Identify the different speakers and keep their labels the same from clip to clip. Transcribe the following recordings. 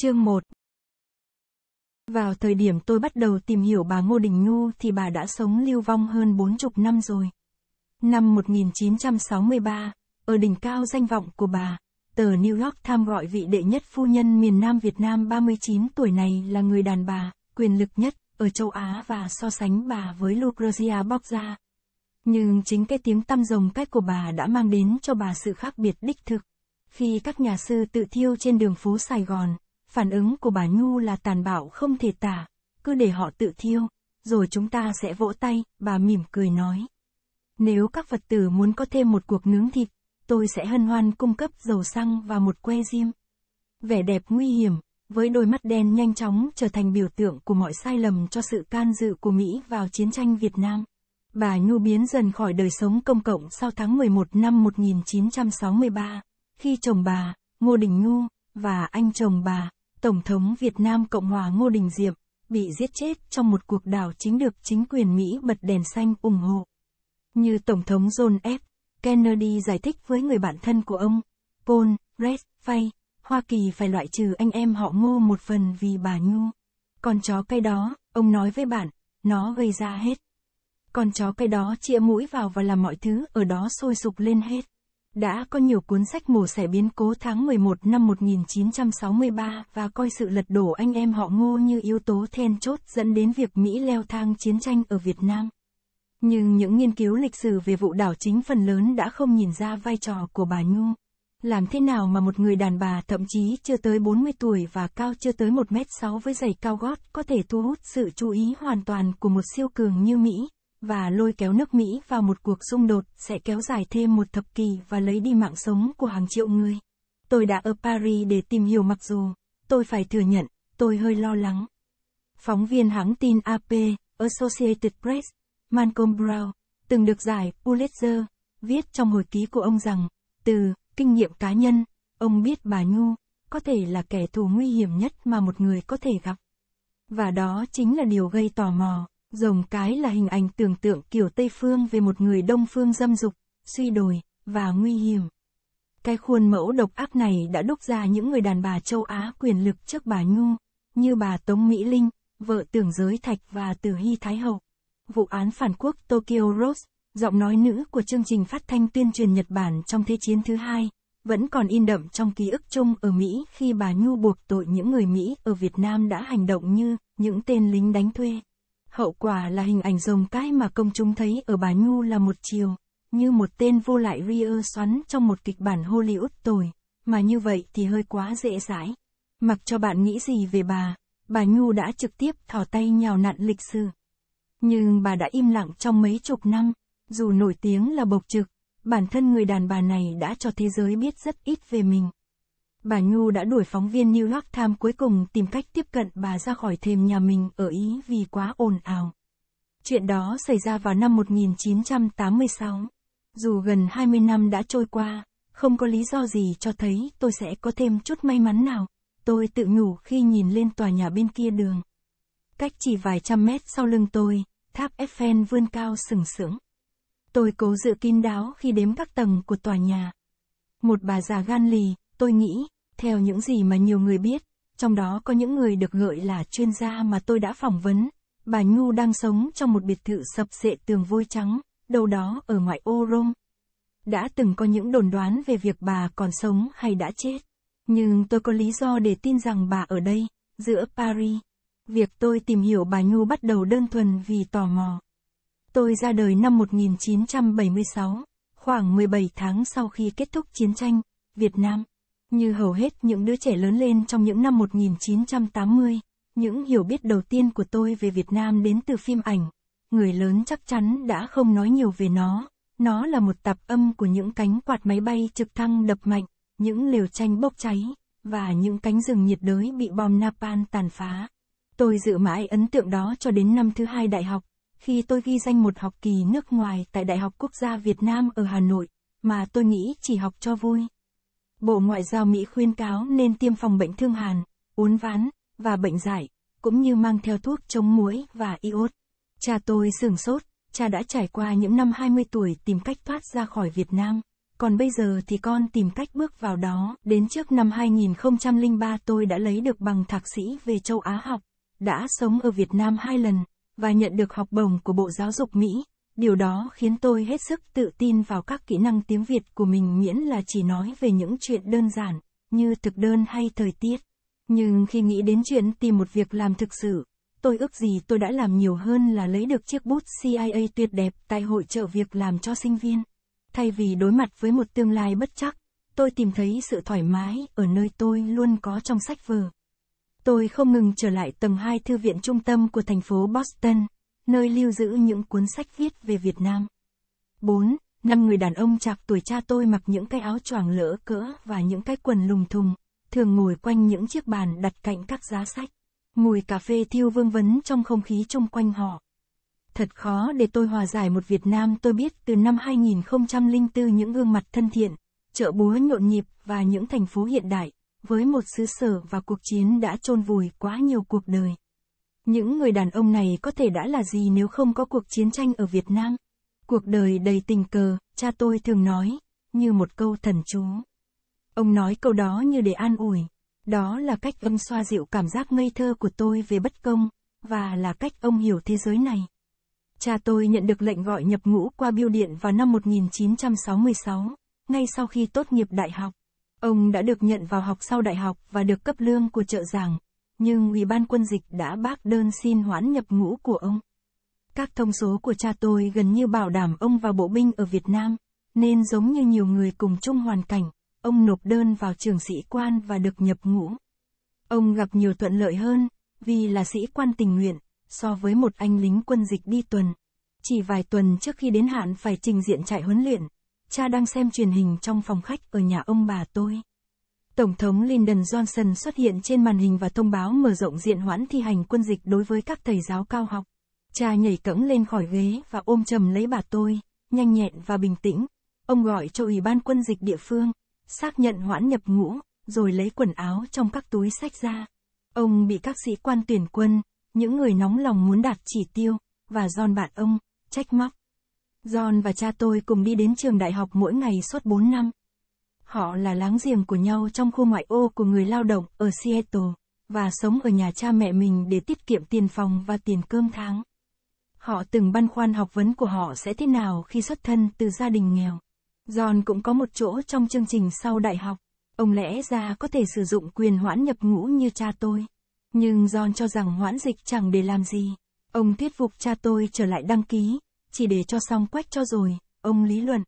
Speaker 1: Chương 1 Vào thời điểm tôi bắt đầu tìm hiểu bà Ngô Đình Nhu thì bà đã sống lưu vong hơn 40 năm rồi. Năm 1963, ở đỉnh cao danh vọng của bà, tờ New York tham gọi vị đệ nhất phu nhân miền Nam Việt Nam 39 tuổi này là người đàn bà, quyền lực nhất, ở châu Á và so sánh bà với Lucrezia Borgia. Nhưng chính cái tiếng tăm rồng cách của bà đã mang đến cho bà sự khác biệt đích thực. Khi các nhà sư tự thiêu trên đường phố Sài Gòn, Phản ứng của bà Nhu là tàn bạo không thể tả, cứ để họ tự thiêu, rồi chúng ta sẽ vỗ tay, bà mỉm cười nói. Nếu các Phật tử muốn có thêm một cuộc nướng thịt, tôi sẽ hân hoan cung cấp dầu xăng và một que diêm. Vẻ đẹp nguy hiểm, với đôi mắt đen nhanh chóng trở thành biểu tượng của mọi sai lầm cho sự can dự của Mỹ vào chiến tranh Việt Nam. Bà Nhu biến dần khỏi đời sống công cộng sau tháng 11 năm 1963, khi chồng bà, Ngô Đình Nhu, và anh chồng bà, Tổng thống Việt Nam Cộng hòa Ngô Đình Diệm bị giết chết trong một cuộc đảo chính được chính quyền Mỹ bật đèn xanh ủng hộ. Như Tổng thống John F. Kennedy giải thích với người bạn thân của ông, Paul Red Fay, Hoa Kỳ phải loại trừ anh em họ ngô một phần vì bà Nhu. Con chó cái đó, ông nói với bạn, nó gây ra hết. Con chó cái đó chĩa mũi vào và làm mọi thứ ở đó sôi sục lên hết. Đã có nhiều cuốn sách mổ xẻ biến cố tháng 11 năm 1963 và coi sự lật đổ anh em họ ngô như yếu tố then chốt dẫn đến việc Mỹ leo thang chiến tranh ở Việt Nam. Nhưng những nghiên cứu lịch sử về vụ đảo chính phần lớn đã không nhìn ra vai trò của bà Nhu. Làm thế nào mà một người đàn bà thậm chí chưa tới 40 tuổi và cao chưa tới 1m6 với giày cao gót có thể thu hút sự chú ý hoàn toàn của một siêu cường như Mỹ? và lôi kéo nước Mỹ vào một cuộc xung đột sẽ kéo dài thêm một thập kỷ và lấy đi mạng sống của hàng triệu người. Tôi đã ở Paris để tìm hiểu mặc dù, tôi phải thừa nhận, tôi hơi lo lắng. Phóng viên hãng tin AP, Associated Press, Malcolm Brown, từng được giải Pulitzer, viết trong hồi ký của ông rằng, từ kinh nghiệm cá nhân, ông biết bà Nhu có thể là kẻ thù nguy hiểm nhất mà một người có thể gặp. Và đó chính là điều gây tò mò. Rồng cái là hình ảnh tưởng tượng kiểu Tây Phương về một người Đông Phương dâm dục, suy đồi, và nguy hiểm. Cái khuôn mẫu độc ác này đã đúc ra những người đàn bà châu Á quyền lực trước bà Nhu, như bà Tống Mỹ Linh, vợ tưởng giới thạch và tử hy Thái Hậu. Vụ án phản quốc Tokyo Rose, giọng nói nữ của chương trình phát thanh tuyên truyền Nhật Bản trong Thế chiến thứ hai, vẫn còn in đậm trong ký ức chung ở Mỹ khi bà Nhu buộc tội những người Mỹ ở Việt Nam đã hành động như những tên lính đánh thuê. Hậu quả là hình ảnh rồng cái mà công chúng thấy ở bà Nhu là một chiều, như một tên vô lại rear xoắn trong một kịch bản Hollywood tồi, mà như vậy thì hơi quá dễ dãi. Mặc cho bạn nghĩ gì về bà, bà Nhu đã trực tiếp thỏ tay nhào nặn lịch sử. Nhưng bà đã im lặng trong mấy chục năm, dù nổi tiếng là bộc trực, bản thân người đàn bà này đã cho thế giới biết rất ít về mình. Bà Nhu đã đuổi phóng viên New York Times cuối cùng tìm cách tiếp cận bà ra khỏi thềm nhà mình ở Ý vì quá ồn ào. Chuyện đó xảy ra vào năm 1986. Dù gần 20 năm đã trôi qua, không có lý do gì cho thấy tôi sẽ có thêm chút may mắn nào. Tôi tự nhủ khi nhìn lên tòa nhà bên kia đường. Cách chỉ vài trăm mét sau lưng tôi, tháp Eiffel vươn cao sừng sững. Tôi cố dự kín đáo khi đếm các tầng của tòa nhà. Một bà già gan lì, Tôi nghĩ, theo những gì mà nhiều người biết, trong đó có những người được gợi là chuyên gia mà tôi đã phỏng vấn, bà Nhu đang sống trong một biệt thự sập sệ tường vôi trắng, đâu đó ở ngoại ô Rome. Đã từng có những đồn đoán về việc bà còn sống hay đã chết. Nhưng tôi có lý do để tin rằng bà ở đây, giữa Paris. Việc tôi tìm hiểu bà Nhu bắt đầu đơn thuần vì tò mò. Tôi ra đời năm 1976, khoảng 17 tháng sau khi kết thúc chiến tranh, Việt Nam. Như hầu hết những đứa trẻ lớn lên trong những năm 1980, những hiểu biết đầu tiên của tôi về Việt Nam đến từ phim ảnh. Người lớn chắc chắn đã không nói nhiều về nó. Nó là một tạp âm của những cánh quạt máy bay trực thăng đập mạnh, những liều tranh bốc cháy, và những cánh rừng nhiệt đới bị bom napalm tàn phá. Tôi giữ mãi ấn tượng đó cho đến năm thứ hai đại học, khi tôi ghi danh một học kỳ nước ngoài tại Đại học Quốc gia Việt Nam ở Hà Nội, mà tôi nghĩ chỉ học cho vui. Bộ Ngoại giao Mỹ khuyên cáo nên tiêm phòng bệnh thương hàn, uốn ván, và bệnh giải, cũng như mang theo thuốc chống muỗi và iốt. Cha tôi sửng sốt, cha đã trải qua những năm 20 tuổi tìm cách thoát ra khỏi Việt Nam, còn bây giờ thì con tìm cách bước vào đó. Đến trước năm 2003 tôi đã lấy được bằng thạc sĩ về châu Á học, đã sống ở Việt Nam hai lần, và nhận được học bổng của Bộ Giáo dục Mỹ. Điều đó khiến tôi hết sức tự tin vào các kỹ năng tiếng Việt của mình miễn là chỉ nói về những chuyện đơn giản, như thực đơn hay thời tiết. Nhưng khi nghĩ đến chuyện tìm một việc làm thực sự, tôi ước gì tôi đã làm nhiều hơn là lấy được chiếc bút CIA tuyệt đẹp tại hội trợ việc làm cho sinh viên. Thay vì đối mặt với một tương lai bất chắc, tôi tìm thấy sự thoải mái ở nơi tôi luôn có trong sách vở. Tôi không ngừng trở lại tầng 2 thư viện trung tâm của thành phố Boston nơi lưu giữ những cuốn sách viết về Việt Nam. 4. Năm người đàn ông chạc tuổi cha tôi mặc những cái áo choàng lỡ cỡ và những cái quần lùng thùng, thường ngồi quanh những chiếc bàn đặt cạnh các giá sách. Mùi cà phê thiêu vương vấn trong không khí chung quanh họ. Thật khó để tôi hòa giải một Việt Nam tôi biết từ năm 2004 những gương mặt thân thiện, chợ búa nhộn nhịp và những thành phố hiện đại, với một xứ sở và cuộc chiến đã chôn vùi quá nhiều cuộc đời. Những người đàn ông này có thể đã là gì nếu không có cuộc chiến tranh ở Việt Nam? Cuộc đời đầy tình cờ, cha tôi thường nói, như một câu thần chú. Ông nói câu đó như để an ủi. Đó là cách ông xoa dịu cảm giác ngây thơ của tôi về bất công, và là cách ông hiểu thế giới này. Cha tôi nhận được lệnh gọi nhập ngũ qua biêu điện vào năm 1966, ngay sau khi tốt nghiệp đại học. Ông đã được nhận vào học sau đại học và được cấp lương của trợ giảng, nhưng Ủy ban quân dịch đã bác đơn xin hoãn nhập ngũ của ông. Các thông số của cha tôi gần như bảo đảm ông vào bộ binh ở Việt Nam, nên giống như nhiều người cùng chung hoàn cảnh, ông nộp đơn vào trường sĩ quan và được nhập ngũ. Ông gặp nhiều thuận lợi hơn, vì là sĩ quan tình nguyện, so với một anh lính quân dịch đi tuần. Chỉ vài tuần trước khi đến hạn phải trình diện trại huấn luyện, cha đang xem truyền hình trong phòng khách ở nhà ông bà tôi. Tổng thống Lyndon Johnson xuất hiện trên màn hình và thông báo mở rộng diện hoãn thi hành quân dịch đối với các thầy giáo cao học. Cha nhảy cẫng lên khỏi ghế và ôm chầm lấy bà tôi, nhanh nhẹn và bình tĩnh. Ông gọi cho Ủy ban quân dịch địa phương, xác nhận hoãn nhập ngũ, rồi lấy quần áo trong các túi sách ra. Ông bị các sĩ quan tuyển quân, những người nóng lòng muốn đạt chỉ tiêu, và John bạn ông, trách móc. John và cha tôi cùng đi đến trường đại học mỗi ngày suốt 4 năm. Họ là láng giềng của nhau trong khu ngoại ô của người lao động ở Seattle, và sống ở nhà cha mẹ mình để tiết kiệm tiền phòng và tiền cơm tháng. Họ từng băn khoăn học vấn của họ sẽ thế nào khi xuất thân từ gia đình nghèo. John cũng có một chỗ trong chương trình sau đại học. Ông lẽ ra có thể sử dụng quyền hoãn nhập ngũ như cha tôi. Nhưng John cho rằng hoãn dịch chẳng để làm gì. Ông thuyết phục cha tôi trở lại đăng ký, chỉ để cho xong quách cho rồi, ông lý luận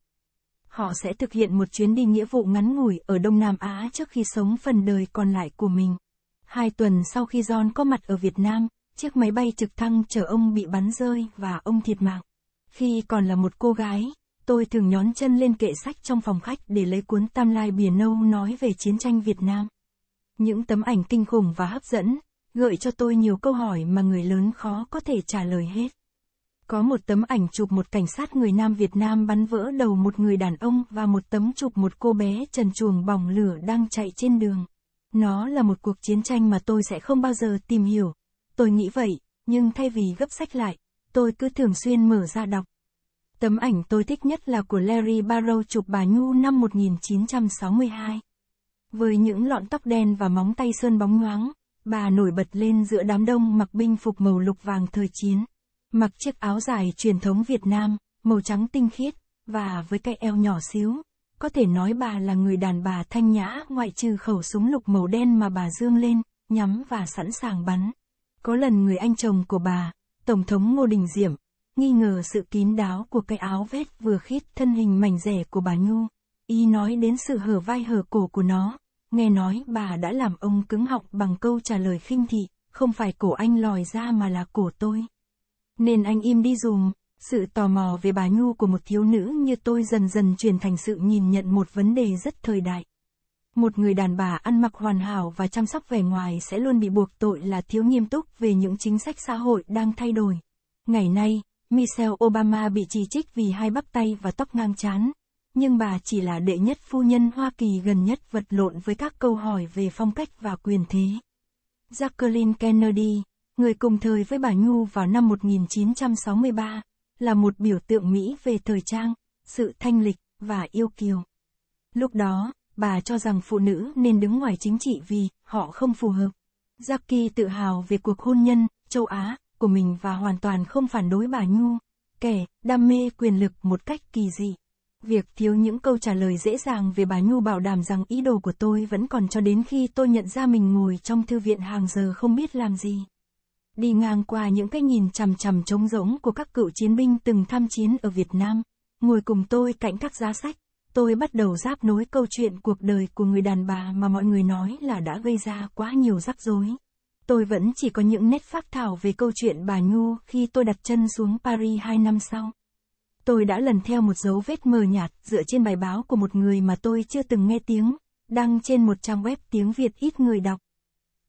Speaker 1: họ sẽ thực hiện một chuyến đi nghĩa vụ ngắn ngủi ở Đông Nam Á trước khi sống phần đời còn lại của mình. Hai tuần sau khi John có mặt ở Việt Nam, chiếc máy bay trực thăng chở ông bị bắn rơi và ông thiệt mạng. Khi còn là một cô gái, tôi thường nhón chân lên kệ sách trong phòng khách để lấy cuốn Tam Lai Bìa Nâu nói về chiến tranh Việt Nam. Những tấm ảnh kinh khủng và hấp dẫn, gợi cho tôi nhiều câu hỏi mà người lớn khó có thể trả lời hết. Có một tấm ảnh chụp một cảnh sát người Nam Việt Nam bắn vỡ đầu một người đàn ông và một tấm chụp một cô bé trần chuồng bỏng lửa đang chạy trên đường. Nó là một cuộc chiến tranh mà tôi sẽ không bao giờ tìm hiểu. Tôi nghĩ vậy, nhưng thay vì gấp sách lại, tôi cứ thường xuyên mở ra đọc. Tấm ảnh tôi thích nhất là của Larry Barrow chụp bà Nhu năm 1962. Với những lọn tóc đen và móng tay sơn bóng nhoáng, bà nổi bật lên giữa đám đông mặc binh phục màu lục vàng thời chiến. Mặc chiếc áo dài truyền thống Việt Nam, màu trắng tinh khiết, và với cái eo nhỏ xíu, có thể nói bà là người đàn bà thanh nhã ngoại trừ khẩu súng lục màu đen mà bà dương lên, nhắm và sẵn sàng bắn. Có lần người anh chồng của bà, Tổng thống Ngô Đình Diệm, nghi ngờ sự kín đáo của cái áo vest vừa khít thân hình mảnh rẻ của bà Nhu. Y nói đến sự hở vai hở cổ của nó, nghe nói bà đã làm ông cứng họng bằng câu trả lời khinh thị, không phải cổ anh lòi ra mà là cổ tôi nên anh im đi dùm. Sự tò mò về bà Nhu của một thiếu nữ như tôi dần dần chuyển thành sự nhìn nhận một vấn đề rất thời đại. Một người đàn bà ăn mặc hoàn hảo và chăm sóc vẻ ngoài sẽ luôn bị buộc tội là thiếu nghiêm túc về những chính sách xã hội đang thay đổi. Ngày nay, Michelle Obama bị chỉ trích vì hai bắp tay và tóc ngang chán, nhưng bà chỉ là đệ nhất phu nhân Hoa Kỳ gần nhất vật lộn với các câu hỏi về phong cách và quyền thế. Jacqueline Kennedy người cùng thời với bà Nhu vào năm 1963, là một biểu tượng Mỹ về thời trang, sự thanh lịch, và yêu kiều. Lúc đó, bà cho rằng phụ nữ nên đứng ngoài chính trị vì họ không phù hợp. Jackie tự hào về cuộc hôn nhân châu Á của mình và hoàn toàn không phản đối bà Nhu, kẻ đam mê quyền lực một cách kỳ dị. Việc thiếu những câu trả lời dễ dàng về bà Nhu bảo đảm rằng ý đồ của tôi vẫn còn cho đến khi tôi nhận ra mình ngồi trong thư viện hàng giờ không biết làm gì đi ngang qua những cái nhìn chằm chằm trống rỗng của các cựu chiến binh từng tham chiến ở Việt Nam, ngồi cùng tôi cạnh các giá sách, tôi bắt đầu giáp nối câu chuyện cuộc đời của người đàn bà mà mọi người nói là đã gây ra quá nhiều rắc rối. Tôi vẫn chỉ có những nét phác thảo về câu chuyện bà Nhu khi tôi đặt chân xuống Paris hai năm sau. Tôi đã lần theo một dấu vết mờ nhạt dựa trên bài báo của một người mà tôi chưa từng nghe tiếng, đăng trên một trang web tiếng Việt ít người đọc.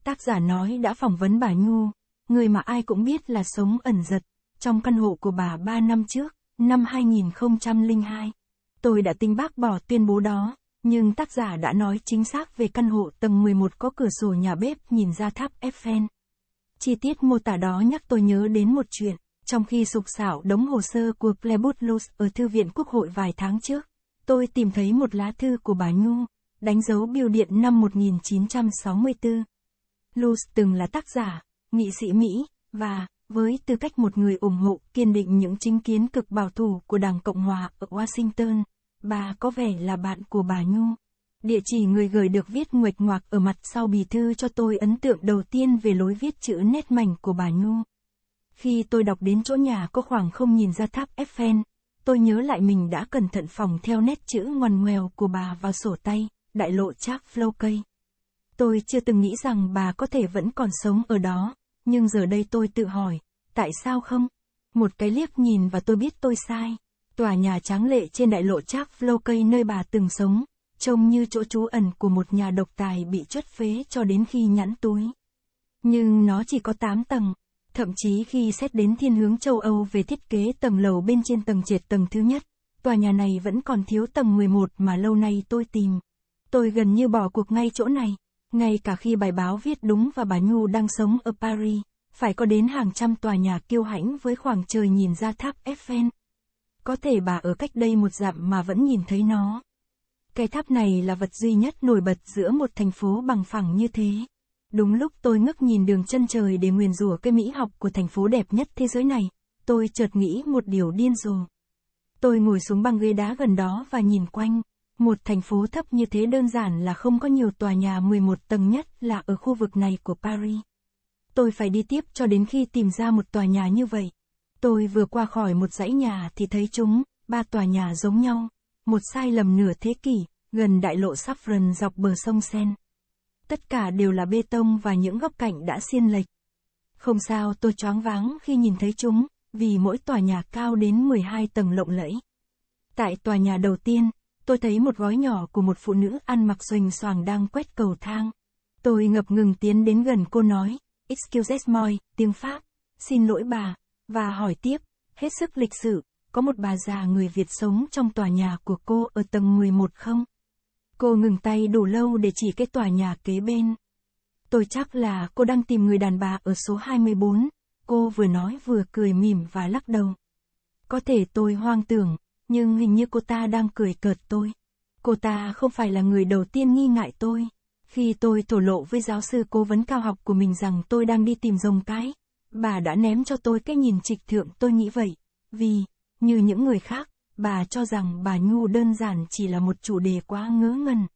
Speaker 1: Tác giả nói đã phỏng vấn bà Nhu, người mà ai cũng biết là sống ẩn giật, trong căn hộ của bà 3 năm trước, năm 2002. Tôi đã tính bác bỏ tuyên bố đó, nhưng tác giả đã nói chính xác về căn hộ tầng 11 có cửa sổ nhà bếp nhìn ra tháp Eiffel. Chi tiết mô tả đó nhắc tôi nhớ đến một chuyện, trong khi sục sảo đống hồ sơ của Plebutlos ở Thư viện Quốc hội vài tháng trước, tôi tìm thấy một lá thư của bà Nhu, đánh dấu biêu điện năm 1964. Luz từng là tác giả, nghị sĩ Mỹ, và, với tư cách một người ủng hộ kiên định những chính kiến cực bảo thủ của Đảng Cộng Hòa ở Washington, bà có vẻ là bạn của bà Nhu. Địa chỉ người gửi được viết nguệch ngoạc ở mặt sau bì thư cho tôi ấn tượng đầu tiên về lối viết chữ nét mảnh của bà Nhu. Khi tôi đọc đến chỗ nhà có khoảng không nhìn ra tháp Eiffel, tôi nhớ lại mình đã cẩn thận phòng theo nét chữ ngoằn ngoèo của bà vào sổ tay, đại lộ Jack Flowkey. Tôi chưa từng nghĩ rằng bà có thể vẫn còn sống ở đó nhưng giờ đây tôi tự hỏi, tại sao không? Một cái liếc nhìn và tôi biết tôi sai. Tòa nhà tráng lệ trên đại lộ Chak cây nơi bà từng sống, trông như chỗ trú ẩn của một nhà độc tài bị chất phế cho đến khi nhẵn túi. Nhưng nó chỉ có 8 tầng, thậm chí khi xét đến thiên hướng châu Âu về thiết kế tầng lầu bên trên tầng trệt tầng thứ nhất, tòa nhà này vẫn còn thiếu tầng 11 mà lâu nay tôi tìm. Tôi gần như bỏ cuộc ngay chỗ này. Ngay cả khi bài báo viết đúng và bà Nhu đang sống ở Paris, phải có đến hàng trăm tòa nhà kiêu hãnh với khoảng trời nhìn ra tháp Eiffel. Có thể bà ở cách đây một dặm mà vẫn nhìn thấy nó. Cái tháp này là vật duy nhất nổi bật giữa một thành phố bằng phẳng như thế. Đúng lúc tôi ngước nhìn đường chân trời để nguyền rủa cây mỹ học của thành phố đẹp nhất thế giới này, tôi chợt nghĩ một điều điên rồ. Tôi ngồi xuống băng ghế đá gần đó và nhìn quanh. Một thành phố thấp như thế đơn giản là không có nhiều tòa nhà 11 tầng nhất là ở khu vực này của Paris. Tôi phải đi tiếp cho đến khi tìm ra một tòa nhà như vậy. Tôi vừa qua khỏi một dãy nhà thì thấy chúng, ba tòa nhà giống nhau. Một sai lầm nửa thế kỷ, gần đại lộ Saffron dọc bờ sông Sen. Tất cả đều là bê tông và những góc cạnh đã xiên lệch. Không sao tôi choáng váng khi nhìn thấy chúng, vì mỗi tòa nhà cao đến 12 tầng lộng lẫy. Tại tòa nhà đầu tiên, tôi thấy một gói nhỏ của một phụ nữ ăn mặc xoành xoàng đang quét cầu thang. Tôi ngập ngừng tiến đến gần cô nói, excuse moi, tiếng Pháp, xin lỗi bà, và hỏi tiếp, hết sức lịch sự, có một bà già người Việt sống trong tòa nhà của cô ở tầng 11 không? Cô ngừng tay đủ lâu để chỉ cái tòa nhà kế bên. Tôi chắc là cô đang tìm người đàn bà ở số 24, cô vừa nói vừa cười mỉm và lắc đầu. Có thể tôi hoang tưởng, nhưng hình như cô ta đang cười cợt tôi. Cô ta không phải là người đầu tiên nghi ngại tôi. Khi tôi thổ lộ với giáo sư cố vấn cao học của mình rằng tôi đang đi tìm rồng cái, bà đã ném cho tôi cái nhìn trịch thượng tôi nghĩ vậy, vì, như những người khác, bà cho rằng bà Nhu đơn giản chỉ là một chủ đề quá ngớ ngẩn.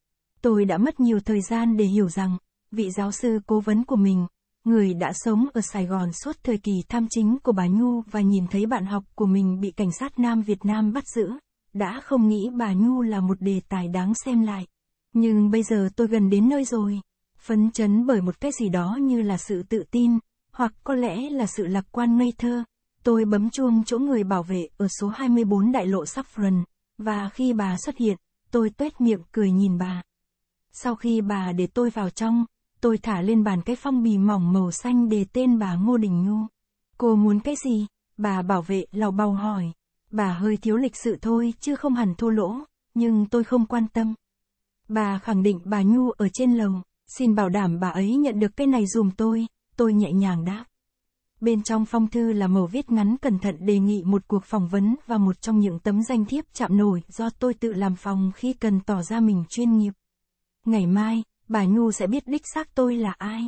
Speaker 1: Tôi đã mất nhiều thời gian để hiểu rằng, vị giáo sư cố vấn của mình, người đã sống ở Sài Gòn suốt thời kỳ tham chính của bà Nhu và nhìn thấy bạn học của mình bị cảnh sát Nam Việt Nam bắt giữ, đã không nghĩ bà Nhu là một đề tài đáng xem lại. Nhưng bây giờ tôi gần đến nơi rồi, phấn chấn bởi một cái gì đó như là sự tự tin, hoặc có lẽ là sự lạc quan ngây thơ. Tôi bấm chuông chỗ người bảo vệ ở số 24 đại lộ Saffron, và khi bà xuất hiện, tôi tuét miệng cười nhìn bà. Sau khi bà để tôi vào trong, Tôi thả lên bàn cái phong bì mỏng màu xanh đề tên bà Ngô Đình Nhu. Cô muốn cái gì? Bà bảo vệ lào bào hỏi. Bà hơi thiếu lịch sự thôi chứ không hẳn thua lỗ, nhưng tôi không quan tâm. Bà khẳng định bà Nhu ở trên lầu, xin bảo đảm bà ấy nhận được cái này dùm tôi, tôi nhẹ nhàng đáp. Bên trong phong thư là màu viết ngắn cẩn thận đề nghị một cuộc phỏng vấn và một trong những tấm danh thiếp chạm nổi do tôi tự làm phòng khi cần tỏ ra mình chuyên nghiệp. Ngày mai, bà Nhu sẽ biết đích xác tôi là ai.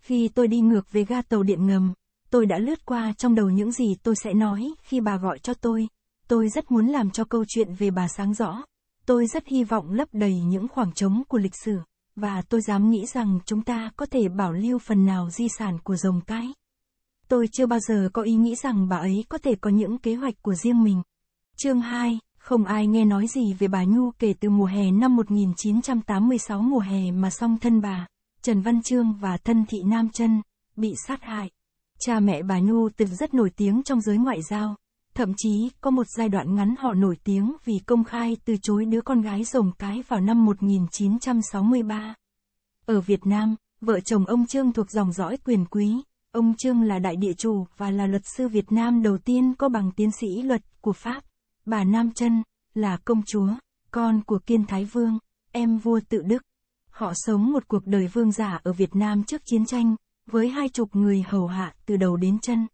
Speaker 1: Khi tôi đi ngược về ga tàu điện ngầm, tôi đã lướt qua trong đầu những gì tôi sẽ nói khi bà gọi cho tôi. Tôi rất muốn làm cho câu chuyện về bà sáng rõ. Tôi rất hy vọng lấp đầy những khoảng trống của lịch sử, và tôi dám nghĩ rằng chúng ta có thể bảo lưu phần nào di sản của rồng cái. Tôi chưa bao giờ có ý nghĩ rằng bà ấy có thể có những kế hoạch của riêng mình. Chương 2 không ai nghe nói gì về bà Nhu kể từ mùa hè năm 1986 mùa hè mà song thân bà, Trần Văn Trương và thân thị Nam Trân, bị sát hại. Cha mẹ bà Nhu từng rất nổi tiếng trong giới ngoại giao, thậm chí có một giai đoạn ngắn họ nổi tiếng vì công khai từ chối đứa con gái rồng cái vào năm 1963. Ở Việt Nam, vợ chồng ông Trương thuộc dòng dõi quyền quý, ông Trương là đại địa chủ và là luật sư Việt Nam đầu tiên có bằng tiến sĩ luật của Pháp. Bà Nam Chân là công chúa, con của Kiên Thái Vương, em vua tự Đức. Họ sống một cuộc đời vương giả ở Việt Nam trước chiến tranh, với hai chục người hầu hạ từ đầu đến chân.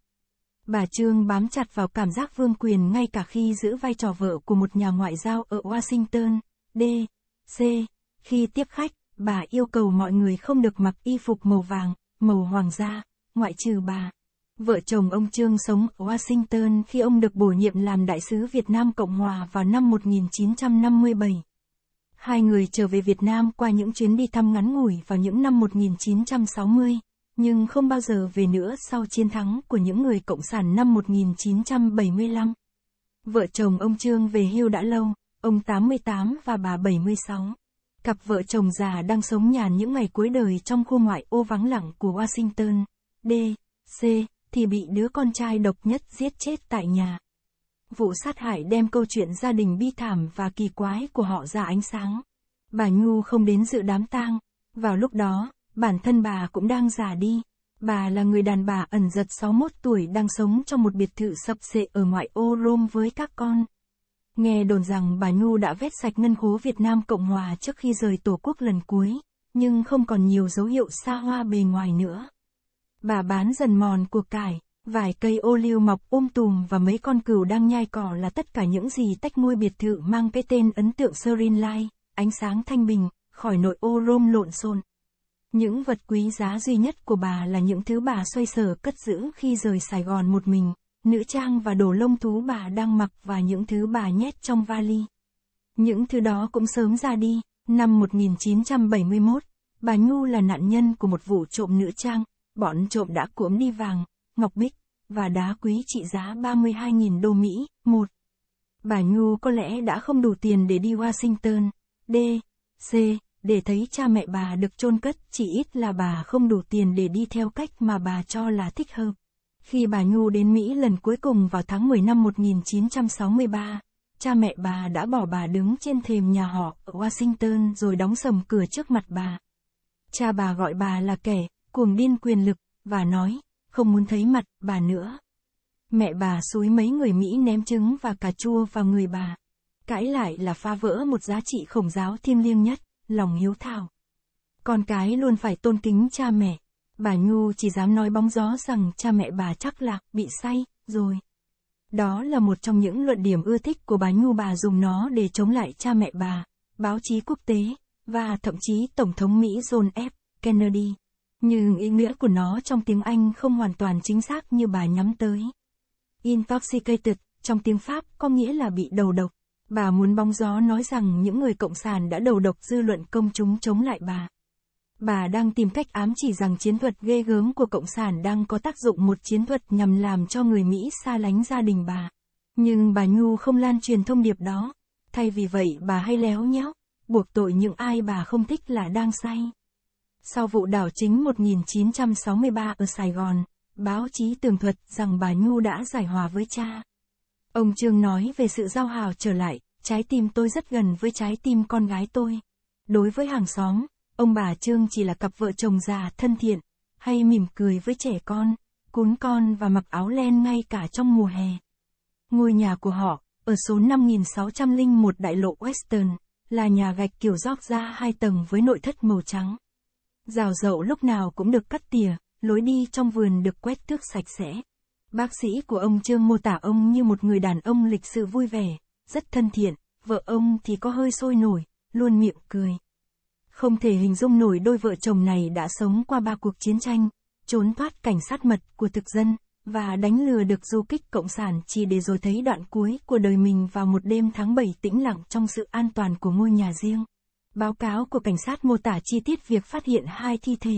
Speaker 1: Bà Trương bám chặt vào cảm giác vương quyền ngay cả khi giữ vai trò vợ của một nhà ngoại giao ở Washington, D. C. Khi tiếp khách, bà yêu cầu mọi người không được mặc y phục màu vàng, màu hoàng gia, ngoại trừ bà. Vợ chồng ông Trương sống ở Washington khi ông được bổ nhiệm làm đại sứ Việt Nam Cộng Hòa vào năm 1957. Hai người trở về Việt Nam qua những chuyến đi thăm ngắn ngủi vào những năm 1960, nhưng không bao giờ về nữa sau chiến thắng của những người Cộng sản năm 1975. Vợ chồng ông Trương về hưu đã lâu, ông 88 và bà 76. Cặp vợ chồng già đang sống nhàn những ngày cuối đời trong khu ngoại ô vắng lặng của Washington, D. C thì bị đứa con trai độc nhất giết chết tại nhà. Vụ sát hại đem câu chuyện gia đình bi thảm và kỳ quái của họ ra ánh sáng. Bà Nhu không đến dự đám tang, vào lúc đó, bản thân bà cũng đang già đi. Bà là người đàn bà ẩn giật 61 tuổi đang sống trong một biệt thự sập xệ ở ngoại ô Rome với các con. Nghe đồn rằng bà Nhu đã vét sạch ngân khố Việt Nam Cộng Hòa trước khi rời Tổ quốc lần cuối, nhưng không còn nhiều dấu hiệu xa hoa bề ngoài nữa. Bà bán dần mòn cuộc cải, vài cây ô liu mọc ôm um tùm và mấy con cừu đang nhai cỏ là tất cả những gì tách ngôi biệt thự mang cái tên ấn tượng Serin Lai, ánh sáng thanh bình, khỏi nội ô rôm lộn xộn. Những vật quý giá duy nhất của bà là những thứ bà xoay sở cất giữ khi rời Sài Gòn một mình, nữ trang và đồ lông thú bà đang mặc và những thứ bà nhét trong vali. Những thứ đó cũng sớm ra đi, năm 1971, bà Nhu là nạn nhân của một vụ trộm nữ trang, Bọn trộm đã cuỗm đi vàng, ngọc bích, và đá quý trị giá 32.000 đô Mỹ. Một, Bà Nhu có lẽ đã không đủ tiền để đi Washington, D, C, để thấy cha mẹ bà được chôn cất, chỉ ít là bà không đủ tiền để đi theo cách mà bà cho là thích hợp. Khi bà Nhu đến Mỹ lần cuối cùng vào tháng 10 năm 1963, cha mẹ bà đã bỏ bà đứng trên thềm nhà họ ở Washington rồi đóng sầm cửa trước mặt bà. Cha bà gọi bà là kẻ cuồng điên quyền lực, và nói, không muốn thấy mặt bà nữa. Mẹ bà xúi mấy người Mỹ ném trứng và cà chua vào người bà. Cãi lại là phá vỡ một giá trị khổng giáo thiêng liêng nhất, lòng hiếu thảo. Con cái luôn phải tôn kính cha mẹ. Bà Nhu chỉ dám nói bóng gió rằng cha mẹ bà chắc là bị say, rồi. Đó là một trong những luận điểm ưa thích của bà Nhu bà dùng nó để chống lại cha mẹ bà, báo chí quốc tế, và thậm chí Tổng thống Mỹ John F. Kennedy nhưng ý nghĩa của nó trong tiếng Anh không hoàn toàn chính xác như bà nhắm tới. Intoxicated, trong tiếng Pháp, có nghĩa là bị đầu độc. Bà muốn bóng gió nói rằng những người cộng sản đã đầu độc dư luận công chúng chống lại bà. Bà đang tìm cách ám chỉ rằng chiến thuật ghê gớm của cộng sản đang có tác dụng một chiến thuật nhằm làm cho người Mỹ xa lánh gia đình bà. Nhưng bà Nhu không lan truyền thông điệp đó. Thay vì vậy bà hay léo nhéo, buộc tội những ai bà không thích là đang say. Sau vụ đảo chính 1963 ở Sài Gòn, báo chí tường thuật rằng bà Nhu đã giải hòa với cha. Ông Trương nói về sự giao hào trở lại, trái tim tôi rất gần với trái tim con gái tôi. Đối với hàng xóm, ông bà Trương chỉ là cặp vợ chồng già thân thiện, hay mỉm cười với trẻ con, cún con và mặc áo len ngay cả trong mùa hè. Ngôi nhà của họ, ở số 5601 đại lộ Western, là nhà gạch kiểu róc ra hai tầng với nội thất màu trắng. Rào rậu lúc nào cũng được cắt tỉa, lối đi trong vườn được quét tước sạch sẽ. Bác sĩ của ông Trương mô tả ông như một người đàn ông lịch sự vui vẻ, rất thân thiện, vợ ông thì có hơi sôi nổi, luôn miệng cười. Không thể hình dung nổi đôi vợ chồng này đã sống qua ba cuộc chiến tranh, trốn thoát cảnh sát mật của thực dân, và đánh lừa được du kích cộng sản chỉ để rồi thấy đoạn cuối của đời mình vào một đêm tháng 7 tĩnh lặng trong sự an toàn của ngôi nhà riêng. Báo cáo của cảnh sát mô tả chi tiết việc phát hiện hai thi thể.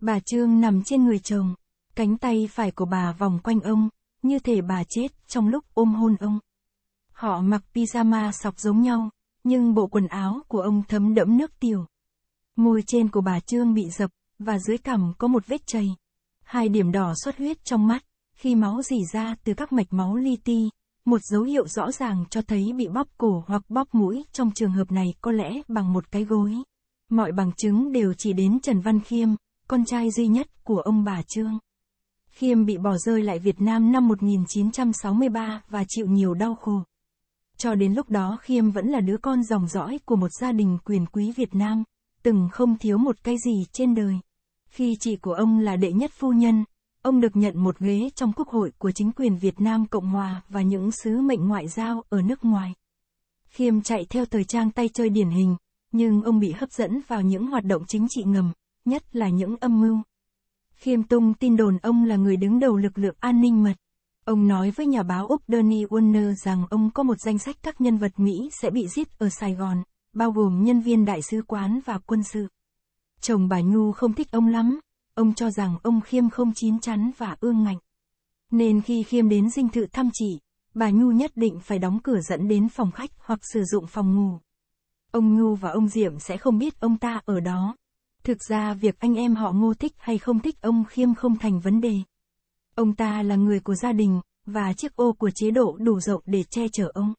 Speaker 1: Bà Trương nằm trên người chồng, cánh tay phải của bà vòng quanh ông, như thể bà chết trong lúc ôm hôn ông. Họ mặc pyjama sọc giống nhau, nhưng bộ quần áo của ông thấm đẫm nước tiểu. Môi trên của bà Trương bị dập, và dưới cằm có một vết chày. Hai điểm đỏ xuất huyết trong mắt, khi máu dì ra từ các mạch máu li ti, một dấu hiệu rõ ràng cho thấy bị bóp cổ hoặc bóp mũi trong trường hợp này có lẽ bằng một cái gối. Mọi bằng chứng đều chỉ đến Trần Văn Khiêm, con trai duy nhất của ông bà Trương. Khiêm bị bỏ rơi lại Việt Nam năm 1963 và chịu nhiều đau khổ. Cho đến lúc đó Khiêm vẫn là đứa con dòng dõi của một gia đình quyền quý Việt Nam, từng không thiếu một cái gì trên đời. Khi chị của ông là đệ nhất phu nhân, Ông được nhận một ghế trong Quốc hội của chính quyền Việt Nam Cộng Hòa và những sứ mệnh ngoại giao ở nước ngoài. Khiêm chạy theo thời trang tay chơi điển hình, nhưng ông bị hấp dẫn vào những hoạt động chính trị ngầm, nhất là những âm mưu. Khiêm tung tin đồn ông là người đứng đầu lực lượng an ninh mật. Ông nói với nhà báo Úc Danny Warner rằng ông có một danh sách các nhân vật Mỹ sẽ bị giết ở Sài Gòn, bao gồm nhân viên đại sứ quán và quân sự. Chồng bà Nhu không thích ông lắm, Ông cho rằng ông Khiêm không chín chắn và ương ngạnh. Nên khi Khiêm đến dinh thự thăm chỉ, bà Nhu nhất định phải đóng cửa dẫn đến phòng khách hoặc sử dụng phòng ngủ. Ông Nhu và ông Diệm sẽ không biết ông ta ở đó. Thực ra việc anh em họ ngô thích hay không thích ông Khiêm không thành vấn đề. Ông ta là người của gia đình, và chiếc ô của chế độ đủ rộng để che chở ông.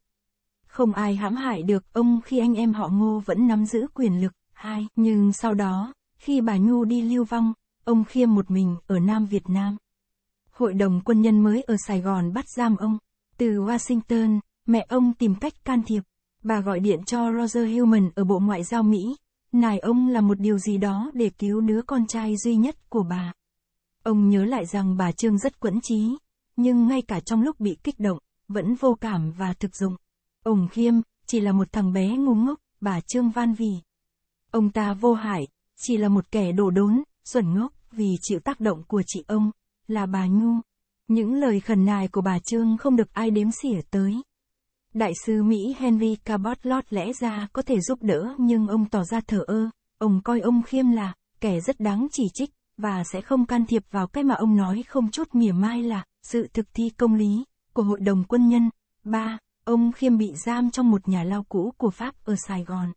Speaker 1: Không ai hãm hại được ông khi anh em họ ngô vẫn nắm giữ quyền lực. Hai, nhưng sau đó, khi bà Nhu đi lưu vong, Ông Khiêm một mình ở Nam Việt Nam. Hội đồng quân nhân mới ở Sài Gòn bắt giam ông. Từ Washington, mẹ ông tìm cách can thiệp. Bà gọi điện cho Roger Hillman ở Bộ Ngoại giao Mỹ. Nài ông là một điều gì đó để cứu đứa con trai duy nhất của bà. Ông nhớ lại rằng bà Trương rất quẫn trí, nhưng ngay cả trong lúc bị kích động, vẫn vô cảm và thực dụng. Ông Khiêm, chỉ là một thằng bé ngu ngốc, bà Trương Van Vì. Ông ta vô hại, chỉ là một kẻ đổ đốn, xuẩn ngốc vì chịu tác động của chị ông, là bà Nhu. Những lời khẩn nài của bà Trương không được ai đếm xỉa tới. Đại sư Mỹ Henry Cabot Lord lẽ ra có thể giúp đỡ nhưng ông tỏ ra thở ơ, ông coi ông khiêm là, kẻ rất đáng chỉ trích, và sẽ không can thiệp vào cái mà ông nói không chút mỉa mai là, sự thực thi công lý, của hội đồng quân nhân. ba Ông khiêm bị giam trong một nhà lao cũ của Pháp ở Sài Gòn.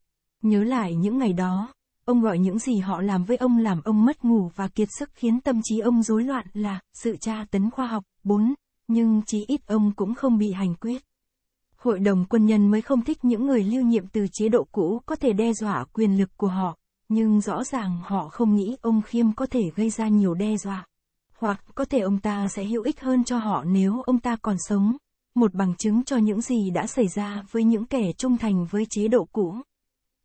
Speaker 1: Nhớ lại những ngày đó, Ông gọi những gì họ làm với ông làm ông mất ngủ và kiệt sức khiến tâm trí ông rối loạn là sự tra tấn khoa học. 4. Nhưng chí ít ông cũng không bị hành quyết. Hội đồng quân nhân mới không thích những người lưu nhiệm từ chế độ cũ có thể đe dọa quyền lực của họ, nhưng rõ ràng họ không nghĩ ông Khiêm có thể gây ra nhiều đe dọa. Hoặc có thể ông ta sẽ hữu ích hơn cho họ nếu ông ta còn sống, một bằng chứng cho những gì đã xảy ra với những kẻ trung thành với chế độ cũ.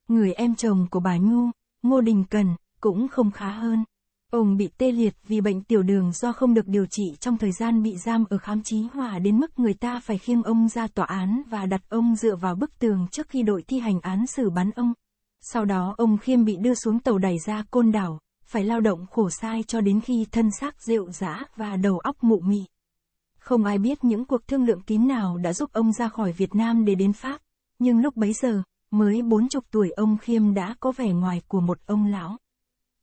Speaker 1: Người em chồng của bà Nhu, Ngô Đình Cần, cũng không khá hơn. Ông bị tê liệt vì bệnh tiểu đường do không được điều trị trong thời gian bị giam ở khám trí hòa đến mức người ta phải khiêng ông ra tòa án và đặt ông dựa vào bức tường trước khi đội thi hành án xử bắn ông. Sau đó ông khiêm bị đưa xuống tàu đẩy ra côn đảo, phải lao động khổ sai cho đến khi thân xác rượu dã và đầu óc mụ mị. Không ai biết những cuộc thương lượng kín nào đã giúp ông ra khỏi Việt Nam để đến Pháp, nhưng lúc bấy giờ, Mới bốn chục tuổi ông Khiêm đã có vẻ ngoài của một ông lão.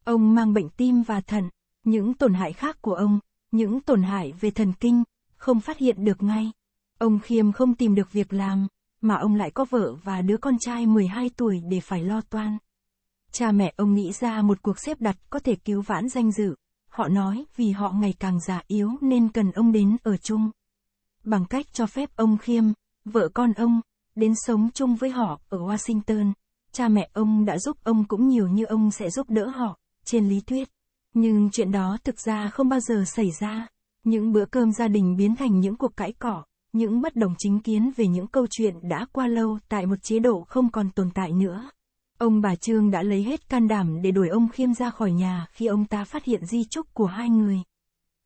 Speaker 1: Ông mang bệnh tim và thận, những tổn hại khác của ông, những tổn hại về thần kinh, không phát hiện được ngay. Ông Khiêm không tìm được việc làm, mà ông lại có vợ và đứa con trai 12 tuổi để phải lo toan. Cha mẹ ông nghĩ ra một cuộc xếp đặt có thể cứu vãn danh dự. Họ nói vì họ ngày càng già yếu nên cần ông đến ở chung. Bằng cách cho phép ông Khiêm, vợ con ông, đến sống chung với họ ở Washington. Cha mẹ ông đã giúp ông cũng nhiều như ông sẽ giúp đỡ họ, trên lý thuyết. Nhưng chuyện đó thực ra không bao giờ xảy ra. Những bữa cơm gia đình biến thành những cuộc cãi cỏ, những bất đồng chính kiến về những câu chuyện đã qua lâu tại một chế độ không còn tồn tại nữa. Ông bà Trương đã lấy hết can đảm để đuổi ông Khiêm ra khỏi nhà khi ông ta phát hiện di trúc của hai người.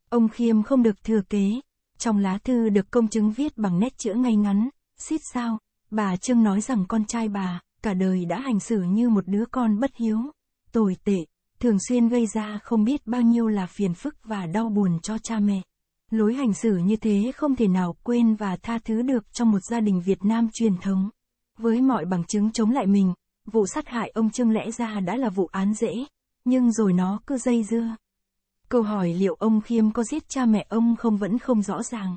Speaker 1: Ông Khiêm không được thừa kế. Trong lá thư được công chứng viết bằng nét chữ ngay ngắn, xít sao, Bà Trương nói rằng con trai bà, cả đời đã hành xử như một đứa con bất hiếu, tồi tệ, thường xuyên gây ra không biết bao nhiêu là phiền phức và đau buồn cho cha mẹ. Lối hành xử như thế không thể nào quên và tha thứ được trong một gia đình Việt Nam truyền thống. Với mọi bằng chứng chống lại mình, vụ sát hại ông Trương lẽ ra đã là vụ án dễ, nhưng rồi nó cứ dây dưa. Câu hỏi liệu ông Khiêm có giết cha mẹ ông không vẫn không rõ ràng.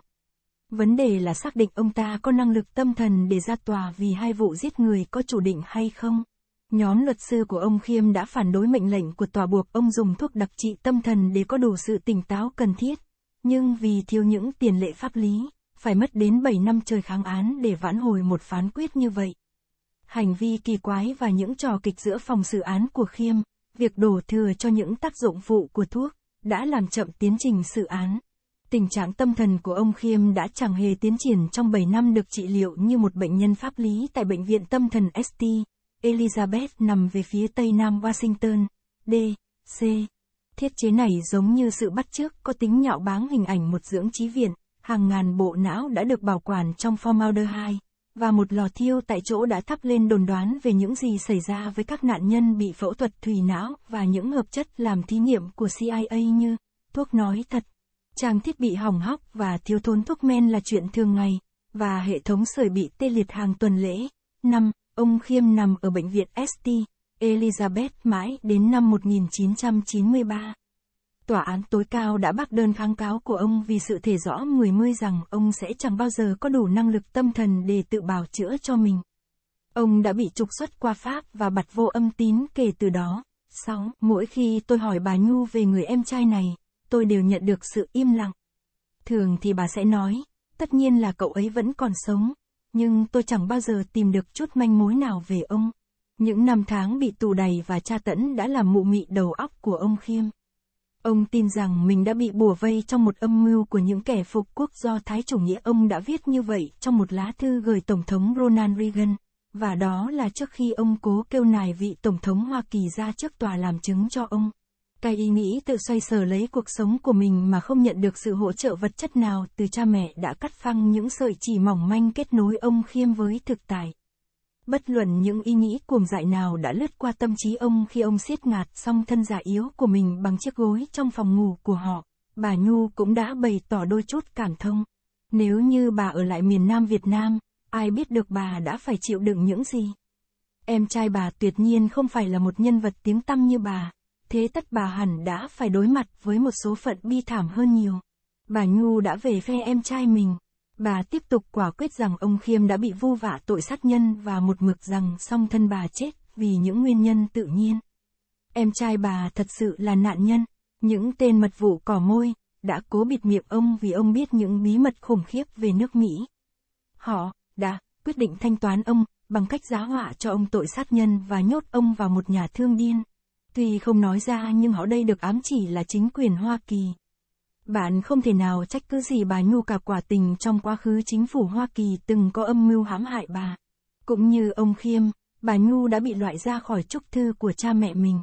Speaker 1: Vấn đề là xác định ông ta có năng lực tâm thần để ra tòa vì hai vụ giết người có chủ định hay không. Nhóm luật sư của ông Khiêm đã phản đối mệnh lệnh của tòa buộc ông dùng thuốc đặc trị tâm thần để có đủ sự tỉnh táo cần thiết. Nhưng vì thiếu những tiền lệ pháp lý, phải mất đến 7 năm trời kháng án để vãn hồi một phán quyết như vậy. Hành vi kỳ quái và những trò kịch giữa phòng xử án của Khiêm, việc đổ thừa cho những tác dụng phụ của thuốc, đã làm chậm tiến trình xử án. Tình trạng tâm thần của ông Khiêm đã chẳng hề tiến triển trong 7 năm được trị liệu như một bệnh nhân pháp lý tại Bệnh viện Tâm thần St. Elizabeth nằm về phía tây nam Washington, D.C. Thiết chế này giống như sự bắt chước có tính nhạo báng hình ảnh một dưỡng trí viện, hàng ngàn bộ não đã được bảo quản trong formaldehyde, và một lò thiêu tại chỗ đã thắp lên đồn đoán về những gì xảy ra với các nạn nhân bị phẫu thuật thùy não và những hợp chất làm thí nghiệm của CIA như thuốc nói thật. Trang thiết bị hỏng hóc và thiếu thốn thuốc men là chuyện thường ngày, và hệ thống sưởi bị tê liệt hàng tuần lễ. năm Ông Khiêm nằm ở bệnh viện St. Elizabeth mãi đến năm 1993. Tòa án tối cao đã bác đơn kháng cáo của ông vì sự thể rõ người mươi rằng ông sẽ chẳng bao giờ có đủ năng lực tâm thần để tự bào chữa cho mình. Ông đã bị trục xuất qua Pháp và bặt vô âm tín kể từ đó. 6. Mỗi khi tôi hỏi bà Nhu về người em trai này, tôi đều nhận được sự im lặng. Thường thì bà sẽ nói, tất nhiên là cậu ấy vẫn còn sống, nhưng tôi chẳng bao giờ tìm được chút manh mối nào về ông. Những năm tháng bị tù đầy và tra tấn đã làm mụ mị đầu óc của ông Khiêm. Ông tin rằng mình đã bị bùa vây trong một âm mưu của những kẻ phục quốc do Thái chủ nghĩa ông đã viết như vậy trong một lá thư gửi Tổng thống Ronald Reagan, và đó là trước khi ông cố kêu nài vị Tổng thống Hoa Kỳ ra trước tòa làm chứng cho ông. Cái ý nghĩ tự xoay sở lấy cuộc sống của mình mà không nhận được sự hỗ trợ vật chất nào từ cha mẹ đã cắt phăng những sợi chỉ mỏng manh kết nối ông Khiêm với thực tại. Bất luận những ý nghĩ cuồng dại nào đã lướt qua tâm trí ông khi ông siết ngạt xong thân giả yếu của mình bằng chiếc gối trong phòng ngủ của họ, bà Nhu cũng đã bày tỏ đôi chút cảm thông. Nếu như bà ở lại miền Nam Việt Nam, ai biết được bà đã phải chịu đựng những gì. Em trai bà tuyệt nhiên không phải là một nhân vật tiếng tăm như bà, thế tất bà hẳn đã phải đối mặt với một số phận bi thảm hơn nhiều. Bà Nhu đã về phe em trai mình. Bà tiếp tục quả quyết rằng ông Khiêm đã bị vu vạ tội sát nhân và một mực rằng song thân bà chết vì những nguyên nhân tự nhiên. Em trai bà thật sự là nạn nhân. Những tên mật vụ cỏ môi đã cố bịt miệng ông vì ông biết những bí mật khủng khiếp về nước Mỹ. Họ đã quyết định thanh toán ông bằng cách giá họa cho ông tội sát nhân và nhốt ông vào một nhà thương điên. Tuy không nói ra nhưng họ đây được ám chỉ là chính quyền Hoa Kỳ. Bạn không thể nào trách cứ gì bà Nhu cả quả tình trong quá khứ chính phủ Hoa Kỳ từng có âm mưu hãm hại bà. Cũng như ông Khiêm, bà Nhu đã bị loại ra khỏi chúc thư của cha mẹ mình.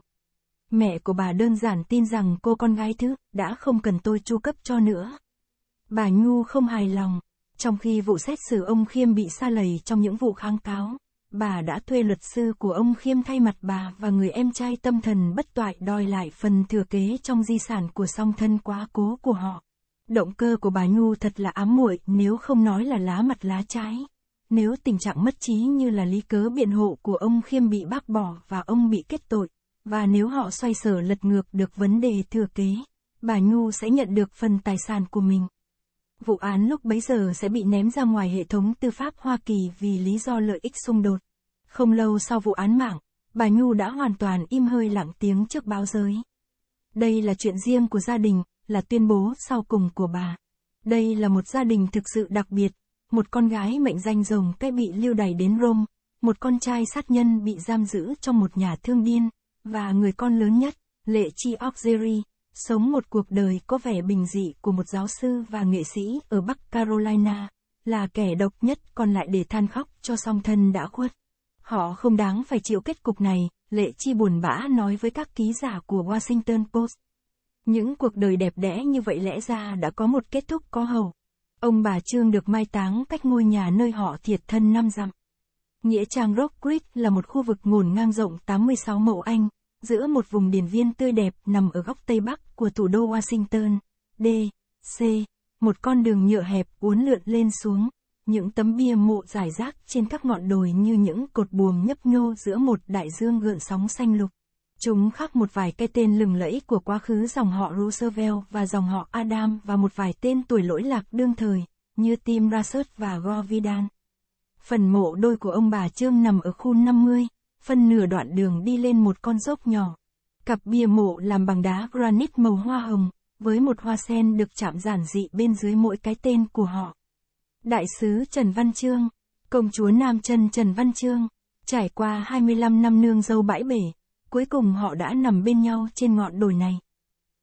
Speaker 1: Mẹ của bà đơn giản tin rằng cô con gái thứ đã không cần tôi chu cấp cho nữa. Bà Nhu không hài lòng, trong khi vụ xét xử ông Khiêm bị xa lầy trong những vụ kháng cáo bà đã thuê luật sư của ông Khiêm thay mặt bà và người em trai tâm thần bất toại đòi lại phần thừa kế trong di sản của song thân quá cố của họ. Động cơ của bà Nhu thật là ám muội nếu không nói là lá mặt lá trái. Nếu tình trạng mất trí như là lý cớ biện hộ của ông Khiêm bị bác bỏ và ông bị kết tội, và nếu họ xoay sở lật ngược được vấn đề thừa kế, bà Nhu sẽ nhận được phần tài sản của mình. Vụ án lúc bấy giờ sẽ bị ném ra ngoài hệ thống tư pháp Hoa Kỳ vì lý do lợi ích xung đột. Không lâu sau vụ án mạng, bà Nhu đã hoàn toàn im hơi lặng tiếng trước báo giới. Đây là chuyện riêng của gia đình, là tuyên bố sau cùng của bà. Đây là một gia đình thực sự đặc biệt, một con gái mệnh danh rồng cái bị lưu đày đến Rome, một con trai sát nhân bị giam giữ trong một nhà thương điên, và người con lớn nhất, Lệ Chi Auxerre, sống một cuộc đời có vẻ bình dị của một giáo sư và nghệ sĩ ở Bắc Carolina, là kẻ độc nhất còn lại để than khóc cho song thân đã khuất. Họ không đáng phải chịu kết cục này, Lệ Chi buồn bã nói với các ký giả của Washington Post. Những cuộc đời đẹp đẽ như vậy lẽ ra đã có một kết thúc có hầu. Ông bà Trương được mai táng cách ngôi nhà nơi họ thiệt thân năm dặm. Nghĩa trang Rock Creek là một khu vực ngổn ngang rộng 86 mẫu Anh, giữa một vùng điển viên tươi đẹp nằm ở góc Tây Bắc của thủ đô Washington, D. C. Một con đường nhựa hẹp uốn lượn lên xuống, những tấm bia mộ dài rác trên các ngọn đồi như những cột buồm nhấp nhô giữa một đại dương gợn sóng xanh lục. Chúng khắc một vài cái tên lừng lẫy của quá khứ dòng họ Roosevelt và dòng họ Adam và một vài tên tuổi lỗi lạc đương thời, như Tim Russert và Govidan. Phần mộ đôi của ông bà Trương nằm ở khu 50, phân nửa đoạn đường đi lên một con dốc nhỏ. Cặp bia mộ làm bằng đá granite màu hoa hồng, với một hoa sen được chạm giản dị bên dưới mỗi cái tên của họ. Đại sứ Trần Văn Trương, công chúa Nam Trân Trần Văn Trương, trải qua 25 năm nương dâu bãi bể, cuối cùng họ đã nằm bên nhau trên ngọn đồi này.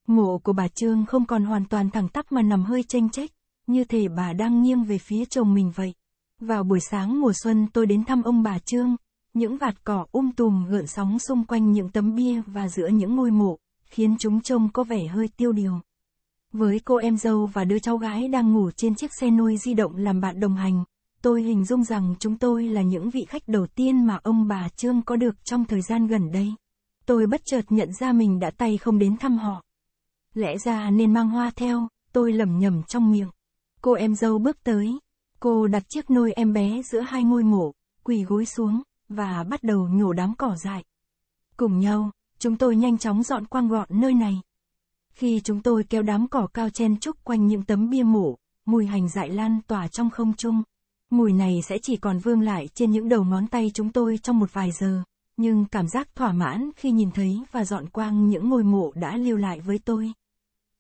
Speaker 1: Mộ của bà Trương không còn hoàn toàn thẳng tắp mà nằm hơi tranh chách, như thể bà đang nghiêng về phía chồng mình vậy. Vào buổi sáng mùa xuân tôi đến thăm ông bà Trương, những vạt cỏ um tùm gợn sóng xung quanh những tấm bia và giữa những ngôi mộ, khiến chúng trông có vẻ hơi tiêu điều. Với cô em dâu và đứa cháu gái đang ngủ trên chiếc xe nuôi di động làm bạn đồng hành, tôi hình dung rằng chúng tôi là những vị khách đầu tiên mà ông bà Trương có được trong thời gian gần đây. Tôi bất chợt nhận ra mình đã tay không đến thăm họ. Lẽ ra nên mang hoa theo, tôi lẩm nhẩm trong miệng. Cô em dâu bước tới, cô đặt chiếc nôi em bé giữa hai ngôi mộ, quỳ gối xuống, và bắt đầu nhổ đám cỏ dại. Cùng nhau, chúng tôi nhanh chóng dọn quang gọn nơi này. Khi chúng tôi kéo đám cỏ cao chen trúc quanh những tấm bia mộ, mùi hành dại lan tỏa trong không trung. Mùi này sẽ chỉ còn vương lại trên những đầu ngón tay chúng tôi trong một vài giờ, nhưng cảm giác thỏa mãn khi nhìn thấy và dọn quang những ngôi mộ đã lưu lại với tôi.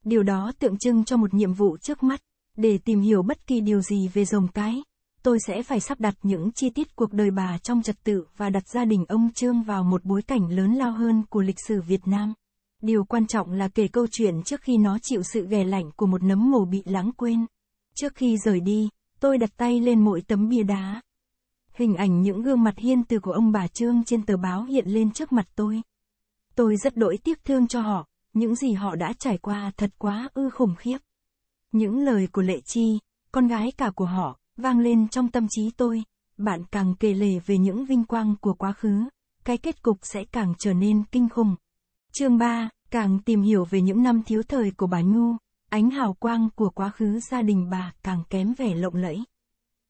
Speaker 1: Điều đó tượng trưng cho một nhiệm vụ trước mắt, để tìm hiểu bất kỳ điều gì về rồng cái. Tôi sẽ phải sắp đặt những chi tiết cuộc đời bà trong trật tự và đặt gia đình ông Trương vào một bối cảnh lớn lao hơn của lịch sử Việt Nam. Điều quan trọng là kể câu chuyện trước khi nó chịu sự ghè lạnh của một nấm mồ bị lãng quên. Trước khi rời đi, tôi đặt tay lên mỗi tấm bia đá. Hình ảnh những gương mặt hiên từ của ông bà Trương trên tờ báo hiện lên trước mặt tôi. Tôi rất đỗi tiếc thương cho họ, những gì họ đã trải qua thật quá ư khủng khiếp. Những lời của Lệ Chi, con gái cả của họ, vang lên trong tâm trí tôi. Bạn càng kể lể về những vinh quang của quá khứ, cái kết cục sẽ càng trở nên kinh khủng. Chương 3 Càng tìm hiểu về những năm thiếu thời của bà Nhu, ánh hào quang của quá khứ gia đình bà càng kém vẻ lộng lẫy.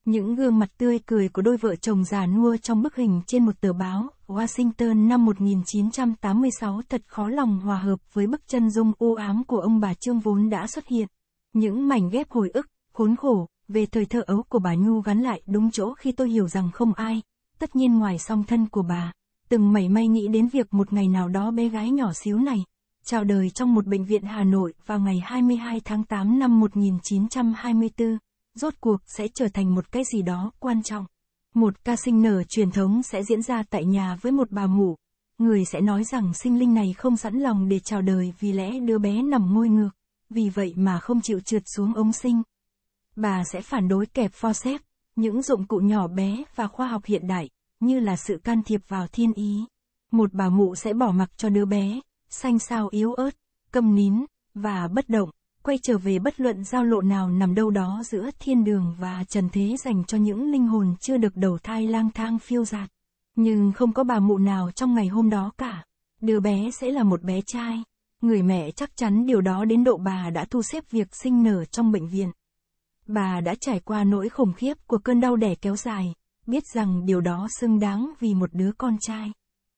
Speaker 1: Những gương mặt tươi cười của đôi vợ chồng già nua trong bức hình trên một tờ báo Washington năm 1986 thật khó lòng hòa hợp với bức chân dung u ám của ông bà Trương vốn đã xuất hiện. Những mảnh ghép hồi ức, khốn khổ, về thời thơ ấu của bà Nhu gắn lại đúng chỗ khi tôi hiểu rằng không ai, tất nhiên ngoài song thân của bà, từng mảy may nghĩ đến việc một ngày nào đó bé gái nhỏ xíu này, chào đời trong một bệnh viện Hà Nội vào ngày 22 tháng 8 năm 1924, rốt cuộc sẽ trở thành một cái gì đó quan trọng. Một ca sinh nở truyền thống sẽ diễn ra tại nhà với một bà mụ. Người sẽ nói rằng sinh linh này không sẵn lòng để chào đời vì lẽ đứa bé nằm ngôi ngược, vì vậy mà không chịu trượt xuống ống sinh. Bà sẽ phản đối kẹp xếp, những dụng cụ nhỏ bé và khoa học hiện đại, như là sự can thiệp vào thiên ý. Một bà mụ sẽ bỏ mặc cho đứa bé, xanh xao yếu ớt, câm nín, và bất động, quay trở về bất luận giao lộ nào nằm đâu đó giữa thiên đường và trần thế dành cho những linh hồn chưa được đầu thai lang thang phiêu dạt. Nhưng không có bà mụ nào trong ngày hôm đó cả. Đứa bé sẽ là một bé trai. Người mẹ chắc chắn điều đó đến độ bà đã thu xếp việc sinh nở trong bệnh viện. Bà đã trải qua nỗi khủng khiếp của cơn đau đẻ kéo dài, biết rằng điều đó xứng đáng vì một đứa con trai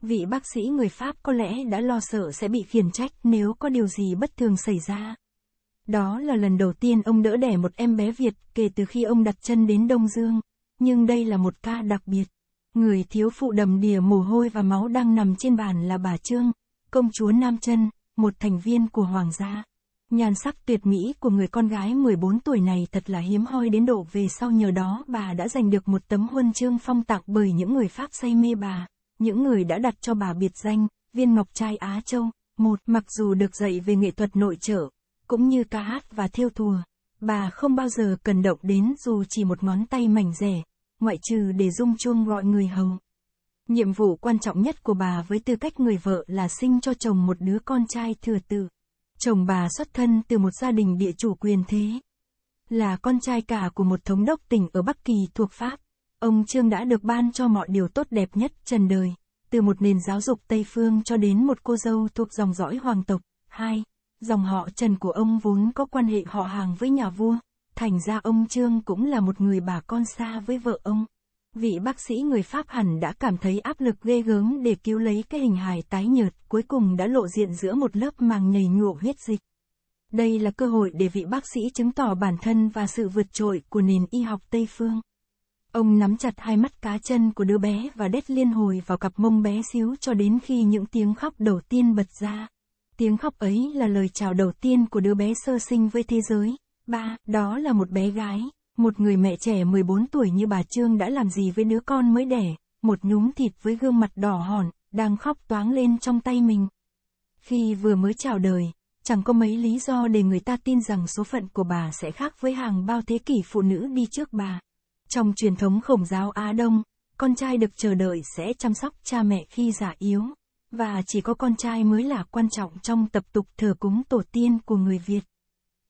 Speaker 1: vị bác sĩ người Pháp có lẽ đã lo sợ sẽ bị khiển trách nếu có điều gì bất thường xảy ra. Đó là lần đầu tiên ông đỡ đẻ một em bé Việt kể từ khi ông đặt chân đến Đông Dương, nhưng đây là một ca đặc biệt. Người thiếu phụ đầm đìa mồ hôi và máu đang nằm trên bàn là bà Trương, công chúa Nam Trân, một thành viên của Hoàng gia. Nhan sắc tuyệt mỹ của người con gái 14 tuổi này thật là hiếm hoi đến độ về sau nhờ đó bà đã giành được một tấm huân chương phong tặng bởi những người Pháp say mê bà những người đã đặt cho bà biệt danh, viên ngọc trai Á Châu. Một, mặc dù được dạy về nghệ thuật nội trợ, cũng như ca hát và thiêu thùa, bà không bao giờ cần động đến dù chỉ một ngón tay mảnh rẻ, ngoại trừ để rung chuông gọi người hầu. Nhiệm vụ quan trọng nhất của bà với tư cách người vợ là sinh cho chồng một đứa con trai thừa tự. Chồng bà xuất thân từ một gia đình địa chủ quyền thế. Là con trai cả của một thống đốc tỉnh ở Bắc Kỳ thuộc Pháp. Ông Trương đã được ban cho mọi điều tốt đẹp nhất trần đời, từ một nền giáo dục Tây Phương cho đến một cô dâu thuộc dòng dõi hoàng tộc. hai Dòng họ Trần của ông vốn có quan hệ họ hàng với nhà vua, thành ra ông Trương cũng là một người bà con xa với vợ ông. Vị bác sĩ người Pháp hẳn đã cảm thấy áp lực ghê gớm để cứu lấy cái hình hài tái nhợt cuối cùng đã lộ diện giữa một lớp màng nhầy nhụa huyết dịch. Đây là cơ hội để vị bác sĩ chứng tỏ bản thân và sự vượt trội của nền y học Tây Phương. Ông nắm chặt hai mắt cá chân của đứa bé và đét liên hồi vào cặp mông bé xíu cho đến khi những tiếng khóc đầu tiên bật ra. Tiếng khóc ấy là lời chào đầu tiên của đứa bé sơ sinh với thế giới. Ba, đó là một bé gái. Một người mẹ trẻ 14 tuổi như bà Trương đã làm gì với đứa con mới đẻ, một nhúm thịt với gương mặt đỏ hòn, đang khóc toáng lên trong tay mình. Khi vừa mới chào đời, chẳng có mấy lý do để người ta tin rằng số phận của bà sẽ khác với hàng bao thế kỷ phụ nữ đi trước bà. Trong truyền thống khổng giáo Á Đông, con trai được chờ đợi sẽ chăm sóc cha mẹ khi già yếu, và chỉ có con trai mới là quan trọng trong tập tục thờ cúng tổ tiên của người Việt.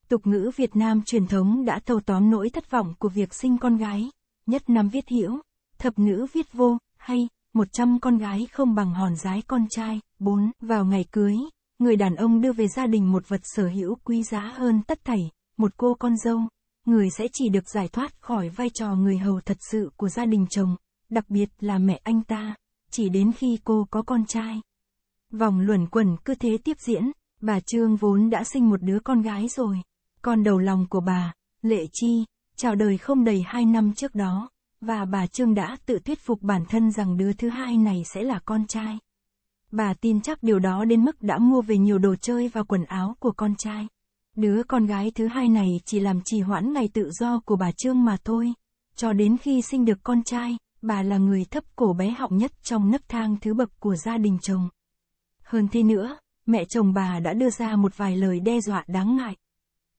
Speaker 1: Tục ngữ Việt Nam truyền thống đã thâu tóm nỗi thất vọng của việc sinh con gái, nhất năm viết hiểu, thập nữ viết vô, hay, một trăm con gái không bằng hòn gái con trai, bốn Vào ngày cưới, người đàn ông đưa về gia đình một vật sở hữu quý giá hơn tất thảy, một cô con dâu, người sẽ chỉ được giải thoát khỏi vai trò người hầu thật sự của gia đình chồng, đặc biệt là mẹ anh ta, chỉ đến khi cô có con trai. Vòng luẩn quẩn cứ thế tiếp diễn, bà Trương vốn đã sinh một đứa con gái rồi. Con đầu lòng của bà, Lệ Chi, chào đời không đầy hai năm trước đó, và bà Trương đã tự thuyết phục bản thân rằng đứa thứ hai này sẽ là con trai. Bà tin chắc điều đó đến mức đã mua về nhiều đồ chơi và quần áo của con trai. Đứa con gái thứ hai này chỉ làm trì hoãn ngày tự do của bà Trương mà thôi. Cho đến khi sinh được con trai, bà là người thấp cổ bé họng nhất trong nấc thang thứ bậc của gia đình chồng. Hơn thế nữa, mẹ chồng bà đã đưa ra một vài lời đe dọa đáng ngại.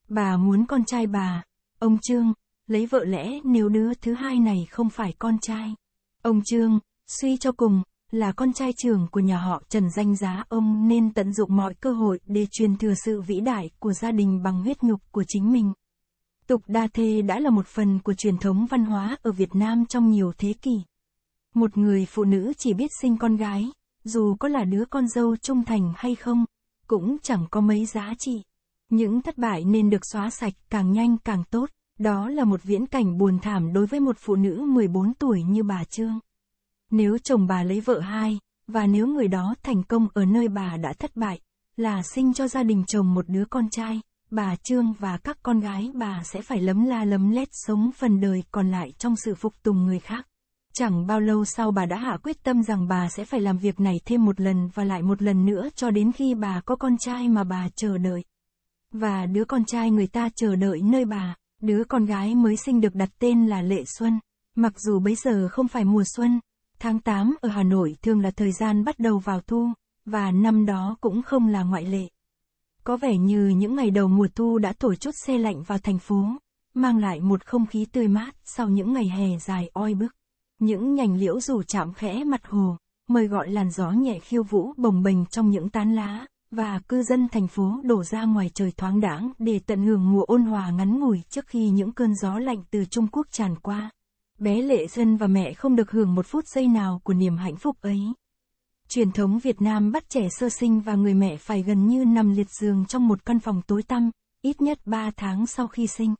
Speaker 1: Bà muốn con trai bà, ông Trương, lấy vợ lẽ nếu đứa thứ hai này không phải con trai. Ông Trương, suy cho cùng, là con trai trưởng của nhà họ Trần danh giá ông nên tận dụng mọi cơ hội để truyền thừa sự vĩ đại của gia đình bằng huyết nhục của chính mình. Tục đa thê đã là một phần của truyền thống văn hóa ở Việt Nam trong nhiều thế kỷ. Một người phụ nữ chỉ biết sinh con gái, dù có là đứa con dâu trung thành hay không, cũng chẳng có mấy giá trị. Những thất bại nên được xóa sạch càng nhanh càng tốt, đó là một viễn cảnh buồn thảm đối với một phụ nữ 14 tuổi như bà Trương. Nếu chồng bà lấy vợ hai, và nếu người đó thành công ở nơi bà đã thất bại, là sinh cho gia đình chồng một đứa con trai, bà Trương và các con gái bà sẽ phải lấm la lấm lét sống phần đời còn lại trong sự phục tùng người khác. Chẳng bao lâu sau bà đã hạ quyết tâm rằng bà sẽ phải làm việc này thêm một lần và lại một lần nữa cho đến khi bà có con trai mà bà chờ đợi. Và đứa con trai người ta chờ đợi nơi bà, đứa con gái mới sinh được đặt tên là Lệ Xuân. Mặc dù bấy giờ không phải mùa xuân, Tháng 8 ở Hà Nội thường là thời gian bắt đầu vào thu, và năm đó cũng không là ngoại lệ. Có vẻ như những ngày đầu mùa thu đã thổi chút xe lạnh vào thành phố, mang lại một không khí tươi mát sau những ngày hè dài oi bức. Những nhành liễu rủ chạm khẽ mặt hồ, mời gọi làn gió nhẹ khiêu vũ bồng bềnh trong những tán lá, và cư dân thành phố đổ ra ngoài trời thoáng đãng để tận hưởng mùa ôn hòa ngắn ngủi trước khi những cơn gió lạnh từ Trung Quốc tràn qua bé Lệ Dân và mẹ không được hưởng một phút giây nào của niềm hạnh phúc ấy. Truyền thống Việt Nam bắt trẻ sơ sinh và người mẹ phải gần như nằm liệt giường trong một căn phòng tối tăm, ít nhất 3 tháng sau khi sinh.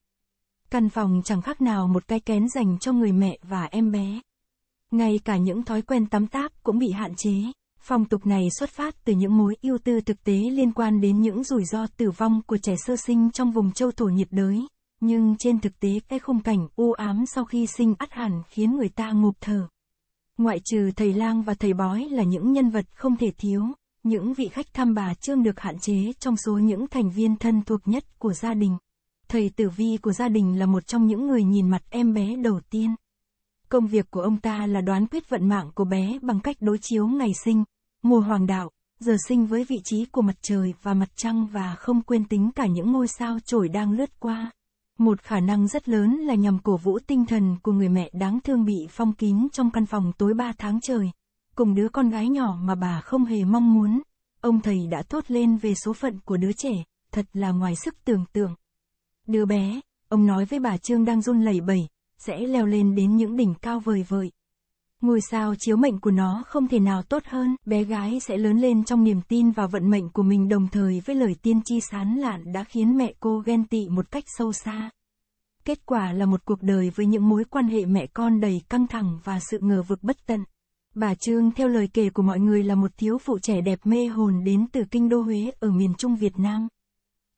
Speaker 1: Căn phòng chẳng khác nào một cái kén dành cho người mẹ và em bé. Ngay cả những thói quen tắm táp cũng bị hạn chế. Phong tục này xuất phát từ những mối ưu tư thực tế liên quan đến những rủi ro tử vong của trẻ sơ sinh trong vùng châu thổ nhiệt đới, nhưng trên thực tế cái khung cảnh u ám sau khi sinh ắt hẳn khiến người ta ngụp thở. Ngoại trừ thầy lang và thầy bói là những nhân vật không thể thiếu, những vị khách thăm bà Trương được hạn chế trong số những thành viên thân thuộc nhất của gia đình. Thầy tử vi của gia đình là một trong những người nhìn mặt em bé đầu tiên. Công việc của ông ta là đoán quyết vận mạng của bé bằng cách đối chiếu ngày sinh, mùa hoàng đạo, giờ sinh với vị trí của mặt trời và mặt trăng và không quên tính cả những ngôi sao trổi đang lướt qua. Một khả năng rất lớn là nhằm cổ vũ tinh thần của người mẹ đáng thương bị phong kín trong căn phòng tối 3 tháng trời, cùng đứa con gái nhỏ mà bà không hề mong muốn. Ông thầy đã thốt lên về số phận của đứa trẻ, thật là ngoài sức tưởng tượng. Đứa bé, ông nói với bà Trương đang run lẩy bẩy, sẽ leo lên đến những đỉnh cao vời vợi, Ngôi sao chiếu mệnh của nó không thể nào tốt hơn, bé gái sẽ lớn lên trong niềm tin vào vận mệnh của mình đồng thời với lời tiên tri sán lạn đã khiến mẹ cô ghen tị một cách sâu xa. Kết quả là một cuộc đời với những mối quan hệ mẹ con đầy căng thẳng và sự ngờ vực bất tận. Bà Trương theo lời kể của mọi người là một thiếu phụ trẻ đẹp mê hồn đến từ kinh đô Huế ở miền Trung Việt Nam.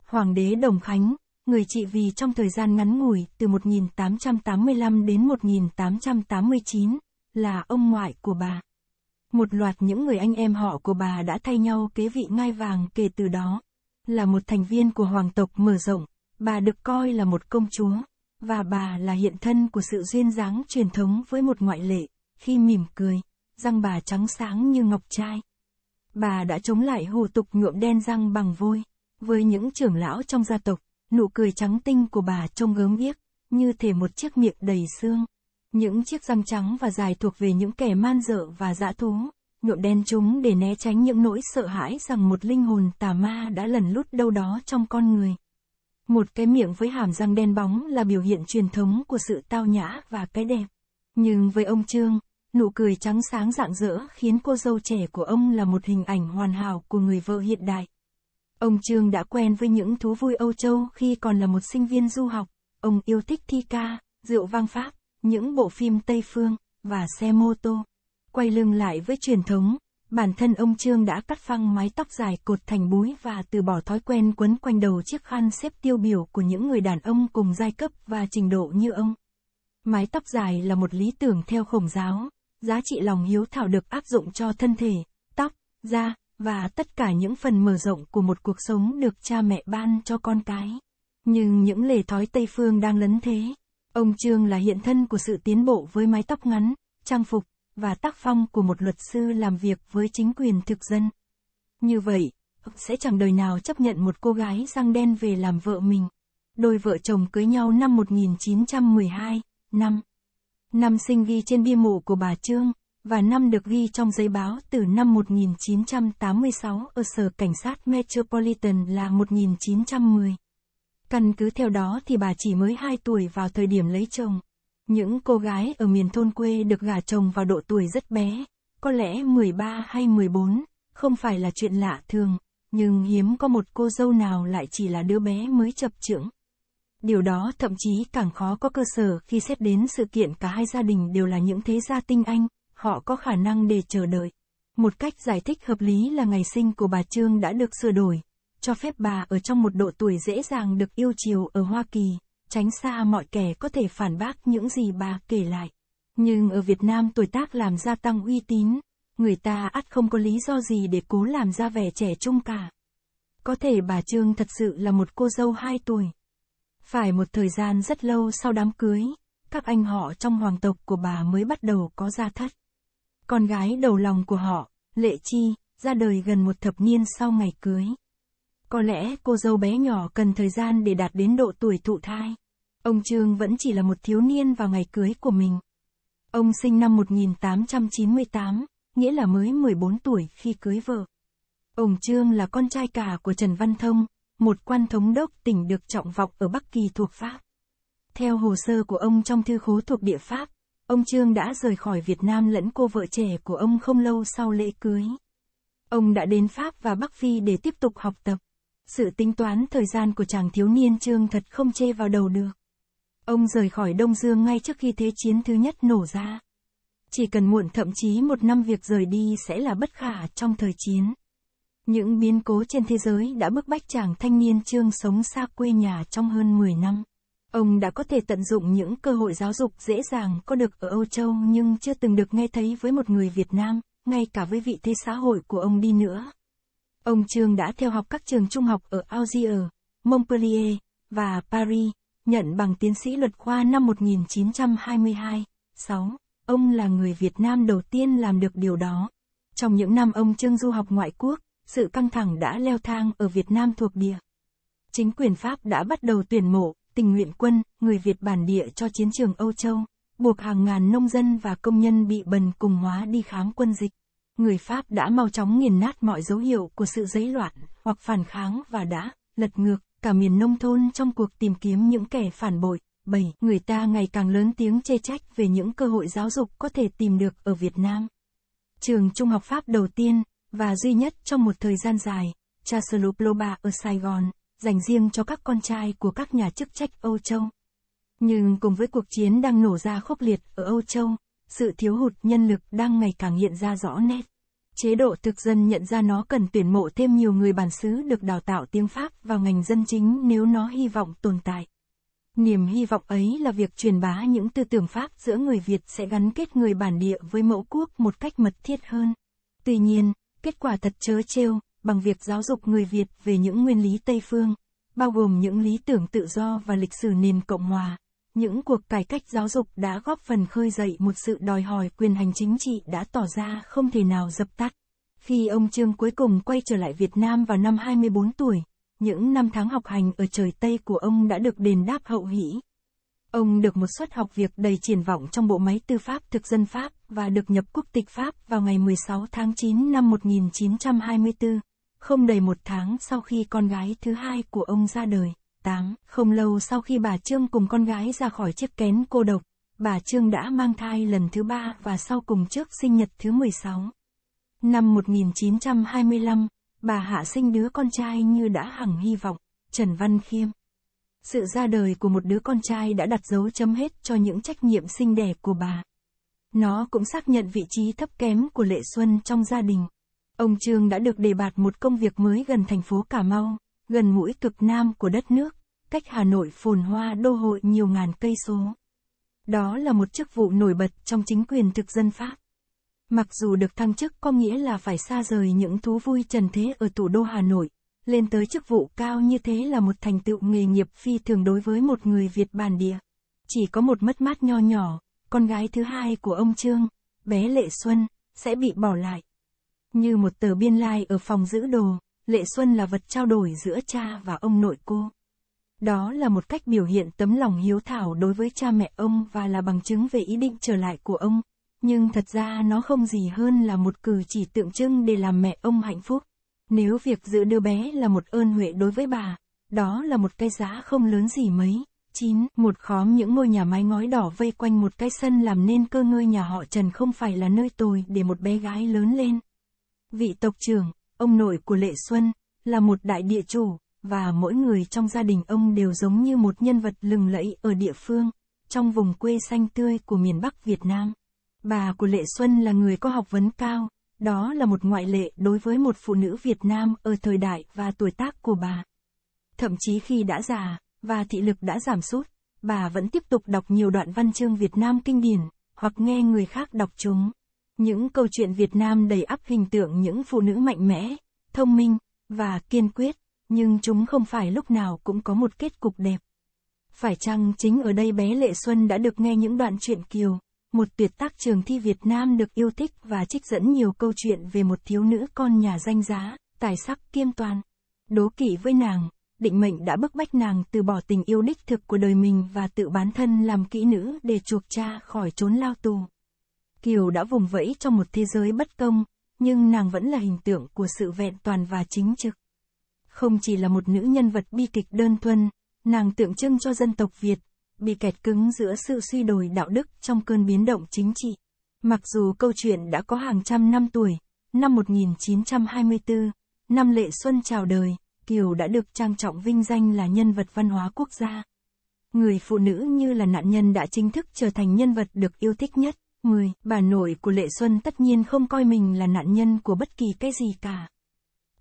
Speaker 1: Hoàng đế Đồng Khánh, người trị vì trong thời gian ngắn ngủi từ 1885 đến 1889, là ông ngoại của bà. Một loạt những người anh em họ của bà đã thay nhau kế vị ngai vàng kể từ đó. Là một thành viên của hoàng tộc mở rộng, bà được coi là một công chúa, và bà là hiện thân của sự duyên dáng truyền thống với một ngoại lệ, khi mỉm cười, răng bà trắng sáng như ngọc trai. Bà đã chống lại hồ tục nhuộm đen răng bằng vôi, với những trưởng lão trong gia tộc, nụ cười trắng tinh của bà trông gớm ghiếc, như thể một chiếc miệng đầy xương. Những chiếc răng trắng và dài thuộc về những kẻ man dợ và dã thú, nhuộm đen chúng để né tránh những nỗi sợ hãi rằng một linh hồn tà ma đã lẩn lút đâu đó trong con người. Một cái miệng với hàm răng đen bóng là biểu hiện truyền thống của sự tao nhã và cái đẹp. Nhưng với ông Trương, nụ cười trắng sáng rạng rỡ khiến cô dâu trẻ của ông là một hình ảnh hoàn hảo của người vợ hiện đại. Ông Trương đã quen với những thú vui Âu Châu khi còn là một sinh viên du học. Ông yêu thích thi ca, rượu vang Pháp, những bộ phim Tây Phương, và xe mô tô. Quay lưng lại với truyền thống, bản thân ông Trương đã cắt phăng mái tóc dài cột thành búi và từ bỏ thói quen quấn quanh đầu chiếc khăn xếp tiêu biểu của những người đàn ông cùng giai cấp và trình độ như ông. Mái tóc dài là một lý tưởng theo khổng giáo, giá trị lòng hiếu thảo được áp dụng cho thân thể, tóc, da, và tất cả những phần mở rộng của một cuộc sống được cha mẹ ban cho con cái. Nhưng những lề thói Tây Phương đang lấn thế, Ông Trương là hiện thân của sự tiến bộ với mái tóc ngắn, trang phục, và tác phong của một luật sư làm việc với chính quyền thực dân. Như vậy, ông sẽ chẳng đời nào chấp nhận một cô gái răng đen về làm vợ mình. Đôi vợ chồng cưới nhau năm 1912, năm. Năm sinh ghi trên bia mộ của bà Trương, và năm được ghi trong giấy báo từ năm 1986 ở Sở Cảnh sát Metropolitan là 1910. Căn cứ theo đó thì bà chỉ mới 2 tuổi vào thời điểm lấy chồng. Những cô gái ở miền thôn quê được gả chồng vào độ tuổi rất bé, có lẽ 13 hay 14, không phải là chuyện lạ thường, nhưng hiếm có một cô dâu nào lại chỉ là đứa bé mới chập chững. Điều đó thậm chí càng khó có cơ sở khi xét đến sự kiện cả hai gia đình đều là những thế gia tinh anh, họ có khả năng để chờ đợi. Một cách giải thích hợp lý là ngày sinh của bà Trương đã được sửa đổi, cho phép bà ở trong một độ tuổi dễ dàng được yêu chiều ở Hoa Kỳ, tránh xa mọi kẻ có thể phản bác những gì bà kể lại. Nhưng ở Việt Nam tuổi tác làm gia tăng uy tín, người ta ắt không có lý do gì để cố làm ra vẻ trẻ trung cả. Có thể bà Trương thật sự là một cô dâu 2 tuổi. Phải một thời gian rất lâu sau đám cưới, các anh họ trong hoàng tộc của bà mới bắt đầu có gia thất. Con gái đầu lòng của họ, Lệ Chi, ra đời gần một thập niên sau ngày cưới. Có lẽ cô dâu bé nhỏ cần thời gian để đạt đến độ tuổi thụ thai. Ông Trương vẫn chỉ là một thiếu niên vào ngày cưới của mình. Ông sinh năm 1898, nghĩa là mới 14 tuổi khi cưới vợ. Ông Trương là con trai cả của Trần Văn Thông, một quan thống đốc tỉnh được trọng vọng ở Bắc Kỳ thuộc Pháp. Theo hồ sơ của ông trong thư khố thuộc địa Pháp, ông Trương đã rời khỏi Việt Nam lẫn cô vợ trẻ của ông không lâu sau lễ cưới. Ông đã đến Pháp và Bắc Phi để tiếp tục học tập. Sự tính toán thời gian của chàng thiếu niên Trương thật không chê vào đầu được. Ông rời khỏi Đông Dương ngay trước khi thế chiến thứ nhất nổ ra. Chỉ cần muộn thậm chí một năm việc rời đi sẽ là bất khả trong thời chiến. Những biến cố trên thế giới đã bức bách chàng thanh niên Trương sống xa quê nhà trong hơn 10 năm. Ông đã có thể tận dụng những cơ hội giáo dục dễ dàng có được ở Âu Châu nhưng chưa từng được nghe thấy với một người Việt Nam, ngay cả với vị thế xã hội của ông đi nữa. Ông Trương đã theo học các trường trung học ở Algiers, Montpellier và Paris, nhận bằng tiến sĩ luật khoa năm 1922. 6. Ông là người Việt Nam đầu tiên làm được điều đó. Trong những năm ông Trương du học ngoại quốc, sự căng thẳng đã leo thang ở Việt Nam thuộc địa. Chính quyền Pháp đã bắt đầu tuyển mộ, tình nguyện quân, người Việt bản địa cho chiến trường Âu Châu, buộc hàng ngàn nông dân và công nhân bị bần cùng hóa đi khám quân dịch người Pháp đã mau chóng nghiền nát mọi dấu hiệu của sự giấy loạn hoặc phản kháng và đã lật ngược cả miền nông thôn trong cuộc tìm kiếm những kẻ phản bội. 7. Người ta ngày càng lớn tiếng chê trách về những cơ hội giáo dục có thể tìm được ở Việt Nam. Trường trung học Pháp đầu tiên, và duy nhất trong một thời gian dài, Chasseloploba ở Sài Gòn, dành riêng cho các con trai của các nhà chức trách Âu Châu. Nhưng cùng với cuộc chiến đang nổ ra khốc liệt ở Âu Châu, sự thiếu hụt nhân lực đang ngày càng hiện ra rõ nét. Chế độ thực dân nhận ra nó cần tuyển mộ thêm nhiều người bản xứ được đào tạo tiếng Pháp vào ngành dân chính nếu nó hy vọng tồn tại. Niềm hy vọng ấy là việc truyền bá những tư tưởng Pháp giữa người Việt sẽ gắn kết người bản địa với mẫu quốc một cách mật thiết hơn. Tuy nhiên, kết quả thật chớ trêu, bằng việc giáo dục người Việt về những nguyên lý Tây phương, bao gồm những lý tưởng tự do và lịch sử nền Cộng hòa, những cuộc cải cách giáo dục đã góp phần khơi dậy một sự đòi hỏi quyền hành chính trị đã tỏ ra không thể nào dập tắt. Khi ông Trương cuối cùng quay trở lại Việt Nam vào năm 24 tuổi, những năm tháng học hành ở trời Tây của ông đã được đền đáp hậu hỷ. Ông được một suất học việc đầy triển vọng trong bộ máy tư pháp thực dân Pháp và được nhập quốc tịch Pháp vào ngày 16 tháng 9 năm 1924, không đầy một tháng sau khi con gái thứ hai của ông ra đời. 8, không lâu sau khi bà Trương cùng con gái ra khỏi chiếc kén cô độc, bà Trương đã mang thai lần thứ ba và sau cùng trước sinh nhật thứ 16. Năm 1925, bà hạ sinh đứa con trai như đã hằng hy vọng, Trần Văn Khiêm. Sự ra đời của một đứa con trai đã đặt dấu chấm hết cho những trách nhiệm sinh đẻ của bà. Nó cũng xác nhận vị trí thấp kém của Lệ Xuân trong gia đình. Ông Trương đã được đề bạt một công việc mới gần thành phố Cà Mau, gần mũi cực nam của đất nước, cách Hà Nội phồn hoa đô hội nhiều ngàn cây số. Đó là một chức vụ nổi bật trong chính quyền thực dân Pháp. Mặc dù được thăng chức có nghĩa là phải xa rời những thú vui trần thế ở thủ đô Hà Nội, lên tới chức vụ cao như thế là một thành tựu nghề nghiệp phi thường đối với một người Việt bản địa. Chỉ có một mất mát nho nhỏ, con gái thứ hai của ông Trương, bé Lệ Xuân, sẽ bị bỏ lại. Như một tờ biên lai like ở phòng giữ đồ. Lệ Xuân là vật trao đổi giữa cha và ông nội cô. Đó là một cách biểu hiện tấm lòng hiếu thảo đối với cha mẹ ông và là bằng chứng về ý định trở lại của ông, nhưng thật ra nó không gì hơn là một cử chỉ tượng trưng để làm mẹ ông hạnh phúc. Nếu việc giữ đứa bé là một ơn huệ đối với bà, đó là một cái giá không lớn gì mấy. 9. Một khóm những ngôi nhà mái ngói đỏ vây quanh một cái sân làm nên cơ ngơi nhà họ Trần không phải là nơi tồi để một bé gái lớn lên. Vị tộc trưởng, Ông nội của Lệ Xuân là một đại địa chủ, và mỗi người trong gia đình ông đều giống như một nhân vật lừng lẫy ở địa phương, trong vùng quê xanh tươi của miền Bắc Việt Nam. Bà của Lệ Xuân là người có học vấn cao, đó là một ngoại lệ đối với một phụ nữ Việt Nam ở thời đại và tuổi tác của bà. Thậm chí khi đã già, và thị lực đã giảm sút, bà vẫn tiếp tục đọc nhiều đoạn văn chương Việt Nam kinh điển, hoặc nghe người khác đọc chúng. Những câu chuyện Việt Nam đầy ắp hình tượng những phụ nữ mạnh mẽ, thông minh và kiên quyết, nhưng chúng không phải lúc nào cũng có một kết cục đẹp. Phải chăng chính ở đây bé Lệ Xuân đã được nghe những đoạn truyện Kiều, một tuyệt tác trường thi Việt Nam được yêu thích và trích dẫn nhiều câu chuyện về một thiếu nữ con nhà danh giá, tài sắc kiêm toàn. Đố kỵ với nàng, định mệnh đã bức bách nàng từ bỏ tình yêu đích thực của đời mình và tự bán thân làm kỹ nữ để chuộc cha khỏi trốn lao tù. Kiều đã vùng vẫy trong một thế giới bất công, nhưng nàng vẫn là hình tượng của sự vẹn toàn và chính trực. Không chỉ là một nữ nhân vật bi kịch đơn thuần, nàng tượng trưng cho dân tộc Việt, bị kẹt cứng giữa sự suy đồi đạo đức trong cơn biến động chính trị. Mặc dù câu chuyện đã có hàng trăm năm tuổi, năm 1924, năm Lệ Xuân chào đời, Kiều đã được trang trọng vinh danh là nhân vật văn hóa quốc gia. Người phụ nữ như là nạn nhân đã chính thức trở thành nhân vật được yêu thích nhất. 10. Bà nội của Lệ Xuân tất nhiên không coi mình là nạn nhân của bất kỳ cái gì cả.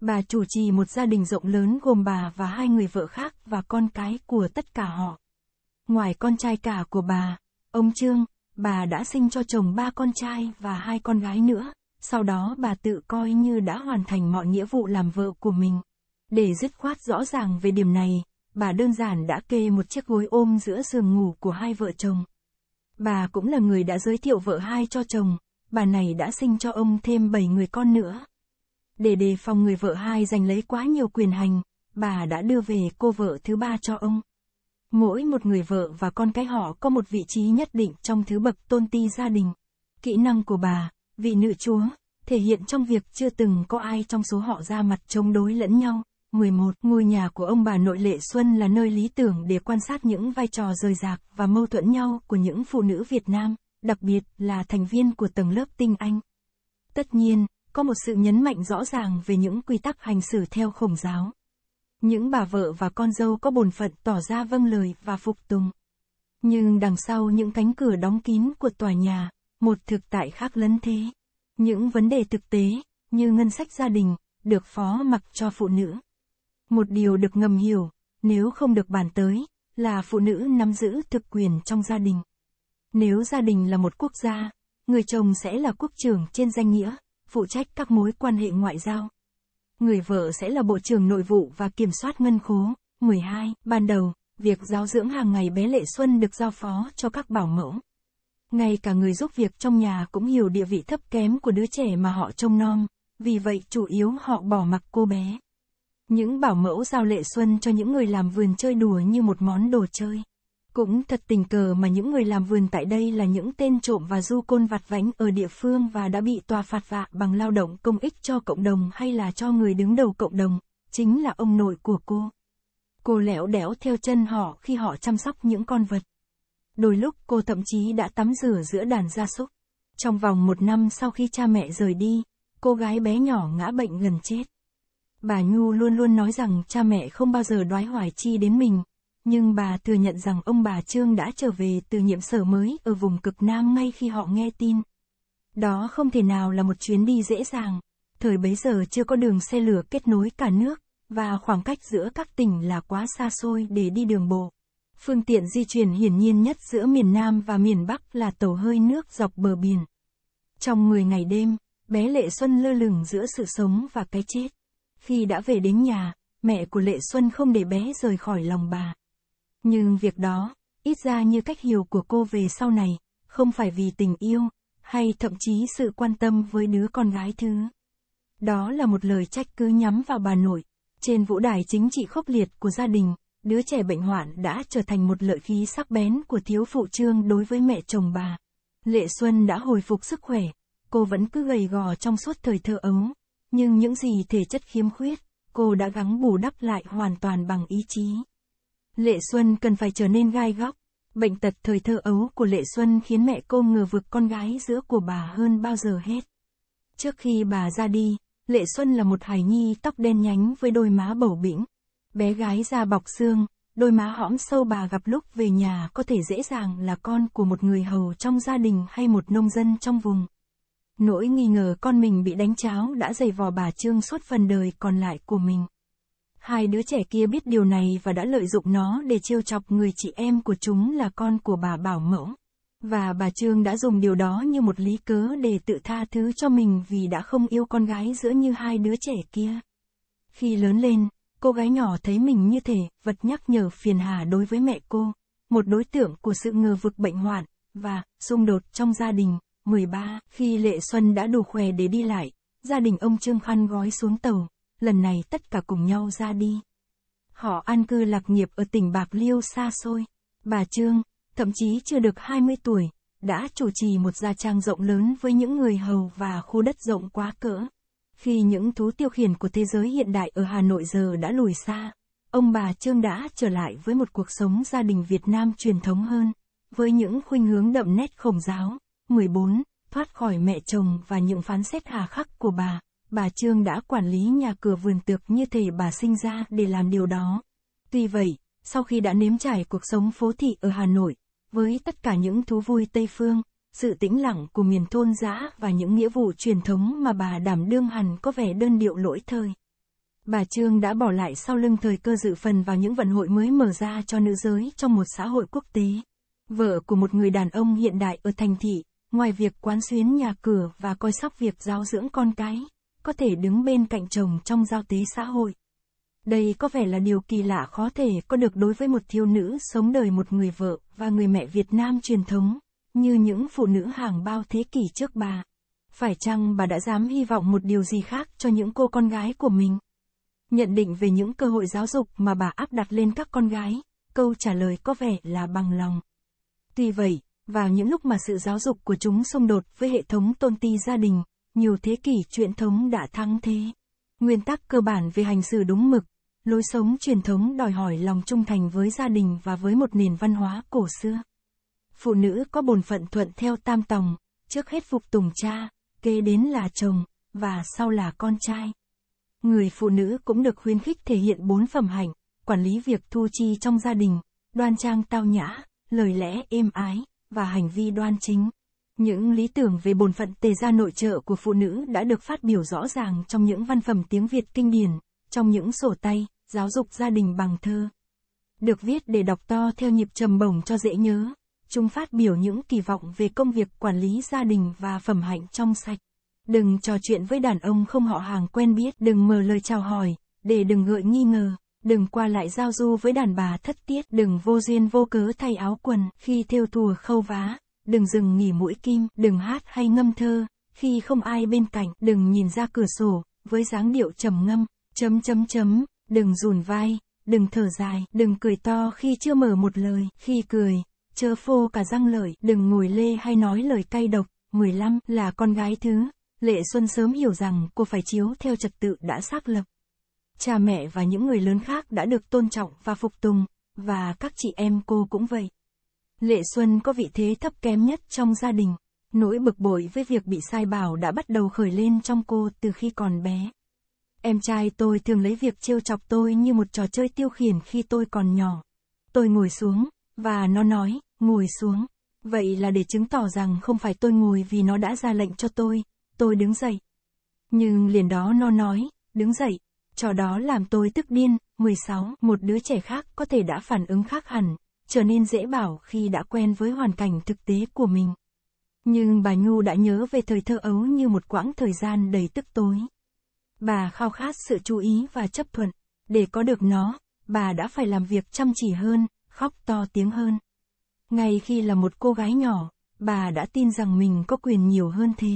Speaker 1: Bà chủ trì một gia đình rộng lớn gồm bà và hai người vợ khác và con cái của tất cả họ. Ngoài con trai cả của bà, ông Trương, bà đã sinh cho chồng ba con trai và hai con gái nữa. Sau đó bà tự coi như đã hoàn thành mọi nghĩa vụ làm vợ của mình. Để dứt khoát rõ ràng về điểm này, bà đơn giản đã kê một chiếc gối ôm giữa giường ngủ của hai vợ chồng. Bà cũng là người đã giới thiệu vợ hai cho chồng, bà này đã sinh cho ông thêm 7 người con nữa. Để đề phòng người vợ hai giành lấy quá nhiều quyền hành, bà đã đưa về cô vợ thứ ba cho ông. Mỗi một người vợ và con cái họ có một vị trí nhất định trong thứ bậc tôn ti gia đình. Kỹ năng của bà, vị nữ chúa, thể hiện trong việc chưa từng có ai trong số họ ra mặt chống đối lẫn nhau. 11. Ngôi nhà của ông bà nội Lệ Xuân là nơi lý tưởng để quan sát những vai trò rời rạc và mâu thuẫn nhau của những phụ nữ Việt Nam, đặc biệt là thành viên của tầng lớp tinh Anh. Tất nhiên, có một sự nhấn mạnh rõ ràng về những quy tắc hành xử theo khổng giáo. Những bà vợ và con dâu có bổn phận tỏ ra vâng lời và phục tùng. Nhưng đằng sau những cánh cửa đóng kín của tòa nhà, một thực tại khác lấn thế. Những vấn đề thực tế, như ngân sách gia đình, được phó mặc cho phụ nữ. Một điều được ngầm hiểu, nếu không được bàn tới, là phụ nữ nắm giữ thực quyền trong gia đình. Nếu gia đình là một quốc gia, người chồng sẽ là quốc trưởng trên danh nghĩa, phụ trách các mối quan hệ ngoại giao. Người vợ sẽ là bộ trưởng nội vụ và kiểm soát ngân khố. 12. Ban đầu, việc giáo dưỡng hàng ngày bé Lệ Xuân được giao phó cho các bảo mẫu. Ngay cả người giúp việc trong nhà cũng hiểu địa vị thấp kém của đứa trẻ mà họ trông nom, vì vậy chủ yếu họ bỏ mặc cô bé. Những bảo mẫu giao lệ xuân cho những người làm vườn chơi đùa như một món đồ chơi. Cũng thật tình cờ mà những người làm vườn tại đây là những tên trộm và du côn vặt vãnh ở địa phương và đã bị tòa phạt vạ bằng lao động công ích cho cộng đồng hay là cho người đứng đầu cộng đồng, chính là ông nội của cô. Cô lẻo đẻo theo chân họ khi họ chăm sóc những con vật. Đôi lúc cô thậm chí đã tắm rửa giữa đàn gia súc. Trong vòng một năm sau khi cha mẹ rời đi, cô gái bé nhỏ ngã bệnh gần chết. Bà Nhu luôn luôn nói rằng cha mẹ không bao giờ đoái hoài chi đến mình, nhưng bà thừa nhận rằng ông bà Trương đã trở về từ nhiệm sở mới ở vùng cực Nam ngay khi họ nghe tin. Đó không thể nào là một chuyến đi dễ dàng, thời bấy giờ chưa có đường xe lửa kết nối cả nước, và khoảng cách giữa các tỉnh là quá xa xôi để đi đường bộ. Phương tiện di chuyển hiển nhiên nhất giữa miền Nam và miền Bắc là tàu hơi nước dọc bờ biển. Trong 10 ngày đêm, bé Lệ Xuân lơ lửng giữa sự sống và cái chết. Khi đã về đến nhà, mẹ của Lệ Xuân không để bé rời khỏi lòng bà. Nhưng việc đó, ít ra như cách hiểu của cô về sau này, không phải vì tình yêu, hay thậm chí sự quan tâm với đứa con gái thứ. Đó là một lời trách cứ nhắm vào bà nội. Trên vũ đài chính trị khốc liệt của gia đình, đứa trẻ bệnh hoạn đã trở thành một lợi khí sắc bén của thiếu phụ trương đối với mẹ chồng bà. Lệ Xuân đã hồi phục sức khỏe, cô vẫn cứ gầy gò trong suốt thời thơ ấu nhưng những gì thể chất khiếm khuyết, cô đã gắng bù đắp lại hoàn toàn bằng ý chí. Lệ Xuân cần phải trở nên gai góc. Bệnh tật thời thơ ấu của Lệ Xuân khiến mẹ cô ngờ vực con gái giữa của bà hơn bao giờ hết. Trước khi bà ra đi, Lệ Xuân là một hài nhi tóc đen nhánh với đôi má bầu bĩnh. Bé gái da bọc xương, đôi má hõm sâu bà gặp lúc về nhà có thể dễ dàng là con của một người hầu trong gia đình hay một nông dân trong vùng. Nỗi nghi ngờ con mình bị đánh cháo đã dày vò bà Trương suốt phần đời còn lại của mình. Hai đứa trẻ kia biết điều này và đã lợi dụng nó để trêu chọc người chị em của chúng là con của bà Bảo Mẫu. Và bà Trương đã dùng điều đó như một lý cớ để tự tha thứ cho mình vì đã không yêu con gái giữa như hai đứa trẻ kia. Khi lớn lên, cô gái nhỏ thấy mình như thể vật nhắc nhở phiền hà đối với mẹ cô, một đối tượng của sự ngờ vực bệnh hoạn, và xung đột trong gia đình. 13, khi Lệ Xuân đã đủ khỏe để đi lại, gia đình ông Trương Khăn gói xuống tàu, lần này tất cả cùng nhau ra đi. Họ an cư lạc nghiệp ở tỉnh Bạc Liêu xa xôi. Bà Trương, thậm chí chưa được 20 tuổi, đã chủ trì một gia trang rộng lớn với những người hầu và khu đất rộng quá cỡ. Khi những thú tiêu khiển của thế giới hiện đại ở Hà Nội giờ đã lùi xa, ông bà Trương đã trở lại với một cuộc sống gia đình Việt Nam truyền thống hơn, với những khuynh hướng đậm nét khổng giáo. 14, thoát khỏi mẹ chồng và những phán xét hà khắc của bà, bà Trương đã quản lý nhà cửa vườn tược như thể bà sinh ra để làm điều đó. Tuy vậy, sau khi đã nếm trải cuộc sống phố thị ở Hà Nội, với tất cả những thú vui Tây Phương, sự tĩnh lặng của miền thôn dã và những nghĩa vụ truyền thống mà bà đảm đương hẳn có vẻ đơn điệu lỗi thời. Bà Trương đã bỏ lại sau lưng thời cơ dự phần vào những vận hội mới mở ra cho nữ giới trong một xã hội quốc tế. Vợ của một người đàn ông hiện đại ở thành thị, Ngoài việc quán xuyến nhà cửa và coi sóc việc giáo dưỡng con cái, có thể đứng bên cạnh chồng trong giao tế xã hội. Đây có vẻ là điều kỳ lạ khó thể có được đối với một thiếu nữ sống đời một người vợ và người mẹ Việt Nam truyền thống, như những phụ nữ hàng bao thế kỷ trước bà. Phải chăng bà đã dám hy vọng một điều gì khác cho những cô con gái của mình? Nhận định về những cơ hội giáo dục mà bà áp đặt lên các con gái, câu trả lời có vẻ là bằng lòng. Tuy vậy, vào những lúc mà sự giáo dục của chúng xung đột với hệ thống tôn ti gia đình, nhiều thế kỷ truyền thống đã thắng thế. Nguyên tắc cơ bản về hành xử đúng mực, lối sống truyền thống đòi hỏi lòng trung thành với gia đình và với một nền văn hóa cổ xưa. Phụ nữ có bổn phận thuận theo tam tòng, trước hết phục tùng cha, kế đến là chồng, và sau là con trai. Người phụ nữ cũng được khuyến khích thể hiện bốn phẩm hạnh, quản lý việc thu chi trong gia đình, đoan trang tao nhã, lời lẽ êm ái, và hành vi đoan chính. Những lý tưởng về bổn phận tề gia nội trợ của phụ nữ đã được phát biểu rõ ràng trong những văn phẩm tiếng Việt kinh điển, trong những sổ tay, giáo dục gia đình bằng thơ. Được viết để đọc to theo nhịp trầm bổng cho dễ nhớ, chúng phát biểu những kỳ vọng về công việc quản lý gia đình và phẩm hạnh trong sạch. Đừng trò chuyện với đàn ông không họ hàng quen biết, đừng mở lời chào hỏi, để đừng gợi nghi ngờ. Đừng qua lại giao du với đàn bà thất tiết, đừng vô duyên vô cớ thay áo quần, khi theo thùa khâu vá, đừng dừng nghỉ mũi kim, đừng hát hay ngâm thơ, khi không ai bên cạnh, đừng nhìn ra cửa sổ, với dáng điệu trầm ngâm, chấm chấm chấm, đừng rùn vai, đừng thở dài, đừng cười to khi chưa mở một lời, khi cười, chớ phô cả răng lợi, đừng ngồi lê hay nói lời cay độc, 15 là con gái thứ, Lệ Xuân sớm hiểu rằng cô phải chiếu theo trật tự đã xác lập cha mẹ và những người lớn khác đã được tôn trọng và phục tùng, và các chị em cô cũng vậy. Lệ Xuân có vị thế thấp kém nhất trong gia đình, nỗi bực bội với việc bị sai bảo đã bắt đầu khởi lên trong cô từ khi còn bé. Em trai tôi thường lấy việc trêu chọc tôi như một trò chơi tiêu khiển khi tôi còn nhỏ. Tôi ngồi xuống, và nó nói, ngồi xuống. Vậy là để chứng tỏ rằng không phải tôi ngồi vì nó đã ra lệnh cho tôi, tôi đứng dậy. Nhưng liền đó nó nói, đứng dậy, trò đó làm tôi tức điên. 16. Một đứa trẻ khác có thể đã phản ứng khác hẳn, trở nên dễ bảo khi đã quen với hoàn cảnh thực tế của mình. Nhưng bà Nhu đã nhớ về thời thơ ấu như một quãng thời gian đầy tức tối. Bà khao khát sự chú ý và chấp thuận. Để có được nó, bà đã phải làm việc chăm chỉ hơn, khóc to tiếng hơn. Ngay khi là một cô gái nhỏ, bà đã tin rằng mình có quyền nhiều hơn thế.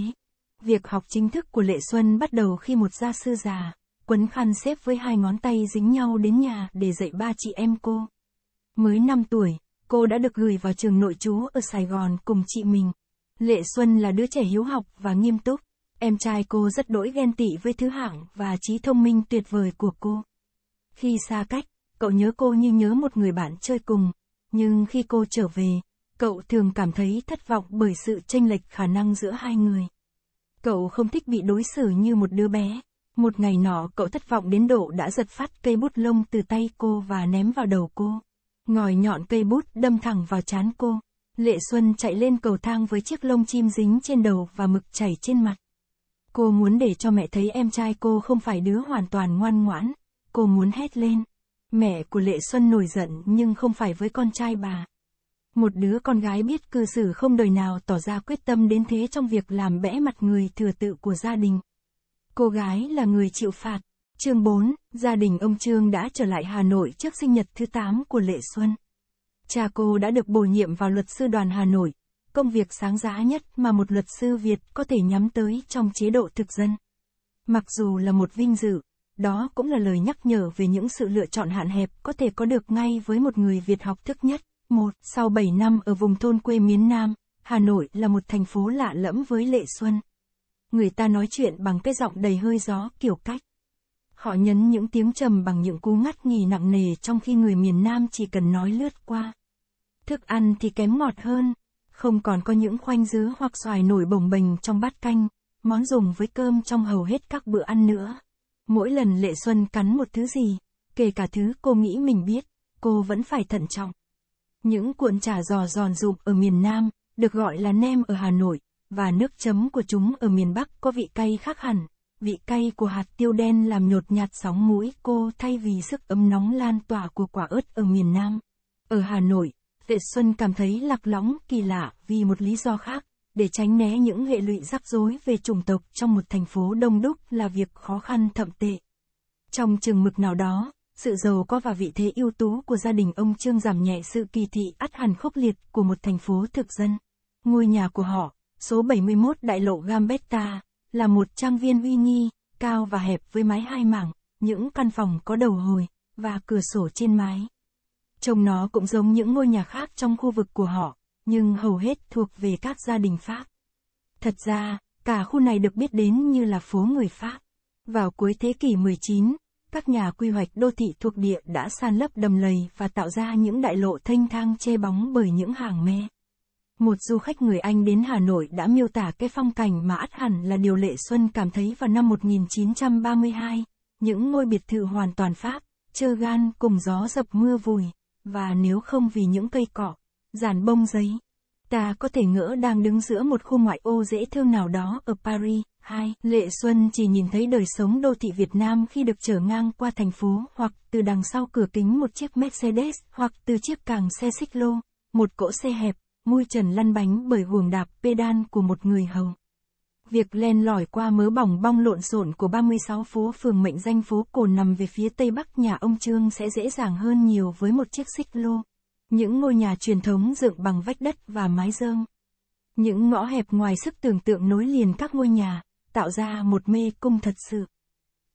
Speaker 1: Việc học chính thức của Lệ Xuân bắt đầu khi một gia sư già, quấn khăn xếp với hai ngón tay dính nhau đến nhà để dạy ba chị em cô. Mới 5 tuổi, cô đã được gửi vào trường nội trú ở Sài Gòn cùng chị mình. Lệ Xuân là đứa trẻ hiếu học và nghiêm túc. Em trai cô rất đỗi ghen tị với thứ hạng và trí thông minh tuyệt vời của cô. Khi xa cách, cậu nhớ cô như nhớ một người bạn chơi cùng. Nhưng khi cô trở về, cậu thường cảm thấy thất vọng bởi sự chênh lệch khả năng giữa hai người. Cậu không thích bị đối xử như một đứa bé, một ngày nọ cậu thất vọng đến độ đã giật phát cây bút lông từ tay cô và ném vào đầu cô. Ngòi nhọn cây bút đâm thẳng vào chán cô. Lệ Xuân chạy lên cầu thang với chiếc lông chim dính trên đầu và mực chảy trên mặt. Cô muốn để cho mẹ thấy em trai cô không phải đứa hoàn toàn ngoan ngoãn. Cô muốn hét lên. Mẹ của Lệ Xuân nổi giận nhưng không phải với con trai bà. Một đứa con gái biết cư xử không đời nào tỏ ra quyết tâm đến thế trong việc làm bẽ mặt người thừa tự của gia đình. Cô gái là người chịu phạt. Chương 4, gia đình ông Trương đã trở lại Hà Nội trước sinh nhật thứ 8 của Lệ Xuân. Cha cô đã được bổ nhiệm vào luật sư đoàn Hà Nội, công việc sáng giá nhất mà một luật sư Việt có thể nhắm tới trong chế độ thực dân. Mặc dù là một vinh dự, đó cũng là lời nhắc nhở về những sự lựa chọn hạn hẹp có thể có được ngay với một người Việt học thức nhất. Một, sau 7 năm ở vùng thôn quê miến Nam, Hà Nội là một thành phố lạ lẫm với Lệ Xuân người ta nói chuyện bằng cái giọng đầy hơi gió kiểu cách. Họ nhấn những tiếng trầm bằng những cú ngắt nghỉ nặng nề trong khi người miền Nam chỉ cần nói lướt qua. Thức ăn thì kém ngọt hơn, không còn có những khoanh dứa hoặc xoài nổi bồng bềnh trong bát canh, món dùng với cơm trong hầu hết các bữa ăn nữa. Mỗi lần Lệ Xuân cắn một thứ gì, kể cả thứ cô nghĩ mình biết, cô vẫn phải thận trọng. Những cuộn chả giò giòn rụm ở miền Nam, được gọi là nem ở Hà Nội, và nước chấm của chúng ở miền Bắc có vị cay khác hẳn. Vị cay của hạt tiêu đen làm nhột nhạt sóng mũi cô thay vì sức ấm nóng lan tỏa của quả ớt ở miền Nam. Ở Hà Nội, Lệ Xuân cảm thấy lạc lõng kỳ lạ vì một lý do khác, để tránh né những hệ lụy rắc rối về chủng tộc trong một thành phố đông đúc là việc khó khăn thậm tệ. Trong trường mực nào đó, sự giàu có và vị thế ưu tú của gia đình ông Trương giảm nhẹ sự kỳ thị ắt hẳn khốc liệt của một thành phố thực dân. Ngôi nhà của họ, Số 71 đại lộ Gambetta, là một trang viên uy nghi, cao và hẹp với mái hai mảng, những căn phòng có đầu hồi, và cửa sổ trên mái. Trông nó cũng giống những ngôi nhà khác trong khu vực của họ, nhưng hầu hết thuộc về các gia đình Pháp. Thật ra, cả khu này được biết đến như là phố người Pháp. Vào cuối thế kỷ 19, các nhà quy hoạch đô thị thuộc địa đã san lấp đầm lầy và tạo ra những đại lộ thanh thang che bóng bởi những hàng me. Một du khách người Anh đến Hà Nội đã miêu tả cái phong cảnh mà át hẳn là điều Lệ Xuân cảm thấy vào năm 1932, những ngôi biệt thự hoàn toàn Pháp, chơ gan cùng gió dập mưa vùi, và nếu không vì những cây cọ, giàn bông giấy, ta có thể ngỡ đang đứng giữa một khu ngoại ô dễ thương nào đó ở Paris. hai Lệ Xuân chỉ nhìn thấy đời sống đô thị Việt Nam khi được trở ngang qua thành phố hoặc từ đằng sau cửa kính một chiếc Mercedes hoặc từ chiếc càng xe xích lô, một cỗ xe hẹp môi trần lăn bánh bởi huồng đạp pedal của một người hầu. Việc len lỏi qua mớ bỏng bong lộn xộn của 36 phố phường mệnh danh phố cổ nằm về phía tây bắc nhà ông Trương sẽ dễ dàng hơn nhiều với một chiếc xích lô. Những ngôi nhà truyền thống dựng bằng vách đất và mái dơm, Những ngõ hẹp ngoài sức tưởng tượng nối liền các ngôi nhà, tạo ra một mê cung thật sự.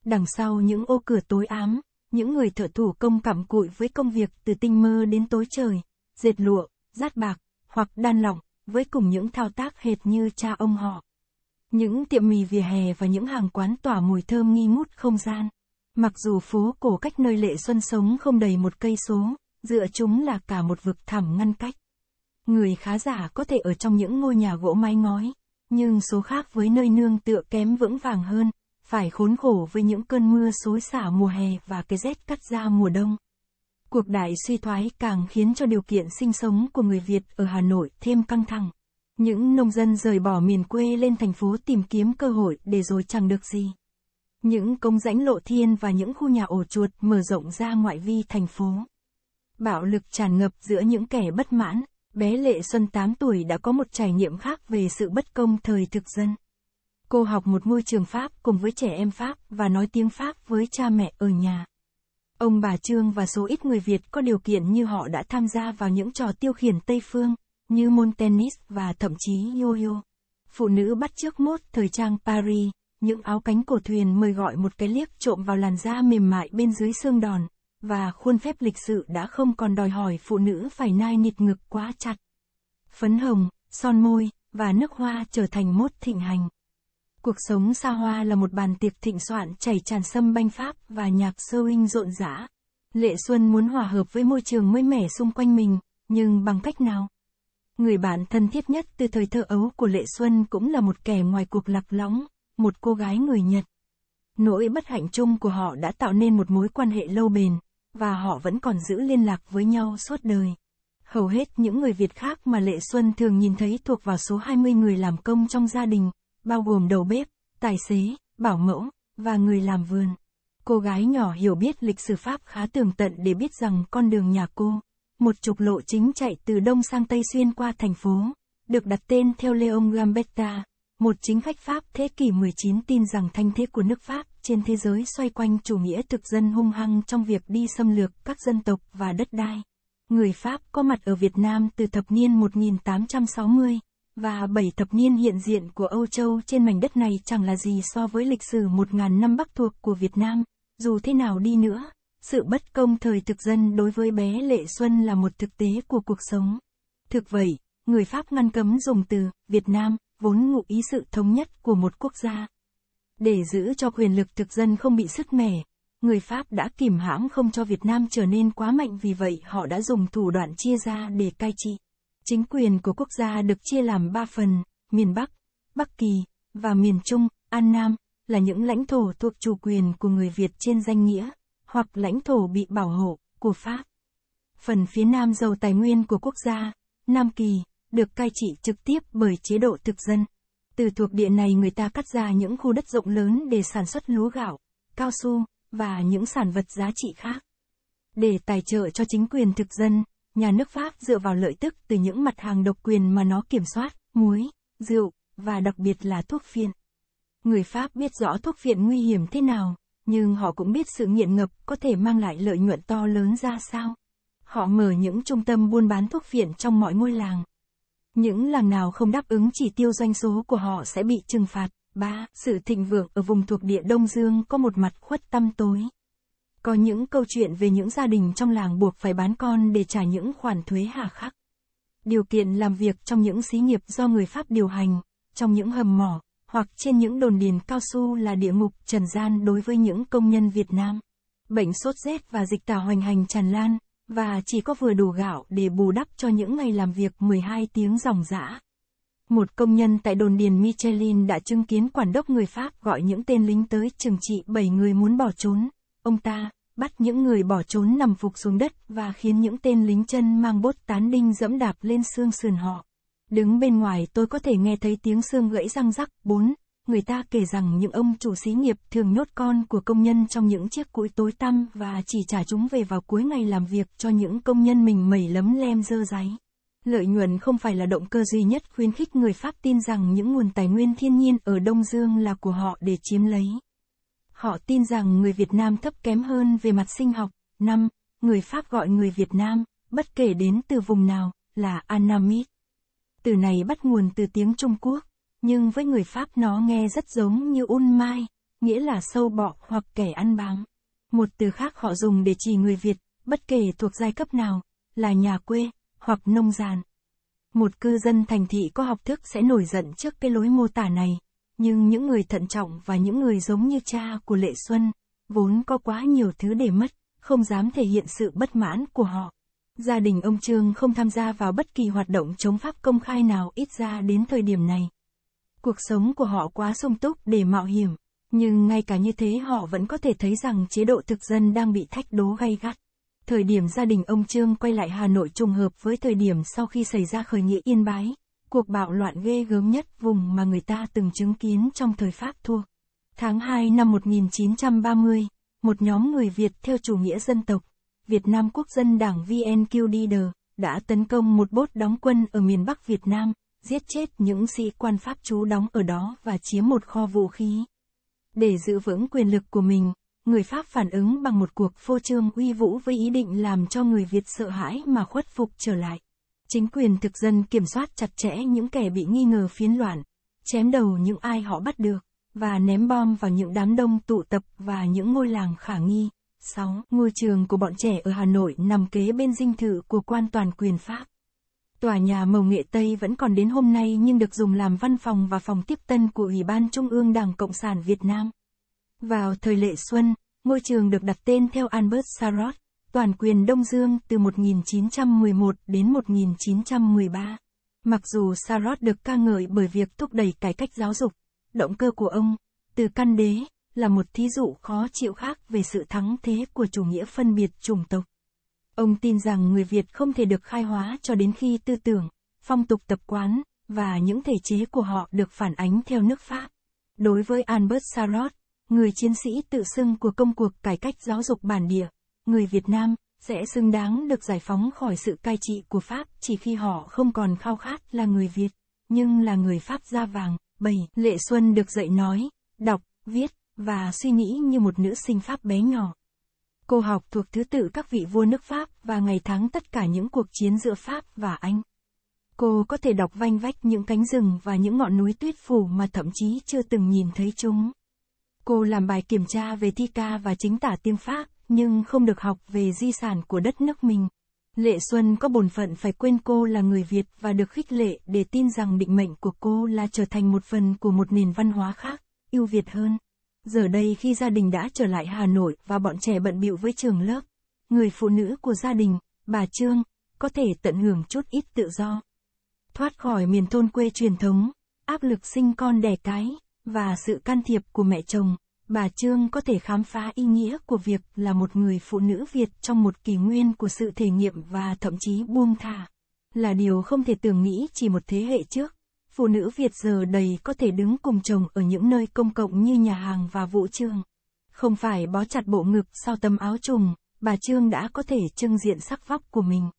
Speaker 1: Đằng sau những ô cửa tối ám, những người thợ thủ công cặm cụi với công việc từ tinh mơ đến tối trời, dệt lụa, rát bạc, hoặc đan lỏng, với cùng những thao tác hệt như cha ông họ. Những tiệm mì vỉa hè và những hàng quán tỏa mùi thơm nghi ngút không gian. Mặc dù phố cổ cách nơi Lệ Xuân sống không đầy một cây số, dựa chúng là cả một vực thẳm ngăn cách. Người khá giả có thể ở trong những ngôi nhà gỗ mái ngói, nhưng số khác với nơi nương tựa kém vững vàng hơn, phải khốn khổ với những cơn mưa xối xả mùa hè và cái rét cắt ra mùa đông. Cuộc đại suy thoái càng khiến cho điều kiện sinh sống của người Việt ở Hà Nội thêm căng thẳng. Những nông dân rời bỏ miền quê lên thành phố tìm kiếm cơ hội để rồi chẳng được gì. Những công rãnh lộ thiên và những khu nhà ổ chuột mở rộng ra ngoại vi thành phố. Bạo lực tràn ngập giữa những kẻ bất mãn, bé Lệ Xuân 8 tuổi đã có một trải nghiệm khác về sự bất công thời thực dân. Cô học một ngôi trường Pháp cùng với trẻ em Pháp và nói tiếng Pháp với cha mẹ ở nhà. Ông bà Trương và số ít người Việt có điều kiện như họ đã tham gia vào những trò tiêu khiển Tây phương, như môn tennis và thậm chí yo-yo. Phụ nữ bắt chước mốt thời trang Paris, những áo cánh cổ thuyền mời gọi một cái liếc trộm vào làn da mềm mại bên dưới xương đòn, và khuôn phép lịch sự đã không còn đòi hỏi phụ nữ phải nai nịt ngực quá chặt. Phấn hồng, son môi, và nước hoa trở thành mốt thịnh hành. Cuộc sống xa hoa là một bàn tiệc thịnh soạn chảy tràn sâm banh pháp và nhạc sơ huynh rộn rã. Lệ Xuân muốn hòa hợp với môi trường mới mẻ xung quanh mình, nhưng bằng cách nào? Người bạn thân thiết nhất từ thời thơ ấu của Lệ Xuân cũng là một kẻ ngoài cuộc lạc lõng, một cô gái người Nhật. Nỗi bất hạnh chung của họ đã tạo nên một mối quan hệ lâu bền, và họ vẫn còn giữ liên lạc với nhau suốt đời. Hầu hết những người Việt khác mà Lệ Xuân thường nhìn thấy thuộc vào số 20 người làm công trong gia đình, bao gồm đầu bếp, tài xế, bảo mẫu, và người làm vườn. Cô gái nhỏ hiểu biết lịch sử Pháp khá tường tận để biết rằng con đường nhà cô, một trục lộ chính chạy từ đông sang tây xuyên qua thành phố, được đặt tên theo Leon Gambetta, một chính khách Pháp thế kỷ 19 tin rằng thanh thế của nước Pháp trên thế giới xoay quanh chủ nghĩa thực dân hung hăng trong việc đi xâm lược các dân tộc và đất đai. Người Pháp có mặt ở Việt Nam từ thập niên 1860, và bảy thập niên hiện diện của Âu Châu trên mảnh đất này chẳng là gì so với lịch sử 1.000 năm bắc thuộc của Việt Nam, dù thế nào đi nữa, sự bất công thời thực dân đối với bé Lệ Xuân là một thực tế của cuộc sống. Thực vậy, người Pháp ngăn cấm dùng từ Việt Nam, vốn ngụ ý sự thống nhất của một quốc gia. Để giữ cho quyền lực thực dân không bị sứt mẻ, người Pháp đã kìm hãm không cho Việt Nam trở nên quá mạnh vì vậy họ đã dùng thủ đoạn chia ra để cai trị. Chính quyền của quốc gia được chia làm ba phần, miền Bắc, Bắc Kỳ, và miền Trung, An Nam, là những lãnh thổ thuộc chủ quyền của người Việt trên danh nghĩa, hoặc lãnh thổ bị bảo hộ, của Pháp. Phần phía Nam giàu tài nguyên của quốc gia, Nam Kỳ, được cai trị trực tiếp bởi chế độ thực dân. Từ thuộc địa này người ta cắt ra những khu đất rộng lớn để sản xuất lúa gạo, cao su, và những sản vật giá trị khác. Để tài trợ cho chính quyền thực dân, nhà nước Pháp dựa vào lợi tức từ những mặt hàng độc quyền mà nó kiểm soát, muối, rượu, và đặc biệt là thuốc phiện. Người Pháp biết rõ thuốc phiện nguy hiểm thế nào, nhưng họ cũng biết sự nghiện ngập có thể mang lại lợi nhuận to lớn ra sao. Họ mở những trung tâm buôn bán thuốc phiện trong mọi ngôi làng. Những làng nào không đáp ứng chỉ tiêu doanh số của họ sẽ bị trừng phạt. 3. Sự thịnh vượng ở vùng thuộc địa Đông Dương có một mặt khuất tăm tối. Có những câu chuyện về những gia đình trong làng buộc phải bán con để trả những khoản thuế hà khắc. Điều kiện làm việc trong những xí nghiệp do người Pháp điều hành, trong những hầm mỏ, hoặc trên những đồn điền cao su là địa ngục trần gian đối với những công nhân Việt Nam. Bệnh sốt rét và dịch tả hoành hành tràn lan, và chỉ có vừa đủ gạo để bù đắp cho những ngày làm việc 12 tiếng ròng rã. Một công nhân tại đồn điền Michelin đã chứng kiến quản đốc người Pháp gọi những tên lính tới trừng trị 7 người muốn bỏ trốn. Ông ta, bắt những người bỏ trốn nằm phục xuống đất và khiến những tên lính chân mang bốt tán đinh dẫm đạp lên xương sườn họ. Đứng bên ngoài tôi có thể nghe thấy tiếng xương gãy răng rắc. bốn Người ta kể rằng những ông chủ xí nghiệp thường nhốt con của công nhân trong những chiếc cũi tối tăm và chỉ trả chúng về vào cuối ngày làm việc cho những công nhân mình mẩy lấm lem dơ giấy. Lợi nhuận không phải là động cơ duy nhất khuyến khích người Pháp tin rằng những nguồn tài nguyên thiên nhiên ở Đông Dương là của họ để chiếm lấy. Họ tin rằng người Việt Nam thấp kém hơn về mặt sinh học. 5. Người Pháp gọi người Việt Nam, bất kể đến từ vùng nào, là Anamit. Từ này bắt nguồn từ tiếng Trung Quốc, nhưng với người Pháp nó nghe rất giống như un mai, nghĩa là sâu bọ hoặc kẻ ăn bám. Một từ khác họ dùng để chỉ người Việt, bất kể thuộc giai cấp nào, là nhà quê, hoặc nông giàn. Một cư dân thành thị có học thức sẽ nổi giận trước cái lối mô tả này nhưng những người thận trọng và những người giống như cha của Lệ Xuân, vốn có quá nhiều thứ để mất, không dám thể hiện sự bất mãn của họ. Gia đình ông Trương không tham gia vào bất kỳ hoạt động chống Pháp công khai nào ít ra đến thời điểm này. Cuộc sống của họ quá sung túc để mạo hiểm, nhưng ngay cả như thế họ vẫn có thể thấy rằng chế độ thực dân đang bị thách đố gay gắt. Thời điểm gia đình ông Trương quay lại Hà Nội trùng hợp với thời điểm sau khi xảy ra khởi nghĩa Yên Bái, cuộc bạo loạn ghê gớm nhất vùng mà người ta từng chứng kiến trong thời Pháp thuộc. Tháng 2 năm 1930, một nhóm người Việt theo chủ nghĩa dân tộc, Việt Nam Quốc dân Đảng VNQD đã tấn công một bốt đóng quân ở miền Bắc Việt Nam, giết chết những sĩ quan Pháp trú đóng ở đó và chiếm một kho vũ khí. Để giữ vững quyền lực của mình, người Pháp phản ứng bằng một cuộc phô trương uy vũ với ý định làm cho người Việt sợ hãi mà khuất phục trở lại. Chính quyền thực dân kiểm soát chặt chẽ những kẻ bị nghi ngờ phiến loạn, chém đầu những ai họ bắt được, và ném bom vào những đám đông tụ tập và những ngôi làng khả nghi. 6. Ngôi trường của bọn trẻ ở Hà Nội nằm kế bên dinh thự của quan toàn quyền Pháp. Tòa nhà Mầu Nghệ Tây vẫn còn đến hôm nay nhưng được dùng làm văn phòng và phòng tiếp tân của Ủy ban Trung ương Đảng Cộng sản Việt Nam. Vào thời lệ xuân, ngôi trường được đặt tên theo Albert Sarot, toàn quyền Đông Dương từ 1911 đến 1913. Mặc dù Sarot được ca ngợi bởi việc thúc đẩy cải cách giáo dục, động cơ của ông, từ căn đế, là một thí dụ khó chịu khác về sự thắng thế của chủ nghĩa phân biệt chủng tộc. Ông tin rằng người Việt không thể được khai hóa cho đến khi tư tưởng, phong tục tập quán, và những thể chế của họ được phản ánh theo nước Pháp. Đối với Albert Sarot, người chiến sĩ tự xưng của công cuộc cải cách giáo dục bản địa, người Việt Nam sẽ xứng đáng được giải phóng khỏi sự cai trị của Pháp chỉ khi họ không còn khao khát là người Việt, nhưng là người Pháp da vàng. 7. Lệ Xuân được dạy nói, đọc, viết và suy nghĩ như một nữ sinh Pháp bé nhỏ. Cô học thuộc thứ tự các vị vua nước Pháp và ngày tháng tất cả những cuộc chiến giữa Pháp và Anh. Cô có thể đọc vanh vách những cánh rừng và những ngọn núi tuyết phủ mà thậm chí chưa từng nhìn thấy chúng. Cô làm bài kiểm tra về thi ca và chính tả tiếng Pháp, nhưng không được học về di sản của đất nước mình. Lệ Xuân có bổn phận phải quên cô là người Việt và được khích lệ để tin rằng định mệnh của cô là trở thành một phần của một nền văn hóa khác, ưu việt hơn. Giờ đây khi gia đình đã trở lại Hà Nội và bọn trẻ bận bịu với trường lớp, người phụ nữ của gia đình, bà Trương, có thể tận hưởng chút ít tự do. Thoát khỏi miền thôn quê truyền thống, áp lực sinh con đẻ cái, và sự can thiệp của mẹ chồng bà Trương có thể khám phá ý nghĩa của việc là một người phụ nữ Việt trong một kỷ nguyên của sự thể nghiệm và thậm chí buông thả. Là điều không thể tưởng nghĩ chỉ một thế hệ trước. Phụ nữ Việt giờ đầy có thể đứng cùng chồng ở những nơi công cộng như nhà hàng và vũ trường. Không phải bó chặt bộ ngực sau tấm áo trùng, bà Trương đã có thể trưng diện sắc vóc của mình.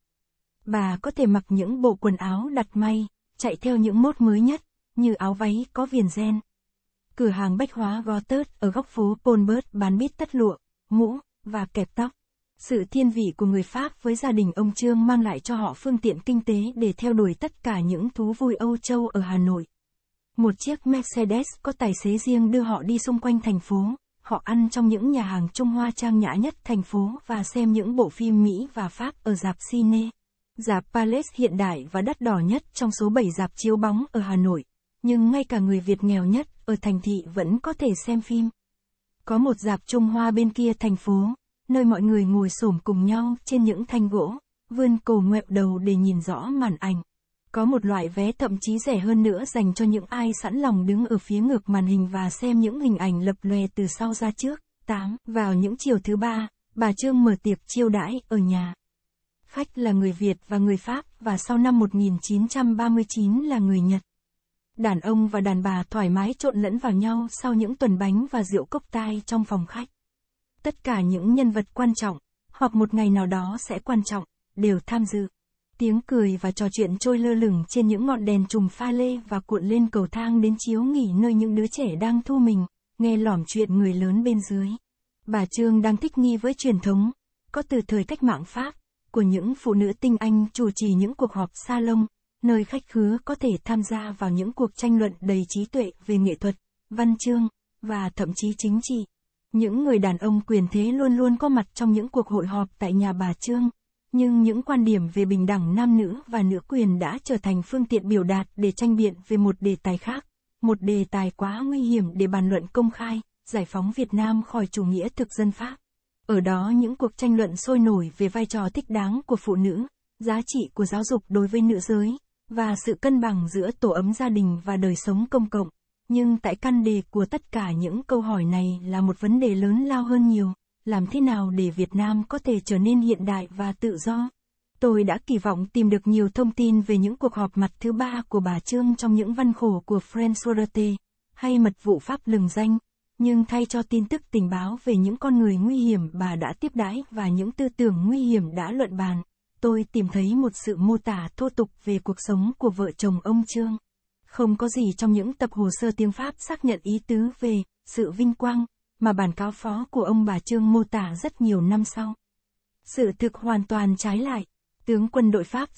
Speaker 1: Bà có thể mặc những bộ quần áo đặt may, chạy theo những mốt mới nhất, như áo váy có viền gen, cửa hàng bách hóa Gottert ở góc phố Polbert bán bít tất lụa, mũ, và kẹp tóc. Sự thiên vị của người Pháp với gia đình ông Trương mang lại cho họ phương tiện kinh tế để theo đuổi tất cả những thú vui Âu Châu ở Hà Nội. Một chiếc Mercedes có tài xế riêng đưa họ đi xung quanh thành phố, họ ăn trong những nhà hàng Trung Hoa trang nhã nhất thành phố và xem những bộ phim Mỹ và Pháp ở dạp cine. Dạp Palace hiện đại và đắt đỏ nhất trong số 7 dạp chiếu bóng ở Hà Nội nhưng ngay cả người Việt nghèo nhất ở thành thị vẫn có thể xem phim. Có một dạp Trung Hoa bên kia thành phố, nơi mọi người ngồi xổm cùng nhau trên những thanh gỗ, vươn cổ ngoẹo đầu để nhìn rõ màn ảnh. Có một loại vé thậm chí rẻ hơn nữa dành cho những ai sẵn lòng đứng ở phía ngược màn hình và xem những hình ảnh lập lòe từ sau ra trước. 8. Vào những chiều thứ ba, bà Trương mở tiệc chiêu đãi ở nhà. Khách là người Việt và người Pháp và sau năm 1939 là người Nhật. Đàn ông và đàn bà thoải mái trộn lẫn vào nhau sau những tuần bánh và rượu cốc tai trong phòng khách. Tất cả những nhân vật quan trọng, hoặc một ngày nào đó sẽ quan trọng, đều tham dự. Tiếng cười và trò chuyện trôi lơ lửng trên những ngọn đèn trùm pha lê và cuộn lên cầu thang đến chiếu nghỉ nơi những đứa trẻ đang thu mình, nghe lỏm chuyện người lớn bên dưới. Bà Trương đang thích nghi với truyền thống, có từ thời cách mạng Pháp, của những phụ nữ tinh Anh chủ trì những cuộc họp salon, nơi khách khứa có thể tham gia vào những cuộc tranh luận đầy trí tuệ về nghệ thuật, văn chương, và thậm chí chính trị. Những người đàn ông quyền thế luôn luôn có mặt trong những cuộc hội họp tại nhà bà Trương, nhưng những quan điểm về bình đẳng nam nữ và nữ quyền đã trở thành phương tiện biểu đạt để tranh biện về một đề tài khác, một đề tài quá nguy hiểm để bàn luận công khai, giải phóng Việt Nam khỏi chủ nghĩa thực dân Pháp. Ở đó những cuộc tranh luận sôi nổi về vai trò thích đáng của phụ nữ, giá trị của giáo dục đối với nữ giới, và sự cân bằng giữa tổ ấm gia đình và đời sống công cộng nhưng tại căn đề của tất cả những câu hỏi này là một vấn đề lớn lao hơn nhiều làm thế nào để việt nam có thể trở nên hiện đại và tự do tôi đã kỳ vọng tìm được nhiều thông tin về những cuộc họp mặt thứ ba của bà trương trong những văn khổ của franz rote hay mật vụ pháp lừng danh nhưng thay cho tin tức tình báo về những con người nguy hiểm bà đã tiếp đãi và những tư tưởng nguy hiểm đã luận bàn tôi tìm thấy một sự mô tả thô tục về cuộc sống của vợ chồng ông Trương. Không có gì trong những tập hồ sơ tiếng Pháp xác nhận ý tứ về sự vinh quang mà bản cáo phó của ông bà Trương mô tả rất nhiều năm sau. Sự thực hoàn toàn trái lại, tướng quân đội Pháp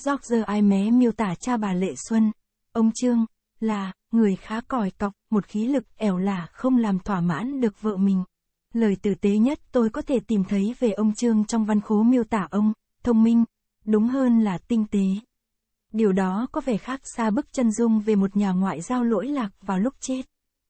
Speaker 1: ai mé miêu tả cha bà Lệ Xuân, ông Trương, là người khá còi cọc, một khí lực ẻo là không làm thỏa mãn được vợ mình. Lời tử tế nhất tôi có thể tìm thấy về ông Trương trong văn khố miêu tả ông, thông minh, đúng hơn là tinh tế. Điều đó có vẻ khác xa bức chân dung về một nhà ngoại giao lỗi lạc vào lúc chết.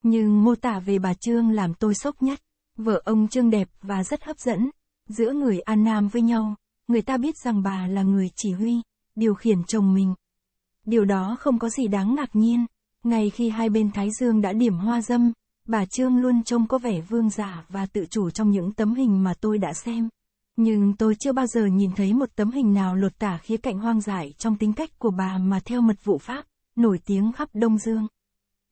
Speaker 1: Nhưng mô tả về bà Trương làm tôi sốc nhất. Vợ ông Trương đẹp và rất hấp dẫn. Giữa người An Nam với nhau, người ta biết rằng bà là người chỉ huy, điều khiển chồng mình. Điều đó không có gì đáng ngạc nhiên. Ngay khi hai bên Thái Dương đã điểm hoa dâm, bà Trương luôn trông có vẻ vương giả và tự chủ trong những tấm hình mà tôi đã xem. Nhưng tôi chưa bao giờ nhìn thấy một tấm hình nào lột tả khía cạnh hoang dại trong tính cách của bà mà theo mật vụ Pháp, nổi tiếng khắp Đông Dương.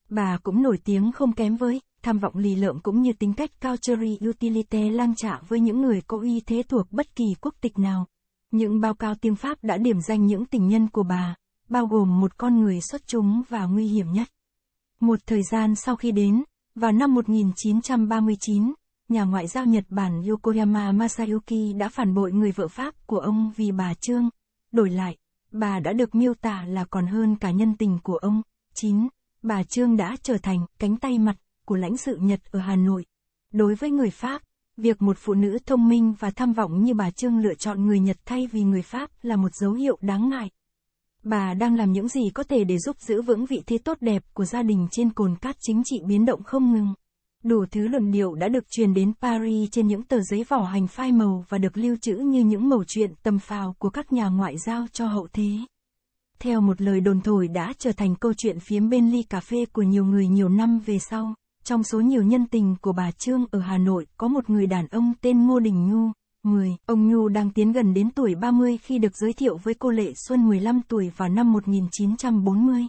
Speaker 1: Bà cũng nổi tiếng không kém với, tham vọng lì lợm cũng như tính cách cao cheri utilite lang trả với những người có uy thế thuộc bất kỳ quốc tịch nào. Những báo cáo tiếng Pháp đã điểm danh những tình nhân của bà, bao gồm một con người xuất chúng và nguy hiểm nhất. Một thời gian sau khi đến, vào năm 1939, nhà ngoại giao Nhật Bản Yokoyama Masayuki đã phản bội người vợ Pháp của ông vì bà Trương. Đổi lại, bà đã được miêu tả là còn hơn cả nhân tình của ông. 9. Bà Trương đã trở thành cánh tay mặt của lãnh sự Nhật ở Hà Nội. Đối với người Pháp, việc một phụ nữ thông minh và tham vọng như bà Trương lựa chọn người Nhật thay vì người Pháp là một dấu hiệu đáng ngại. Bà đang làm những gì có thể để giúp giữ vững vị thế tốt đẹp của gia đình trên cồn cát chính trị biến động không ngừng. Đủ thứ luận điệu đã được truyền đến Paris trên những tờ giấy vỏ hành phai màu và được lưu trữ như những mẩu chuyện tầm phào của các nhà ngoại giao cho hậu thế. Theo một lời đồn thổi đã trở thành câu chuyện phiếm bên ly cà phê của nhiều người nhiều năm về sau, trong số nhiều nhân tình của bà Trương ở Hà Nội có một người đàn ông tên Ngô Đình Nhu. Người, ông Nhu đang tiến gần đến tuổi 30 khi được giới thiệu với cô Lệ Xuân 15 tuổi vào năm 1940.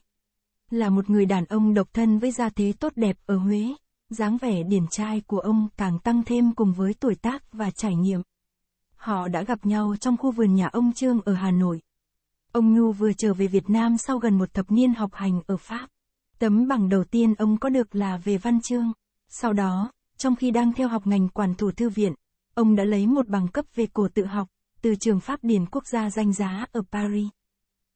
Speaker 1: Là một người đàn ông độc thân với gia thế tốt đẹp ở Huế, dáng vẻ điển trai của ông càng tăng thêm cùng với tuổi tác và trải nghiệm. Họ đã gặp nhau trong khu vườn nhà ông Trương ở Hà Nội. Ông Nhu vừa trở về Việt Nam sau gần một thập niên học hành ở Pháp. Tấm bằng đầu tiên ông có được là về văn chương. Sau đó, trong khi đang theo học ngành quản thủ thư viện, ông đã lấy một bằng cấp về cổ tự học từ trường Pháp điển quốc gia danh giá ở Paris.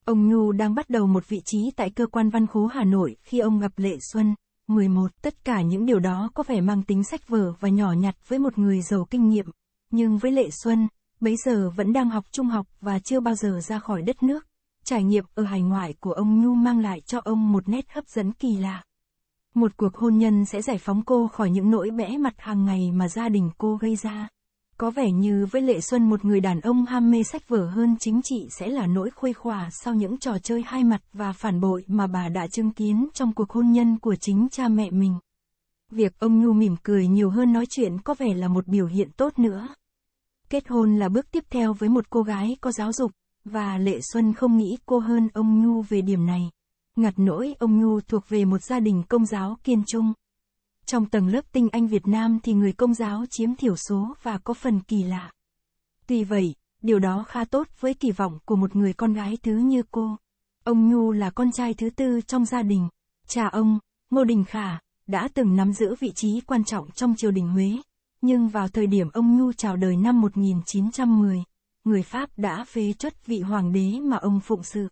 Speaker 1: Ông Nhu đang bắt đầu một vị trí tại cơ quan văn khố Hà Nội khi ông gặp Lệ Xuân, 11. Tất cả những điều đó có vẻ mang tính sách vở và nhỏ nhặt với một người giàu kinh nghiệm. Nhưng với Lệ Xuân, bấy giờ vẫn đang học trung học và chưa bao giờ ra khỏi đất nước. Trải nghiệm ở hải ngoại của ông Nhu mang lại cho ông một nét hấp dẫn kỳ lạ. Một cuộc hôn nhân sẽ giải phóng cô khỏi những nỗi bẽ mặt hàng ngày mà gia đình cô gây ra. Có vẻ như với Lệ Xuân một người đàn ông ham mê sách vở hơn chính trị sẽ là nỗi khuây khỏa sau những trò chơi hai mặt và phản bội mà bà đã chứng kiến trong cuộc hôn nhân của chính cha mẹ mình. Việc ông Nhu mỉm cười nhiều hơn nói chuyện có vẻ là một biểu hiện tốt nữa. Kết hôn là bước tiếp theo với một cô gái có giáo dục, và Lệ Xuân không nghĩ cô hơn ông Nhu về điểm này. Ngặt nỗi ông Nhu thuộc về một gia đình công giáo kiên trung. Trong tầng lớp tinh anh Việt Nam thì người công giáo chiếm thiểu số và có phần kỳ lạ. Tuy vậy, điều đó khá tốt với kỳ vọng của một người con gái thứ như cô. Ông Nhu là con trai thứ tư trong gia đình. Cha ông, Ngô Đình Khả, đã từng nắm giữ vị trí quan trọng trong triều đình Huế, nhưng vào thời điểm ông Nhu chào đời năm 1910, người Pháp đã phế truất vị hoàng đế mà ông phụng sự.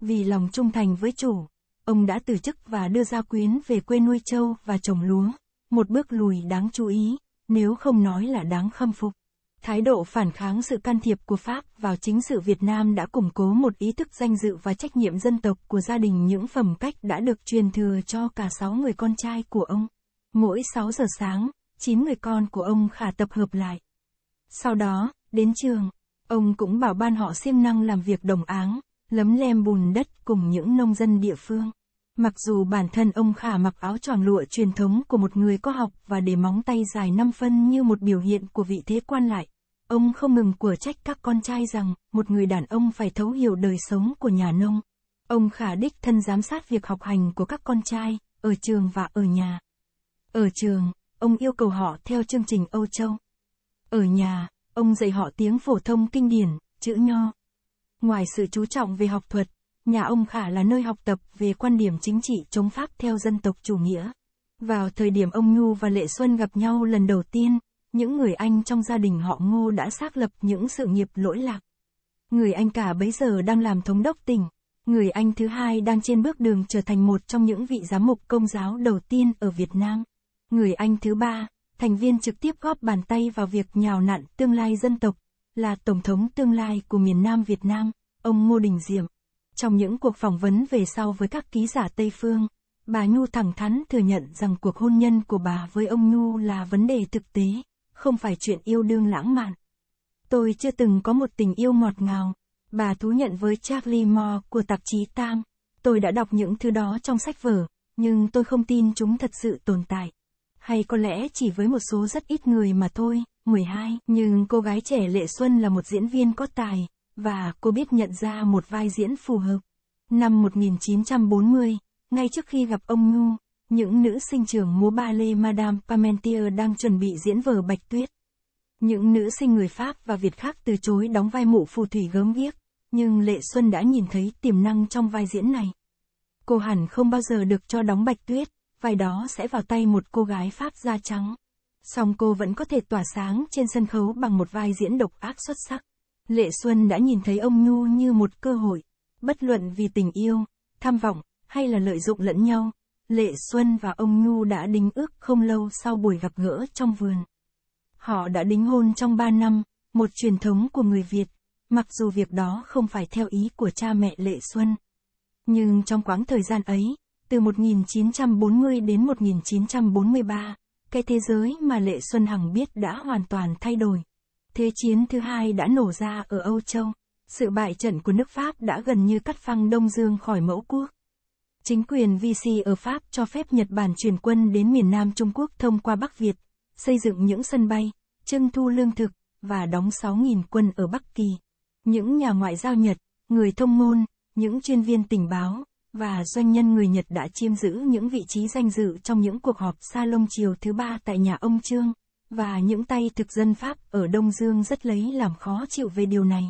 Speaker 1: Vì lòng trung thành với chủ, ông đã từ chức và đưa Gia Quyến về quê nuôi trâu và trồng lúa, một bước lùi đáng chú ý, nếu không nói là đáng khâm phục. Thái độ phản kháng sự can thiệp của Pháp vào chính sự Việt Nam đã củng cố một ý thức danh dự và trách nhiệm dân tộc của gia đình những phẩm cách đã được truyền thừa cho cả 6 người con trai của ông. Mỗi 6 giờ sáng, 9 người con của ông khả tập hợp lại. Sau đó, đến trường, ông cũng bảo ban họ siêng năng làm việc đồng áng, lấm lem bùn đất cùng những nông dân địa phương. Mặc dù bản thân ông Khả mặc áo tròn lụa truyền thống của một người có học và để móng tay dài 5 phân như một biểu hiện của vị thế quan lại, ông không ngừng của trách các con trai rằng một người đàn ông phải thấu hiểu đời sống của nhà nông. Ông Khả đích thân giám sát việc học hành của các con trai, ở trường và ở nhà. Ở trường, ông yêu cầu họ theo chương trình Âu Châu. Ở nhà, ông dạy họ tiếng phổ thông kinh điển, chữ nho, Ngoài sự chú trọng về học thuật, nhà ông Khả là nơi học tập về quan điểm chính trị chống Pháp theo dân tộc chủ nghĩa. Vào thời điểm ông Nhu và Lệ Xuân gặp nhau lần đầu tiên, những người anh trong gia đình họ Ngô đã xác lập những sự nghiệp lỗi lạc. Người anh cả bấy giờ đang làm thống đốc tỉnh, người anh thứ hai đang trên bước đường trở thành một trong những vị giám mục công giáo đầu tiên ở Việt Nam. Người anh thứ ba, thành viên trực tiếp góp bàn tay vào việc nhào nặn tương lai dân tộc là Tổng thống tương lai của miền Nam Việt Nam, ông Ngô Đình Diệm. Trong những cuộc phỏng vấn về sau với các ký giả Tây Phương, bà Nhu thẳng thắn thừa nhận rằng cuộc hôn nhân của bà với ông Nhu là vấn đề thực tế, không phải chuyện yêu đương lãng mạn. Tôi chưa từng có một tình yêu ngọt ngào, bà thú nhận với Charlie Moore của tạp chí Tam. Tôi đã đọc những thứ đó trong sách vở, nhưng tôi không tin chúng thật sự tồn tại. Hay có lẽ chỉ với một số rất ít người mà thôi. 12. Nhưng cô gái trẻ Lệ Xuân là một diễn viên có tài, và cô biết nhận ra một vai diễn phù hợp. Năm 1940, ngay trước khi gặp ông Ngu, những nữ sinh trưởng múa ba lê Madame Pamentier đang chuẩn bị diễn vở Bạch Tuyết. Những nữ sinh người Pháp và Việt khác từ chối đóng vai mụ phù thủy gớm ghiếc, nhưng Lệ Xuân đã nhìn thấy tiềm năng trong vai diễn này. Cô hẳn không bao giờ được cho đóng Bạch Tuyết, vai đó sẽ vào tay một cô gái Pháp da trắng song cô vẫn có thể tỏa sáng trên sân khấu bằng một vai diễn độc ác xuất sắc. Lệ Xuân đã nhìn thấy ông Nhu như một cơ hội, bất luận vì tình yêu, tham vọng, hay là lợi dụng lẫn nhau, Lệ Xuân và ông Nhu đã đính ước không lâu sau buổi gặp gỡ trong vườn. Họ đã đính hôn trong 3 năm, một truyền thống của người Việt, mặc dù việc đó không phải theo ý của cha mẹ Lệ Xuân. Nhưng trong quãng thời gian ấy, từ 1940 đến 1943, cái thế giới mà Lệ Xuân Hằng biết đã hoàn toàn thay đổi. Thế chiến thứ hai đã nổ ra ở Âu Châu. Sự bại trận của nước Pháp đã gần như cắt phăng Đông Dương khỏi mẫu quốc. Chính quyền Vichy ở Pháp cho phép Nhật Bản chuyển quân đến miền Nam Trung Quốc thông qua Bắc Việt, xây dựng những sân bay, trưng thu lương thực, và đóng 6.000 quân ở Bắc Kỳ. Những nhà ngoại giao Nhật, người thông ngôn những chuyên viên tình báo, và doanh nhân người Nhật đã chiếm giữ những vị trí danh dự trong những cuộc họp salon chiều thứ ba tại nhà ông Trương, và những tay thực dân Pháp ở Đông Dương rất lấy làm khó chịu về điều này.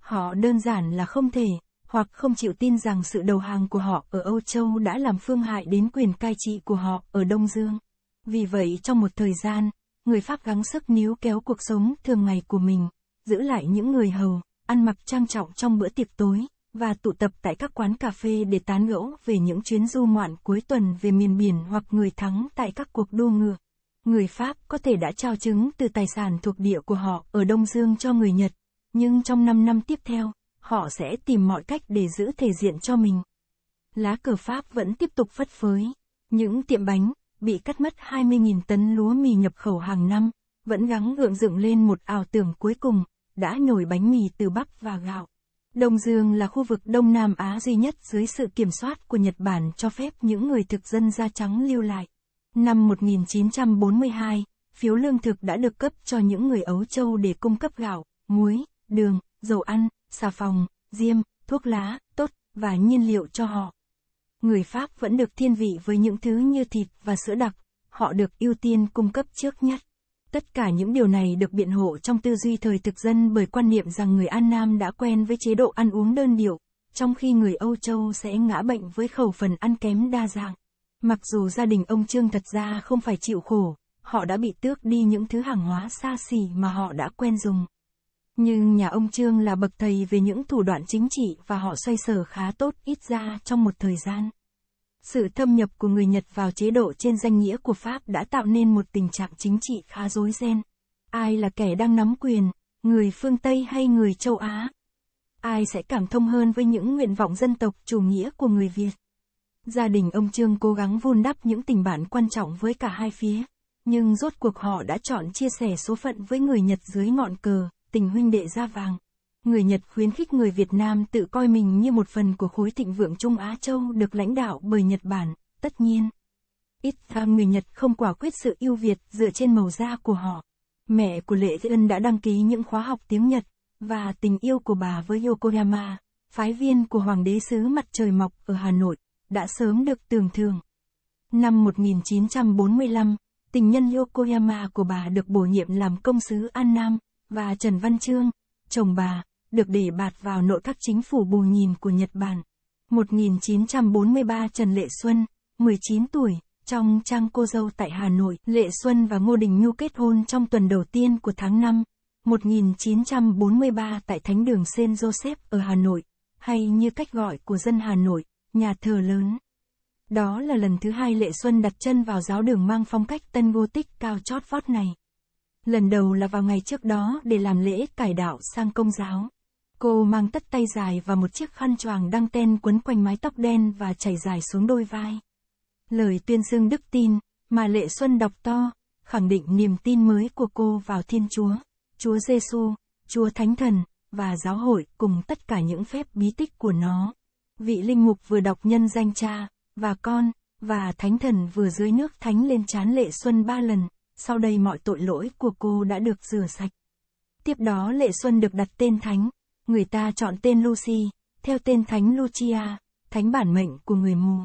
Speaker 1: Họ đơn giản là không thể, hoặc không chịu tin rằng sự đầu hàng của họ ở Âu Châu đã làm phương hại đến quyền cai trị của họ ở Đông Dương. Vì vậy trong một thời gian, người Pháp gắng sức níu kéo cuộc sống thường ngày của mình, giữ lại những người hầu, ăn mặc trang trọng trong bữa tiệc tối, và tụ tập tại các quán cà phê để tán gẫu về những chuyến du ngoạn cuối tuần về miền biển hoặc người thắng tại các cuộc đua ngựa. Người Pháp có thể đã trao chứng từ tài sản thuộc địa của họ ở Đông Dương cho người Nhật, nhưng trong 5 năm tiếp theo, họ sẽ tìm mọi cách để giữ thể diện cho mình. Lá cờ Pháp vẫn tiếp tục phất phới. Những tiệm bánh, bị cắt mất 20.000 tấn lúa mì nhập khẩu hàng năm, vẫn gắng gượng dựng lên một ảo tưởng cuối cùng, đã nhồi bánh mì từ bắp và gạo. Đông Dương là khu vực Đông Nam Á duy nhất dưới sự kiểm soát của Nhật Bản cho phép những người thực dân da trắng lưu lại. Năm 1942, phiếu lương thực đã được cấp cho những người Ấu Châu để cung cấp gạo, muối, đường, dầu ăn, xà phòng, diêm, thuốc lá, tốt, và nhiên liệu cho họ. Người Pháp vẫn được thiên vị với những thứ như thịt và sữa đặc, họ được ưu tiên cung cấp trước nhất. Tất cả những điều này được biện hộ trong tư duy thời thực dân bởi quan niệm rằng người An Nam đã quen với chế độ ăn uống đơn điệu, trong khi người Âu Châu sẽ ngã bệnh với khẩu phần ăn kém đa dạng. Mặc dù gia đình ông Trương thật ra không phải chịu khổ, họ đã bị tước đi những thứ hàng hóa xa xỉ mà họ đã quen dùng. Nhưng nhà ông Trương là bậc thầy về những thủ đoạn chính trị và họ xoay sở khá tốt ít ra trong một thời gian. Sự thâm nhập của người Nhật vào chế độ trên danh nghĩa của Pháp đã tạo nên một tình trạng chính trị khá rối ren. Ai là kẻ đang nắm quyền, người phương Tây hay người châu Á? Ai sẽ cảm thông hơn với những nguyện vọng dân tộc chủ nghĩa của người Việt? Gia đình ông Trương cố gắng vun đắp những tình bản quan trọng với cả hai phía, nhưng rốt cuộc họ đã chọn chia sẻ số phận với người Nhật dưới ngọn cờ, tình huynh đệ da vàng người Nhật khuyến khích người Việt Nam tự coi mình như một phần của khối thịnh vượng Trung Á Châu được lãnh đạo bởi Nhật Bản, tất nhiên. Ít ra người Nhật không quả quyết sự yêu Việt dựa trên màu da của họ. Mẹ của Lệ Thị Ân đã đăng ký những khóa học tiếng Nhật, và tình yêu của bà với Yokoyama, phái viên của Hoàng đế xứ mặt trời mọc ở Hà Nội, đã sớm được tường thường. Năm 1945, tình nhân Yokoyama của bà được bổ nhiệm làm công sứ An Nam, và Trần Văn Trương, chồng bà, được để bạt vào nội các chính phủ bù nhìn của Nhật Bản. 1943 Trần Lệ Xuân, 19 tuổi, trong trang cô dâu tại Hà Nội, Lệ Xuân và Ngô Đình Nhu kết hôn trong tuần đầu tiên của tháng 5, 1943 tại Thánh đường Sen Joseph ở Hà Nội, hay như cách gọi của dân Hà Nội, nhà thờ lớn. Đó là lần thứ hai Lệ Xuân đặt chân vào giáo đường mang phong cách tân Tích cao chót vót này. Lần đầu là vào ngày trước đó để làm lễ cải đạo sang công giáo. Cô mang tất tay dài và một chiếc khăn choàng đăng ten quấn quanh mái tóc đen và chảy dài xuống đôi vai. Lời tuyên dương đức tin, mà Lệ Xuân đọc to, khẳng định niềm tin mới của cô vào Thiên Chúa, Chúa Giêsu, Chúa Thánh Thần và giáo hội cùng tất cả những phép bí tích của nó. Vị linh mục vừa đọc nhân danh cha và con và Thánh Thần vừa dưới nước thánh lên trán Lệ Xuân ba lần, sau đây mọi tội lỗi của cô đã được rửa sạch. Tiếp đó Lệ Xuân được đặt tên thánh người ta chọn tên Lucy, theo tên Thánh Lucia, thánh bản mệnh của người mù.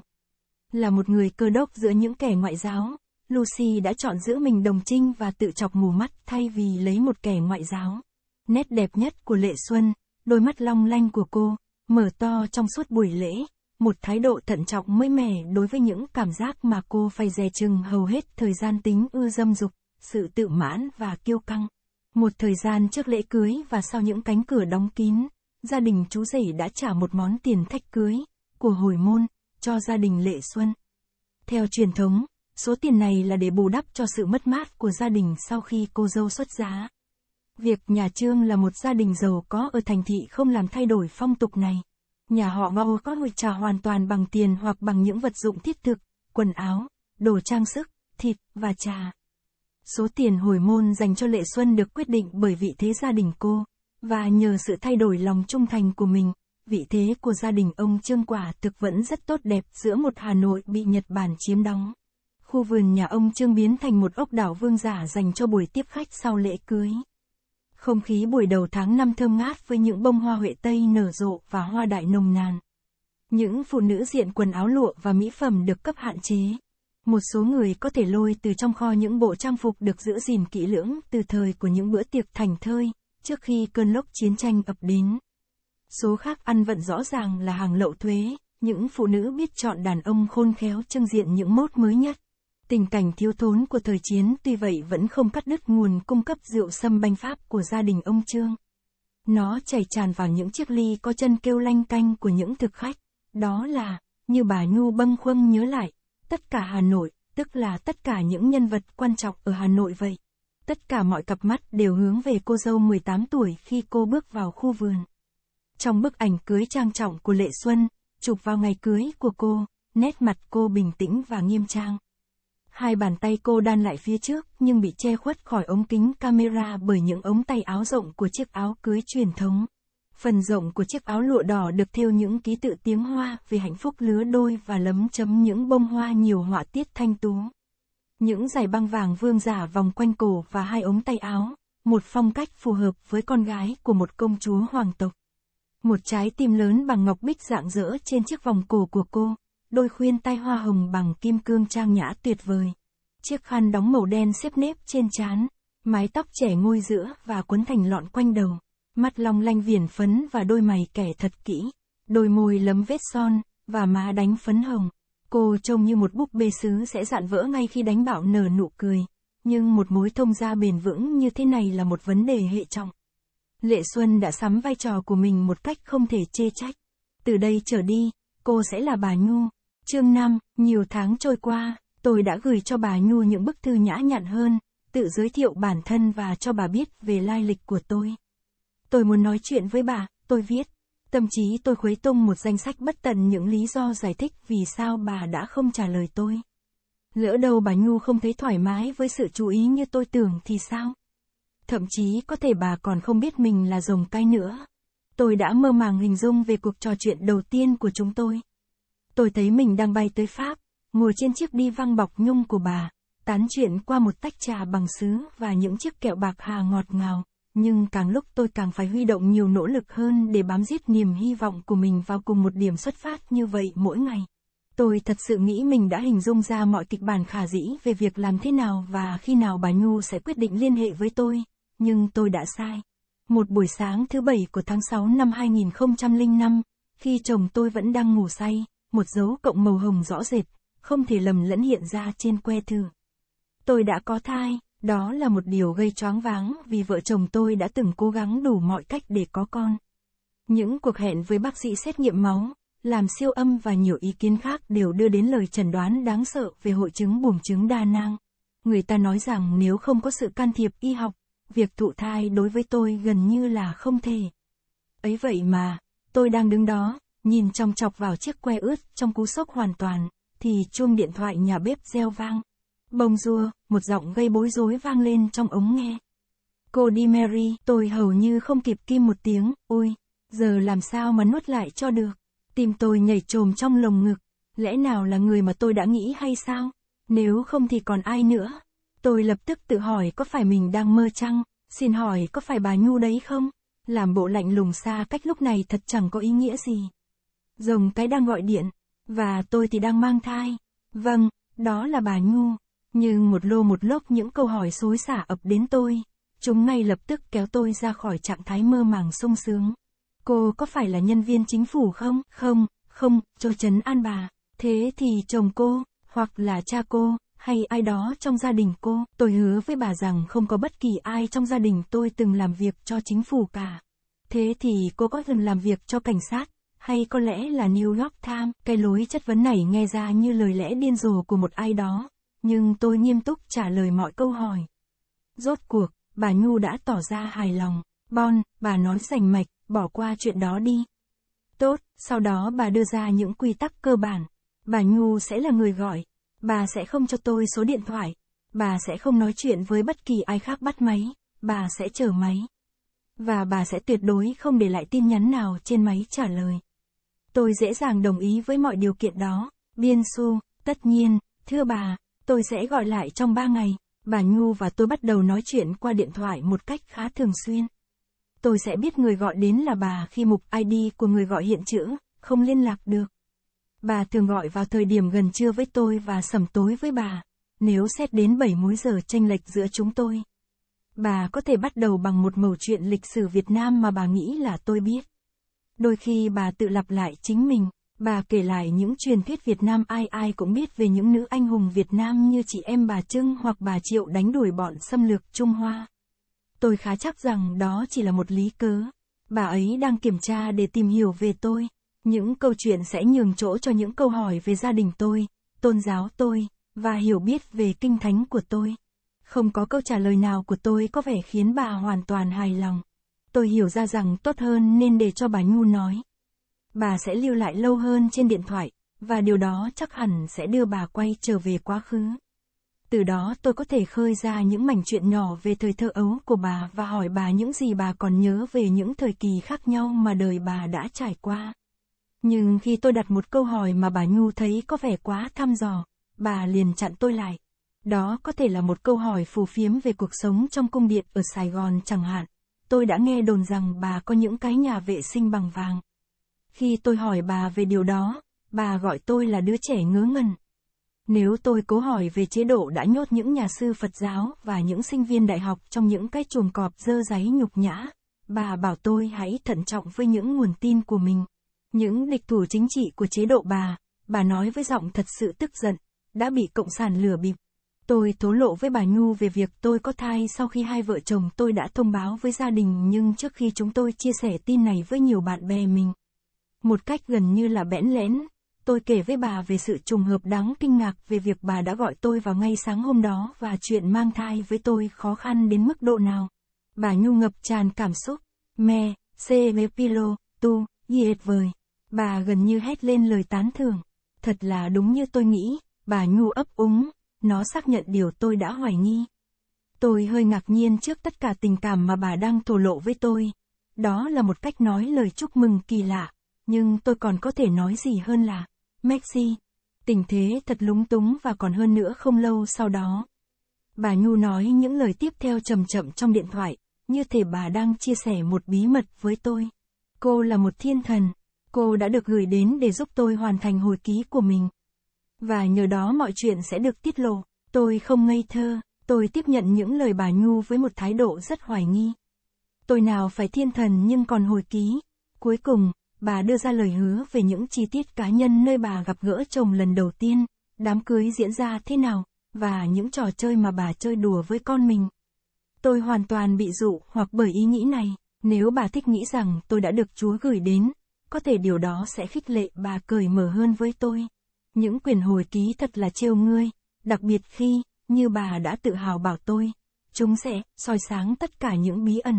Speaker 1: Là một người cơ đốc giữa những kẻ ngoại giáo, Lucy đã chọn giữ mình đồng trinh và tự chọc mù mắt thay vì lấy một kẻ ngoại giáo. Nét đẹp nhất của lệ xuân, đôi mắt long lanh của cô, mở to trong suốt buổi lễ, một thái độ thận trọng mới mẻ đối với những cảm giác mà cô phải dè chừng hầu hết thời gian tính ưa dâm dục, sự tự mãn và kiêu căng. Một thời gian trước lễ cưới và sau những cánh cửa đóng kín, gia đình chú rể đã trả một món tiền thách cưới của hồi môn cho gia đình Lệ Xuân. Theo truyền thống, số tiền này là để bù đắp cho sự mất mát của gia đình sau khi cô dâu xuất giá. Việc nhà Trương là một gia đình giàu có ở thành thị không làm thay đổi phong tục này. Nhà họ ngô có hội trả hoàn toàn bằng tiền hoặc bằng những vật dụng thiết thực, quần áo, đồ trang sức, thịt và trà. Số tiền hồi môn dành cho Lệ Xuân được quyết định bởi vị thế gia đình cô, và nhờ sự thay đổi lòng trung thành của mình, vị thế của gia đình ông Trương Quả thực vẫn rất tốt đẹp giữa một Hà Nội bị Nhật Bản chiếm đóng. Khu vườn nhà ông Trương biến thành một ốc đảo vương giả dành cho buổi tiếp khách sau lễ cưới. Không khí buổi đầu tháng năm thơm ngát với những bông hoa huệ tây nở rộ và hoa đại nồng nàn. Những phụ nữ diện quần áo lụa và mỹ phẩm được cấp hạn chế. Một số người có thể lôi từ trong kho những bộ trang phục được giữ gìn kỹ lưỡng từ thời của những bữa tiệc thành thơi, trước khi cơn lốc chiến tranh ập đến. Số khác ăn vận rõ ràng là hàng lậu thuế, những phụ nữ biết chọn đàn ông khôn khéo trưng diện những mốt mới nhất. Tình cảnh thiếu thốn của thời chiến tuy vậy vẫn không cắt đứt nguồn cung cấp rượu sâm banh pháp của gia đình ông Trương. Nó chảy tràn vào những chiếc ly có chân kêu lanh canh của những thực khách. Đó là, như bà Nhu bâng khuâng nhớ lại, tất cả Hà Nội, tức là tất cả những nhân vật quan trọng ở Hà Nội vậy. Tất cả mọi cặp mắt đều hướng về cô dâu 18 tuổi khi cô bước vào khu vườn. Trong bức ảnh cưới trang trọng của Lệ Xuân, chụp vào ngày cưới của cô, nét mặt cô bình tĩnh và nghiêm trang. Hai bàn tay cô đan lại phía trước nhưng bị che khuất khỏi ống kính camera bởi những ống tay áo rộng của chiếc áo cưới truyền thống. Phần rộng của chiếc áo lụa đỏ được thêu những ký tự tiếng hoa vì hạnh phúc lứa đôi và lấm chấm những bông hoa nhiều họa tiết thanh tú. Những giày băng vàng vương giả vòng quanh cổ và hai ống tay áo, một phong cách phù hợp với con gái của một công chúa hoàng tộc. Một trái tim lớn bằng ngọc bích dạng dỡ trên chiếc vòng cổ của cô, đôi khuyên tai hoa hồng bằng kim cương trang nhã tuyệt vời. Chiếc khăn đóng màu đen xếp nếp trên trán, mái tóc trẻ ngôi giữa và cuốn thành lọn quanh đầu. Mắt long lanh viền phấn và đôi mày kẻ thật kỹ, đôi môi lấm vết son, và má đánh phấn hồng. Cô trông như một búp bê sứ sẽ dạn vỡ ngay khi đánh bảo nở nụ cười. Nhưng một mối thông gia bền vững như thế này là một vấn đề hệ trọng. Lệ Xuân đã sắm vai trò của mình một cách không thể chê trách. Từ đây trở đi, cô sẽ là bà Nhu. Chương 5, nhiều tháng trôi qua, tôi đã gửi cho bà Nhu những bức thư nhã nhặn hơn, tự giới thiệu bản thân và cho bà biết về lai lịch của tôi. Tôi muốn nói chuyện với bà, tôi viết. Tâm trí tôi khuấy tung một danh sách bất tận những lý do giải thích vì sao bà đã không trả lời tôi. Lỡ đâu bà Nhu không thấy thoải mái với sự chú ý như tôi tưởng thì sao? Thậm chí có thể bà còn không biết mình là rồng cai nữa. Tôi đã mơ màng hình dung về cuộc trò chuyện đầu tiên của chúng tôi. Tôi thấy mình đang bay tới Pháp, ngồi trên chiếc đi văng bọc nhung của bà, tán chuyện qua một tách trà bằng sứ và những chiếc kẹo bạc hà ngọt ngào nhưng càng lúc tôi càng phải huy động nhiều nỗ lực hơn để bám giết niềm hy vọng của mình vào cùng một điểm xuất phát như vậy mỗi ngày. Tôi thật sự nghĩ mình đã hình dung ra mọi kịch bản khả dĩ về việc làm thế nào và khi nào bà Nhu sẽ quyết định liên hệ với tôi, nhưng tôi đã sai. Một buổi sáng thứ bảy của tháng 6 năm 2005, khi chồng tôi vẫn đang ngủ say, một dấu cộng màu hồng rõ rệt, không thể lầm lẫn hiện ra trên que thư. Tôi đã có thai. Đó là một điều gây choáng váng vì vợ chồng tôi đã từng cố gắng đủ mọi cách để có con. Những cuộc hẹn với bác sĩ xét nghiệm máu, làm siêu âm và nhiều ý kiến khác đều đưa đến lời chẩn đoán đáng sợ về hội chứng buồng trứng đa nang. Người ta nói rằng nếu không có sự can thiệp y học, việc thụ thai đối với tôi gần như là không thể. Ấy vậy mà, tôi đang đứng đó, nhìn trong chọc vào chiếc que ướt trong cú sốc hoàn toàn, thì chuông điện thoại nhà bếp reo vang. Bông rua, một giọng gây bối rối vang lên trong ống nghe. Cô đi Mary, tôi hầu như không kịp kim một tiếng, ôi, giờ làm sao mà nuốt lại cho được. Tim tôi nhảy trồm trong lồng ngực, lẽ nào là người mà tôi đã nghĩ hay sao? Nếu không thì còn ai nữa? Tôi lập tức tự hỏi có phải mình đang mơ chăng? Xin hỏi có phải bà Nhu đấy không? Làm bộ lạnh lùng xa cách lúc này thật chẳng có ý nghĩa gì. Rồng cái đang gọi điện, và tôi thì đang mang thai. Vâng, đó là bà Nhu. Nhưng một lô một lốc những câu hỏi xối xả ập đến tôi. Chúng ngay lập tức kéo tôi ra khỏi trạng thái mơ màng sung sướng. Cô có phải là nhân viên chính phủ không? Không, không, cho chấn an bà. Thế thì chồng cô, hoặc là cha cô, hay ai đó trong gia đình cô. Tôi hứa với bà rằng không có bất kỳ ai trong gia đình tôi từng làm việc cho chính phủ cả. Thế thì cô có từng làm việc cho cảnh sát, hay có lẽ là New York Times. Cái lối chất vấn này nghe ra như lời lẽ điên rồ của một ai đó, nhưng tôi nghiêm túc trả lời mọi câu hỏi. Rốt cuộc, bà Nhu đã tỏ ra hài lòng. Bon, bà nói sành mạch, bỏ qua chuyện đó đi. Tốt, sau đó bà đưa ra những quy tắc cơ bản. Bà Nhu sẽ là người gọi. Bà sẽ không cho tôi số điện thoại. Bà sẽ không nói chuyện với bất kỳ ai khác bắt máy. Bà sẽ chờ máy. Và bà sẽ tuyệt đối không để lại tin nhắn nào trên máy trả lời. Tôi dễ dàng đồng ý với mọi điều kiện đó. Biên Su, tất nhiên, thưa bà, tôi sẽ gọi lại trong ba ngày. Bà Nhu và tôi bắt đầu nói chuyện qua điện thoại một cách khá thường xuyên. Tôi sẽ biết người gọi đến là bà khi mục ID của người gọi hiện chữ, không liên lạc được. Bà thường gọi vào thời điểm gần trưa với tôi và sầm tối với bà. Nếu xét đến 7 múi giờ tranh lệch giữa chúng tôi. Bà có thể bắt đầu bằng một mẩu chuyện lịch sử Việt Nam mà bà nghĩ là tôi biết. Đôi khi bà tự lặp lại chính mình. Bà kể lại những truyền thuyết Việt Nam ai ai cũng biết về những nữ anh hùng Việt Nam như chị em bà Trưng hoặc bà Triệu đánh đuổi bọn xâm lược Trung Hoa. Tôi khá chắc rằng đó chỉ là một lý cớ. Bà ấy đang kiểm tra để tìm hiểu về tôi. Những câu chuyện sẽ nhường chỗ cho những câu hỏi về gia đình tôi, tôn giáo tôi, và hiểu biết về kinh thánh của tôi. Không có câu trả lời nào của tôi có vẻ khiến bà hoàn toàn hài lòng. Tôi hiểu ra rằng tốt hơn nên để cho bà Nhu nói bà sẽ lưu lại lâu hơn trên điện thoại, và điều đó chắc hẳn sẽ đưa bà quay trở về quá khứ. Từ đó tôi có thể khơi ra những mảnh chuyện nhỏ về thời thơ ấu của bà và hỏi bà những gì bà còn nhớ về những thời kỳ khác nhau mà đời bà đã trải qua. Nhưng khi tôi đặt một câu hỏi mà bà Nhu thấy có vẻ quá thăm dò, bà liền chặn tôi lại. Đó có thể là một câu hỏi phù phiếm về cuộc sống trong cung điện ở Sài Gòn chẳng hạn. Tôi đã nghe đồn rằng bà có những cái nhà vệ sinh bằng vàng. Khi tôi hỏi bà về điều đó, bà gọi tôi là đứa trẻ ngớ ngẩn. Nếu tôi cố hỏi về chế độ đã nhốt những nhà sư Phật giáo và những sinh viên đại học trong những cái chuồng cọp dơ giấy nhục nhã, bà bảo tôi hãy thận trọng với những nguồn tin của mình. Những địch thủ chính trị của chế độ bà, bà nói với giọng thật sự tức giận, đã bị Cộng sản lừa bịp. Tôi thố lộ với bà Nhu về việc tôi có thai sau khi hai vợ chồng tôi đã thông báo với gia đình nhưng trước khi chúng tôi chia sẻ tin này với nhiều bạn bè mình, một cách gần như là bẽn lẽn, tôi kể với bà về sự trùng hợp đáng kinh ngạc về việc bà đã gọi tôi vào ngay sáng hôm đó và chuyện mang thai với tôi khó khăn đến mức độ nào. Bà nhu ngập tràn cảm xúc, me, se me pilo, tu, diệt vời. Bà gần như hét lên lời tán thưởng. Thật là đúng như tôi nghĩ, bà nhu ấp úng, nó xác nhận điều tôi đã hoài nghi. Tôi hơi ngạc nhiên trước tất cả tình cảm mà bà đang thổ lộ với tôi. Đó là một cách nói lời chúc mừng kỳ lạ nhưng tôi còn có thể nói gì hơn là Messi. Tình thế thật lúng túng và còn hơn nữa không lâu sau đó. Bà Nhu nói những lời tiếp theo chậm chậm trong điện thoại, như thể bà đang chia sẻ một bí mật với tôi. Cô là một thiên thần, cô đã được gửi đến để giúp tôi hoàn thành hồi ký của mình. Và nhờ đó mọi chuyện sẽ được tiết lộ, tôi không ngây thơ, tôi tiếp nhận những lời bà Nhu với một thái độ rất hoài nghi. Tôi nào phải thiên thần nhưng còn hồi ký. Cuối cùng, bà đưa ra lời hứa về những chi tiết cá nhân nơi bà gặp gỡ chồng lần đầu tiên, đám cưới diễn ra thế nào, và những trò chơi mà bà chơi đùa với con mình. Tôi hoàn toàn bị dụ hoặc bởi ý nghĩ này, nếu bà thích nghĩ rằng tôi đã được Chúa gửi đến, có thể điều đó sẽ khích lệ bà cởi mở hơn với tôi. Những quyền hồi ký thật là trêu ngươi, đặc biệt khi, như bà đã tự hào bảo tôi, chúng sẽ soi sáng tất cả những bí ẩn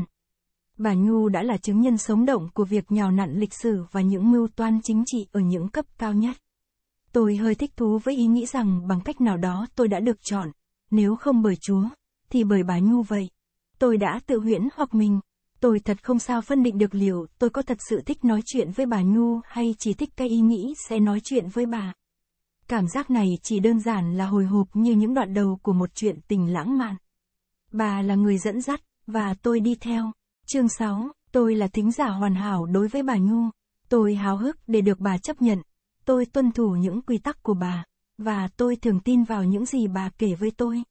Speaker 1: Bà Nhu đã là chứng nhân sống động của việc nhào nặn lịch sử và những mưu toan chính trị ở những cấp cao nhất. Tôi hơi thích thú với ý nghĩ rằng bằng cách nào đó tôi đã được chọn, nếu không bởi Chúa, thì bởi bà Nhu vậy. Tôi đã tự huyễn hoặc mình, tôi thật không sao phân định được liệu tôi có thật sự thích nói chuyện với bà Nhu hay chỉ thích cái ý nghĩ sẽ nói chuyện với bà. Cảm giác này chỉ đơn giản là hồi hộp như những đoạn đầu của một chuyện tình lãng mạn. Bà là người dẫn dắt, và tôi đi theo. Chương 6, tôi là thính giả hoàn hảo đối với bà Nhu. Tôi háo hức để được bà chấp nhận. Tôi tuân thủ những quy tắc của bà, và tôi thường tin vào những gì bà kể với tôi.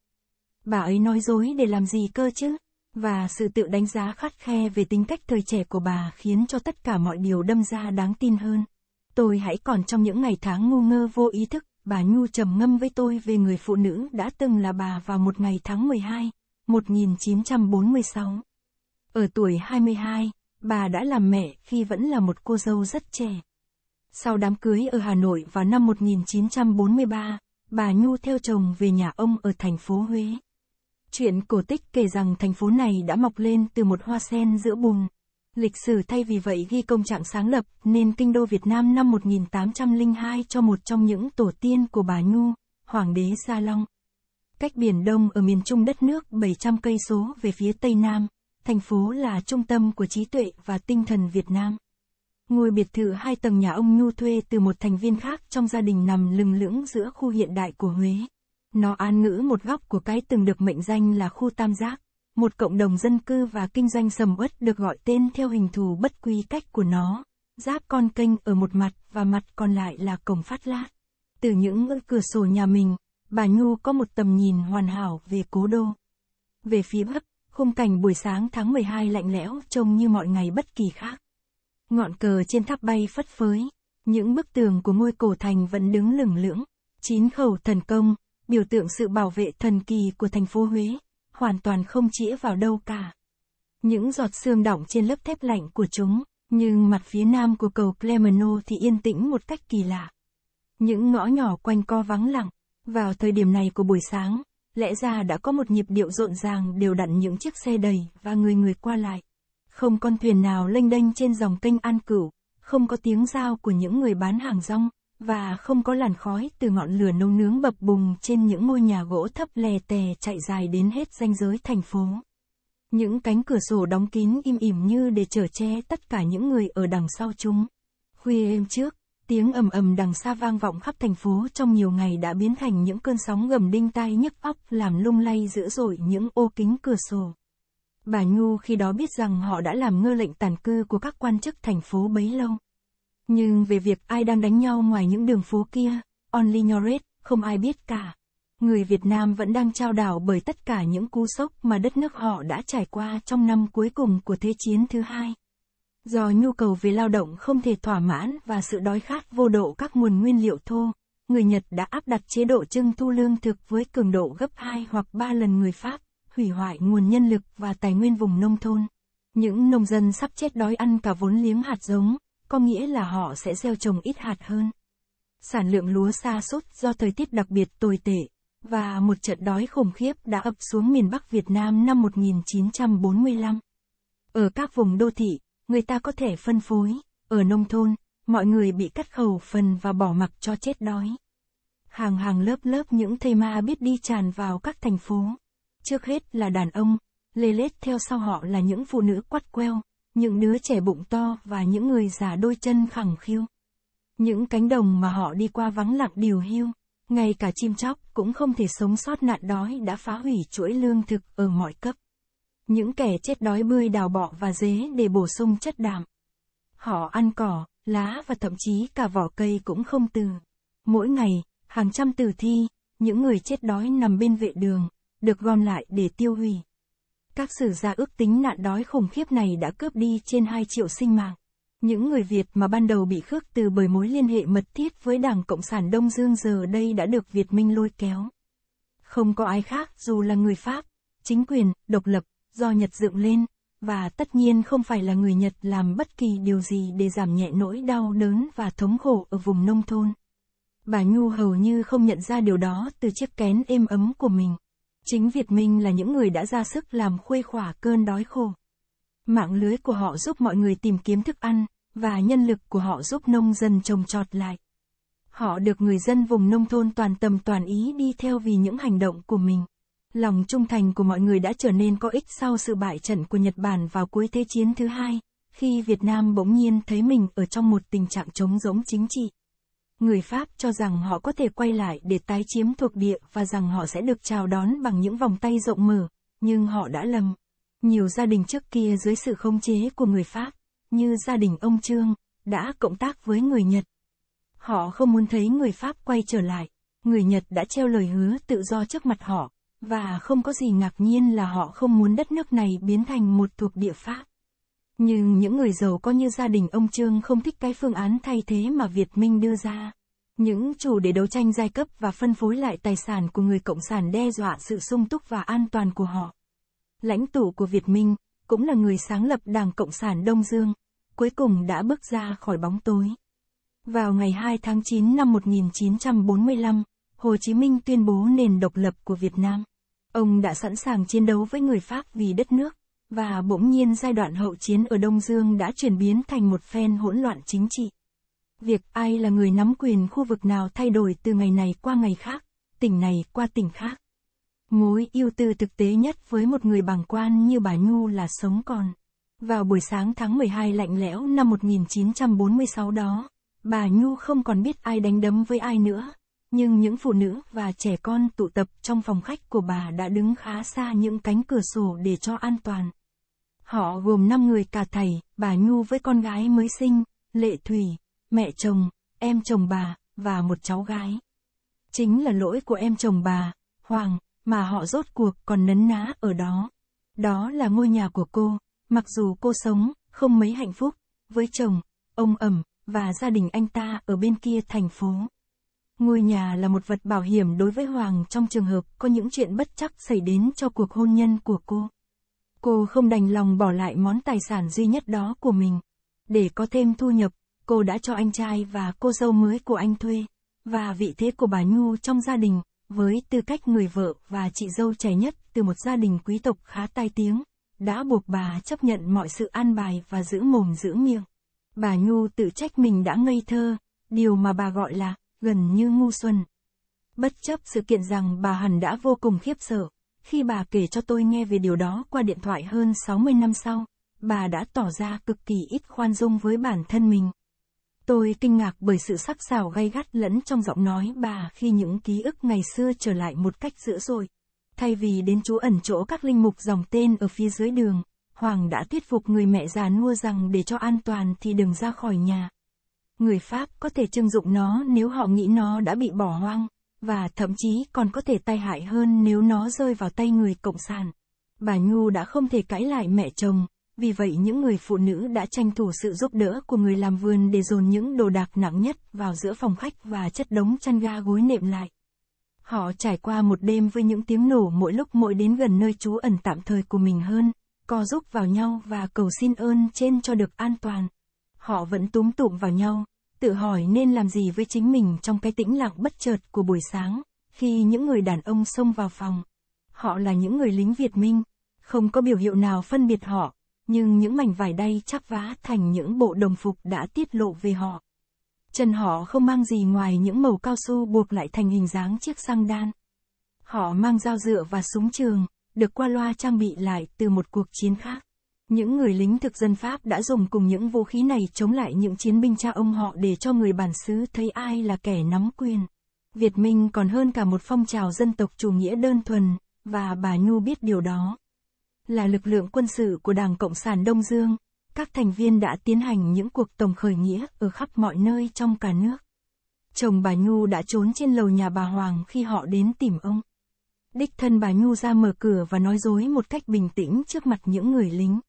Speaker 1: Bà ấy nói dối để làm gì cơ chứ? Và sự tự đánh giá khắt khe về tính cách thời trẻ của bà khiến cho tất cả mọi điều đâm ra đáng tin hơn. Tôi hãy còn trong những ngày tháng ngu ngơ vô ý thức, bà Nhu trầm ngâm với tôi về người phụ nữ đã từng là bà vào một ngày tháng 12, 1946. Ở tuổi 22, bà đã làm mẹ khi vẫn là một cô dâu rất trẻ. Sau đám cưới ở Hà Nội vào năm 1943, bà Nhu theo chồng về nhà ông ở thành phố Huế. Chuyện cổ tích kể rằng thành phố này đã mọc lên từ một hoa sen giữa bùn. Lịch sử thay vì vậy ghi công trạng sáng lập nên kinh đô Việt Nam năm 1802 cho một trong những tổ tiên của bà Nhu, Hoàng đế Gia Long. Cách biển Đông ở miền trung đất nước 700 cây số về phía Tây Nam, thành phố là trung tâm của trí tuệ và tinh thần Việt Nam. Ngôi biệt thự hai tầng nhà ông Nhu thuê từ một thành viên khác trong gia đình nằm lừng lững giữa khu hiện đại của Huế. Nó an ngữ một góc của cái từng được mệnh danh là khu tam giác, một cộng đồng dân cư và kinh doanh sầm uất được gọi tên theo hình thù bất quy cách của nó, giáp con kênh ở một mặt và mặt còn lại là cổng phát lát. Từ những cửa sổ nhà mình, bà Nhu có một tầm nhìn hoàn hảo về cố đô. Về phía bắc, Khung cảnh buổi sáng tháng 12 lạnh lẽo trông như mọi ngày bất kỳ khác. Ngọn cờ trên tháp bay phất phới, những bức tường của ngôi cổ thành vẫn đứng lửng lưỡng. Chín khẩu thần công, biểu tượng sự bảo vệ thần kỳ của thành phố Huế, hoàn toàn không chĩa vào đâu cả. Những giọt sương đỏng trên lớp thép lạnh của chúng, nhưng mặt phía nam của cầu Clemeno thì yên tĩnh một cách kỳ lạ. Những ngõ nhỏ quanh co vắng lặng, vào thời điểm này của buổi sáng, lẽ ra đã có một nhịp điệu rộn ràng đều đặn những chiếc xe đầy và người người qua lại. Không con thuyền nào lênh đênh trên dòng kênh An Cửu, không có tiếng giao của những người bán hàng rong, và không có làn khói từ ngọn lửa nấu nướng bập bùng trên những ngôi nhà gỗ thấp lè tè chạy dài đến hết ranh giới thành phố. Những cánh cửa sổ đóng kín im ỉm như để chở che tất cả những người ở đằng sau chúng. Khuya êm trước, Tiếng ầm ầm đằng xa vang vọng khắp thành phố trong nhiều ngày đã biến thành những cơn sóng gầm đinh tai nhức óc làm lung lay dữ dội những ô kính cửa sổ. Bà Nhu khi đó biết rằng họ đã làm ngơ lệnh tàn cư của các quan chức thành phố bấy lâu. Nhưng về việc ai đang đánh nhau ngoài những đường phố kia, only Nyoret, không ai biết cả. Người Việt Nam vẫn đang trao đảo bởi tất cả những cú sốc mà đất nước họ đã trải qua trong năm cuối cùng của Thế chiến thứ hai. Do nhu cầu về lao động không thể thỏa mãn và sự đói khát vô độ các nguồn nguyên liệu thô, người Nhật đã áp đặt chế độ trưng thu lương thực với cường độ gấp 2 hoặc 3 lần người Pháp, hủy hoại nguồn nhân lực và tài nguyên vùng nông thôn. Những nông dân sắp chết đói ăn cả vốn liếng hạt giống, có nghĩa là họ sẽ gieo trồng ít hạt hơn. Sản lượng lúa xa sút do thời tiết đặc biệt tồi tệ, và một trận đói khủng khiếp đã ập xuống miền Bắc Việt Nam năm 1945. Ở các vùng đô thị, người ta có thể phân phối, ở nông thôn, mọi người bị cắt khẩu phần và bỏ mặc cho chết đói. Hàng hàng lớp lớp những thầy ma biết đi tràn vào các thành phố. Trước hết là đàn ông, lê lết theo sau họ là những phụ nữ quắt queo, những đứa trẻ bụng to và những người già đôi chân khẳng khiu. Những cánh đồng mà họ đi qua vắng lặng điều hưu, ngay cả chim chóc cũng không thể sống sót nạn đói đã phá hủy chuỗi lương thực ở mọi cấp. Những kẻ chết đói bươi đào bọ và dế để bổ sung chất đạm. Họ ăn cỏ, lá và thậm chí cả vỏ cây cũng không từ. Mỗi ngày, hàng trăm tử thi, những người chết đói nằm bên vệ đường, được gom lại để tiêu hủy. Các sử gia ước tính nạn đói khủng khiếp này đã cướp đi trên 2 triệu sinh mạng. Những người Việt mà ban đầu bị khước từ bởi mối liên hệ mật thiết với Đảng Cộng sản Đông Dương giờ đây đã được Việt Minh lôi kéo. Không có ai khác dù là người Pháp, chính quyền, độc lập do Nhật dựng lên, và tất nhiên không phải là người Nhật làm bất kỳ điều gì để giảm nhẹ nỗi đau đớn và thống khổ ở vùng nông thôn. Bà Nhu hầu như không nhận ra điều đó từ chiếc kén êm ấm của mình. Chính Việt Minh là những người đã ra sức làm khuây khỏa cơn đói khổ. Mạng lưới của họ giúp mọi người tìm kiếm thức ăn, và nhân lực của họ giúp nông dân trồng trọt lại. Họ được người dân vùng nông thôn toàn tâm toàn ý đi theo vì những hành động của mình. Lòng trung thành của mọi người đã trở nên có ích sau sự bại trận của Nhật Bản vào cuối Thế chiến thứ hai, khi Việt Nam bỗng nhiên thấy mình ở trong một tình trạng trống rỗng chính trị. Người Pháp cho rằng họ có thể quay lại để tái chiếm thuộc địa và rằng họ sẽ được chào đón bằng những vòng tay rộng mở, nhưng họ đã lầm. Nhiều gia đình trước kia dưới sự khống chế của người Pháp, như gia đình ông Trương, đã cộng tác với người Nhật. Họ không muốn thấy người Pháp quay trở lại, người Nhật đã treo lời hứa tự do trước mặt họ, và không có gì ngạc nhiên là họ không muốn đất nước này biến thành một thuộc địa Pháp. Nhưng những người giàu có như gia đình ông Trương không thích cái phương án thay thế mà Việt Minh đưa ra. Những chủ để đấu tranh giai cấp và phân phối lại tài sản của người Cộng sản đe dọa sự sung túc và an toàn của họ. Lãnh tụ của Việt Minh, cũng là người sáng lập Đảng Cộng sản Đông Dương, cuối cùng đã bước ra khỏi bóng tối. Vào ngày 2 tháng 9 năm 1945, Hồ Chí Minh tuyên bố nền độc lập của Việt Nam. Ông đã sẵn sàng chiến đấu với người Pháp vì đất nước, và bỗng nhiên giai đoạn hậu chiến ở Đông Dương đã chuyển biến thành một phen hỗn loạn chính trị. Việc ai là người nắm quyền khu vực nào thay đổi từ ngày này qua ngày khác, tỉnh này qua tỉnh khác. Mối yêu tư thực tế nhất với một người bằng quan như bà Nhu là sống còn. Vào buổi sáng tháng 12 lạnh lẽo năm 1946 đó, bà Nhu không còn biết ai đánh đấm với ai nữa, nhưng những phụ nữ và trẻ con tụ tập trong phòng khách của bà đã đứng khá xa những cánh cửa sổ để cho an toàn. Họ gồm 5 người cả thầy, bà Nhu với con gái mới sinh, Lệ Thủy, mẹ chồng, em chồng bà, và một cháu gái. Chính là lỗi của em chồng bà, Hoàng, mà họ rốt cuộc còn nấn ná ở đó. Đó là ngôi nhà của cô, mặc dù cô sống, không mấy hạnh phúc, với chồng, ông ẩm, và gia đình anh ta ở bên kia thành phố. Ngôi nhà là một vật bảo hiểm đối với Hoàng trong trường hợp có những chuyện bất chắc xảy đến cho cuộc hôn nhân của cô. Cô không đành lòng bỏ lại món tài sản duy nhất đó của mình. Để có thêm thu nhập, cô đã cho anh trai và cô dâu mới của anh thuê, và vị thế của bà Nhu trong gia đình, với tư cách người vợ và chị dâu trẻ nhất từ một gia đình quý tộc khá tai tiếng, đã buộc bà chấp nhận mọi sự an bài và giữ mồm giữ miệng. Bà Nhu tự trách mình đã ngây thơ, điều mà bà gọi là gần như ngu xuân. Bất chấp sự kiện rằng bà hẳn đã vô cùng khiếp sợ, khi bà kể cho tôi nghe về điều đó qua điện thoại hơn 60 năm sau, bà đã tỏ ra cực kỳ ít khoan dung với bản thân mình. Tôi kinh ngạc bởi sự sắc sảo gay gắt lẫn trong giọng nói bà khi những ký ức ngày xưa trở lại một cách dữ dội. Thay vì đến trú ẩn chỗ các linh mục dòng tên ở phía dưới đường, Hoàng đã thuyết phục người mẹ già nua rằng để cho an toàn thì đừng ra khỏi nhà người Pháp có thể trưng dụng nó nếu họ nghĩ nó đã bị bỏ hoang, và thậm chí còn có thể tai hại hơn nếu nó rơi vào tay người Cộng sản. Bà Nhu đã không thể cãi lại mẹ chồng, vì vậy những người phụ nữ đã tranh thủ sự giúp đỡ của người làm vườn để dồn những đồ đạc nặng nhất vào giữa phòng khách và chất đống chăn ga gối nệm lại. Họ trải qua một đêm với những tiếng nổ mỗi lúc mỗi đến gần nơi trú ẩn tạm thời của mình hơn, co giúp vào nhau và cầu xin ơn trên cho được an toàn. Họ vẫn túm tụm vào nhau, tự hỏi nên làm gì với chính mình trong cái tĩnh lặng bất chợt của buổi sáng, khi những người đàn ông xông vào phòng. Họ là những người lính Việt Minh, không có biểu hiệu nào phân biệt họ, nhưng những mảnh vải đay chắc vá thành những bộ đồng phục đã tiết lộ về họ. Chân họ không mang gì ngoài những màu cao su buộc lại thành hình dáng chiếc xăng đan. Họ mang dao dựa và súng trường, được qua loa trang bị lại từ một cuộc chiến khác. Những người lính thực dân Pháp đã dùng cùng những vũ khí này chống lại những chiến binh cha ông họ để cho người bản xứ thấy ai là kẻ nắm quyền. Việt Minh còn hơn cả một phong trào dân tộc chủ nghĩa đơn thuần, và bà Nhu biết điều đó. Là lực lượng quân sự của Đảng Cộng sản Đông Dương, các thành viên đã tiến hành những cuộc tổng khởi nghĩa ở khắp mọi nơi trong cả nước. Chồng bà Nhu đã trốn trên lầu nhà bà Hoàng khi họ đến tìm ông. Đích thân bà Nhu ra mở cửa và nói dối một cách bình tĩnh trước mặt những người lính.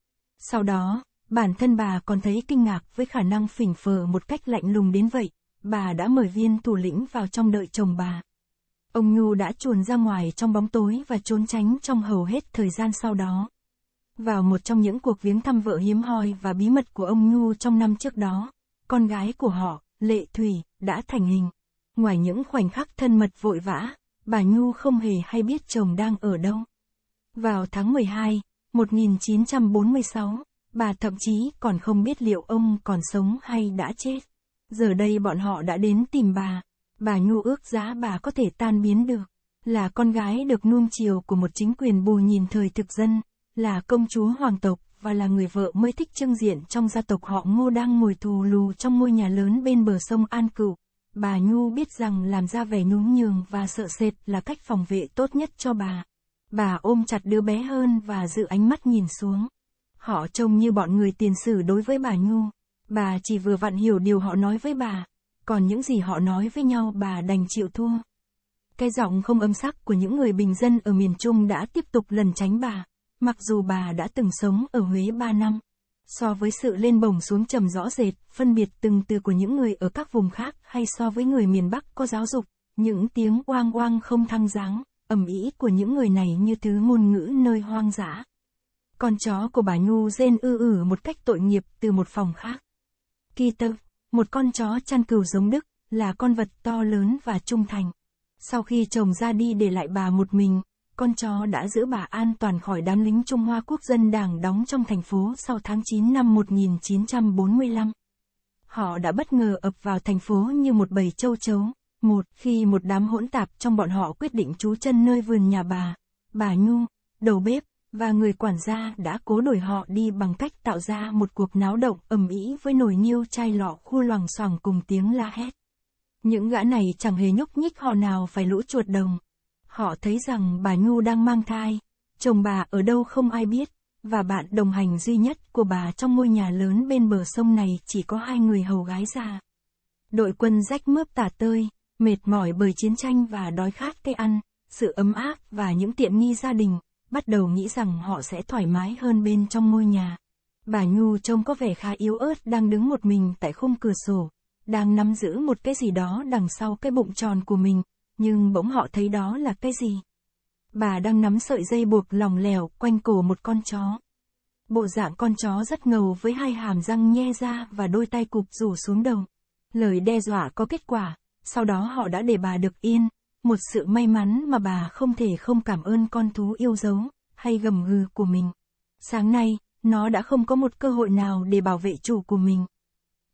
Speaker 1: Sau đó, bản thân bà còn thấy kinh ngạc với khả năng phỉnh phờ một cách lạnh lùng đến vậy, bà đã mời viên thủ lĩnh vào trong đợi chồng bà. Ông Nhu đã chuồn ra ngoài trong bóng tối và trốn tránh trong hầu hết thời gian sau đó. Vào một trong những cuộc viếng thăm vợ hiếm hoi và bí mật của ông Nhu trong năm trước đó, con gái của họ, Lệ Thủy, đã thành hình. Ngoài những khoảnh khắc thân mật vội vã, bà Nhu không hề hay biết chồng đang ở đâu. Vào tháng 12, 1946, bà thậm chí còn không biết liệu ông còn sống hay đã chết. Giờ đây bọn họ đã đến tìm bà. Bà Nhu ước giá bà có thể tan biến được. Là con gái được nuông chiều của một chính quyền bù nhìn thời thực dân, là công chúa hoàng tộc và là người vợ mới thích trưng diện trong gia tộc họ Ngô đang ngồi thù lù trong ngôi nhà lớn bên bờ sông An Cựu. Bà Nhu biết rằng làm ra vẻ nhún nhường và sợ sệt là cách phòng vệ tốt nhất cho bà. Bà ôm chặt đứa bé hơn và giữ ánh mắt nhìn xuống. Họ trông như bọn người tiền sử đối với bà Nhu. Bà chỉ vừa vặn hiểu điều họ nói với bà. Còn những gì họ nói với nhau bà đành chịu thua. Cái giọng không âm sắc của những người bình dân ở miền Trung đã tiếp tục lần tránh bà. Mặc dù bà đã từng sống ở Huế 3 năm. So với sự lên bổng xuống trầm rõ rệt, phân biệt từng từ của những người ở các vùng khác hay so với người miền Bắc có giáo dục, những tiếng oang oang không thăng giáng ầm ĩ của những người này như thứ ngôn ngữ nơi hoang dã. Con chó của bà Nhu rên ư ử một cách tội nghiệp từ một phòng khác. Peter, một con chó chăn cừu giống Đức, là con vật to lớn và trung thành. Sau khi chồng ra đi để lại bà một mình, con chó đã giữ bà an toàn khỏi đám lính Trung Hoa Quốc dân đảng đóng trong thành phố sau tháng 9 năm 1945. Họ đã bất ngờ ập vào thành phố như một bầy châu chấu. Một, khi một đám hỗn tạp trong bọn họ quyết định trú chân nơi vườn nhà bà, bà Nhu, đầu bếp, và người quản gia đã cố đổi họ đi bằng cách tạo ra một cuộc náo động ầm ĩ với nồi niêu chai lọ khu loằng xoằng cùng tiếng la hét. Những gã này chẳng hề nhúc nhích họ nào phải lũ chuột đồng. Họ thấy rằng bà Nhu đang mang thai, chồng bà ở đâu không ai biết, và bạn đồng hành duy nhất của bà trong ngôi nhà lớn bên bờ sông này chỉ có hai người hầu gái già. Đội quân rách mướp tả tơi mệt mỏi bởi chiến tranh và đói khát cây ăn, sự ấm áp và những tiện nghi gia đình, bắt đầu nghĩ rằng họ sẽ thoải mái hơn bên trong ngôi nhà. Bà Nhu trông có vẻ khá yếu ớt đang đứng một mình tại khung cửa sổ, đang nắm giữ một cái gì đó đằng sau cái bụng tròn của mình, nhưng bỗng họ thấy đó là cái gì. Bà đang nắm sợi dây buộc lòng lèo quanh cổ một con chó. Bộ dạng con chó rất ngầu với hai hàm răng nhe ra và đôi tay cụp rủ xuống đầu. Lời đe dọa có kết quả, sau đó họ đã để bà được yên, một sự may mắn mà bà không thể không cảm ơn con thú yêu dấu, hay gầm gừ của mình. Sáng nay, nó đã không có một cơ hội nào để bảo vệ chủ của mình.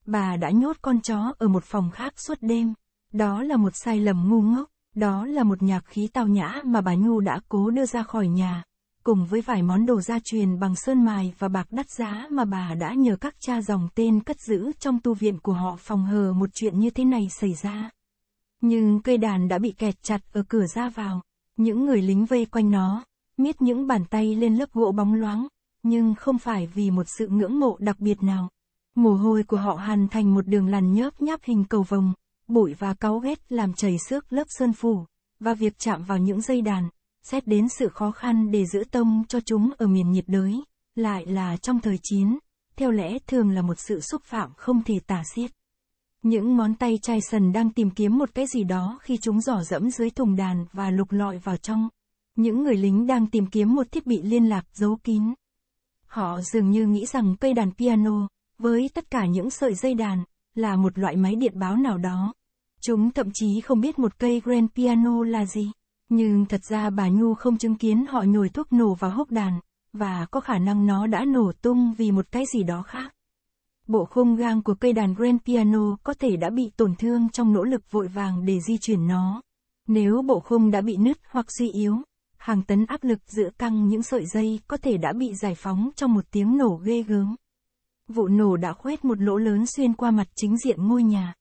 Speaker 1: Bà đã nhốt con chó ở một phòng khác suốt đêm. Đó là một sai lầm ngu ngốc, đó là một nhạc khí tao nhã mà bà Nhu đã cố đưa ra khỏi nhà, cùng với vài món đồ gia truyền bằng sơn mài và bạc đắt giá mà bà đã nhờ các cha dòng tên cất giữ trong tu viện của họ phòng hờ một chuyện như thế này xảy ra. Nhưng cây đàn đã bị kẹt chặt ở cửa ra vào, những người lính vây quanh nó, miết những bàn tay lên lớp gỗ bóng loáng, nhưng không phải vì một sự ngưỡng mộ đặc biệt nào. Mồ hôi của họ hàn thành một đường lằn nhớp nháp hình cầu vồng, bụi và cáu ghét làm chảy xước lớp sơn phủ, và việc chạm vào những dây đàn, xét đến sự khó khăn để giữ tông cho chúng ở miền nhiệt đới, lại là trong thời chiến, theo lẽ thường là một sự xúc phạm không thể tả xiết. Những ngón tay chai sần đang tìm kiếm một cái gì đó khi chúng dò dẫm dưới thùng đàn và lục lọi vào trong. Những người lính đang tìm kiếm một thiết bị liên lạc giấu kín. Họ dường như nghĩ rằng cây đàn piano, với tất cả những sợi dây đàn, là một loại máy điện báo nào đó. Chúng thậm chí không biết một cây grand piano là gì. Nhưng thật ra bà Nhu không chứng kiến họ nhồi thuốc nổ vào hốc đàn, và có khả năng nó đã nổ tung vì một cái gì đó khác. Bộ khung gang của cây đàn grand piano có thể đã bị tổn thương trong nỗ lực vội vàng để di chuyển nó. Nếu bộ khung đã bị nứt hoặc suy yếu, hàng tấn áp lực giữa căng những sợi dây có thể đã bị giải phóng trong một tiếng nổ ghê gớm. Vụ nổ đã khoét một lỗ lớn xuyên qua mặt chính diện ngôi nhà.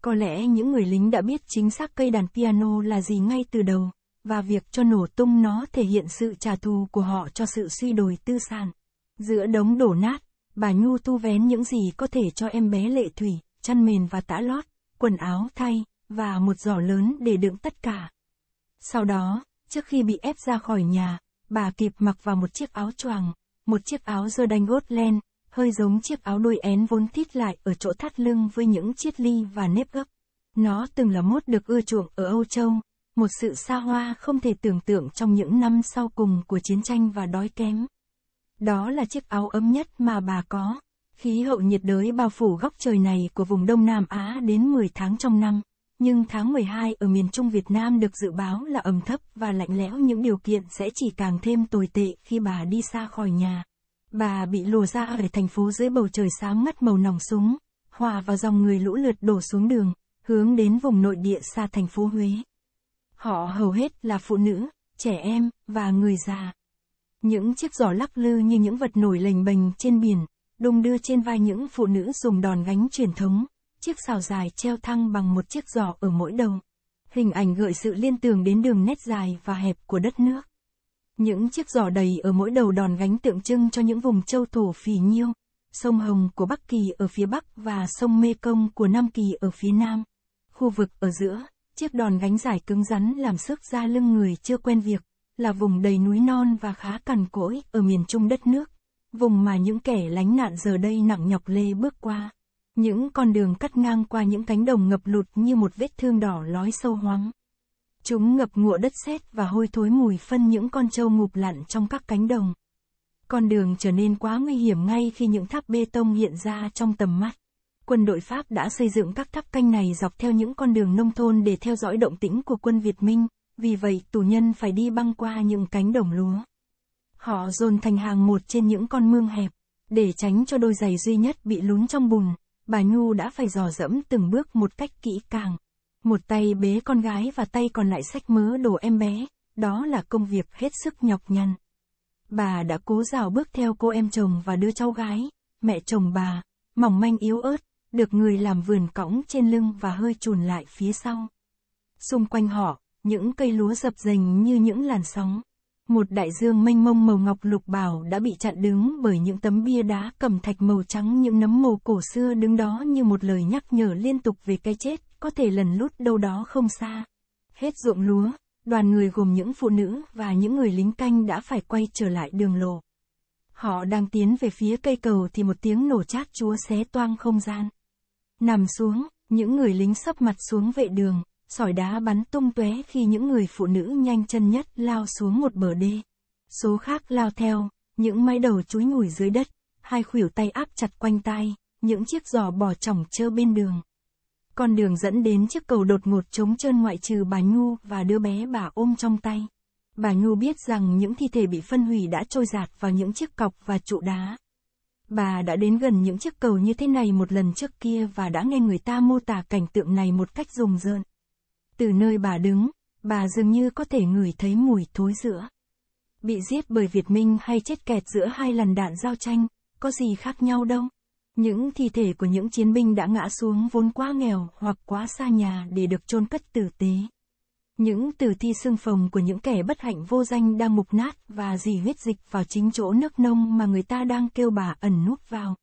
Speaker 1: Có lẽ những người lính đã biết chính xác cây đàn piano là gì ngay từ đầu, và việc cho nổ tung nó thể hiện sự trả thù của họ cho sự suy đồi tư sản. Giữa đống đổ nát, Bà Nhu tu vén những gì có thể cho em bé lệ thủy, chăn mền và tã lót, quần áo thay, và một giỏ lớn để đựng tất cả. Sau đó, trước khi bị ép ra khỏi nhà, bà kịp mặc vào một chiếc áo choàng, một chiếc áo dơ đanh gốt len, hơi giống chiếc áo đuôi én vốn thít lại ở chỗ thắt lưng với những chiếc ly và nếp gấp. Nó từng là mốt được ưa chuộng ở Âu Châu, một sự xa hoa không thể tưởng tượng trong những năm sau cùng của chiến tranh và đói kém. Đó là chiếc áo ấm nhất mà bà có. Khí hậu nhiệt đới bao phủ góc trời này của vùng Đông Nam Á đến 10 tháng trong năm, nhưng tháng 12 ở miền Trung Việt Nam được dự báo là ẩm thấp và lạnh lẽo những điều kiện sẽ chỉ càng thêm tồi tệ khi bà đi xa khỏi nhà. Bà bị lùa ra ở thành phố dưới bầu trời sáng ngắt màu nòng súng, hòa vào dòng người lũ lượt đổ xuống đường, hướng đến vùng nội địa xa thành phố Huế. Họ hầu hết là phụ nữ, trẻ em và người già. Những chiếc giỏ lắc lư như những vật nổi lềnh bềnh trên biển, đung đưa trên vai những phụ nữ dùng đòn gánh truyền thống, chiếc xào dài treo thăng bằng một chiếc giỏ ở mỗi đầu. Hình ảnh gợi sự liên tưởng đến đường nét dài và hẹp của đất nước. Những chiếc giỏ đầy ở mỗi đầu đòn gánh tượng trưng cho những vùng châu thổ phì nhiêu, sông Hồng của Bắc Kỳ ở phía Bắc và sông Mê Công của Nam Kỳ ở phía Nam. Khu vực ở giữa, chiếc đòn gánh dài cứng rắn làm sức ra lưng người chưa quen việc là vùng đầy núi non và khá cằn cỗi ở miền trung đất nước, vùng mà những kẻ lánh nạn giờ đây nặng nhọc lê bước qua. Những con đường cắt ngang qua những cánh đồng ngập lụt như một vết thương đỏ lói sâu hoang. Chúng ngập ngụa đất sét và hôi thối mùi phân những con trâu ngụp lặn trong các cánh đồng. Con đường trở nên quá nguy hiểm ngay khi những tháp bê tông hiện ra trong tầm mắt. Quân đội Pháp đã xây dựng các tháp canh này dọc theo những con đường nông thôn để theo dõi động tĩnh của quân Việt Minh vì vậy tù nhân phải đi băng qua những cánh đồng lúa. Họ dồn thành hàng một trên những con mương hẹp, để tránh cho đôi giày duy nhất bị lún trong bùn, bà Nhu đã phải dò dẫm từng bước một cách kỹ càng. Một tay bế con gái và tay còn lại xách mớ đồ em bé, đó là công việc hết sức nhọc nhằn. Bà đã cố rào bước theo cô em chồng và đưa cháu gái, mẹ chồng bà, mỏng manh yếu ớt, được người làm vườn cõng trên lưng và hơi chùn lại phía sau. Xung quanh họ, những cây lúa dập dềnh như những làn sóng. Một đại dương mênh mông màu ngọc lục bảo đã bị chặn đứng bởi những tấm bia đá cẩm thạch màu trắng những nấm mồ cổ xưa đứng đó như một lời nhắc nhở liên tục về cái chết, có thể lần lút đâu đó không xa. Hết ruộng lúa, đoàn người gồm những phụ nữ và những người lính canh đã phải quay trở lại đường lộ. Họ đang tiến về phía cây cầu thì một tiếng nổ chát chúa xé toang không gian. Nằm xuống, những người lính sấp mặt xuống vệ đường, sỏi đá bắn tung tóe khi những người phụ nữ nhanh chân nhất lao xuống một bờ đê. Số khác lao theo, những mái đầu chúi ngủi dưới đất, hai khuỷu tay áp chặt quanh tay, những chiếc giò bò chỏng trơ bên đường. Con đường dẫn đến chiếc cầu đột ngột trống trơn ngoại trừ bà Nhu và đứa bé bà ôm trong tay. Bà Nhu biết rằng những thi thể bị phân hủy đã trôi giạt vào những chiếc cọc và trụ đá. Bà đã đến gần những chiếc cầu như thế này một lần trước kia và đã nghe người ta mô tả cảnh tượng này một cách rùng rợn. Từ nơi bà đứng, bà dường như có thể ngửi thấy mùi thối rữa. Bị giết bởi Việt Minh hay chết kẹt giữa hai lần đạn giao tranh, có gì khác nhau đâu. Những thi thể của những chiến binh đã ngã xuống vốn quá nghèo hoặc quá xa nhà để được chôn cất tử tế. Những tử thi xương phồng của những kẻ bất hạnh vô danh đang mục nát và dì huyết dịch vào chính chỗ nước nông mà người ta đang kêu bà ẩn núp vào.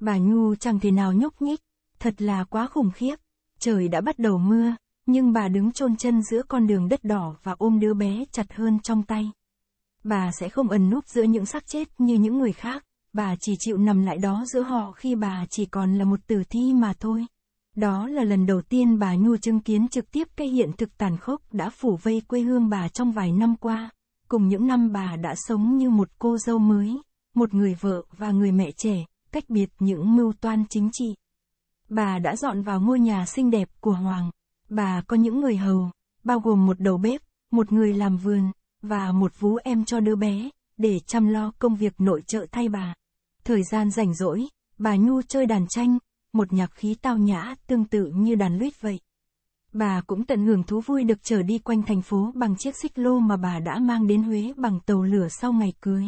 Speaker 1: Bà Nhu chẳng thể nào nhúc nhích, thật là quá khủng khiếp. Trời đã bắt đầu mưa, nhưng bà đứng chôn chân giữa con đường đất đỏ và ôm đứa bé chặt hơn trong tay. Bà sẽ không ẩn núp giữa những xác chết như những người khác, bà chỉ chịu nằm lại đó giữa họ khi bà chỉ còn là một tử thi mà thôi. Đó là lần đầu tiên bà Nhu chứng kiến trực tiếp cái hiện thực tàn khốc đã phủ vây quê hương bà trong vài năm qua, cùng những năm bà đã sống như một cô dâu mới, một người vợ và người mẹ trẻ, cách biệt những mưu toan chính trị. Bà đã dọn vào ngôi nhà xinh đẹp của Hoàng, Bà có những người hầu, bao gồm một đầu bếp, một người làm vườn, và một vú em cho đứa bé, để chăm lo công việc nội trợ thay bà. Thời gian rảnh rỗi, bà Nhu chơi đàn tranh, một nhạc khí tao nhã tương tự như đàn luyết vậy. Bà cũng tận hưởng thú vui được trở đi quanh thành phố bằng chiếc xích lô mà bà đã mang đến Huế bằng tàu lửa sau ngày cưới.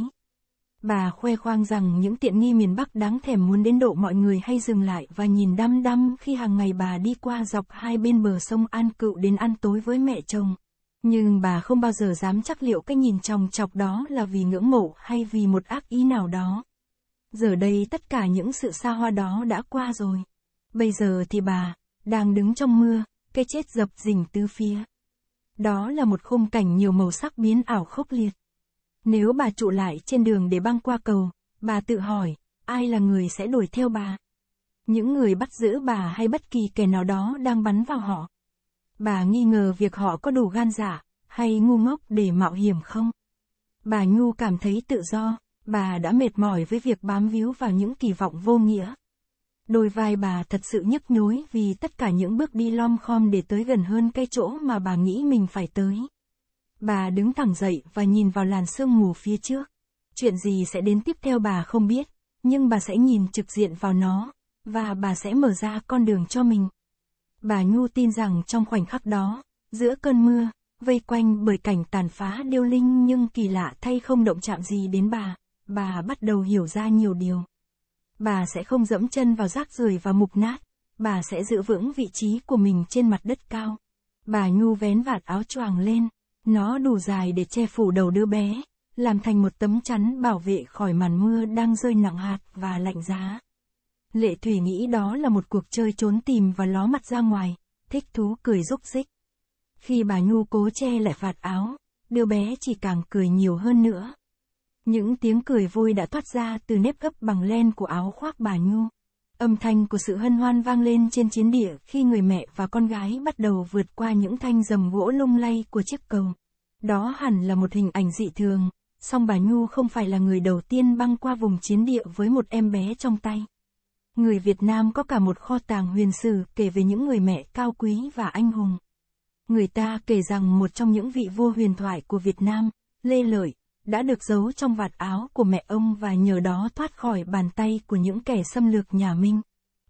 Speaker 1: Bà khoe khoang rằng những tiện nghi miền Bắc đáng thèm muốn đến độ mọi người hay dừng lại và nhìn đăm đăm khi hàng ngày bà đi qua dọc hai bên bờ sông An Cựu đến ăn tối với mẹ chồng. Nhưng bà không bao giờ dám chắc liệu cái nhìn chồng chọc đó là vì ngưỡng mộ hay vì một ác ý nào đó. Giờ đây tất cả những sự xa hoa đó đã qua rồi. Bây giờ thì bà, đang đứng trong mưa, cái chết dập dình tứ phía. Đó là một khung cảnh nhiều màu sắc biến ảo khốc liệt. Nếu bà trụ lại trên đường để băng qua cầu, bà tự hỏi, ai là người sẽ đuổi theo bà? Những người bắt giữ bà hay bất kỳ kẻ nào đó đang bắn vào họ. Bà nghi ngờ việc họ có đủ gan giả dạ hay ngu ngốc để mạo hiểm không? Bà Nhu cảm thấy tự do, bà đã mệt mỏi với việc bám víu vào những kỳ vọng vô nghĩa. Đôi vai bà thật sự nhức nhối vì tất cả những bước đi lom khom để tới gần hơn cái chỗ mà bà nghĩ mình phải tới. Bà đứng thẳng dậy và nhìn vào làn sương mù phía trước. Chuyện gì sẽ đến tiếp theo bà không biết, nhưng bà sẽ nhìn trực diện vào nó, và bà sẽ mở ra con đường cho mình. Bà Nhu tin rằng trong khoảnh khắc đó, giữa cơn mưa, vây quanh bởi cảnh tàn phá điêu linh nhưng kỳ lạ thay không động chạm gì đến bà, bà bắt đầu hiểu ra nhiều điều. Bà sẽ không dẫm chân vào rác rưởi và mục nát, bà sẽ giữ vững vị trí của mình trên mặt đất cao. Bà Nhu vén vạt áo choàng lên, nó đủ dài để che phủ đầu đứa bé, làm thành một tấm chắn bảo vệ khỏi màn mưa đang rơi nặng hạt và lạnh giá. Lệ Thủy nghĩ đó là một cuộc chơi trốn tìm và ló mặt ra ngoài, thích thú cười rúc rích. Khi bà Nhu cố che lại phạt áo, đứa bé chỉ càng cười nhiều hơn nữa. Những tiếng cười vui đã thoát ra từ nếp gấp bằng len của áo khoác bà Nhu. Âm thanh của sự hân hoan vang lên trên chiến địa khi người mẹ và con gái bắt đầu vượt qua những thanh dầm gỗ lung lay của chiếc cầu. Đó hẳn là một hình ảnh dị thường, song bà Nhu không phải là người đầu tiên băng qua vùng chiến địa với một em bé trong tay. Người Việt Nam có cả một kho tàng huyền sử kể về những người mẹ cao quý và anh hùng. Người ta kể rằng một trong những vị vua huyền thoại của Việt Nam, Lê Lợi, đã được giấu trong vạt áo của mẹ ông và nhờ đó thoát khỏi bàn tay của những kẻ xâm lược nhà Minh.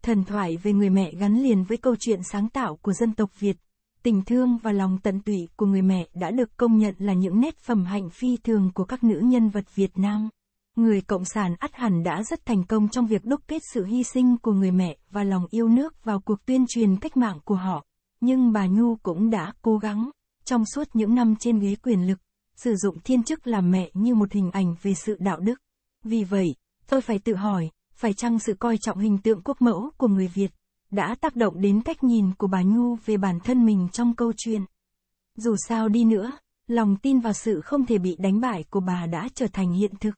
Speaker 1: Thần thoại về người mẹ gắn liền với câu chuyện sáng tạo của dân tộc Việt. Tình thương và lòng tận tụy của người mẹ đã được công nhận là những nét phẩm hạnh phi thường của các nữ nhân vật Việt Nam. Người Cộng sản ắt hẳn đã rất thành công trong việc đúc kết sự hy sinh của người mẹ và lòng yêu nước vào cuộc tuyên truyền cách mạng của họ. Nhưng bà Nhu cũng đã cố gắng, trong suốt những năm trên ghế quyền lực, sử dụng thiên chức làm mẹ như một hình ảnh về sự đạo đức. Vì vậy, tôi phải tự hỏi, phải chăng sự coi trọng hình tượng quốc mẫu của người Việt đã tác động đến cách nhìn của bà Nhu về bản thân mình trong câu chuyện. Dù sao đi nữa, lòng tin vào sự không thể bị đánh bại của bà đã trở thành hiện thực.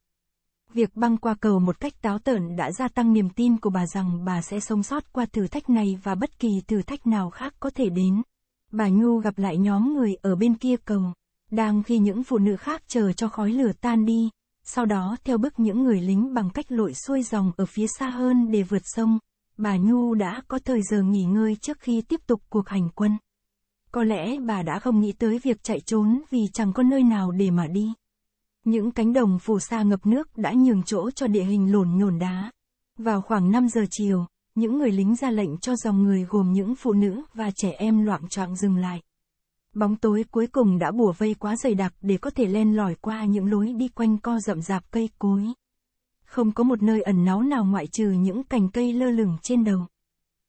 Speaker 1: Việc băng qua cầu một cách táo tợn đã gia tăng niềm tin của bà rằng bà sẽ sống sót qua thử thách này và bất kỳ thử thách nào khác có thể đến. Bà Nhu gặp lại nhóm người ở bên kia cầu. Đang khi những phụ nữ khác chờ cho khói lửa tan đi, sau đó theo bước những người lính bằng cách lội xuôi dòng ở phía xa hơn để vượt sông, bà Nhu đã có thời giờ nghỉ ngơi trước khi tiếp tục cuộc hành quân. Có lẽ bà đã không nghĩ tới việc chạy trốn vì chẳng có nơi nào để mà đi. Những cánh đồng phù sa ngập nước đã nhường chỗ cho địa hình lổn nhổn đá. Vào khoảng 5 giờ chiều, những người lính ra lệnh cho dòng người gồm những phụ nữ và trẻ em loạn choạng dừng lại. Bóng tối cuối cùng đã bùa vây quá dày đặc để có thể len lỏi qua những lối đi quanh co rậm rạp cây cối. Không có một nơi ẩn náu nào ngoại trừ những cành cây lơ lửng trên đầu.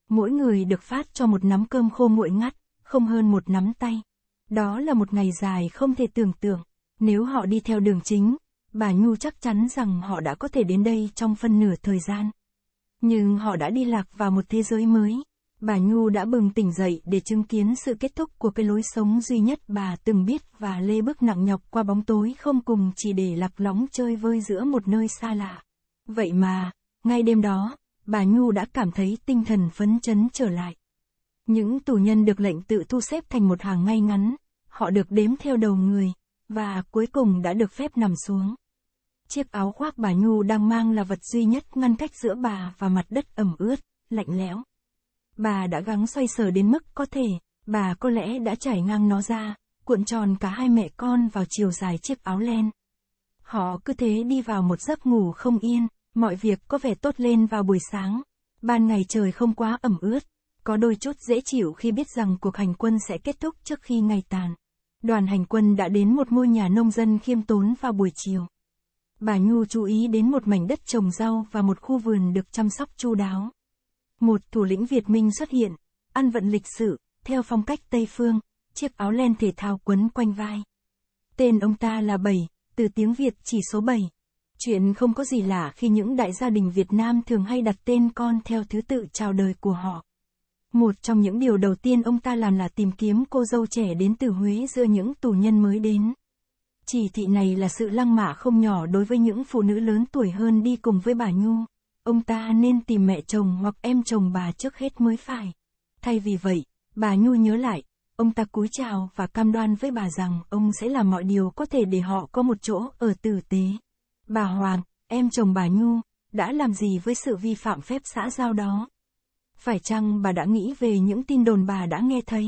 Speaker 1: Mỗi người được phát cho một nắm cơm khô nguội ngắt, không hơn một nắm tay. Đó là một ngày dài không thể tưởng tượng. Nếu họ đi theo đường chính, bà Nhu chắc chắn rằng họ đã có thể đến đây trong phân nửa thời gian. Nhưng họ đã đi lạc vào một thế giới mới bà Nhu đã bừng tỉnh dậy để chứng kiến sự kết thúc của cái lối sống duy nhất bà từng biết và lê bước nặng nhọc qua bóng tối không cùng chỉ để lạc lõng chơi vơi giữa một nơi xa lạ. Vậy mà, ngay đêm đó, bà Nhu đã cảm thấy tinh thần phấn chấn trở lại. Những tù nhân được lệnh tự thu xếp thành một hàng ngay ngắn, họ được đếm theo đầu người, và cuối cùng đã được phép nằm xuống. Chiếc áo khoác bà Nhu đang mang là vật duy nhất ngăn cách giữa bà và mặt đất ẩm ướt, lạnh lẽo. Bà đã gắng xoay sở đến mức có thể, bà có lẽ đã trải ngang nó ra, cuộn tròn cả hai mẹ con vào chiều dài chiếc áo len. Họ cứ thế đi vào một giấc ngủ không yên, mọi việc có vẻ tốt lên vào buổi sáng. Ban ngày trời không quá ẩm ướt, có đôi chút dễ chịu khi biết rằng cuộc hành quân sẽ kết thúc trước khi ngày tàn. Đoàn hành quân đã đến một ngôi nhà nông dân khiêm tốn vào buổi chiều. Bà Nhu chú ý đến một mảnh đất trồng rau và một khu vườn được chăm sóc chu đáo. Một thủ lĩnh Việt Minh xuất hiện, ăn vận lịch sự theo phong cách Tây Phương, chiếc áo len thể thao quấn quanh vai. Tên ông ta là Bảy, từ tiếng Việt chỉ số 7. Chuyện không có gì lạ khi những đại gia đình Việt Nam thường hay đặt tên con theo thứ tự chào đời của họ. Một trong những điều đầu tiên ông ta làm là tìm kiếm cô dâu trẻ đến từ Huế giữa những tù nhân mới đến. Chỉ thị này là sự lăng mạ không nhỏ đối với những phụ nữ lớn tuổi hơn đi cùng với bà Nhu ông ta nên tìm mẹ chồng hoặc em chồng bà trước hết mới phải. Thay vì vậy, bà Nhu nhớ lại, ông ta cúi chào và cam đoan với bà rằng ông sẽ làm mọi điều có thể để họ có một chỗ ở tử tế. Bà Hoàng, em chồng bà Nhu, đã làm gì với sự vi phạm phép xã giao đó? Phải chăng bà đã nghĩ về những tin đồn bà đã nghe thấy?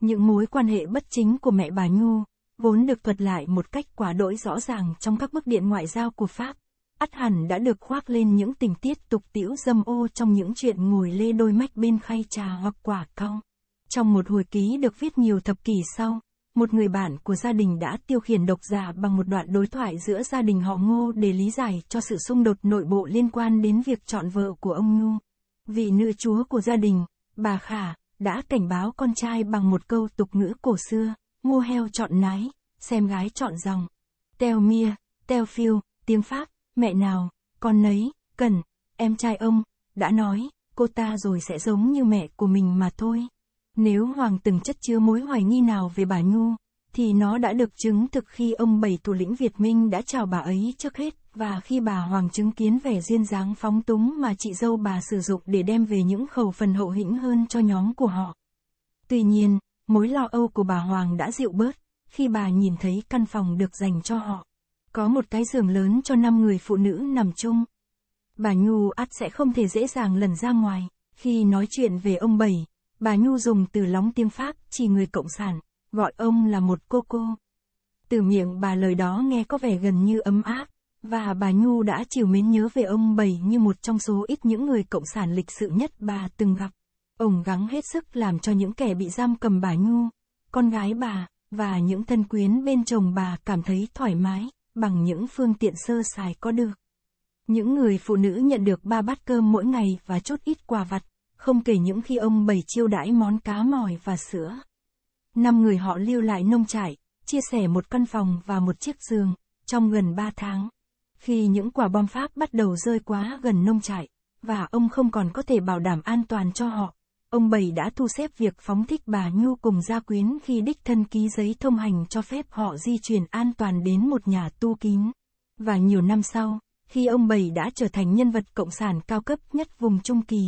Speaker 1: Những mối quan hệ bất chính của mẹ bà Nhu, vốn được thuật lại một cách quá đỗi rõ ràng trong các bức điện ngoại giao của Pháp ắt hẳn đã được khoác lên những tình tiết tục tiễu dâm ô trong những chuyện ngồi lê đôi mách bên khay trà hoặc quả cong. Trong một hồi ký được viết nhiều thập kỷ sau, một người bạn của gia đình đã tiêu khiển độc giả bằng một đoạn đối thoại giữa gia đình họ Ngô để lý giải cho sự xung đột nội bộ liên quan đến việc chọn vợ của ông Nhu. Vị nữ chúa của gia đình, bà Khả, đã cảnh báo con trai bằng một câu tục ngữ cổ xưa, mua heo chọn nái, xem gái chọn dòng. Teo mia, teo phiêu, tiếng Pháp, mẹ nào, con nấy, cần, em trai ông, đã nói, cô ta rồi sẽ giống như mẹ của mình mà thôi. Nếu Hoàng từng chất chứa mối hoài nghi nào về bà Nhu, thì nó đã được chứng thực khi ông bảy thủ lĩnh Việt Minh đã chào bà ấy trước hết, và khi bà Hoàng chứng kiến vẻ duyên dáng phóng túng mà chị dâu bà sử dụng để đem về những khẩu phần hậu hĩnh hơn cho nhóm của họ. Tuy nhiên, mối lo âu của bà Hoàng đã dịu bớt, khi bà nhìn thấy căn phòng được dành cho họ. Có một cái giường lớn cho năm người phụ nữ nằm chung. Bà Nhu ắt sẽ không thể dễ dàng lần ra ngoài. Khi nói chuyện về ông Bảy, bà Nhu dùng từ lóng tiếng Pháp chỉ người Cộng sản, gọi ông là một cô cô. Từ miệng bà lời đó nghe có vẻ gần như ấm áp, và bà Nhu đã chiều mến nhớ về ông Bảy như một trong số ít những người Cộng sản lịch sự nhất bà từng gặp. Ông gắng hết sức làm cho những kẻ bị giam cầm bà Nhu, con gái bà, và những thân quyến bên chồng bà cảm thấy thoải mái bằng những phương tiện sơ sài có được. Những người phụ nữ nhận được ba bát cơm mỗi ngày và chút ít quà vặt, không kể những khi ông bày chiêu đãi món cá mỏi và sữa. Năm người họ lưu lại nông trại, chia sẻ một căn phòng và một chiếc giường, trong gần ba tháng. Khi những quả bom Pháp bắt đầu rơi quá gần nông trại, và ông không còn có thể bảo đảm an toàn cho họ, ông Bảy đã thu xếp việc phóng thích bà Nhu cùng gia quyến khi đích thân ký giấy thông hành cho phép họ di chuyển an toàn đến một nhà tu kín. Và nhiều năm sau, khi ông Bảy đã trở thành nhân vật cộng sản cao cấp nhất vùng Trung Kỳ,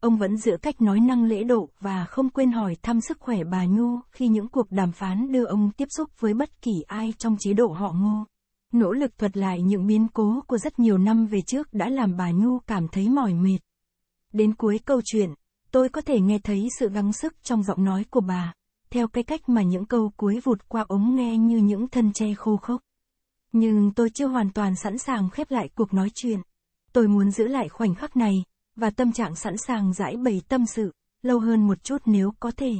Speaker 1: ông vẫn giữ cách nói năng lễ độ và không quên hỏi thăm sức khỏe bà Nhu khi những cuộc đàm phán đưa ông tiếp xúc với bất kỳ ai trong chế độ họ ngô. Nỗ lực thuật lại những biến cố của rất nhiều năm về trước đã làm bà Nhu cảm thấy mỏi mệt. Đến cuối câu chuyện, Tôi có thể nghe thấy sự gắng sức trong giọng nói của bà, theo cái cách mà những câu cuối vụt qua ống nghe như những thân tre khô khốc. Nhưng tôi chưa hoàn toàn sẵn sàng khép lại cuộc nói chuyện. Tôi muốn giữ lại khoảnh khắc này, và tâm trạng sẵn sàng giải bày tâm sự, lâu hơn một chút nếu có thể.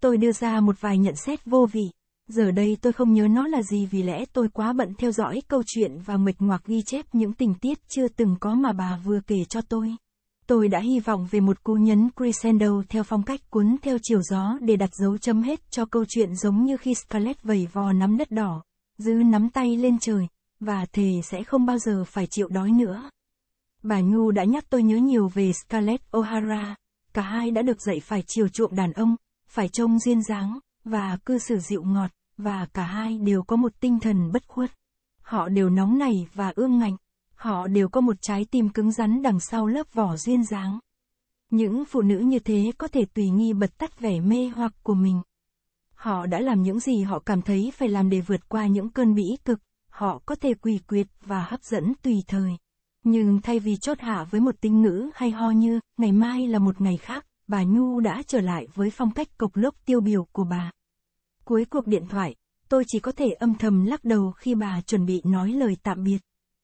Speaker 1: Tôi đưa ra một vài nhận xét vô vị. Giờ đây tôi không nhớ nó là gì vì lẽ tôi quá bận theo dõi câu chuyện và mệt ngoạc ghi chép những tình tiết chưa từng có mà bà vừa kể cho tôi tôi đã hy vọng về một cú nhấn crescendo theo phong cách cuốn theo chiều gió để đặt dấu chấm hết cho câu chuyện giống như khi Scarlett vẩy vò nắm đất đỏ, giữ nắm tay lên trời, và thề sẽ không bao giờ phải chịu đói nữa. Bà Nhu đã nhắc tôi nhớ nhiều về Scarlett O'Hara, cả hai đã được dạy phải chiều chuộng đàn ông, phải trông duyên dáng, và cư xử dịu ngọt, và cả hai đều có một tinh thần bất khuất. Họ đều nóng nảy và ương ngạnh, họ đều có một trái tim cứng rắn đằng sau lớp vỏ duyên dáng. Những phụ nữ như thế có thể tùy nghi bật tắt vẻ mê hoặc của mình. Họ đã làm những gì họ cảm thấy phải làm để vượt qua những cơn bĩ cực, họ có thể quỳ quyệt và hấp dẫn tùy thời. Nhưng thay vì chốt hạ với một tinh ngữ hay ho như, ngày mai là một ngày khác, bà Nhu đã trở lại với phong cách cộc lốc tiêu biểu của bà. Cuối cuộc điện thoại, tôi chỉ có thể âm thầm lắc đầu khi bà chuẩn bị nói lời tạm biệt.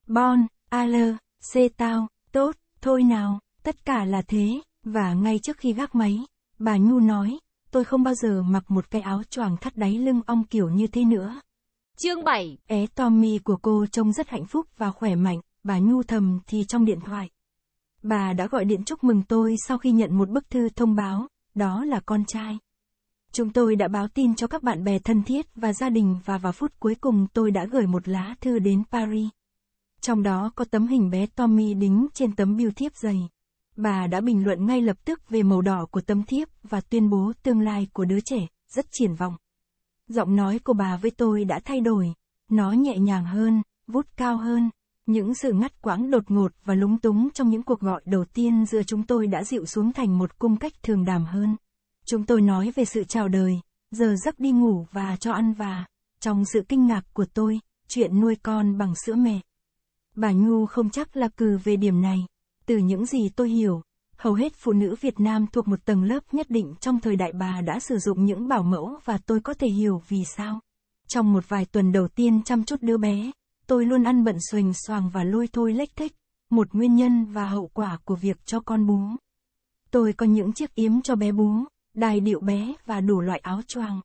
Speaker 1: Bon, A lơ, xê tao, tốt, thôi nào, tất cả là thế, và ngay trước khi gác máy, bà Nhu nói, tôi không bao giờ mặc một cái áo choàng thắt đáy lưng ong kiểu như thế nữa. Chương 7 É Tommy của cô trông rất hạnh phúc và khỏe mạnh, bà Nhu thầm thì trong điện thoại. Bà đã gọi điện chúc mừng tôi sau khi nhận một bức thư thông báo, đó là con trai. Chúng tôi đã báo tin cho các bạn bè thân thiết và gia đình và vào phút cuối cùng tôi đã gửi một lá thư đến Paris trong đó có tấm hình bé Tommy đính trên tấm biêu thiếp dày. Bà đã bình luận ngay lập tức về màu đỏ của tấm thiếp và tuyên bố tương lai của đứa trẻ, rất triển vọng. Giọng nói của bà với tôi đã thay đổi, nó nhẹ nhàng hơn, vút cao hơn. Những sự ngắt quãng đột ngột và lúng túng trong những cuộc gọi đầu tiên giữa chúng tôi đã dịu xuống thành một cung cách thường đàm hơn. Chúng tôi nói về sự chào đời, giờ giấc đi ngủ và cho ăn và, trong sự kinh ngạc của tôi, chuyện nuôi con bằng sữa mẹ. Bà Nhu không chắc là cừ về điểm này. Từ những gì tôi hiểu, hầu hết phụ nữ Việt Nam thuộc một tầng lớp nhất định trong thời đại bà đã sử dụng những bảo mẫu và tôi có thể hiểu vì sao. Trong một vài tuần đầu tiên chăm chút đứa bé, tôi luôn ăn bận xoành xoàng và lôi thôi lếch thích, một nguyên nhân và hậu quả của việc cho con bú. Tôi có những chiếc yếm cho bé bú, đài điệu bé và đủ loại áo choàng.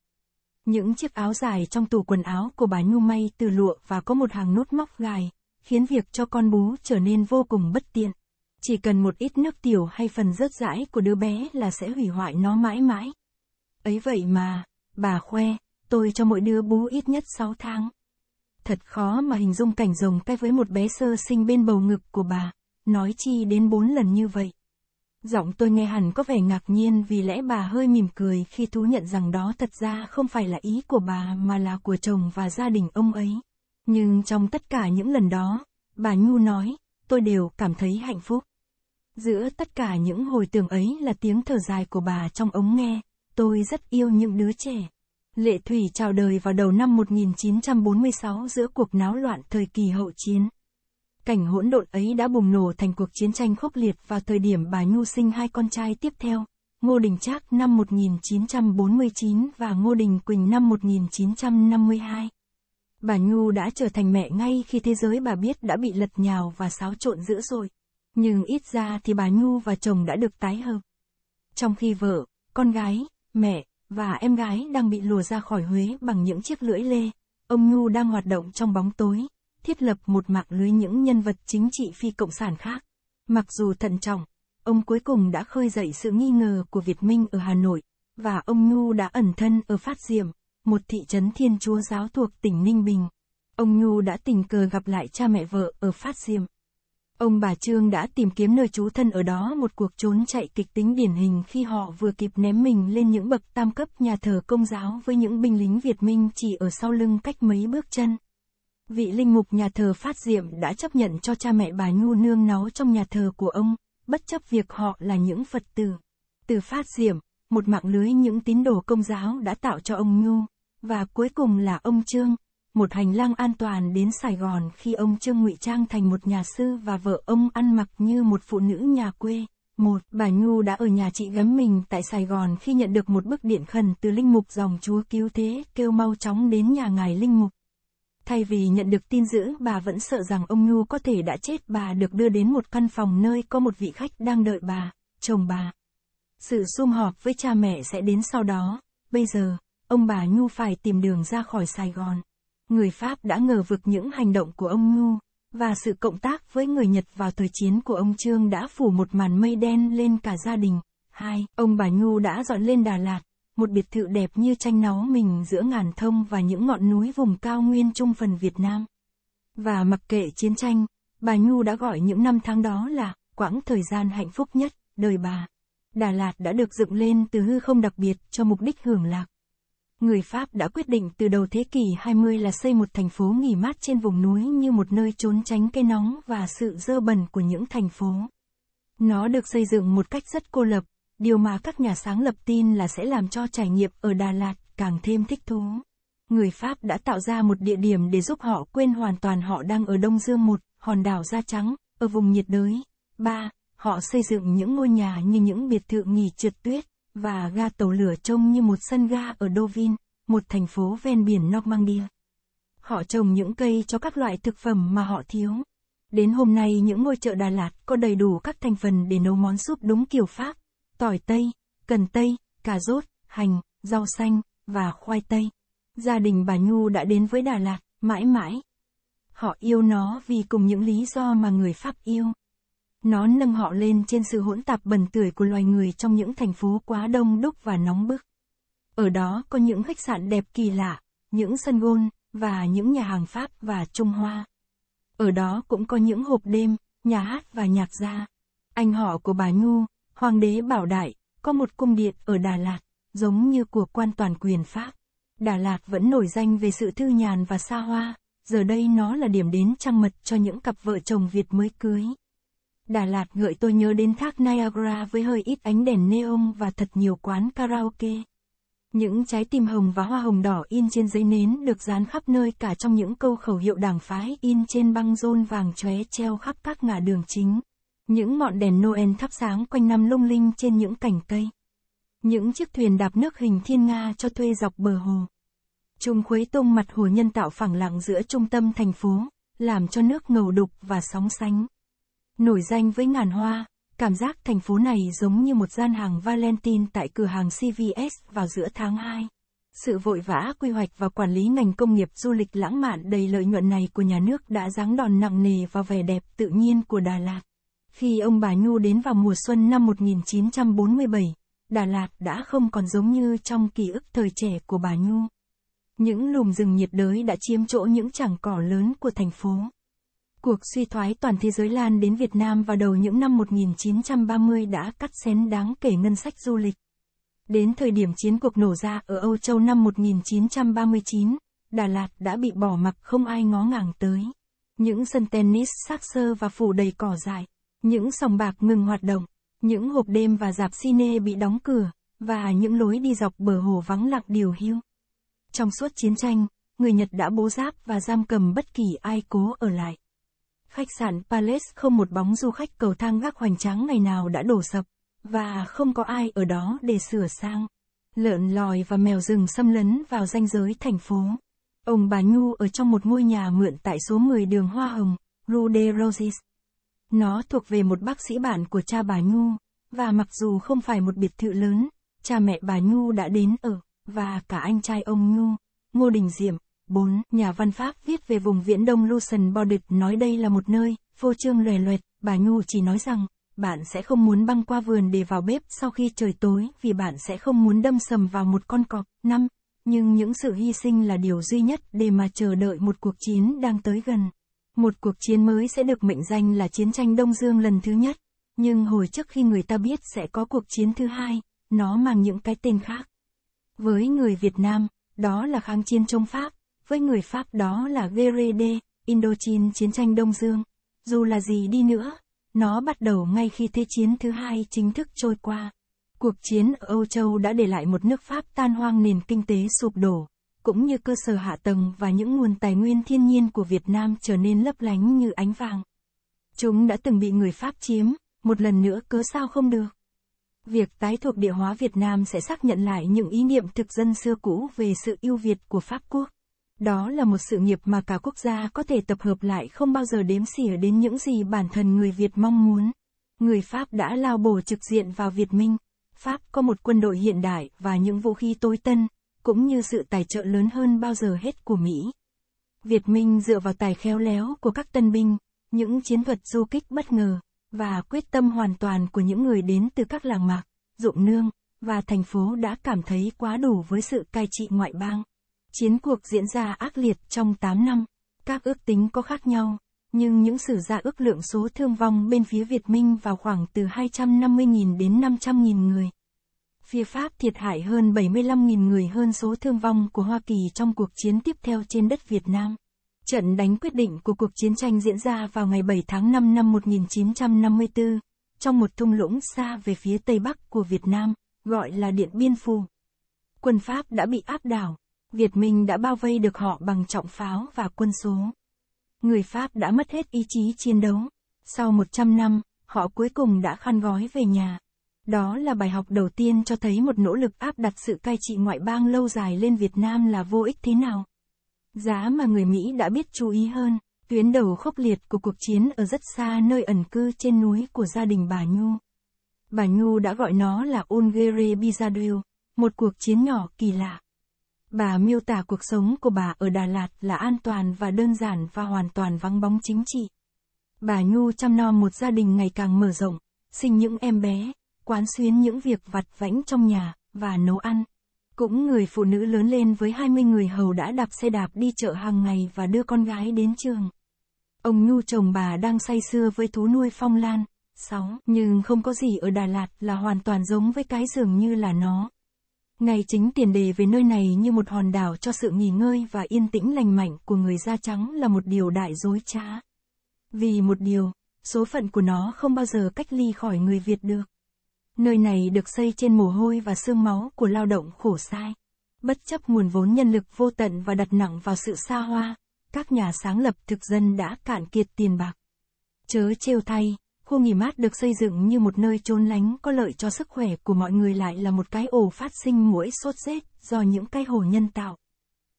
Speaker 1: Những chiếc áo dài trong tủ quần áo của bà Nhu may từ lụa và có một hàng nút móc gài, khiến việc cho con bú trở nên vô cùng bất tiện. Chỉ cần một ít nước tiểu hay phần rớt rãi của đứa bé là sẽ hủy hoại nó mãi mãi. Ấy vậy mà, bà khoe, tôi cho mỗi đứa bú ít nhất 6 tháng. Thật khó mà hình dung cảnh rồng tay với một bé sơ sinh bên bầu ngực của bà, nói chi đến 4 lần như vậy. Giọng tôi nghe hẳn có vẻ ngạc nhiên vì lẽ bà hơi mỉm cười khi thú nhận rằng đó thật ra không phải là ý của bà mà là của chồng và gia đình ông ấy. Nhưng trong tất cả những lần đó, bà Nhu nói, tôi đều cảm thấy hạnh phúc. Giữa tất cả những hồi tưởng ấy là tiếng thở dài của bà trong ống nghe, tôi rất yêu những đứa trẻ. Lệ Thủy chào đời vào đầu năm 1946 giữa cuộc náo loạn thời kỳ hậu chiến. Cảnh hỗn độn ấy đã bùng nổ thành cuộc chiến tranh khốc liệt vào thời điểm bà Nhu sinh hai con trai tiếp theo, Ngô Đình Trác năm 1949 và Ngô Đình Quỳnh năm 1952. Bà Nhu đã trở thành mẹ ngay khi thế giới bà biết đã bị lật nhào và xáo trộn dữ rồi. Nhưng ít ra thì bà Nhu và chồng đã được tái hợp. Trong khi vợ, con gái, mẹ, và em gái đang bị lùa ra khỏi Huế bằng những chiếc lưỡi lê, ông Nhu đang hoạt động trong bóng tối, thiết lập một mạng lưới những nhân vật chính trị phi cộng sản khác. Mặc dù thận trọng, ông cuối cùng đã khơi dậy sự nghi ngờ của Việt Minh ở Hà Nội, và ông Nhu đã ẩn thân ở Phát Diệm, một thị trấn Thiên Chúa giáo thuộc tỉnh Ninh Bình. Ông Nhu đã tình cờ gặp lại cha mẹ vợ ở Phát Diêm. Ông bà Trương đã tìm kiếm nơi trú thân ở đó một cuộc trốn chạy kịch tính điển hình khi họ vừa kịp ném mình lên những bậc tam cấp nhà thờ công giáo với những binh lính Việt Minh chỉ ở sau lưng cách mấy bước chân. Vị linh mục nhà thờ Phát Diệm đã chấp nhận cho cha mẹ bà Nhu nương náu trong nhà thờ của ông, bất chấp việc họ là những Phật tử. Từ Phát Diệm, một mạng lưới những tín đồ công giáo đã tạo cho ông Nhu và cuối cùng là ông Trương, một hành lang an toàn đến Sài Gòn khi ông Trương ngụy trang thành một nhà sư và vợ ông ăn mặc như một phụ nữ nhà quê. Một, bà Nhu đã ở nhà chị gấm mình tại Sài Gòn khi nhận được một bức điện khẩn từ linh mục dòng chúa cứu thế kêu mau chóng đến nhà ngài linh mục. Thay vì nhận được tin dữ bà vẫn sợ rằng ông Nhu có thể đã chết bà được đưa đến một căn phòng nơi có một vị khách đang đợi bà, chồng bà. Sự sum họp với cha mẹ sẽ đến sau đó, bây giờ, ông bà Nhu phải tìm đường ra khỏi Sài Gòn. Người Pháp đã ngờ vực những hành động của ông Nhu, và sự cộng tác với người Nhật vào thời chiến của ông Trương đã phủ một màn mây đen lên cả gia đình. Hai, Ông bà Nhu đã dọn lên Đà Lạt, một biệt thự đẹp như tranh náu mình giữa ngàn thông và những ngọn núi vùng cao nguyên trung phần Việt Nam. Và mặc kệ chiến tranh, bà Nhu đã gọi những năm tháng đó là quãng thời gian hạnh phúc nhất đời bà. Đà Lạt đã được dựng lên từ hư không đặc biệt cho mục đích hưởng lạc người Pháp đã quyết định từ đầu thế kỷ 20 là xây một thành phố nghỉ mát trên vùng núi như một nơi trốn tránh cái nóng và sự dơ bẩn của những thành phố. Nó được xây dựng một cách rất cô lập, điều mà các nhà sáng lập tin là sẽ làm cho trải nghiệm ở Đà Lạt càng thêm thích thú. Người Pháp đã tạo ra một địa điểm để giúp họ quên hoàn toàn họ đang ở Đông Dương một hòn đảo da trắng, ở vùng nhiệt đới. 3. Họ xây dựng những ngôi nhà như những biệt thự nghỉ trượt tuyết và ga tàu lửa trông như một sân ga ở Deauville, một thành phố ven biển Normandy. Họ trồng những cây cho các loại thực phẩm mà họ thiếu. Đến hôm nay những ngôi chợ Đà Lạt có đầy đủ các thành phần để nấu món súp đúng kiểu Pháp, tỏi tây, cần tây, cà rốt, hành, rau xanh và khoai tây. Gia đình bà Nhu đã đến với Đà Lạt mãi mãi. Họ yêu nó vì cùng những lý do mà người Pháp yêu. Nó nâng họ lên trên sự hỗn tạp bẩn tưởi của loài người trong những thành phố quá đông đúc và nóng bức. Ở đó có những khách sạn đẹp kỳ lạ, những sân gôn, và những nhà hàng Pháp và Trung Hoa. Ở đó cũng có những hộp đêm, nhà hát và nhạc gia. Anh họ của bà Nhu, Hoàng đế Bảo Đại, có một cung điện ở Đà Lạt, giống như của quan toàn quyền Pháp. Đà Lạt vẫn nổi danh về sự thư nhàn và xa hoa, giờ đây nó là điểm đến trăng mật cho những cặp vợ chồng Việt mới cưới. Đà Lạt gợi tôi nhớ đến thác Niagara với hơi ít ánh đèn neon và thật nhiều quán karaoke. Những trái tim hồng và hoa hồng đỏ in trên giấy nến được dán khắp nơi cả trong những câu khẩu hiệu đảng phái in trên băng rôn vàng chóe treo khắp các ngã đường chính. Những ngọn đèn Noel thắp sáng quanh năm lung linh trên những cành cây. Những chiếc thuyền đạp nước hình thiên nga cho thuê dọc bờ hồ. Trung khuấy tung mặt hồ nhân tạo phẳng lặng giữa trung tâm thành phố, làm cho nước ngầu đục và sóng xanh. Nổi danh với ngàn hoa, cảm giác thành phố này giống như một gian hàng Valentine tại cửa hàng CVS vào giữa tháng 2. Sự vội vã quy hoạch và quản lý ngành công nghiệp du lịch lãng mạn đầy lợi nhuận này của nhà nước đã giáng đòn nặng nề vào vẻ đẹp tự nhiên của Đà Lạt. Khi ông bà Nhu đến vào mùa xuân năm 1947, Đà Lạt đã không còn giống như trong ký ức thời trẻ của bà Nhu. Những lùm rừng nhiệt đới đã chiếm chỗ những chảng cỏ lớn của thành phố. Cuộc suy thoái toàn thế giới lan đến Việt Nam vào đầu những năm 1930 đã cắt xén đáng kể ngân sách du lịch. Đến thời điểm chiến cuộc nổ ra ở Âu Châu năm 1939, Đà Lạt đã bị bỏ mặc không ai ngó ngàng tới. Những sân tennis xác sơ và phủ đầy cỏ dại, những sòng bạc ngừng hoạt động, những hộp đêm và dạp cine bị đóng cửa, và những lối đi dọc bờ hồ vắng lặng điều hưu. Trong suốt chiến tranh, người Nhật đã bố giáp và giam cầm bất kỳ ai cố ở lại. Khách sạn Palace không một bóng du khách cầu thang gác hoành tráng ngày nào đã đổ sập, và không có ai ở đó để sửa sang. Lợn lòi và mèo rừng xâm lấn vào ranh giới thành phố. Ông bà Nhu ở trong một ngôi nhà mượn tại số 10 đường Hoa Hồng, Rue de Roses. Nó thuộc về một bác sĩ bạn của cha bà Nhu, và mặc dù không phải một biệt thự lớn, cha mẹ bà Nhu đã đến ở, và cả anh trai ông Nhu, Ngô Đình Diệm, 4. Nhà văn Pháp viết về vùng viễn đông Lucen Bordet nói đây là một nơi, phô trương lòe loẹt, bà Nhu chỉ nói rằng, bạn sẽ không muốn băng qua vườn để vào bếp sau khi trời tối vì bạn sẽ không muốn đâm sầm vào một con cọp. 5. Nhưng những sự hy sinh là điều duy nhất để mà chờ đợi một cuộc chiến đang tới gần. Một cuộc chiến mới sẽ được mệnh danh là chiến tranh Đông Dương lần thứ nhất. Nhưng hồi trước khi người ta biết sẽ có cuộc chiến thứ hai, nó mang những cái tên khác. Với người Việt Nam, đó là kháng chiến chống Pháp. Với người Pháp đó là Verede, Indochine chiến tranh Đông Dương. Dù là gì đi nữa, nó bắt đầu ngay khi Thế chiến thứ hai chính thức trôi qua. Cuộc chiến ở Âu Châu đã để lại một nước Pháp tan hoang nền kinh tế sụp đổ, cũng như cơ sở hạ tầng và những nguồn tài nguyên thiên nhiên của Việt Nam trở nên lấp lánh như ánh vàng. Chúng đã từng bị người Pháp chiếm, một lần nữa cớ sao không được. Việc tái thuộc địa hóa Việt Nam sẽ xác nhận lại những ý niệm thực dân xưa cũ về sự yêu Việt của Pháp quốc. Đó là một sự nghiệp mà cả quốc gia có thể tập hợp lại không bao giờ đếm xỉa đến những gì bản thân người Việt mong muốn. Người Pháp đã lao bổ trực diện vào Việt Minh. Pháp có một quân đội hiện đại và những vũ khí tối tân, cũng như sự tài trợ lớn hơn bao giờ hết của Mỹ. Việt Minh dựa vào tài khéo léo của các tân binh, những chiến thuật du kích bất ngờ, và quyết tâm hoàn toàn của những người đến từ các làng mạc, ruộng nương, và thành phố đã cảm thấy quá đủ với sự cai trị ngoại bang. Chiến cuộc diễn ra ác liệt trong 8 năm, các ước tính có khác nhau, nhưng những sử gia ước lượng số thương vong bên phía Việt Minh vào khoảng từ 250.000 đến 500.000 người. Phía Pháp thiệt hại hơn 75.000 người hơn số thương vong của Hoa Kỳ trong cuộc chiến tiếp theo trên đất Việt Nam. Trận đánh quyết định của cuộc chiến tranh diễn ra vào ngày 7 tháng 5 năm 1954, trong một thung lũng xa về phía tây bắc của Việt Nam, gọi là Điện Biên Phủ. Quân Pháp đã bị áp đảo, Việt Minh đã bao vây được họ bằng trọng pháo và quân số. Người Pháp đã mất hết ý chí chiến đấu. Sau 100 năm, họ cuối cùng đã khăn gói về nhà. Đó là bài học đầu tiên cho thấy một nỗ lực áp đặt sự cai trị ngoại bang lâu dài lên Việt Nam là vô ích thế nào. Giá mà người Mỹ đã biết chú ý hơn, tuyến đầu khốc liệt của cuộc chiến ở rất xa nơi ẩn cư trên núi của gia đình bà Nhu. Bà Nhu đã gọi nó là Ungere Bizadil, một cuộc chiến nhỏ kỳ lạ. Bà miêu tả cuộc sống của bà ở Đà Lạt là an toàn và đơn giản và hoàn toàn vắng bóng chính trị. Bà Nhu chăm no một gia đình ngày càng mở rộng, sinh những em bé, quán xuyến những việc vặt vãnh trong nhà, và nấu ăn. Cũng người phụ nữ lớn lên với 20 người hầu đã đạp xe đạp đi chợ hàng ngày và đưa con gái đến trường. Ông Nhu chồng bà đang say sưa với thú nuôi phong lan. 6. Nhưng không có gì ở Đà Lạt là hoàn toàn giống với cái dường như là nó, ngày chính tiền đề về nơi này như một hòn đảo cho sự nghỉ ngơi và yên tĩnh lành mạnh của người da trắng là một điều đại dối trá. Vì một điều, số phận của nó không bao giờ cách ly khỏi người Việt được. Nơi này được xây trên mồ hôi và xương máu của lao động khổ sai. Bất chấp nguồn vốn nhân lực vô tận và đặt nặng vào sự xa hoa, các nhà sáng lập thực dân đã cạn kiệt tiền bạc. Chớ trêu thay, Khu nghỉ mát được xây dựng như một nơi trốn lánh có lợi cho sức khỏe của mọi người lại là một cái ổ phát sinh mũi sốt rét do những cái hồ nhân tạo.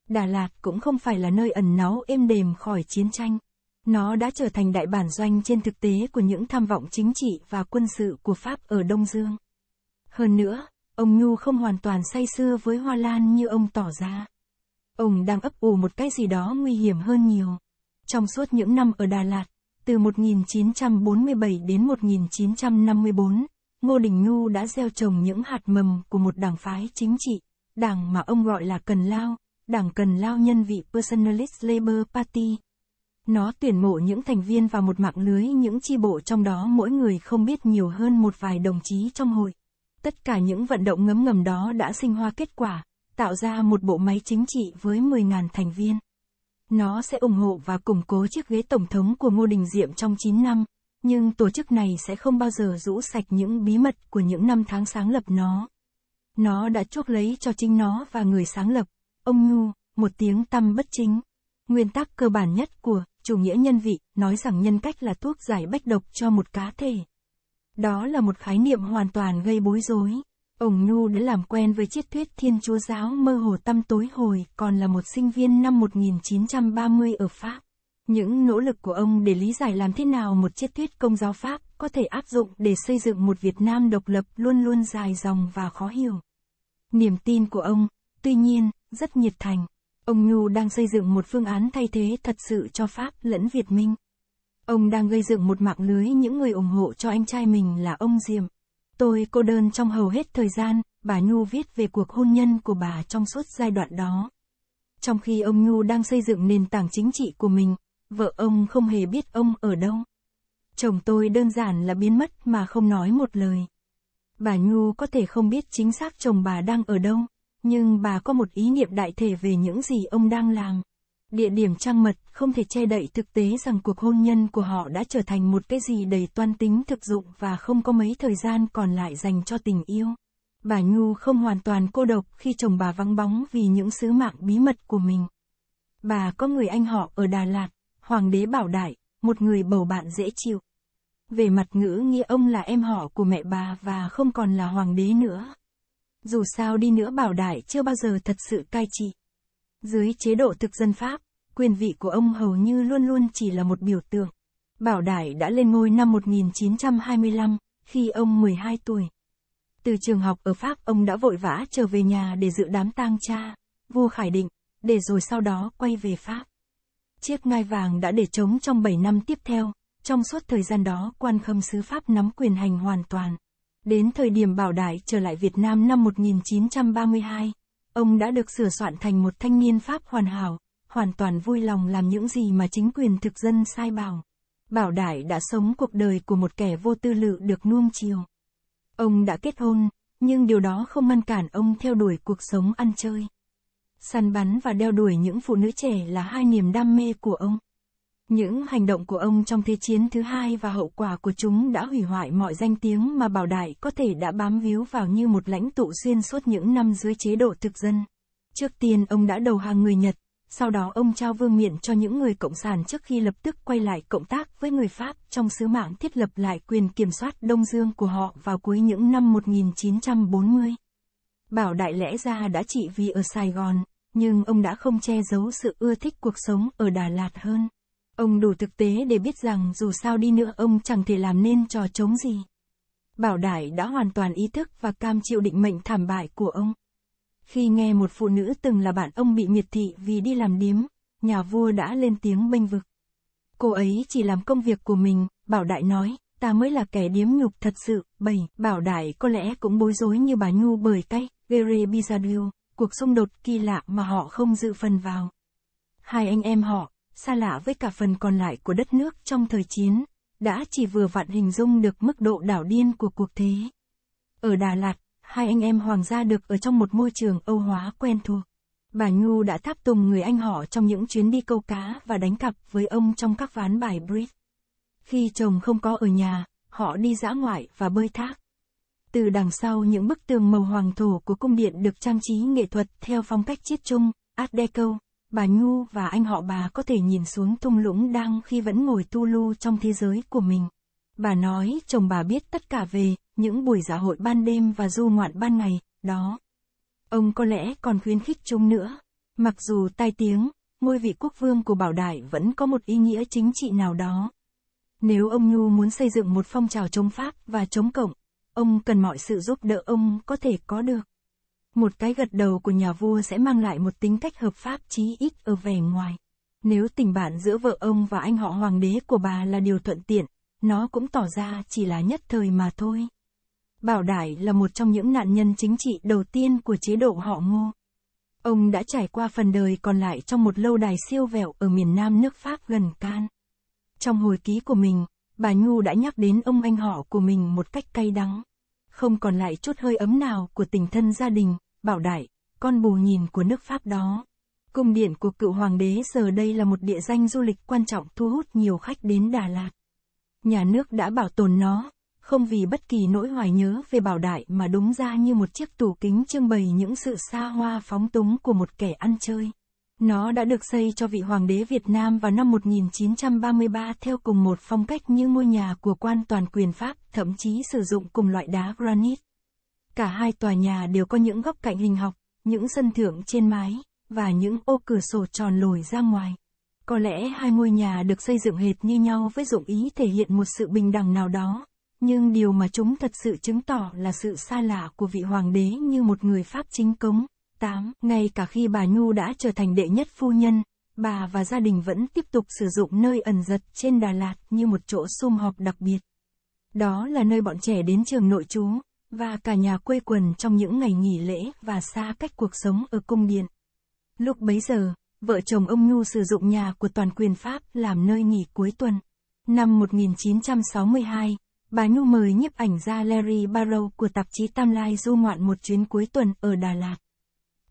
Speaker 1: Đà Lạt cũng không phải là nơi ẩn náu êm đềm khỏi chiến tranh. Nó đã trở thành đại bản doanh trên thực tế của những tham vọng chính trị và quân sự của Pháp ở Đông Dương. Hơn nữa, ông Nhu không hoàn toàn say sưa với hoa lan như ông tỏ ra. Ông đang ấp ủ một cái gì đó nguy hiểm hơn nhiều. Trong suốt những năm ở Đà Lạt, từ 1947 đến 1954, Ngô Đình Nhu đã gieo trồng những hạt mầm của một đảng phái chính trị, đảng mà ông gọi là Cần Lao, đảng Cần Lao nhân vị Personalist Labour Party. Nó tuyển mộ những thành viên vào một mạng lưới những chi bộ trong đó mỗi người không biết nhiều hơn một vài đồng chí trong hội. Tất cả những vận động ngấm ngầm đó đã sinh hoa kết quả, tạo ra một bộ máy chính trị với 10.000 thành viên. Nó sẽ ủng hộ và củng cố chiếc ghế tổng thống của Ngô Đình Diệm trong 9 năm, nhưng tổ chức này sẽ không bao giờ rũ sạch những bí mật của những năm tháng sáng lập nó. Nó đã chuốc lấy cho chính nó và người sáng lập, ông Nhu, một tiếng tăm bất chính. Nguyên tắc cơ bản nhất của chủ nghĩa nhân vị nói rằng nhân cách là thuốc giải bách độc cho một cá thể. Đó là một khái niệm hoàn toàn gây bối rối. Ông Nhu đã làm quen với triết thuyết Thiên Chúa giáo mơ hồ tâm tối hồi, còn là một sinh viên năm 1930 ở Pháp. Những nỗ lực của ông để lý giải làm thế nào một triết thuyết công giáo Pháp có thể áp dụng để xây dựng một Việt Nam độc lập luôn luôn dài dòng và khó hiểu. Niềm tin của ông, tuy nhiên, rất nhiệt thành. Ông Nhu đang xây dựng một phương án thay thế thật sự cho Pháp lẫn Việt Minh. Ông đang gây dựng một mạng lưới những người ủng hộ cho anh trai mình là ông Diệm. Tôi cô đơn trong hầu hết thời gian, bà Nhu viết về cuộc hôn nhân của bà trong suốt giai đoạn đó. Trong khi ông Nhu đang xây dựng nền tảng chính trị của mình, vợ ông không hề biết ông ở đâu. Chồng tôi đơn giản là biến mất mà không nói một lời. Bà Nhu có thể không biết chính xác chồng bà đang ở đâu, nhưng bà có một ý niệm đại thể về những gì ông đang làm. Địa điểm trang mật không thể che đậy thực tế rằng cuộc hôn nhân của họ đã trở thành một cái gì đầy toan tính thực dụng và không có mấy thời gian còn lại dành cho tình yêu. Bà Nhu không hoàn toàn cô độc khi chồng bà vắng bóng vì những sứ mạng bí mật của mình. Bà có người anh họ ở Đà Lạt, Hoàng đế Bảo Đại, một người bầu bạn dễ chịu. Về mặt ngữ nghĩa ông là em họ của mẹ bà và không còn là hoàng đế nữa. Dù sao đi nữa Bảo Đại chưa bao giờ thật sự cai trị. Dưới chế độ thực dân Pháp, quyền vị của ông hầu như luôn luôn chỉ là một biểu tượng. Bảo Đại đã lên ngôi năm 1925, khi ông 12 tuổi. Từ trường học ở Pháp ông đã vội vã trở về nhà để dự đám tang cha, vua Khải Định, để rồi sau đó quay về Pháp. Chiếc ngai vàng đã để trống trong 7 năm tiếp theo, trong suốt thời gian đó quan khâm sứ Pháp nắm quyền hành hoàn toàn. Đến thời điểm Bảo Đại trở lại Việt Nam năm 1932, Ông đã được sửa soạn thành một thanh niên Pháp hoàn hảo, hoàn toàn vui lòng làm những gì mà chính quyền thực dân sai bảo. Bảo Đại đã sống cuộc đời của một kẻ vô tư lự được nuông chiều. Ông đã kết hôn, nhưng điều đó không ngăn cản ông theo đuổi cuộc sống ăn chơi. Săn bắn và đeo đuổi những phụ nữ trẻ là hai niềm đam mê của ông. Những hành động của ông trong Thế chiến thứ hai và hậu quả của chúng đã hủy hoại mọi danh tiếng mà Bảo Đại có thể đã bám víu vào như một lãnh tụ xuyên suốt những năm dưới chế độ thực dân. Trước tiên ông đã đầu hàng người Nhật, sau đó ông trao vương miện cho những người Cộng sản trước khi lập tức quay lại cộng tác với người Pháp trong sứ mạng thiết lập lại quyền kiểm soát Đông Dương của họ vào cuối những năm 1940. Bảo Đại lẽ ra đã trị vì ở Sài Gòn, nhưng ông đã không che giấu sự ưa thích cuộc sống ở Đà Lạt hơn. Ông đủ thực tế để biết rằng dù sao đi nữa ông chẳng thể làm nên trò chống gì. Bảo Đại đã hoàn toàn ý thức và cam chịu định mệnh thảm bại của ông. Khi nghe một phụ nữ từng là bạn ông bị miệt thị vì đi làm điếm, nhà vua đã lên tiếng bênh vực. Cô ấy chỉ làm công việc của mình, Bảo Đại nói, ta mới là kẻ điếm nhục thật sự, bảy, Bảo Đại có lẽ cũng bối rối như bà Nhu bởi cách, Gere Bizadil, cuộc xung đột kỳ lạ mà họ không dự phần vào. Hai anh em họ, xa lạ với cả phần còn lại của đất nước trong thời chiến, đã chỉ vừa vặn hình dung được mức độ đảo điên của cuộc thế. Ở Đà Lạt, hai anh em hoàng gia được ở trong một môi trường Âu hóa quen thuộc. Bà Nhu đã tháp tùng người anh họ trong những chuyến đi câu cá và đánh cặp với ông trong các ván bài bridge. Khi chồng không có ở nhà, họ đi dã ngoại và bơi thác. Từ đằng sau những bức tường màu hoàng thổ của cung điện được trang trí nghệ thuật theo phong cách chiết trung Art Deco, bà Nhu và anh họ bà có thể nhìn xuống thung lũng đang khi vẫn ngồi tu lu trong thế giới của mình. Bà nói chồng bà biết tất cả về những buổi dạ hội ban đêm và du ngoạn ban ngày, đó. Ông có lẽ còn khuyến khích chúng nữa. Mặc dù tai tiếng, ngôi vị quốc vương của Bảo Đại vẫn có một ý nghĩa chính trị nào đó. Nếu ông Nhu muốn xây dựng một phong trào chống Pháp và chống Cộng, ông cần mọi sự giúp đỡ ông có thể có được. Một cái gật đầu của nhà vua sẽ mang lại một tính cách hợp pháp chí ít ở vẻ ngoài. Nếu tình bạn giữa vợ ông và anh họ hoàng đế của bà là điều thuận tiện, nó cũng tỏ ra chỉ là nhất thời mà thôi. Bảo Đại là một trong những nạn nhân chính trị đầu tiên của chế độ họ ngô. Ông đã trải qua phần đời còn lại trong một lâu đài siêu vẹo ở miền nam nước Pháp gần Can. Trong hồi ký của mình, bà Nhu đã nhắc đến ông anh họ của mình một cách cay đắng. Không còn lại chút hơi ấm nào của tình thân gia đình, Bảo đại, con bù nhìn của nước Pháp đó. Cung điện của cựu hoàng đế giờ đây là một địa danh du lịch quan trọng thu hút nhiều khách đến Đà Lạt. Nhà nước đã bảo tồn nó, không vì bất kỳ nỗi hoài nhớ về bảo đại mà đúng ra như một chiếc tủ kính trưng bày những sự xa hoa phóng túng của một kẻ ăn chơi. Nó đã được xây cho vị hoàng đế Việt Nam vào năm 1933 theo cùng một phong cách như ngôi nhà của quan toàn quyền Pháp, thậm chí sử dụng cùng loại đá granite. Cả hai tòa nhà đều có những góc cạnh hình học, những sân thượng trên mái, và những ô cửa sổ tròn lồi ra ngoài. Có lẽ hai ngôi nhà được xây dựng hệt như nhau với dụng ý thể hiện một sự bình đẳng nào đó, nhưng điều mà chúng thật sự chứng tỏ là sự xa lạ của vị hoàng đế như một người Pháp chính cống. 8. Ngay cả khi bà Nhu đã trở thành đệ nhất phu nhân, bà và gia đình vẫn tiếp tục sử dụng nơi ẩn giật trên Đà Lạt như một chỗ sum họp đặc biệt. Đó là nơi bọn trẻ đến trường nội trú, và cả nhà quê quần trong những ngày nghỉ lễ và xa cách cuộc sống ở cung điện. Lúc bấy giờ, vợ chồng ông Nhu sử dụng nhà của toàn quyền Pháp làm nơi nghỉ cuối tuần. Năm 1962, bà Nhu mời nhiếp ảnh gia Larry Barrow của tạp chí Tam Lai du ngoạn một chuyến cuối tuần ở Đà Lạt.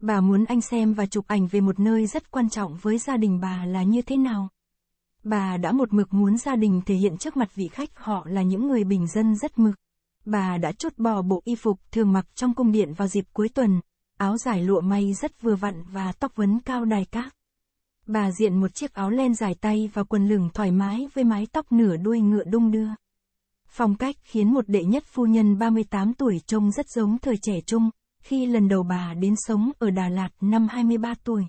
Speaker 1: Bà muốn anh xem và chụp ảnh về một nơi rất quan trọng với gia đình bà là như thế nào. Bà đã một mực muốn gia đình thể hiện trước mặt vị khách họ là những người bình dân rất mực bà đã chốt bỏ bộ y phục thường mặc trong cung điện vào dịp cuối tuần, áo dài lụa may rất vừa vặn và tóc vấn cao đài cát. Bà diện một chiếc áo len dài tay và quần lửng thoải mái với mái tóc nửa đuôi ngựa đung đưa. Phong cách khiến một đệ nhất phu nhân 38 tuổi trông rất giống thời trẻ trung, khi lần đầu bà đến sống ở Đà Lạt năm 23 tuổi.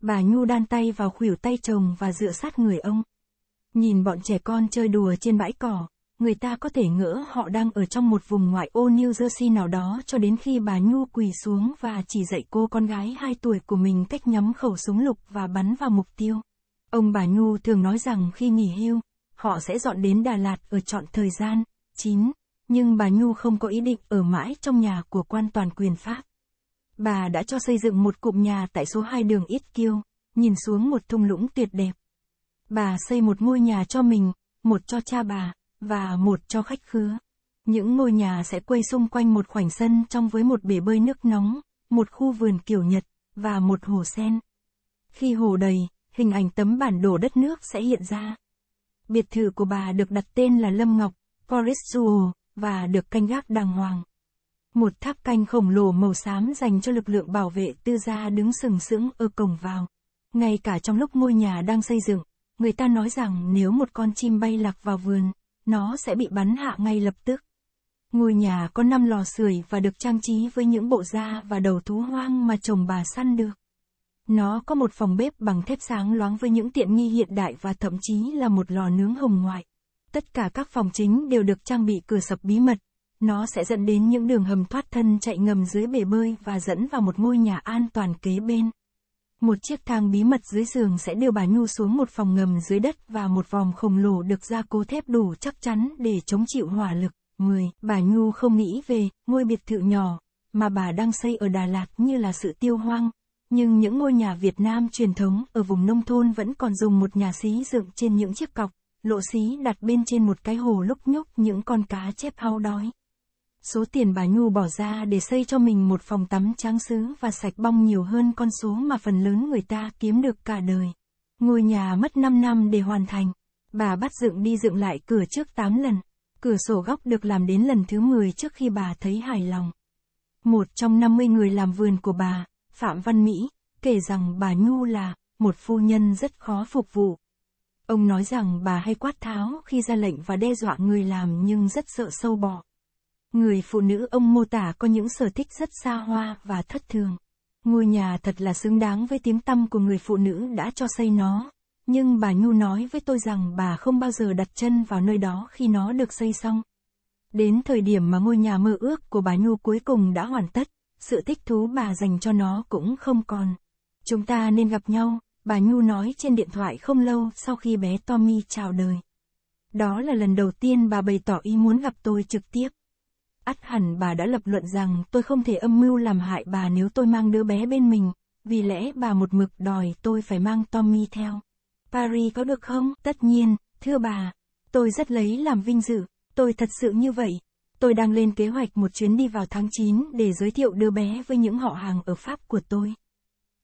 Speaker 1: Bà nhu đan tay vào khuỷu tay chồng và dựa sát người ông. Nhìn bọn trẻ con chơi đùa trên bãi cỏ, người ta có thể ngỡ họ đang ở trong một vùng ngoại ô New Jersey nào đó cho đến khi bà Nhu quỳ xuống và chỉ dạy cô con gái 2 tuổi của mình cách nhắm khẩu súng lục và bắn vào mục tiêu. Ông bà Nhu thường nói rằng khi nghỉ hưu, họ sẽ dọn đến Đà Lạt ở trọn thời gian, 9, nhưng bà Nhu không có ý định ở mãi trong nhà của quan toàn quyền Pháp. Bà đã cho xây dựng một cụm nhà tại số 2 đường Ít Kiêu, nhìn xuống một thung lũng tuyệt đẹp. Bà xây một ngôi nhà cho mình, một cho cha bà, và một cho khách khứa. Những ngôi nhà sẽ quay xung quanh một khoảnh sân trong với một bể bơi nước nóng, một khu vườn kiểu Nhật, và một hồ sen. Khi hồ đầy, hình ảnh tấm bản đồ đất nước sẽ hiện ra. Biệt thự của bà được đặt tên là Lâm Ngọc, Forest Jewel, và được canh gác đàng hoàng. Một tháp canh khổng lồ màu xám dành cho lực lượng bảo vệ tư gia đứng sừng sững ở cổng vào. Ngay cả trong lúc ngôi nhà đang xây dựng, người ta nói rằng nếu một con chim bay lạc vào vườn, nó sẽ bị bắn hạ ngay lập tức. Ngôi nhà có 5 lò sưởi và được trang trí với những bộ da và đầu thú hoang mà chồng bà săn được. Nó có một phòng bếp bằng thép sáng loáng với những tiện nghi hiện đại và thậm chí là một lò nướng hồng ngoại. Tất cả các phòng chính đều được trang bị cửa sập bí mật. Nó sẽ dẫn đến những đường hầm thoát thân chạy ngầm dưới bể bơi và dẫn vào một ngôi nhà an toàn kế bên. Một chiếc thang bí mật dưới giường sẽ đưa bà Nhu xuống một phòng ngầm dưới đất và một vòm khổng lồ được gia cố thép đủ chắc chắn để chống chịu hỏa lực. 10. Bà Nhu không nghĩ về ngôi biệt thự nhỏ mà bà đang xây ở Đà Lạt như là sự tiêu hoang. Nhưng những ngôi nhà Việt Nam truyền thống ở vùng nông thôn vẫn còn dùng một nhà xí dựng trên những chiếc cọc, lộ xí đặt bên trên một cái hồ lúc nhúc những con cá chép hao đói số tiền bà Nhu bỏ ra để xây cho mình một phòng tắm tráng sứ và sạch bong nhiều hơn con số mà phần lớn người ta kiếm được cả đời. Ngôi nhà mất 5 năm để hoàn thành. Bà bắt dựng đi dựng lại cửa trước 8 lần. Cửa sổ góc được làm đến lần thứ 10 trước khi bà thấy hài lòng. Một trong 50 người làm vườn của bà, Phạm Văn Mỹ, kể rằng bà Nhu là một phu nhân rất khó phục vụ. Ông nói rằng bà hay quát tháo khi ra lệnh và đe dọa người làm nhưng rất sợ sâu bọ. Người phụ nữ ông mô tả có những sở thích rất xa hoa và thất thường. Ngôi nhà thật là xứng đáng với tiếng tâm của người phụ nữ đã cho xây nó, nhưng bà Nhu nói với tôi rằng bà không bao giờ đặt chân vào nơi đó khi nó được xây xong. Đến thời điểm mà ngôi nhà mơ ước của bà Nhu cuối cùng đã hoàn tất, sự thích thú bà dành cho nó cũng không còn. Chúng ta nên gặp nhau, bà Nhu nói trên điện thoại không lâu sau khi bé Tommy chào đời. Đó là lần đầu tiên bà bày tỏ ý muốn gặp tôi trực tiếp ắt hẳn bà đã lập luận rằng tôi không thể âm mưu làm hại bà nếu tôi mang đứa bé bên mình, vì lẽ bà một mực đòi tôi phải mang Tommy theo. Paris có được không? Tất nhiên, thưa bà. Tôi rất lấy làm vinh dự, tôi thật sự như vậy. Tôi đang lên kế hoạch một chuyến đi vào tháng 9 để giới thiệu đứa bé với những họ hàng ở Pháp của tôi.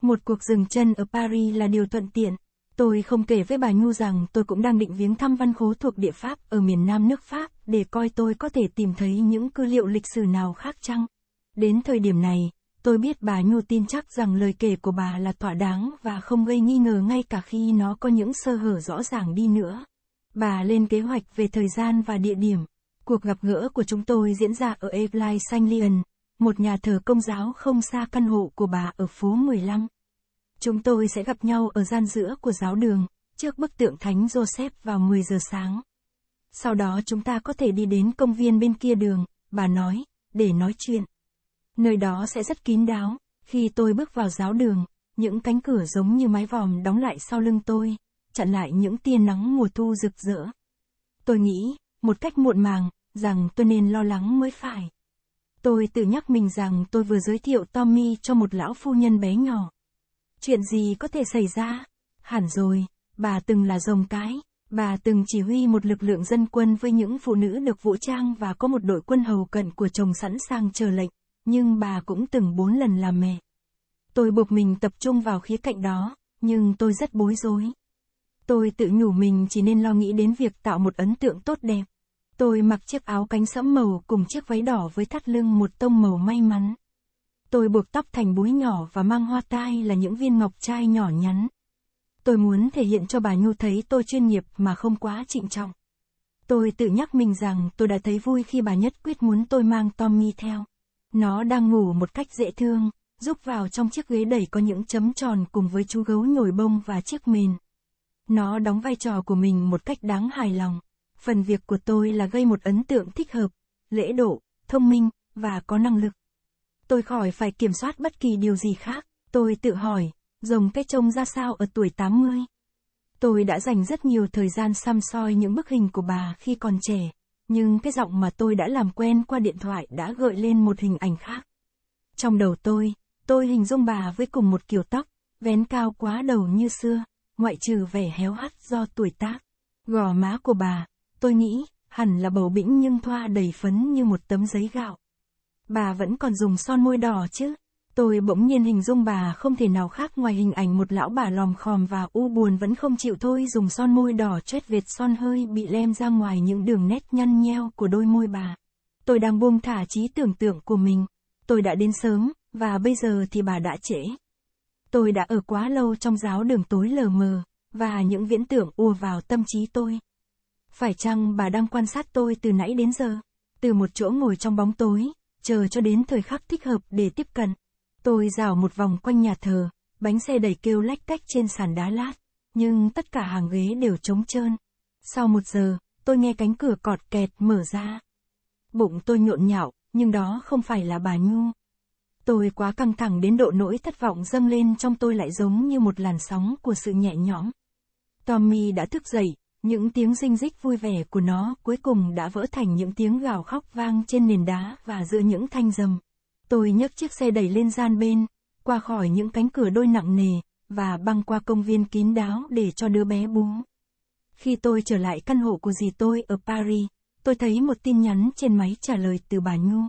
Speaker 1: Một cuộc dừng chân ở Paris là điều thuận tiện. Tôi không kể với bà Nhu rằng tôi cũng đang định viếng thăm văn khố thuộc địa Pháp ở miền nam nước Pháp để coi tôi có thể tìm thấy những tư liệu lịch sử nào khác chăng. Đến thời điểm này, tôi biết bà Nhu tin chắc rằng lời kể của bà là thỏa đáng và không gây nghi ngờ ngay cả khi nó có những sơ hở rõ ràng đi nữa. Bà lên kế hoạch về thời gian và địa điểm. Cuộc gặp gỡ của chúng tôi diễn ra ở Evlai Saint Leon, một nhà thờ công giáo không xa căn hộ của bà ở phố 15. Chúng tôi sẽ gặp nhau ở gian giữa của giáo đường, trước bức tượng Thánh Joseph vào 10 giờ sáng sau đó chúng ta có thể đi đến công viên bên kia đường, bà nói, để nói chuyện. Nơi đó sẽ rất kín đáo, khi tôi bước vào giáo đường, những cánh cửa giống như mái vòm đóng lại sau lưng tôi, chặn lại những tia nắng mùa thu rực rỡ. Tôi nghĩ, một cách muộn màng, rằng tôi nên lo lắng mới phải. Tôi tự nhắc mình rằng tôi vừa giới thiệu Tommy cho một lão phu nhân bé nhỏ. Chuyện gì có thể xảy ra? Hẳn rồi, bà từng là rồng cái, Bà từng chỉ huy một lực lượng dân quân với những phụ nữ được vũ trang và có một đội quân hầu cận của chồng sẵn sàng chờ lệnh, nhưng bà cũng từng bốn lần làm mẹ. Tôi buộc mình tập trung vào khía cạnh đó, nhưng tôi rất bối rối. Tôi tự nhủ mình chỉ nên lo nghĩ đến việc tạo một ấn tượng tốt đẹp. Tôi mặc chiếc áo cánh sẫm màu cùng chiếc váy đỏ với thắt lưng một tông màu may mắn. Tôi buộc tóc thành búi nhỏ và mang hoa tai là những viên ngọc trai nhỏ nhắn, Tôi muốn thể hiện cho bà Nhu thấy tôi chuyên nghiệp mà không quá trịnh trọng. Tôi tự nhắc mình rằng tôi đã thấy vui khi bà nhất quyết muốn tôi mang Tommy theo. Nó đang ngủ một cách dễ thương, rúc vào trong chiếc ghế đẩy có những chấm tròn cùng với chú gấu nhồi bông và chiếc mền. Nó đóng vai trò của mình một cách đáng hài lòng. Phần việc của tôi là gây một ấn tượng thích hợp, lễ độ, thông minh, và có năng lực. Tôi khỏi phải kiểm soát bất kỳ điều gì khác. Tôi tự hỏi, rồng cái trông ra sao ở tuổi 80. Tôi đã dành rất nhiều thời gian xăm soi những bức hình của bà khi còn trẻ, nhưng cái giọng mà tôi đã làm quen qua điện thoại đã gợi lên một hình ảnh khác. Trong đầu tôi, tôi hình dung bà với cùng một kiểu tóc, vén cao quá đầu như xưa, ngoại trừ vẻ héo hắt do tuổi tác. Gò má của bà, tôi nghĩ, hẳn là bầu bĩnh nhưng thoa đầy phấn như một tấm giấy gạo. Bà vẫn còn dùng son môi đỏ chứ? Tôi bỗng nhiên hình dung bà không thể nào khác ngoài hình ảnh một lão bà lòm khòm và u buồn vẫn không chịu thôi dùng son môi đỏ chét vệt son hơi bị lem ra ngoài những đường nét nhăn nheo của đôi môi bà. Tôi đang buông thả trí tưởng tượng của mình. Tôi đã đến sớm, và bây giờ thì bà đã trễ. Tôi đã ở quá lâu trong giáo đường tối lờ mờ, và những viễn tưởng ùa vào tâm trí tôi. Phải chăng bà đang quan sát tôi từ nãy đến giờ? Từ một chỗ ngồi trong bóng tối, chờ cho đến thời khắc thích hợp để tiếp cận. Tôi rảo một vòng quanh nhà thờ, bánh xe đầy kêu lách cách trên sàn đá lát, nhưng tất cả hàng ghế đều trống trơn. Sau một giờ, tôi nghe cánh cửa cọt kẹt mở ra. Bụng tôi nhộn nhạo, nhưng đó không phải là bà Nhu. Tôi quá căng thẳng đến độ nỗi thất vọng dâng lên trong tôi lại giống như một làn sóng của sự nhẹ nhõm. Tommy đã thức dậy, những tiếng rinh rích vui vẻ của nó cuối cùng đã vỡ thành những tiếng gào khóc vang trên nền đá và giữa những thanh dầm. Tôi nhấc chiếc xe đẩy lên gian bên, qua khỏi những cánh cửa đôi nặng nề, và băng qua công viên kín đáo để cho đứa bé bú. Khi tôi trở lại căn hộ của dì tôi ở Paris, tôi thấy một tin nhắn trên máy trả lời từ bà Nhu.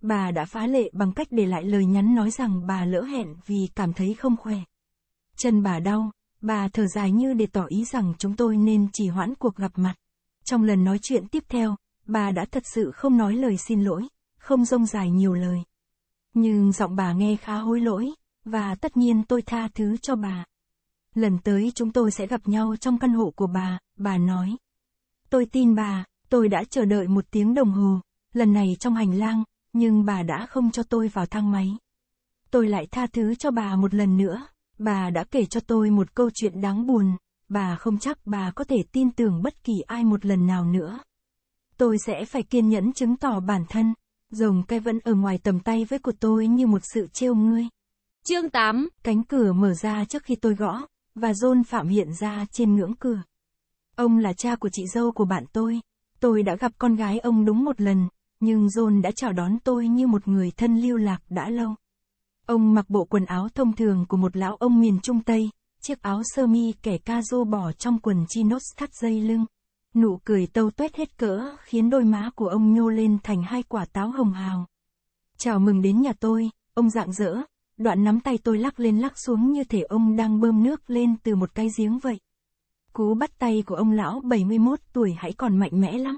Speaker 1: Bà đã phá lệ bằng cách để lại lời nhắn nói rằng bà lỡ hẹn vì cảm thấy không khỏe. Chân bà đau, bà thở dài như để tỏ ý rằng chúng tôi nên trì hoãn cuộc gặp mặt. Trong lần nói chuyện tiếp theo, bà đã thật sự không nói lời xin lỗi, không rông dài nhiều lời nhưng giọng bà nghe khá hối lỗi, và tất nhiên tôi tha thứ cho bà. Lần tới chúng tôi sẽ gặp nhau trong căn hộ của bà, bà nói. Tôi tin bà, tôi đã chờ đợi một tiếng đồng hồ, lần này trong hành lang, nhưng bà đã không cho tôi vào thang máy. Tôi lại tha thứ cho bà một lần nữa, bà đã kể cho tôi một câu chuyện đáng buồn, bà không chắc bà có thể tin tưởng bất kỳ ai một lần nào nữa. Tôi sẽ phải kiên nhẫn chứng tỏ bản thân. Rồng cây vẫn ở ngoài tầm tay với của tôi như một sự trêu ngươi. Chương 8, cánh cửa mở ra trước khi tôi gõ, và John Phạm hiện ra trên ngưỡng cửa. Ông là cha của chị dâu của bạn tôi. Tôi đã gặp con gái ông đúng một lần, nhưng John đã chào đón tôi như một người thân lưu lạc đã lâu. Ông mặc bộ quần áo thông thường của một lão ông miền Trung Tây, chiếc áo sơ mi kẻ ca rô bỏ trong quần chinos thắt dây lưng. Nụ cười tâu tuét hết cỡ khiến đôi má của ông nhô lên thành hai quả táo hồng hào. Chào mừng đến nhà tôi, ông dạng dỡ, đoạn nắm tay tôi lắc lên lắc xuống như thể ông đang bơm nước lên từ một cái giếng vậy. Cú bắt tay của ông lão 71 tuổi hãy còn mạnh mẽ lắm.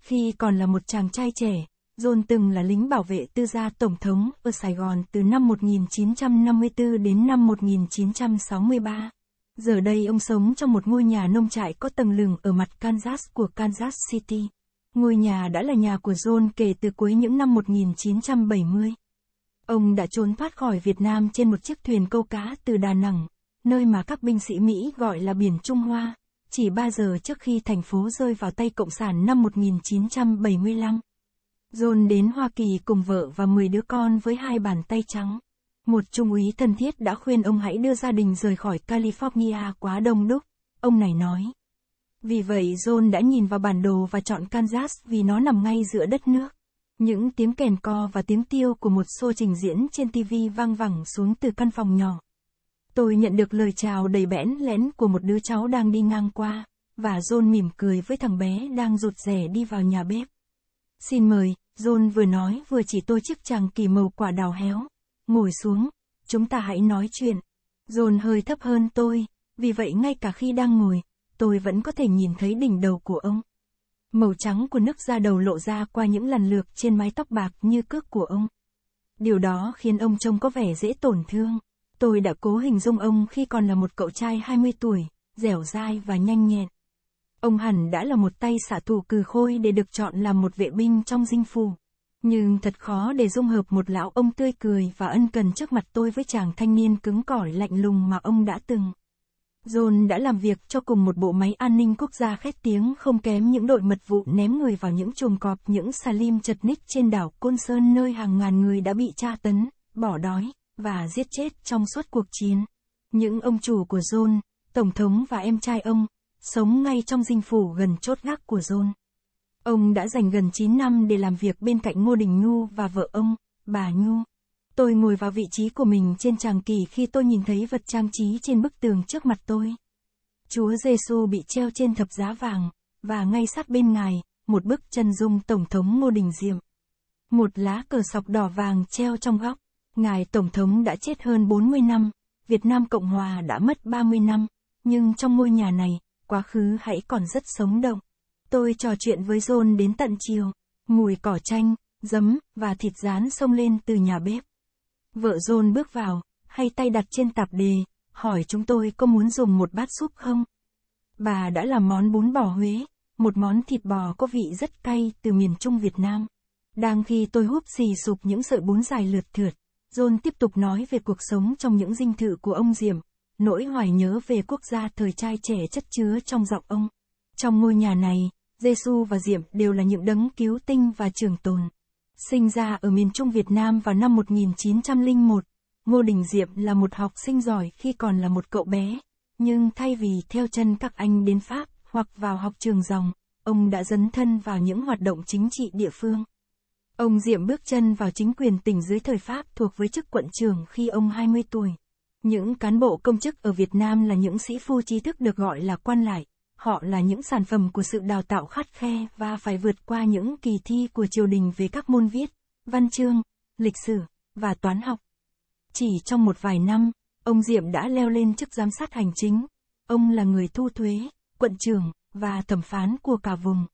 Speaker 1: Khi còn là một chàng trai trẻ, John từng là lính bảo vệ tư gia Tổng thống ở Sài Gòn từ năm 1954 đến năm 1963. Giờ đây ông sống trong một ngôi nhà nông trại có tầng lừng ở mặt Kansas của Kansas City. Ngôi nhà đã là nhà của John kể từ cuối những năm 1970. Ông đã trốn thoát khỏi Việt Nam trên một chiếc thuyền câu cá từ Đà Nẵng, nơi mà các binh sĩ Mỹ gọi là biển Trung Hoa, chỉ 3 giờ trước khi thành phố rơi vào tay Cộng sản năm 1975. John đến Hoa Kỳ cùng vợ và 10 đứa con với hai bàn tay trắng. Một trung úy thân thiết đã khuyên ông hãy đưa gia đình rời khỏi California quá đông đúc, ông này nói. Vì vậy John đã nhìn vào bản đồ và chọn Kansas vì nó nằm ngay giữa đất nước. Những tiếng kèn co và tiếng tiêu của một show trình diễn trên TV vang vẳng xuống từ căn phòng nhỏ. Tôi nhận được lời chào đầy bẽn lẽn của một đứa cháu đang đi ngang qua, và John mỉm cười với thằng bé đang rụt rè đi vào nhà bếp. Xin mời, John vừa nói vừa chỉ tôi chiếc chàng kỳ màu quả đào héo ngồi xuống, chúng ta hãy nói chuyện. Dồn hơi thấp hơn tôi, vì vậy ngay cả khi đang ngồi, tôi vẫn có thể nhìn thấy đỉnh đầu của ông. Màu trắng của nước da đầu lộ ra qua những lần lược trên mái tóc bạc như cước của ông. Điều đó khiến ông trông có vẻ dễ tổn thương. Tôi đã cố hình dung ông khi còn là một cậu trai 20 tuổi, dẻo dai và nhanh nhẹn. Ông hẳn đã là một tay xả thủ cừ khôi để được chọn làm một vệ binh trong dinh phủ. Nhưng thật khó để dung hợp một lão ông tươi cười và ân cần trước mặt tôi với chàng thanh niên cứng cỏi lạnh lùng mà ông đã từng. John đã làm việc cho cùng một bộ máy an ninh quốc gia khét tiếng không kém những đội mật vụ ném người vào những chuồng cọp những salim chật ních trên đảo Côn Sơn nơi hàng ngàn người đã bị tra tấn, bỏ đói, và giết chết trong suốt cuộc chiến. Những ông chủ của John, Tổng thống và em trai ông, sống ngay trong dinh phủ gần chốt gác của John. Ông đã dành gần 9 năm để làm việc bên cạnh Ngô Đình Nhu và vợ ông, bà Nhu. Tôi ngồi vào vị trí của mình trên tràng kỳ khi tôi nhìn thấy vật trang trí trên bức tường trước mặt tôi. Chúa Giêsu bị treo trên thập giá vàng, và ngay sát bên ngài, một bức chân dung Tổng thống Ngô Đình Diệm. Một lá cờ sọc đỏ vàng treo trong góc. Ngài Tổng thống đã chết hơn 40 năm, Việt Nam Cộng Hòa đã mất 30 năm, nhưng trong ngôi nhà này, quá khứ hãy còn rất sống động. Tôi trò chuyện với John đến tận chiều. Mùi cỏ chanh, giấm, và thịt rán xông lên từ nhà bếp. Vợ John bước vào, hay tay đặt trên tạp đề, hỏi chúng tôi có muốn dùng một bát súp không? Bà đã làm món bún bò Huế, một món thịt bò có vị rất cay từ miền Trung Việt Nam. Đang khi tôi húp xì sụp những sợi bún dài lượt thượt, John tiếp tục nói về cuộc sống trong những dinh thự của ông Diệm, nỗi hoài nhớ về quốc gia thời trai trẻ chất chứa trong giọng ông. Trong ngôi nhà này, Giêsu và Diệm đều là những đấng cứu tinh và trường tồn. Sinh ra ở miền Trung Việt Nam vào năm 1901, Ngô Đình Diệm là một học sinh giỏi khi còn là một cậu bé, nhưng thay vì theo chân các anh đến Pháp hoặc vào học trường dòng, ông đã dấn thân vào những hoạt động chính trị địa phương. Ông Diệm bước chân vào chính quyền tỉnh dưới thời Pháp thuộc với chức quận trưởng khi ông 20 tuổi. Những cán bộ công chức ở Việt Nam là những sĩ phu trí thức được gọi là quan lại, họ là những sản phẩm của sự đào tạo khắt khe và phải vượt qua những kỳ thi của triều đình về các môn viết, văn chương, lịch sử và toán học. Chỉ trong một vài năm, ông Diệm đã leo lên chức giám sát hành chính. Ông là người thu thuế, quận trưởng và thẩm phán của cả vùng.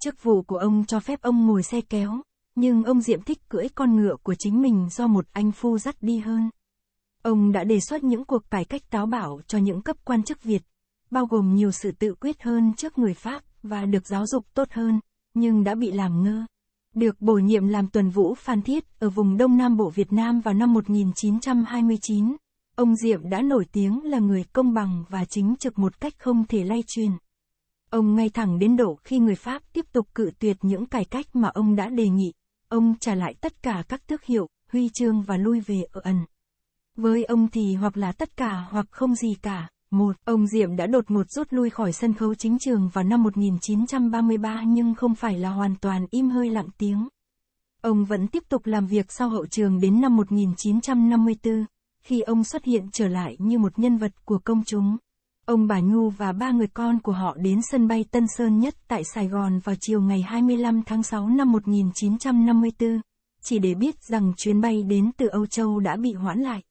Speaker 1: Chức vụ của ông cho phép ông ngồi xe kéo, nhưng ông Diệm thích cưỡi con ngựa của chính mình do một anh phu dắt đi hơn. Ông đã đề xuất những cuộc cải cách táo bạo cho những cấp quan chức Việt, bao gồm nhiều sự tự quyết hơn trước người Pháp và được giáo dục tốt hơn, nhưng đã bị làm ngơ. Được bổ nhiệm làm tuần vũ Phan Thiết ở vùng Đông Nam Bộ Việt Nam vào năm 1929, ông Diệm đã nổi tiếng là người công bằng và chính trực một cách không thể lay truyền. Ông ngay thẳng đến độ khi người Pháp tiếp tục cự tuyệt những cải cách mà ông đã đề nghị, ông trả lại tất cả các tước hiệu, huy chương và lui về ở ẩn. Với ông thì hoặc là tất cả hoặc không gì cả. 1. Ông Diệm đã đột ngột rút lui khỏi sân khấu chính trường vào năm 1933 nhưng không phải là hoàn toàn im hơi lặng tiếng. Ông vẫn tiếp tục làm việc sau hậu trường đến năm 1954, khi ông xuất hiện trở lại như một nhân vật của công chúng. Ông bà Nhu và ba người con của họ đến sân bay Tân Sơn Nhất tại Sài Gòn vào chiều ngày 25 tháng 6 năm 1954, chỉ để biết rằng chuyến bay đến từ Âu Châu đã bị hoãn lại.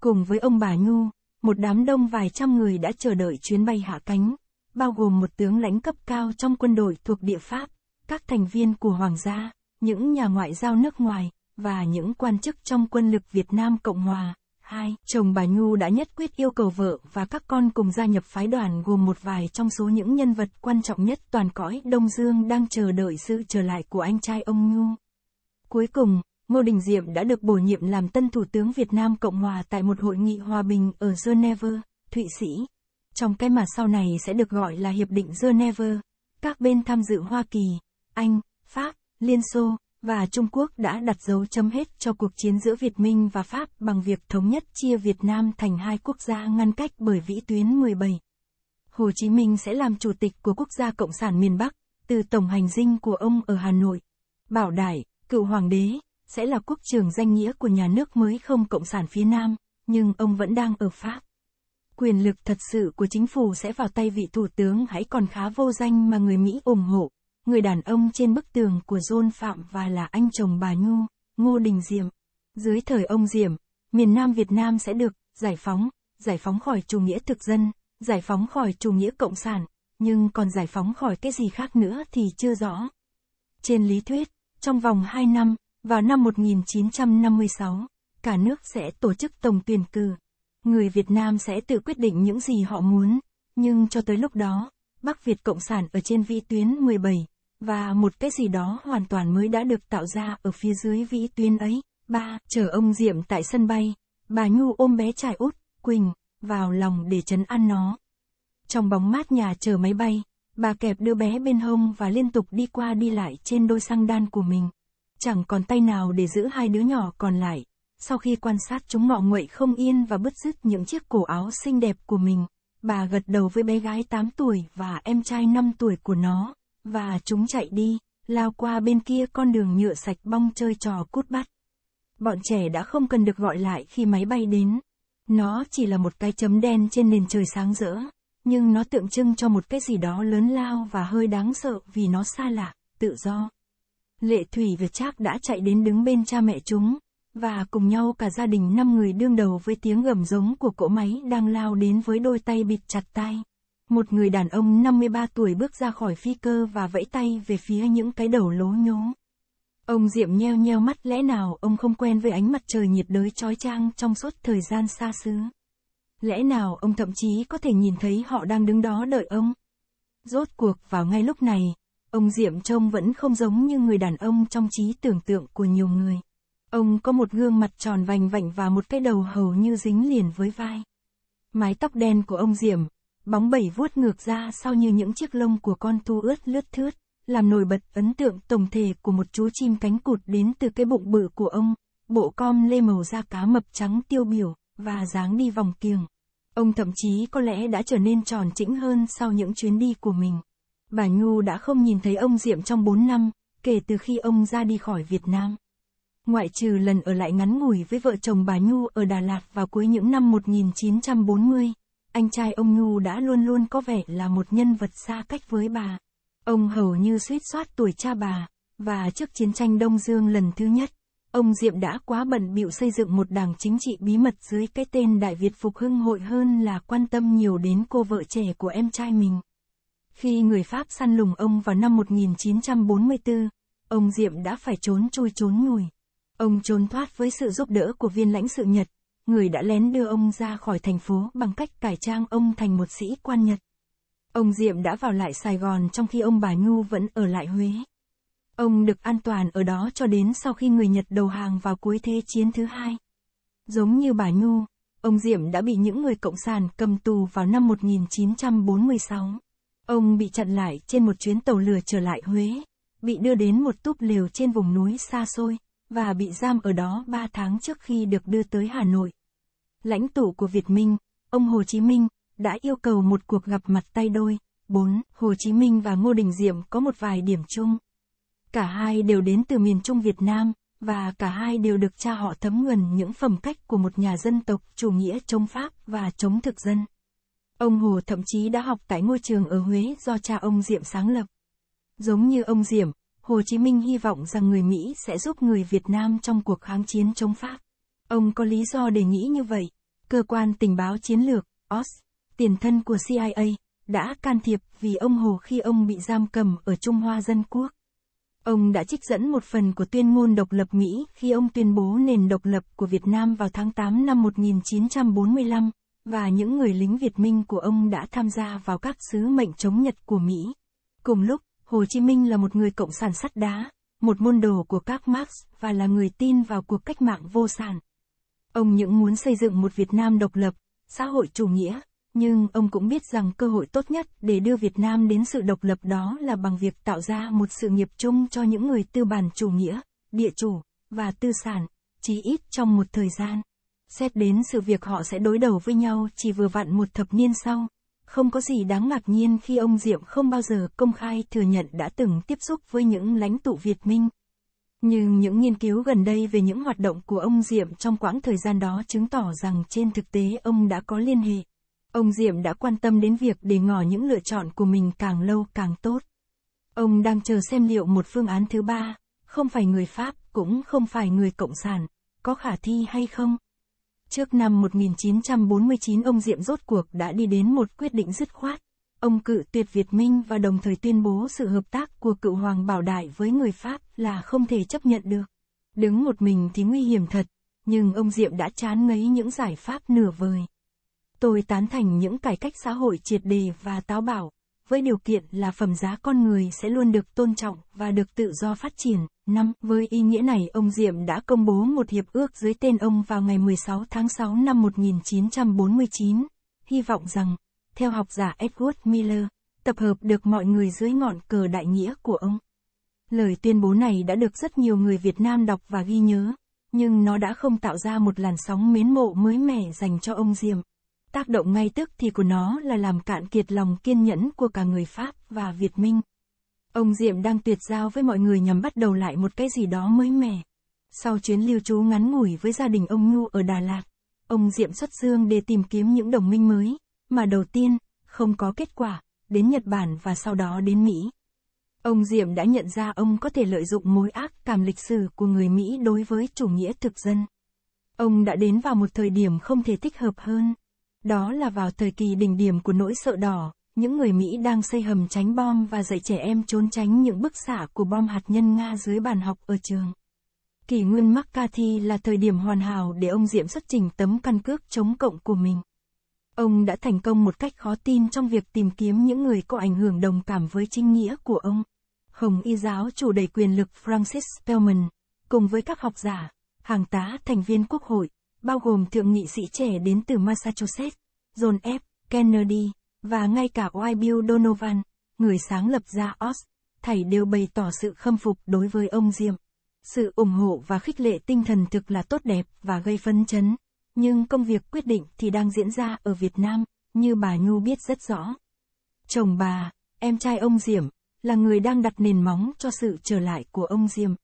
Speaker 1: Cùng với ông bà Nhu, một đám đông vài trăm người đã chờ đợi chuyến bay hạ cánh, bao gồm một tướng lãnh cấp cao trong quân đội thuộc địa Pháp, các thành viên của Hoàng gia, những nhà ngoại giao nước ngoài, và những quan chức trong quân lực Việt Nam Cộng Hòa. hai Chồng bà Nhu đã nhất quyết yêu cầu vợ và các con cùng gia nhập phái đoàn gồm một vài trong số những nhân vật quan trọng nhất toàn cõi Đông Dương đang chờ đợi sự trở lại của anh trai ông Nhu. Cuối cùng, Ngô Đình Diệm đã được bổ nhiệm làm tân Thủ tướng Việt Nam Cộng Hòa tại một hội nghị hòa bình ở Geneva, Thụy Sĩ. Trong cái mà sau này sẽ được gọi là Hiệp định Geneva, các bên tham dự Hoa Kỳ, Anh, Pháp, Liên Xô và Trung Quốc đã đặt dấu chấm hết cho cuộc chiến giữa Việt Minh và Pháp bằng việc thống nhất chia Việt Nam thành hai quốc gia ngăn cách bởi vĩ tuyến 17. Hồ Chí Minh sẽ làm chủ tịch của quốc gia Cộng sản miền Bắc, từ tổng hành dinh của ông ở Hà Nội. Bảo Đại, cựu hoàng đế, sẽ là quốc trường danh nghĩa của nhà nước mới không cộng sản phía Nam, nhưng ông vẫn đang ở Pháp. Quyền lực thật sự của chính phủ sẽ vào tay vị thủ tướng hãy còn khá vô danh mà người Mỹ ủng hộ, người đàn ông trên bức tường của John Phạm và là anh chồng bà Nhu, Ngô Đình Diệm. Dưới thời ông Diệm, miền Nam Việt Nam sẽ được giải phóng, giải phóng khỏi chủ nghĩa thực dân, giải phóng khỏi chủ nghĩa cộng sản, nhưng còn giải phóng khỏi cái gì khác nữa thì chưa rõ. Trên lý thuyết, trong vòng 2 năm, vào năm 1956, cả nước sẽ tổ chức tổng tuyển cử. Người Việt Nam sẽ tự quyết định những gì họ muốn, nhưng cho tới lúc đó, Bắc Việt Cộng sản ở trên vĩ tuyến 17, và một cái gì đó hoàn toàn mới đã được tạo ra ở phía dưới vĩ tuyến ấy. Ba, chờ ông Diệm tại sân bay, bà Nhu ôm bé trai út, Quỳnh, vào lòng để chấn an nó. Trong bóng mát nhà chờ máy bay, bà kẹp đưa bé bên hông và liên tục đi qua đi lại trên đôi xăng đan của mình. Chẳng còn tay nào để giữ hai đứa nhỏ còn lại. Sau khi quan sát chúng ngọ nguậy không yên và bứt rứt những chiếc cổ áo xinh đẹp của mình, bà gật đầu với bé gái 8 tuổi và em trai 5 tuổi của nó, và chúng chạy đi, lao qua bên kia con đường nhựa sạch bong chơi trò cút bắt. Bọn trẻ đã không cần được gọi lại khi máy bay đến. Nó chỉ là một cái chấm đen trên nền trời sáng rỡ, nhưng nó tượng trưng cho một cái gì đó lớn lao và hơi đáng sợ vì nó xa lạ, tự do. Lệ Thủy và Trác đã chạy đến đứng bên cha mẹ chúng, và cùng nhau cả gia đình năm người đương đầu với tiếng gầm giống của cỗ máy đang lao đến với đôi tay bịt chặt tay. Một người đàn ông 53 tuổi bước ra khỏi phi cơ và vẫy tay về phía những cái đầu lố nhố. Ông Diệm nheo nheo mắt lẽ nào ông không quen với ánh mặt trời nhiệt đới trói trang trong suốt thời gian xa xứ. Lẽ nào ông thậm chí có thể nhìn thấy họ đang đứng đó đợi ông. Rốt cuộc vào ngay lúc này, Ông Diệm trông vẫn không giống như người đàn ông trong trí tưởng tượng của nhiều người. Ông có một gương mặt tròn vành vạnh và một cái đầu hầu như dính liền với vai. Mái tóc đen của ông Diệm, bóng bẩy vuốt ngược ra sau như những chiếc lông của con tu ướt lướt thướt, làm nổi bật ấn tượng tổng thể của một chú chim cánh cụt đến từ cái bụng bự của ông, bộ com lê màu da cá mập trắng tiêu biểu, và dáng đi vòng kiềng. Ông thậm chí có lẽ đã trở nên tròn chỉnh hơn sau những chuyến đi của mình. Bà Nhu đã không nhìn thấy ông Diệm trong 4 năm, kể từ khi ông ra đi khỏi Việt Nam. Ngoại trừ lần ở lại ngắn ngủi với vợ chồng bà Nhu ở Đà Lạt vào cuối những năm 1940, anh trai ông Nhu đã luôn luôn có vẻ là một nhân vật xa cách với bà. Ông hầu như suýt soát tuổi cha bà, và trước chiến tranh Đông Dương lần thứ nhất, ông Diệm đã quá bận bịu xây dựng một đảng chính trị bí mật dưới cái tên Đại Việt Phục Hưng Hội hơn là quan tâm nhiều đến cô vợ trẻ của em trai mình. Khi người Pháp săn lùng ông vào năm 1944, ông Diệm đã phải trốn chui trốn nhùi. Ông trốn thoát với sự giúp đỡ của viên lãnh sự Nhật, người đã lén đưa ông ra khỏi thành phố bằng cách cải trang ông thành một sĩ quan Nhật. Ông Diệm đã vào lại Sài Gòn trong khi ông bà Nhu vẫn ở lại Huế. Ông được an toàn ở đó cho đến sau khi người Nhật đầu hàng vào cuối Thế chiến thứ hai. Giống như bà Nhu, ông Diệm đã bị những người Cộng sản cầm tù vào năm 1946. Ông bị chặn lại trên một chuyến tàu lửa trở lại Huế, bị đưa đến một túp lều trên vùng núi xa xôi, và bị giam ở đó 3 tháng trước khi được đưa tới Hà Nội. Lãnh tụ của Việt Minh, ông Hồ Chí Minh, đã yêu cầu một cuộc gặp mặt tay đôi. 4. Hồ Chí Minh và Ngô Đình Diệm có một vài điểm chung. Cả hai đều đến từ miền Trung Việt Nam, và cả hai đều được cha họ thấm nhuần những phẩm cách của một nhà dân tộc chủ nghĩa chống Pháp và chống thực dân. Ông Hồ thậm chí đã học tại ngôi trường ở Huế do cha ông Diệm sáng lập. Giống như ông Diệm, Hồ Chí Minh hy vọng rằng người Mỹ sẽ giúp người Việt Nam trong cuộc kháng chiến chống Pháp. Ông có lý do để nghĩ như vậy. Cơ quan tình báo chiến lược, OS, tiền thân của CIA, đã can thiệp vì ông Hồ khi ông bị giam cầm ở Trung Hoa Dân Quốc. Ông đã trích dẫn một phần của tuyên ngôn độc lập Mỹ khi ông tuyên bố nền độc lập của Việt Nam vào tháng 8 năm 1945, và những người lính Việt Minh của ông đã tham gia vào các sứ mệnh chống Nhật của Mỹ. Cùng lúc, Hồ Chí Minh là một người cộng sản sắt đá, một môn đồ của các Marx và là người tin vào cuộc cách mạng vô sản. Ông những muốn xây dựng một Việt Nam độc lập, xã hội chủ nghĩa, nhưng ông cũng biết rằng cơ hội tốt nhất để đưa Việt Nam đến sự độc lập đó là bằng việc tạo ra một sự nghiệp chung cho những người tư bản chủ nghĩa, địa chủ và tư sản, chí ít trong một thời gian. Xét đến sự việc họ sẽ đối đầu với nhau chỉ vừa vặn một thập niên sau. Không có gì đáng ngạc nhiên khi ông Diệm không bao giờ công khai thừa nhận đã từng tiếp xúc với những lãnh tụ Việt Minh. Nhưng những nghiên cứu gần đây về những hoạt động của ông Diệm trong quãng thời gian đó chứng tỏ rằng trên thực tế ông đã có liên hệ. Ông Diệm đã quan tâm đến việc để ngỏ những lựa chọn của mình càng lâu càng tốt. Ông đang chờ xem liệu một phương án thứ ba, không phải người Pháp, cũng không phải người Cộng sản, có khả thi hay không. Trước năm 1949 ông Diệm rốt cuộc đã đi đến một quyết định dứt khoát. Ông cự tuyệt Việt Minh và đồng thời tuyên bố sự hợp tác của cựu Hoàng Bảo Đại với người Pháp là không thể chấp nhận được. Đứng một mình thì nguy hiểm thật, nhưng ông Diệm đã chán ngấy những giải pháp nửa vời. Tôi tán thành những cải cách xã hội triệt đề và táo bảo với điều kiện là phẩm giá con người sẽ luôn được tôn trọng và được tự do phát triển. Năm, với ý nghĩa này ông Diệm đã công bố một hiệp ước dưới tên ông vào ngày 16 tháng 6 năm 1949. Hy vọng rằng, theo học giả Edward Miller, tập hợp được mọi người dưới ngọn cờ đại nghĩa của ông. Lời tuyên bố này đã được rất nhiều người Việt Nam đọc và ghi nhớ, nhưng nó đã không tạo ra một làn sóng mến mộ mới mẻ dành cho ông Diệm. Tác động ngay tức thì của nó là làm cạn kiệt lòng kiên nhẫn của cả người Pháp và Việt Minh. Ông Diệm đang tuyệt giao với mọi người nhằm bắt đầu lại một cái gì đó mới mẻ. Sau chuyến lưu trú ngắn ngủi với gia đình ông Nhu ở Đà Lạt, ông Diệm xuất dương để tìm kiếm những đồng minh mới, mà đầu tiên, không có kết quả, đến Nhật Bản và sau đó đến Mỹ. Ông Diệm đã nhận ra ông có thể lợi dụng mối ác cảm lịch sử của người Mỹ đối với chủ nghĩa thực dân. Ông đã đến vào một thời điểm không thể thích hợp hơn. Đó là vào thời kỳ đỉnh điểm của nỗi sợ đỏ, những người Mỹ đang xây hầm tránh bom và dạy trẻ em trốn tránh những bức xạ của bom hạt nhân Nga dưới bàn học ở trường. Kỷ nguyên McCarthy là thời điểm hoàn hảo để ông Diệm xuất trình tấm căn cước chống cộng của mình. Ông đã thành công một cách khó tin trong việc tìm kiếm những người có ảnh hưởng đồng cảm với chính nghĩa của ông. Hồng y giáo chủ đầy quyền lực Francis Spellman, cùng với các học giả, hàng tá thành viên quốc hội, bao gồm thượng nghị sĩ trẻ đến từ Massachusetts, John F. Kennedy, và ngay cả Y. Bill Donovan, người sáng lập ra Oz, thầy đều bày tỏ sự khâm phục đối với ông Diệm. Sự ủng hộ và khích lệ tinh thần thực là tốt đẹp và gây phấn chấn, nhưng công việc quyết định thì đang diễn ra ở Việt Nam, như bà Nhu biết rất rõ. Chồng bà, em trai ông Diệm, là người đang đặt nền móng cho sự trở lại của ông Diệm.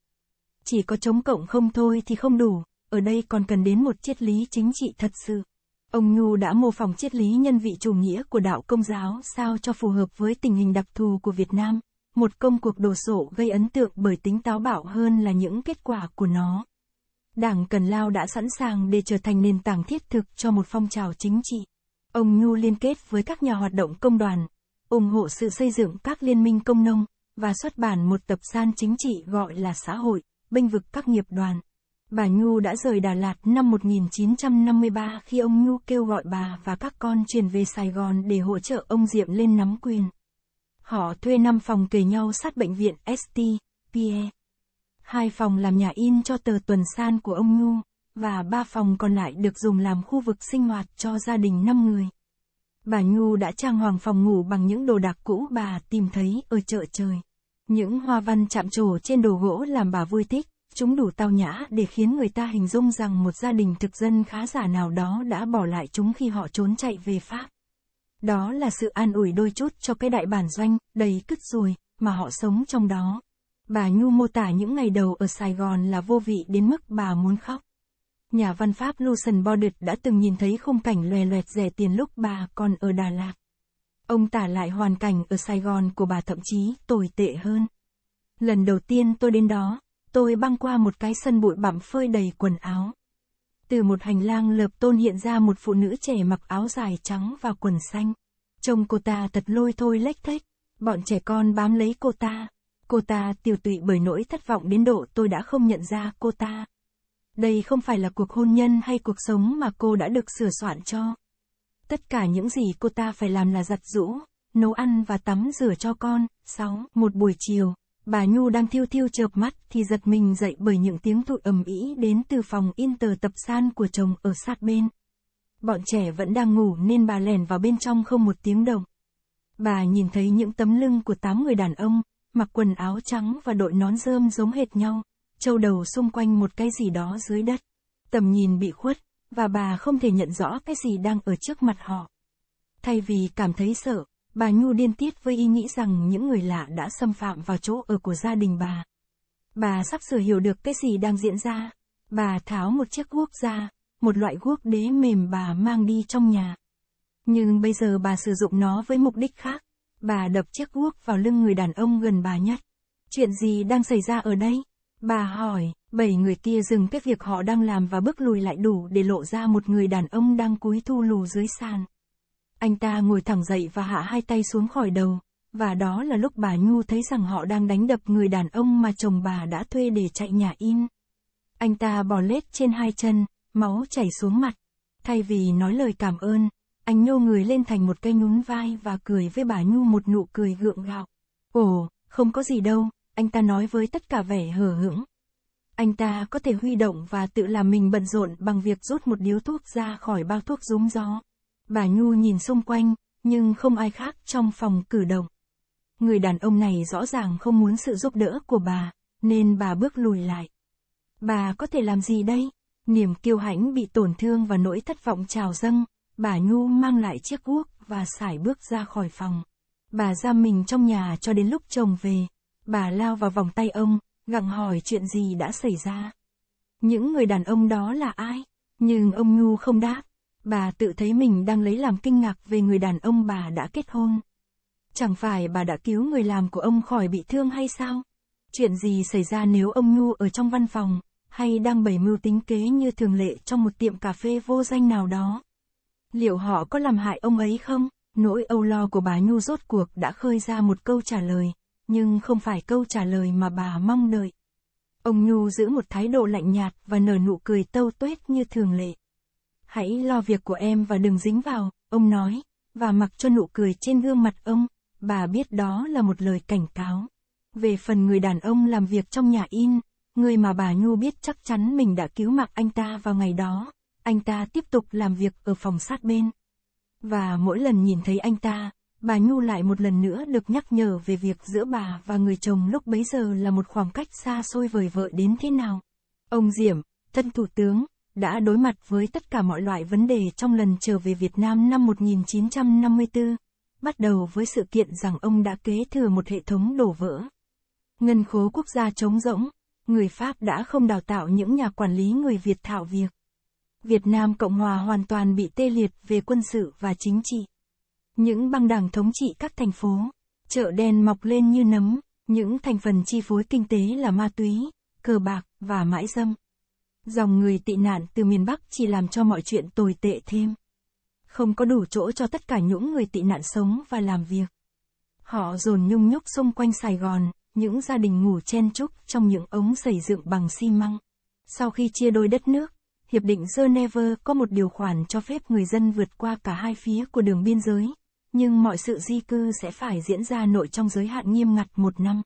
Speaker 1: Chỉ có chống cộng không thôi thì không đủ ở đây còn cần đến một triết lý chính trị thật sự. Ông Nhu đã mô phỏng triết lý nhân vị chủ nghĩa của đạo công giáo sao cho phù hợp với tình hình đặc thù của Việt Nam, một công cuộc đồ sộ gây ấn tượng bởi tính táo bạo hơn là những kết quả của nó. Đảng Cần Lao đã sẵn sàng để trở thành nền tảng thiết thực cho một phong trào chính trị. Ông Nhu liên kết với các nhà hoạt động công đoàn, ủng hộ sự xây dựng các liên minh công nông, và xuất bản một tập san chính trị gọi là xã hội, bênh vực các nghiệp đoàn. Bà Nhu đã rời Đà Lạt năm 1953 khi ông Nhu kêu gọi bà và các con chuyển về Sài Gòn để hỗ trợ ông Diệm lên nắm quyền. Họ thuê 5 phòng kề nhau sát bệnh viện ST, PE. Hai phòng làm nhà in cho tờ tuần san của ông Nhu, và ba phòng còn lại được dùng làm khu vực sinh hoạt cho gia đình 5 người. Bà Nhu đã trang hoàng phòng ngủ bằng những đồ đạc cũ bà tìm thấy ở chợ trời. Những hoa văn chạm trổ trên đồ gỗ làm bà vui thích Chúng đủ tao nhã để khiến người ta hình dung rằng một gia đình thực dân khá giả nào đó đã bỏ lại chúng khi họ trốn chạy về Pháp. Đó là sự an ủi đôi chút cho cái đại bản doanh, đầy cứt rồi mà họ sống trong đó. Bà Nhu mô tả những ngày đầu ở Sài Gòn là vô vị đến mức bà muốn khóc. Nhà văn Pháp Lucien Bordet đã từng nhìn thấy khung cảnh lòe loẹt rẻ tiền lúc bà còn ở Đà Lạt. Ông tả lại hoàn cảnh ở Sài Gòn của bà thậm chí tồi tệ hơn. Lần đầu tiên tôi đến đó, tôi băng qua một cái sân bụi bặm phơi đầy quần áo. Từ một hành lang lợp tôn hiện ra một phụ nữ trẻ mặc áo dài trắng và quần xanh. Trông cô ta thật lôi thôi lếch thếch, bọn trẻ con bám lấy cô ta. Cô ta tiều tụy bởi nỗi thất vọng đến độ tôi đã không nhận ra cô ta. Đây không phải là cuộc hôn nhân hay cuộc sống mà cô đã được sửa soạn cho. Tất cả những gì cô ta phải làm là giặt rũ, nấu ăn và tắm rửa cho con. sáu Một buổi chiều, Bà Nhu đang thiêu thiêu chợp mắt thì giật mình dậy bởi những tiếng tụi ầm ĩ đến từ phòng in tờ tập san của chồng ở sát bên. Bọn trẻ vẫn đang ngủ nên bà lẻn vào bên trong không một tiếng động. Bà nhìn thấy những tấm lưng của tám người đàn ông, mặc quần áo trắng và đội nón rơm giống hệt nhau, trâu đầu xung quanh một cái gì đó dưới đất. Tầm nhìn bị khuất, và bà không thể nhận rõ cái gì đang ở trước mặt họ. Thay vì cảm thấy sợ, Bà Nhu điên tiết với ý nghĩ rằng những người lạ đã xâm phạm vào chỗ ở của gia đình bà. Bà sắp sửa hiểu được cái gì đang diễn ra. Bà tháo một chiếc guốc ra, một loại guốc đế mềm bà mang đi trong nhà. Nhưng bây giờ bà sử dụng nó với mục đích khác. Bà đập chiếc guốc vào lưng người đàn ông gần bà nhất. Chuyện gì đang xảy ra ở đây? Bà hỏi, bảy người kia dừng cái việc họ đang làm và bước lùi lại đủ để lộ ra một người đàn ông đang cúi thu lù dưới sàn. Anh ta ngồi thẳng dậy và hạ hai tay xuống khỏi đầu, và đó là lúc bà Nhu thấy rằng họ đang đánh đập người đàn ông mà chồng bà đã thuê để chạy nhà in. Anh ta bò lết trên hai chân, máu chảy xuống mặt. Thay vì nói lời cảm ơn, anh nhô người lên thành một cây nhún vai và cười với bà Nhu một nụ cười gượng gạo. Ồ, không có gì đâu, anh ta nói với tất cả vẻ hờ hững. Anh ta có thể huy động và tự làm mình bận rộn bằng việc rút một điếu thuốc ra khỏi bao thuốc rúng gió. Bà Nhu nhìn xung quanh, nhưng không ai khác trong phòng cử động. Người đàn ông này rõ ràng không muốn sự giúp đỡ của bà, nên bà bước lùi lại. Bà có thể làm gì đây? Niềm kiêu hãnh bị tổn thương và nỗi thất vọng trào dâng, bà Nhu mang lại chiếc guốc và sải bước ra khỏi phòng. Bà giam mình trong nhà cho đến lúc chồng về. Bà lao vào vòng tay ông, gặng hỏi chuyện gì đã xảy ra. Những người đàn ông đó là ai? Nhưng ông Nhu không đáp, Bà tự thấy mình đang lấy làm kinh ngạc về người đàn ông bà đã kết hôn. Chẳng phải bà đã cứu người làm của ông khỏi bị thương hay sao? Chuyện gì xảy ra nếu ông Nhu ở trong văn phòng, hay đang bày mưu tính kế như thường lệ trong một tiệm cà phê vô danh nào đó? Liệu họ có làm hại ông ấy không? Nỗi âu lo của bà Nhu rốt cuộc đã khơi ra một câu trả lời, nhưng không phải câu trả lời mà bà mong đợi. Ông Nhu giữ một thái độ lạnh nhạt và nở nụ cười tâu tuét như thường lệ. Hãy lo việc của em và đừng dính vào, ông nói, và mặc cho nụ cười trên gương mặt ông, bà biết đó là một lời cảnh cáo. Về phần người đàn ông làm việc trong nhà in, người mà bà Nhu biết chắc chắn mình đã cứu mạng anh ta vào ngày đó, anh ta tiếp tục làm việc ở phòng sát bên. Và mỗi lần nhìn thấy anh ta, bà Nhu lại một lần nữa được nhắc nhở về việc giữa bà và người chồng lúc bấy giờ là một khoảng cách xa xôi vời vợi đến thế nào. Ông diệm thân thủ tướng, đã đối mặt với tất cả mọi loại vấn đề trong lần trở về Việt Nam năm 1954, bắt đầu với sự kiện rằng ông đã kế thừa một hệ thống đổ vỡ. Ngân khố quốc gia trống rỗng, người Pháp đã không đào tạo những nhà quản lý người Việt thạo việc. Việt Nam Cộng Hòa hoàn toàn bị tê liệt về quân sự và chính trị. Những băng đảng thống trị các thành phố, chợ đen mọc lên như nấm, những thành phần chi phối kinh tế là ma túy, cờ bạc và mãi dâm. Dòng người tị nạn từ miền Bắc chỉ làm cho mọi chuyện tồi tệ thêm. Không có đủ chỗ cho tất cả những người tị nạn sống và làm việc. Họ dồn nhung nhúc xung quanh Sài Gòn, những gia đình ngủ chen chúc trong những ống xây dựng bằng xi măng. Sau khi chia đôi đất nước, Hiệp định Geneva có một điều khoản cho phép người dân vượt qua cả hai phía của đường biên giới, nhưng mọi sự di cư sẽ phải diễn ra nội trong giới hạn nghiêm ngặt một năm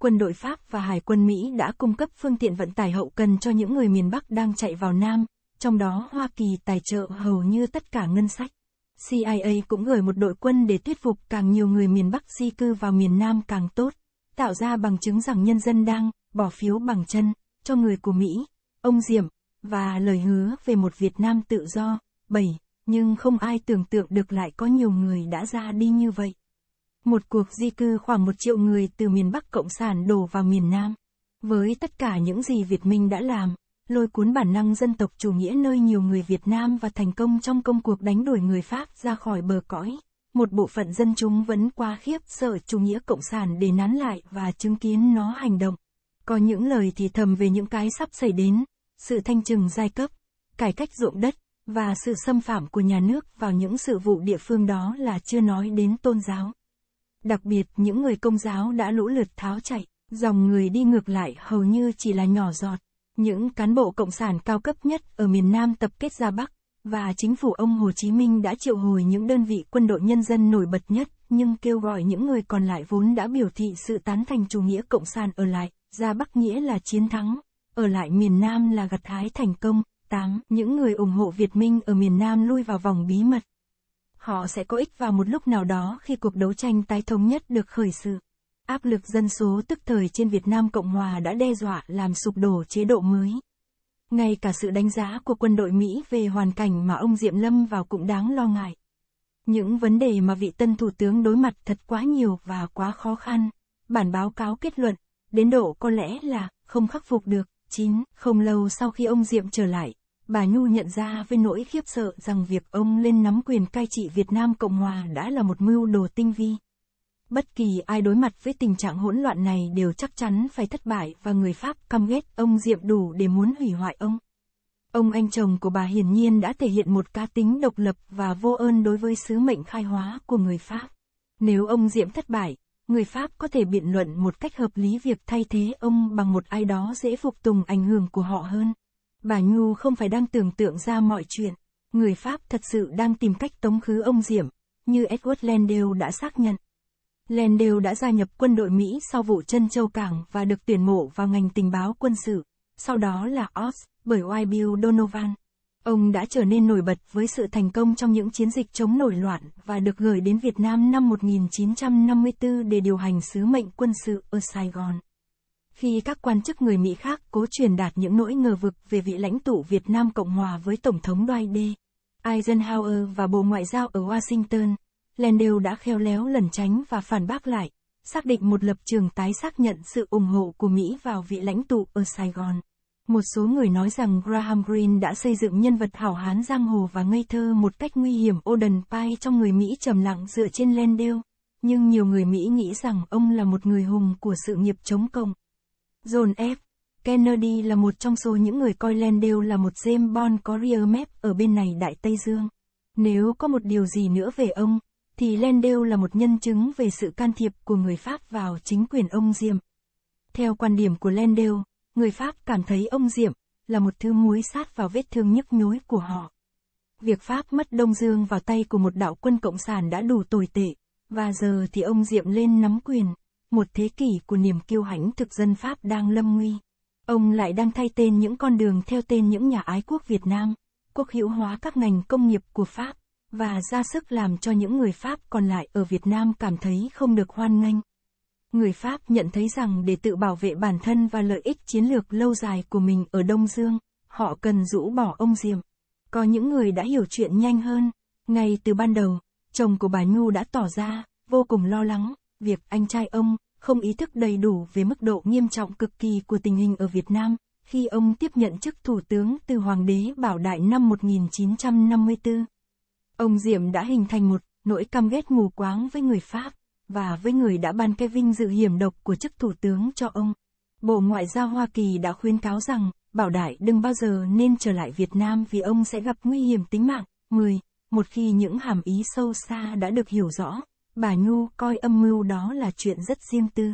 Speaker 1: quân đội Pháp và Hải quân Mỹ đã cung cấp phương tiện vận tải hậu cần cho những người miền Bắc đang chạy vào Nam, trong đó Hoa Kỳ tài trợ hầu như tất cả ngân sách. CIA cũng gửi một đội quân để thuyết phục càng nhiều người miền Bắc di cư vào miền Nam càng tốt, tạo ra bằng chứng rằng nhân dân đang bỏ phiếu bằng chân cho người của Mỹ, ông Diệm, và lời hứa về một Việt Nam tự do. 7. Nhưng không ai tưởng tượng được lại có nhiều người đã ra đi như vậy. Một cuộc di cư khoảng một triệu người từ miền Bắc Cộng sản đổ vào miền Nam. Với tất cả những gì Việt Minh đã làm, lôi cuốn bản năng dân tộc chủ nghĩa nơi nhiều người Việt Nam và thành công trong công cuộc đánh đuổi người Pháp ra khỏi bờ cõi. Một bộ phận dân chúng vẫn quá khiếp sợ chủ nghĩa cộng sản để nán lại và chứng kiến nó hành động. Có những lời thì thầm về những cái sắp xảy đến, sự thanh trừng giai cấp, cải cách ruộng đất, và sự xâm phạm của nhà nước vào những sự vụ địa phương đó là chưa nói đến tôn giáo. Đặc biệt những người công giáo đã lũ lượt tháo chạy, dòng người đi ngược lại hầu như chỉ là nhỏ giọt. Những cán bộ cộng sản cao cấp nhất ở miền Nam tập kết ra Bắc, và chính phủ ông Hồ Chí Minh đã triệu hồi những đơn vị quân đội nhân dân nổi bật nhất, nhưng kêu gọi những người còn lại vốn đã biểu thị sự tán thành chủ nghĩa cộng sản ở lại, ra Bắc nghĩa là chiến thắng, ở lại miền Nam là gặt hái thành công. 8. Những người ủng hộ Việt Minh ở miền Nam lui vào vòng bí mật, họ sẽ có ích vào một lúc nào đó khi cuộc đấu tranh tái thống nhất được khởi sự. Áp lực dân số tức thời trên Việt Nam Cộng Hòa đã đe dọa làm sụp đổ chế độ mới. Ngay cả sự đánh giá của quân đội Mỹ về hoàn cảnh mà ông Diệm Lâm vào cũng đáng lo ngại. Những vấn đề mà vị tân thủ tướng đối mặt thật quá nhiều và quá khó khăn. Bản báo cáo kết luận, đến độ có lẽ là không khắc phục được. 9. Không lâu sau khi ông Diệm trở lại, bà Nhu nhận ra với nỗi khiếp sợ rằng việc ông lên nắm quyền cai trị Việt Nam Cộng Hòa đã là một mưu đồ tinh vi. Bất kỳ ai đối mặt với tình trạng hỗn loạn này đều chắc chắn phải thất bại và người Pháp căm ghét ông Diệm đủ để muốn hủy hoại ông. Ông anh chồng của bà hiển nhiên đã thể hiện một cá tính độc lập và vô ơn đối với sứ mệnh khai hóa của người Pháp. Nếu ông Diệm thất bại, người Pháp có thể biện luận một cách hợp lý việc thay thế ông bằng một ai đó dễ phục tùng ảnh hưởng của họ hơn. Bà Nhu không phải đang tưởng tượng ra mọi chuyện. Người Pháp thật sự đang tìm cách tống khứ ông Diệm, như Edward Landale đã xác nhận. Landale đã gia nhập quân đội Mỹ sau vụ chân châu cảng và được tuyển mộ vào ngành tình báo quân sự, sau đó là Oz, bởi Y. Bill Donovan. Ông đã trở nên nổi bật với sự thành công trong những chiến dịch chống nổi loạn và được gửi đến Việt Nam năm 1954 để điều hành sứ mệnh quân sự ở Sài Gòn khi các quan chức người Mỹ khác cố truyền đạt những nỗi ngờ vực về vị lãnh tụ Việt Nam Cộng Hòa với Tổng thống Dwight D. Eisenhower và Bộ Ngoại giao ở Washington, Landau đã khéo léo lẩn tránh và phản bác lại, xác định một lập trường tái xác nhận sự ủng hộ của Mỹ vào vị lãnh tụ ở Sài Gòn. Một số người nói rằng Graham Greene đã xây dựng nhân vật hảo hán giang hồ và ngây thơ một cách nguy hiểm Oden Pie trong người Mỹ trầm lặng dựa trên Landau, nhưng nhiều người Mỹ nghĩ rằng ông là một người hùng của sự nghiệp chống cộng. John F. Kennedy là một trong số những người coi Landale là một James Bond có rear map ở bên này Đại Tây Dương. Nếu có một điều gì nữa về ông, thì Landale là một nhân chứng về sự can thiệp của người Pháp vào chính quyền ông Diệm. Theo quan điểm của Landale, người Pháp cảm thấy ông Diệm là một thứ muối sát vào vết thương nhức nhối của họ. Việc Pháp mất Đông Dương vào tay của một đạo quân cộng sản đã đủ tồi tệ, và giờ thì ông Diệm lên nắm quyền một thế kỷ của niềm kiêu hãnh thực dân Pháp đang lâm nguy. Ông lại đang thay tên những con đường theo tên những nhà ái quốc Việt Nam, quốc hữu hóa các ngành công nghiệp của Pháp, và ra sức làm cho những người Pháp còn lại ở Việt Nam cảm thấy không được hoan nghênh. Người Pháp nhận thấy rằng để tự bảo vệ bản thân và lợi ích chiến lược lâu dài của mình ở Đông Dương, họ cần rũ bỏ ông Diệm. Có những người đã hiểu chuyện nhanh hơn. Ngay từ ban đầu, chồng của bà Nhu đã tỏ ra vô cùng lo lắng việc anh trai ông không ý thức đầy đủ về mức độ nghiêm trọng cực kỳ của tình hình ở Việt Nam khi ông tiếp nhận chức thủ tướng từ Hoàng đế Bảo Đại năm 1954. Ông Diệm đã hình thành một nỗi căm ghét mù quáng với người Pháp và với người đã ban cái vinh dự hiểm độc của chức thủ tướng cho ông. Bộ Ngoại giao Hoa Kỳ đã khuyên cáo rằng, Bảo Đại đừng bao giờ nên trở lại Việt Nam vì ông sẽ gặp nguy hiểm tính mạng. 10. Một khi những hàm ý sâu xa đã được hiểu rõ, Bà Nhu coi âm mưu đó là chuyện rất riêng tư.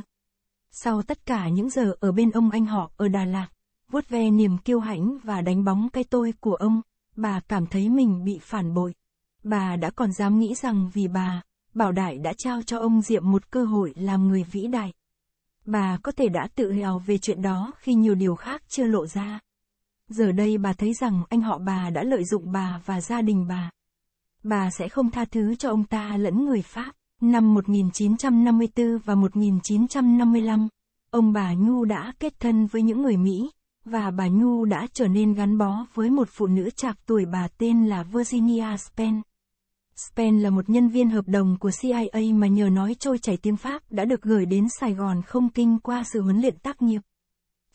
Speaker 1: Sau tất cả những giờ ở bên ông anh họ ở Đà Lạt, vuốt ve niềm kiêu hãnh và đánh bóng cái tôi của ông, bà cảm thấy mình bị phản bội. Bà đã còn dám nghĩ rằng vì bà, Bảo Đại đã trao cho ông Diệm một cơ hội làm người vĩ đại. Bà có thể đã tự hào về chuyện đó khi nhiều điều khác chưa lộ ra. Giờ đây bà thấy rằng anh họ bà đã lợi dụng bà và gia đình bà. Bà sẽ không tha thứ cho ông ta lẫn người Pháp. Năm 1954 và 1955, ông bà Nhu đã kết thân với những người Mỹ, và bà Nhu đã trở nên gắn bó với một phụ nữ trạc tuổi bà tên là Virginia Spen. Spen là một nhân viên hợp đồng của CIA mà nhờ nói trôi chảy tiếng Pháp đã được gửi đến Sài Gòn không kinh qua sự huấn luyện tác nghiệp.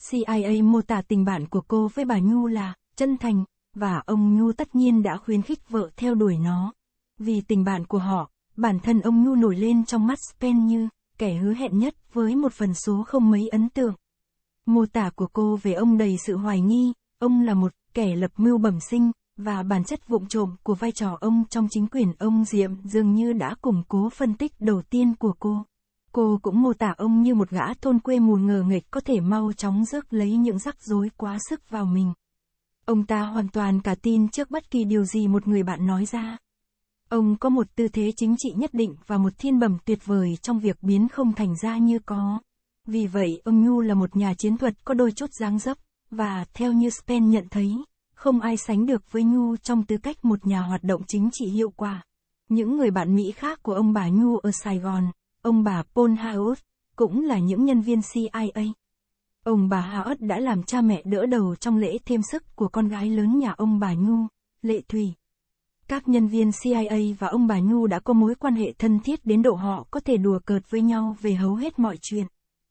Speaker 1: CIA mô tả tình bạn của cô với bà Nhu là chân thành, và ông Nhu tất nhiên đã khuyến khích vợ theo đuổi nó. Vì tình bạn của họ, bản thân ông ngu nổi lên trong mắt Spen như kẻ hứa hẹn nhất với một phần số không mấy ấn tượng. Mô tả của cô về ông đầy sự hoài nghi, ông là một kẻ lập mưu bẩm sinh, và bản chất vụng trộm của vai trò ông trong chính quyền ông Diệm dường như đã củng cố phân tích đầu tiên của cô. Cô cũng mô tả ông như một gã thôn quê mù ngờ nghịch có thể mau chóng rước lấy những rắc rối quá sức vào mình. Ông ta hoàn toàn cả tin trước bất kỳ điều gì một người bạn nói ra. Ông có một tư thế chính trị nhất định và một thiên bẩm tuyệt vời trong việc biến không thành ra như có. Vì vậy ông Nhu là một nhà chiến thuật có đôi chút dáng dấp, và theo như Spen nhận thấy, không ai sánh được với Nhu trong tư cách một nhà hoạt động chính trị hiệu quả. Những người bạn Mỹ khác của ông bà Nhu ở Sài Gòn, ông bà Paul Howard, cũng là những nhân viên CIA. Ông bà Howard đã làm cha mẹ đỡ đầu trong lễ thêm sức của con gái lớn nhà ông bà Nhu, Lệ thủy các nhân viên CIA và ông bà Nhu đã có mối quan hệ thân thiết đến độ họ có thể đùa cợt với nhau về hầu hết mọi chuyện.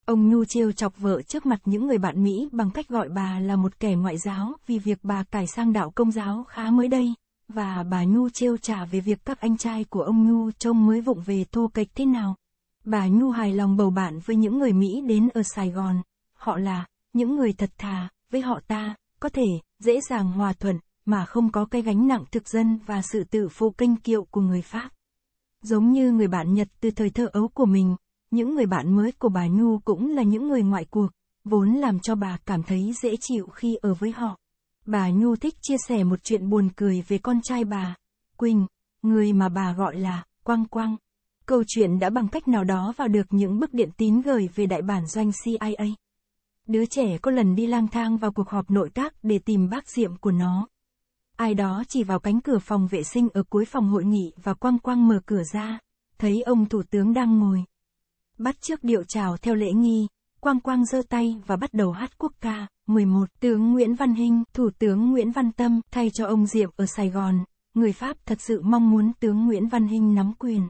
Speaker 1: Ông Nhu trêu chọc vợ trước mặt những người bạn Mỹ bằng cách gọi bà là một kẻ ngoại giáo vì việc bà cải sang đạo công giáo khá mới đây, và bà Nhu trêu trả về việc các anh trai của ông Nhu trông mới vụng về thô kịch thế nào. Bà Nhu hài lòng bầu bạn với những người Mỹ đến ở Sài Gòn, họ là những người thật thà, với họ ta, có thể dễ dàng hòa thuận, mà không có cái gánh nặng thực dân và sự tự phụ kênh kiệu của người Pháp. Giống như người bạn Nhật từ thời thơ ấu của mình, những người bạn mới của bà Nhu cũng là những người ngoại cuộc, vốn làm cho bà cảm thấy dễ chịu khi ở với họ. Bà Nhu thích chia sẻ một chuyện buồn cười về con trai bà, Quỳnh, người mà bà gọi là Quang Quang. Câu chuyện đã bằng cách nào đó vào được những bức điện tín gửi về đại bản doanh CIA. Đứa trẻ có lần đi lang thang vào cuộc họp nội các để tìm bác diệm của nó, Ai đó chỉ vào cánh cửa phòng vệ sinh ở cuối phòng hội nghị và quăng quăng mở cửa ra, thấy ông thủ tướng đang ngồi. Bắt trước điệu chào theo lễ nghi, quang quang giơ tay và bắt đầu hát quốc ca. 11. Tướng Nguyễn Văn Hinh, Thủ tướng Nguyễn Văn Tâm thay cho ông Diệm ở Sài Gòn, người Pháp thật sự mong muốn tướng Nguyễn Văn Hinh nắm quyền.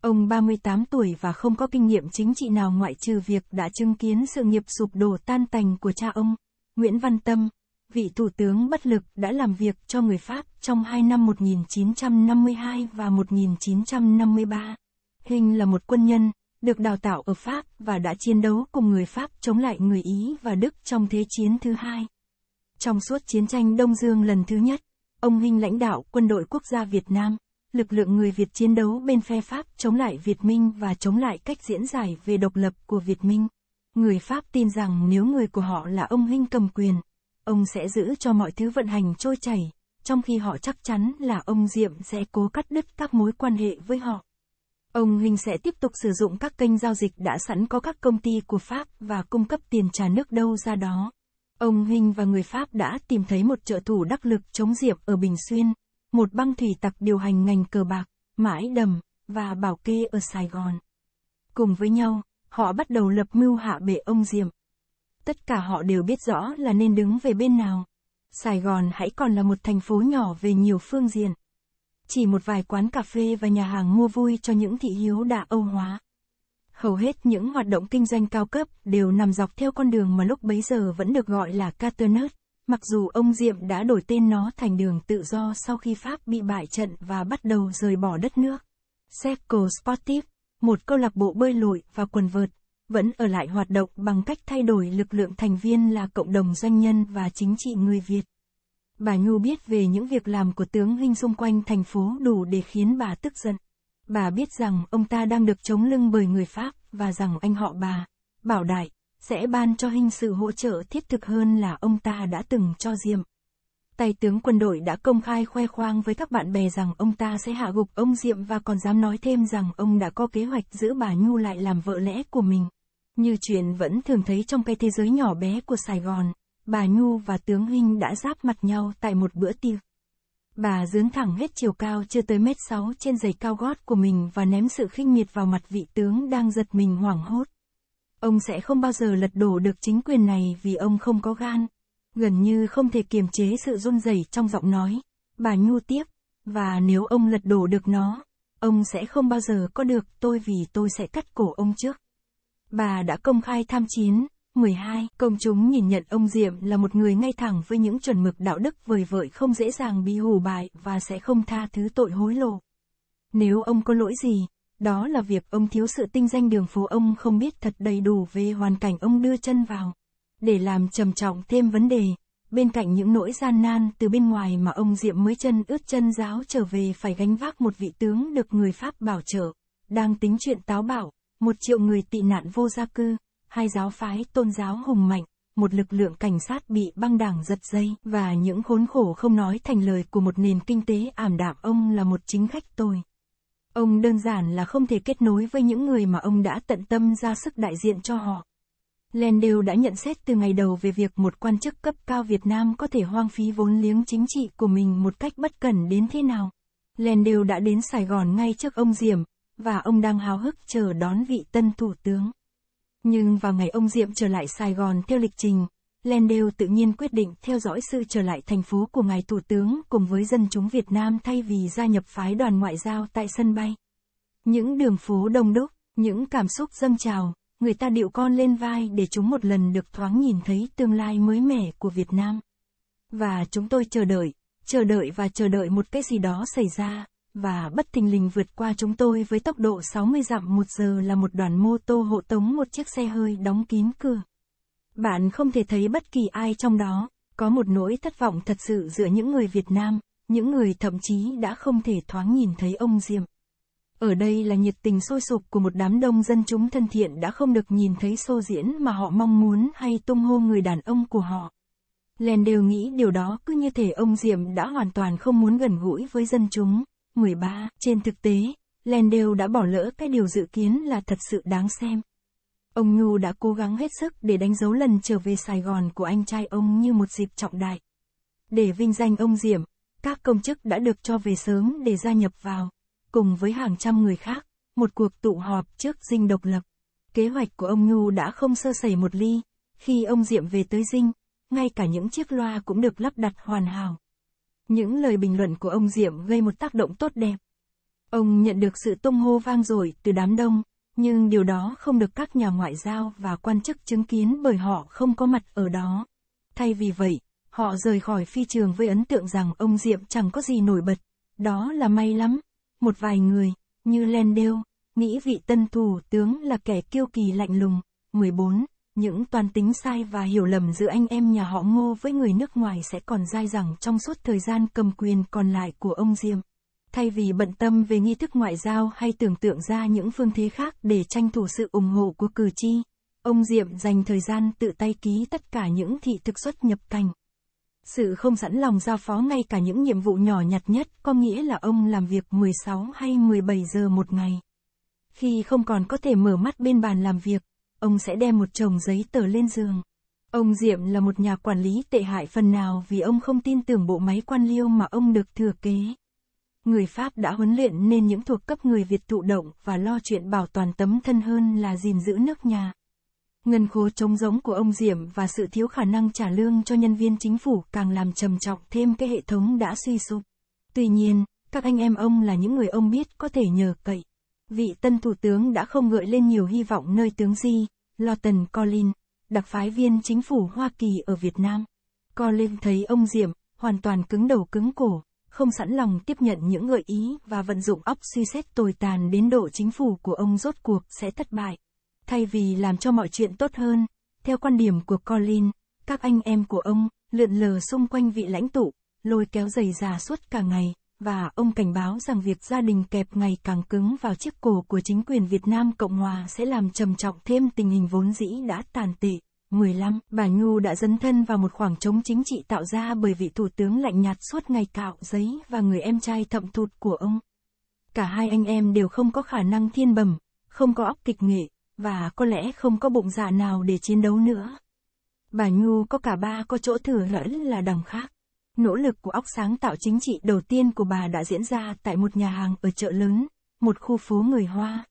Speaker 1: Ông 38 tuổi và không có kinh nghiệm chính trị nào ngoại trừ việc đã chứng kiến sự nghiệp sụp đổ tan tành của cha ông. Nguyễn Văn Tâm, vị thủ tướng bất lực đã làm việc cho người Pháp trong hai năm 1952 và 1953. Hình là một quân nhân, được đào tạo ở Pháp và đã chiến đấu cùng người Pháp chống lại người Ý và Đức trong Thế chiến thứ hai. Trong suốt chiến tranh Đông Dương lần thứ nhất, ông Hình lãnh đạo quân đội quốc gia Việt Nam, lực lượng người Việt chiến đấu bên phe Pháp chống lại Việt Minh và chống lại cách diễn giải về độc lập của Việt Minh. Người Pháp tin rằng nếu người của họ là ông Hinh cầm quyền, ông sẽ giữ cho mọi thứ vận hành trôi chảy, trong khi họ chắc chắn là ông Diệm sẽ cố cắt đứt các mối quan hệ với họ. Ông Huynh sẽ tiếp tục sử dụng các kênh giao dịch đã sẵn có các công ty của Pháp và cung cấp tiền trả nước đâu ra đó. Ông Huynh và người Pháp đã tìm thấy một trợ thủ đắc lực chống Diệp ở Bình Xuyên, một băng thủy tặc điều hành ngành cờ bạc, mãi đầm, và bảo kê ở Sài Gòn. Cùng với nhau, họ bắt đầu lập mưu hạ bệ ông Diệm tất cả họ đều biết rõ là nên đứng về bên nào. Sài Gòn hãy còn là một thành phố nhỏ về nhiều phương diện. Chỉ một vài quán cà phê và nhà hàng mua vui cho những thị hiếu đã Âu hóa. Hầu hết những hoạt động kinh doanh cao cấp đều nằm dọc theo con đường mà lúc bấy giờ vẫn được gọi là Caternert, mặc dù ông Diệm đã đổi tên nó thành đường tự do sau khi Pháp bị bại trận và bắt đầu rời bỏ đất nước. Seco sportif, một câu lạc bộ bơi lội và quần vợt vẫn ở lại hoạt động bằng cách thay đổi lực lượng thành viên là cộng đồng doanh nhân và chính trị người Việt. Bà Nhu biết về những việc làm của tướng Hinh xung quanh thành phố đủ để khiến bà tức giận. Bà biết rằng ông ta đang được chống lưng bởi người Pháp và rằng anh họ bà, Bảo Đại, sẽ ban cho Hinh sự hỗ trợ thiết thực hơn là ông ta đã từng cho Diệm. Tài tướng quân đội đã công khai khoe khoang với các bạn bè rằng ông ta sẽ hạ gục ông Diệm và còn dám nói thêm rằng ông đã có kế hoạch giữ bà Nhu lại làm vợ lẽ của mình. Như chuyện vẫn thường thấy trong cái thế giới nhỏ bé của Sài Gòn, bà Nhu và Tướng Hinh đã giáp mặt nhau tại một bữa tiệc. Bà dướn thẳng hết chiều cao chưa tới mét sáu trên giày cao gót của mình và ném sự khinh miệt vào mặt vị tướng đang giật mình hoảng hốt. Ông sẽ không bao giờ lật đổ được chính quyền này vì ông không có gan. Gần như không thể kiềm chế sự run rẩy trong giọng nói. Bà Nhu tiếp, và nếu ông lật đổ được nó, ông sẽ không bao giờ có được tôi vì tôi sẽ cắt cổ ông trước bà đã công khai tham chiến. 12. Công chúng nhìn nhận ông Diệm là một người ngay thẳng với những chuẩn mực đạo đức vời vợi không dễ dàng bị hù bại và sẽ không tha thứ tội hối lộ. Nếu ông có lỗi gì, đó là việc ông thiếu sự tinh danh đường phố ông không biết thật đầy đủ về hoàn cảnh ông đưa chân vào. Để làm trầm trọng thêm vấn đề, bên cạnh những nỗi gian nan từ bên ngoài mà ông Diệm mới chân ướt chân giáo trở về phải gánh vác một vị tướng được người Pháp bảo trợ, đang tính chuyện táo bạo, một triệu người tị nạn vô gia cư, hai giáo phái tôn giáo hùng mạnh, một lực lượng cảnh sát bị băng đảng giật dây và những khốn khổ không nói thành lời của một nền kinh tế ảm đạm ông là một chính khách tồi. Ông đơn giản là không thể kết nối với những người mà ông đã tận tâm ra sức đại diện cho họ. Lendale đã nhận xét từ ngày đầu về việc một quan chức cấp cao Việt Nam có thể hoang phí vốn liếng chính trị của mình một cách bất cần đến thế nào. Lendale đã đến Sài Gòn ngay trước ông Diệm, và ông đang háo hức chờ đón vị tân thủ tướng. Nhưng vào ngày ông Diệm trở lại Sài Gòn theo lịch trình, Lendale tự nhiên quyết định theo dõi sự trở lại thành phố của ngài thủ tướng cùng với dân chúng Việt Nam thay vì gia nhập phái đoàn ngoại giao tại sân bay. Những đường phố đông đúc, những cảm xúc dâng trào, người ta điệu con lên vai để chúng một lần được thoáng nhìn thấy tương lai mới mẻ của Việt Nam. Và chúng tôi chờ đợi, chờ đợi và chờ đợi một cái gì đó xảy ra, và bất thình lình vượt qua chúng tôi với tốc độ 60 dặm một giờ là một đoàn mô tô hộ tống một chiếc xe hơi đóng kín cửa. Bạn không thể thấy bất kỳ ai trong đó, có một nỗi thất vọng thật sự giữa những người Việt Nam, những người thậm chí đã không thể thoáng nhìn thấy ông Diệm. Ở đây là nhiệt tình sôi sục của một đám đông dân chúng thân thiện đã không được nhìn thấy xô diễn mà họ mong muốn hay tung hô người đàn ông của họ. Len đều nghĩ điều đó cứ như thể ông Diệm đã hoàn toàn không muốn gần gũi với dân chúng. 13. Trên thực tế, Landale đã bỏ lỡ cái điều dự kiến là thật sự đáng xem. Ông Nhu đã cố gắng hết sức để đánh dấu lần trở về Sài Gòn của anh trai ông như một dịp trọng đại. Để vinh danh ông Diệm, các công chức đã được cho về sớm để gia nhập vào, cùng với hàng trăm người khác, một cuộc tụ họp trước dinh độc lập. Kế hoạch của ông Nhu đã không sơ sẩy một ly, khi ông Diệm về tới dinh, ngay cả những chiếc loa cũng được lắp đặt hoàn hảo. Những lời bình luận của ông Diệm gây một tác động tốt đẹp. Ông nhận được sự tung hô vang dội từ đám đông, nhưng điều đó không được các nhà ngoại giao và quan chức chứng kiến bởi họ không có mặt ở đó. Thay vì vậy, họ rời khỏi phi trường với ấn tượng rằng ông Diệm chẳng có gì nổi bật. Đó là may lắm. Một vài người, như Lendale, nghĩ vị tân thủ tướng là kẻ kiêu kỳ lạnh lùng. 14. Những toàn tính sai và hiểu lầm giữa anh em nhà họ Ngô với người nước ngoài sẽ còn dai dẳng trong suốt thời gian cầm quyền còn lại của ông Diêm. Thay vì bận tâm về nghi thức ngoại giao hay tưởng tượng ra những phương thế khác để tranh thủ sự ủng hộ của cử tri, ông Diệm dành thời gian tự tay ký tất cả những thị thực xuất nhập cảnh. Sự không sẵn lòng giao phó ngay cả những nhiệm vụ nhỏ nhặt nhất có nghĩa là ông làm việc 16 hay 17 giờ một ngày. Khi không còn có thể mở mắt bên bàn làm việc, ông sẽ đem một chồng giấy tờ lên giường. Ông Diệm là một nhà quản lý tệ hại phần nào vì ông không tin tưởng bộ máy quan liêu mà ông được thừa kế. Người Pháp đã huấn luyện nên những thuộc cấp người Việt thụ động và lo chuyện bảo toàn tấm thân hơn là gìn giữ nước nhà. Ngân khố trống rỗng của ông Diệm và sự thiếu khả năng trả lương cho nhân viên chính phủ càng làm trầm trọng thêm cái hệ thống đã suy sụp. Tuy nhiên, các anh em ông là những người ông biết có thể nhờ cậy vị tân thủ tướng đã không gợi lên nhiều hy vọng nơi tướng Di, Lawton Colin, đặc phái viên chính phủ Hoa Kỳ ở Việt Nam. Colin thấy ông Diệm, hoàn toàn cứng đầu cứng cổ, không sẵn lòng tiếp nhận những gợi ý và vận dụng óc suy xét tồi tàn đến độ chính phủ của ông rốt cuộc sẽ thất bại. Thay vì làm cho mọi chuyện tốt hơn, theo quan điểm của Colin, các anh em của ông, lượn lờ xung quanh vị lãnh tụ, lôi kéo giày già suốt cả ngày, và ông cảnh báo rằng việc gia đình kẹp ngày càng cứng vào chiếc cổ của chính quyền Việt Nam Cộng Hòa sẽ làm trầm trọng thêm tình hình vốn dĩ đã tàn tệ. 15. Bà Nhu đã dấn thân vào một khoảng trống chính trị tạo ra bởi vị thủ tướng lạnh nhạt suốt ngày cạo giấy và người em trai thậm thụt của ông. Cả hai anh em đều không có khả năng thiên bẩm, không có óc kịch nghệ, và có lẽ không có bụng dạ nào để chiến đấu nữa. Bà Nhu có cả ba có chỗ thừa lẫn là đồng khác. Nỗ lực của óc sáng tạo chính trị đầu tiên của bà đã diễn ra tại một nhà hàng ở chợ lớn, một khu phố người Hoa.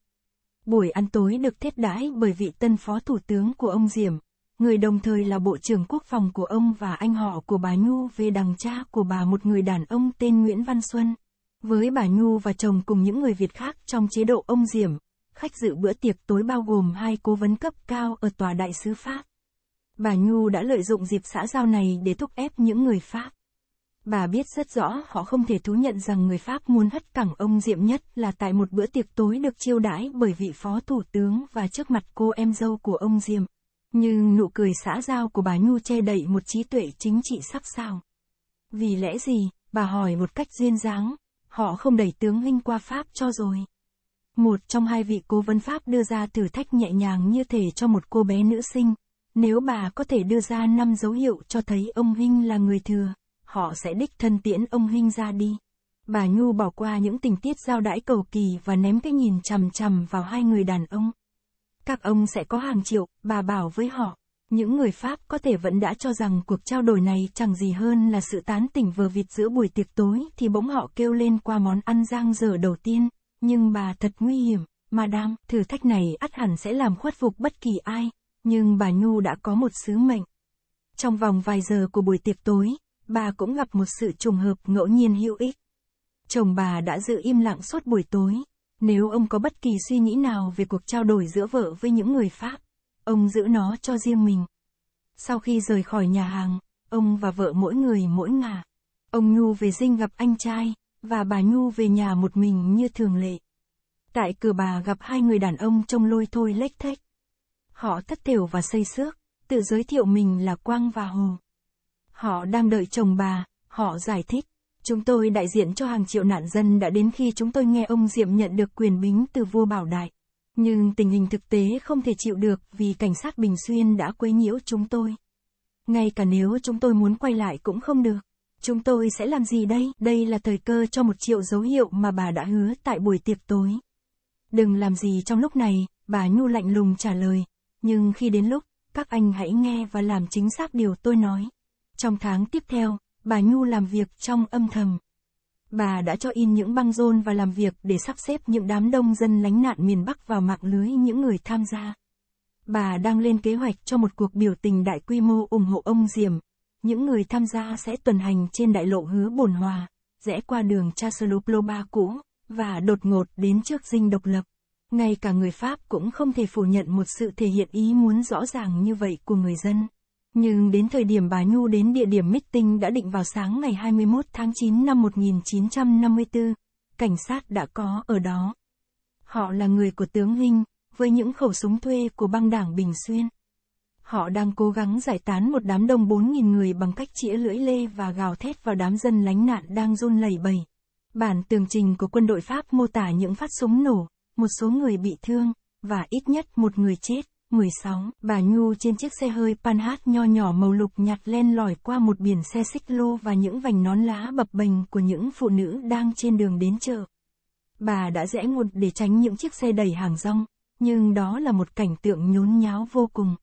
Speaker 1: Buổi ăn tối được thiết đãi bởi vị tân phó thủ tướng của ông Diểm, người đồng thời là bộ trưởng quốc phòng của ông và anh họ của bà Nhu về đằng cha của bà một người đàn ông tên Nguyễn Văn Xuân. Với bà Nhu và chồng cùng những người Việt khác trong chế độ ông Diểm, khách dự bữa tiệc tối bao gồm hai cố vấn cấp cao ở tòa đại sứ Pháp. Bà Nhu đã lợi dụng dịp xã giao này để thúc ép những người Pháp Bà biết rất rõ họ không thể thú nhận rằng người Pháp muốn hất cẳng ông Diệm nhất là tại một bữa tiệc tối được chiêu đãi bởi vị phó thủ tướng và trước mặt cô em dâu của ông Diệm. Nhưng nụ cười xã giao của bà Nhu che đậy một trí tuệ chính trị sắc sao? Vì lẽ gì, bà hỏi một cách duyên dáng, họ không đẩy tướng huynh qua Pháp cho rồi. Một trong hai vị cố vấn Pháp đưa ra thử thách nhẹ nhàng như thể cho một cô bé nữ sinh, nếu bà có thể đưa ra năm dấu hiệu cho thấy ông huynh là người thừa, họ sẽ đích thân tiễn ông huynh ra đi. Bà Nhu bỏ qua những tình tiết giao đãi cầu kỳ và ném cái nhìn chằm chằm vào hai người đàn ông. Các ông sẽ có hàng triệu, bà bảo với họ. Những người Pháp có thể vẫn đã cho rằng cuộc trao đổi này chẳng gì hơn là sự tán tỉnh vừa vịt giữa buổi tiệc tối thì bỗng họ kêu lên qua món ăn giang dở đầu tiên. Nhưng bà thật nguy hiểm, madam, thử thách này ắt hẳn sẽ làm khuất phục bất kỳ ai. Nhưng bà Nhu đã có một sứ mệnh. Trong vòng vài giờ của buổi tiệc tối, bà cũng gặp một sự trùng hợp ngẫu nhiên hữu ích. Chồng bà đã giữ im lặng suốt buổi tối. Nếu ông có bất kỳ suy nghĩ nào về cuộc trao đổi giữa vợ với những người Pháp, ông giữ nó cho riêng mình. Sau khi rời khỏi nhà hàng, ông và vợ mỗi người mỗi ngả. Ông Nhu về dinh gặp anh trai, và bà Nhu về nhà một mình như thường lệ. Tại cửa bà gặp hai người đàn ông trông lôi thôi lếch thếch. Họ thất thểu và xây xước, tự giới thiệu mình là Quang và Hồ. Họ đang đợi chồng bà, họ giải thích. Chúng tôi đại diện cho hàng triệu nạn dân đã đến khi chúng tôi nghe ông Diệm nhận được quyền bính từ vua Bảo Đại. Nhưng tình hình thực tế không thể chịu được vì cảnh sát Bình Xuyên đã quấy nhiễu chúng tôi. Ngay cả nếu chúng tôi muốn quay lại cũng không được. Chúng tôi sẽ làm gì đây? Đây là thời cơ cho một triệu dấu hiệu mà bà đã hứa tại buổi tiệc tối. Đừng làm gì trong lúc này, bà Nhu lạnh lùng trả lời. Nhưng khi đến lúc, các anh hãy nghe và làm chính xác điều tôi nói. Trong tháng tiếp theo, bà Nhu làm việc trong âm thầm. Bà đã cho in những băng rôn và làm việc để sắp xếp những đám đông dân lánh nạn miền Bắc vào mạng lưới những người tham gia. Bà đang lên kế hoạch cho một cuộc biểu tình đại quy mô ủng hộ ông Diệm. Những người tham gia sẽ tuần hành trên đại lộ hứa Bồn Hòa, rẽ qua đường Chasseloploba cũ, và đột ngột đến trước dinh độc lập. Ngay cả người Pháp cũng không thể phủ nhận một sự thể hiện ý muốn rõ ràng như vậy của người dân. Nhưng đến thời điểm bà Nhu đến địa điểm meeting đã định vào sáng ngày 21 tháng 9 năm 1954, cảnh sát đã có ở đó. Họ là người của tướng Hinh, với những khẩu súng thuê của băng đảng Bình Xuyên. Họ đang cố gắng giải tán một đám đông 4.000 người bằng cách chĩa lưỡi lê và gào thét vào đám dân lánh nạn đang run lẩy bẩy. Bản tường trình của quân đội Pháp mô tả những phát súng nổ, một số người bị thương, và ít nhất một người chết. 16, bà Nhu trên chiếc xe hơi Panhard nho nhỏ màu lục nhạt len lỏi qua một biển xe xích lô và những vành nón lá bập bềnh của những phụ nữ đang trên đường đến chợ. Bà đã rẽ ngột để tránh những chiếc xe đầy hàng rong, nhưng đó là một cảnh tượng nhốn nháo vô cùng.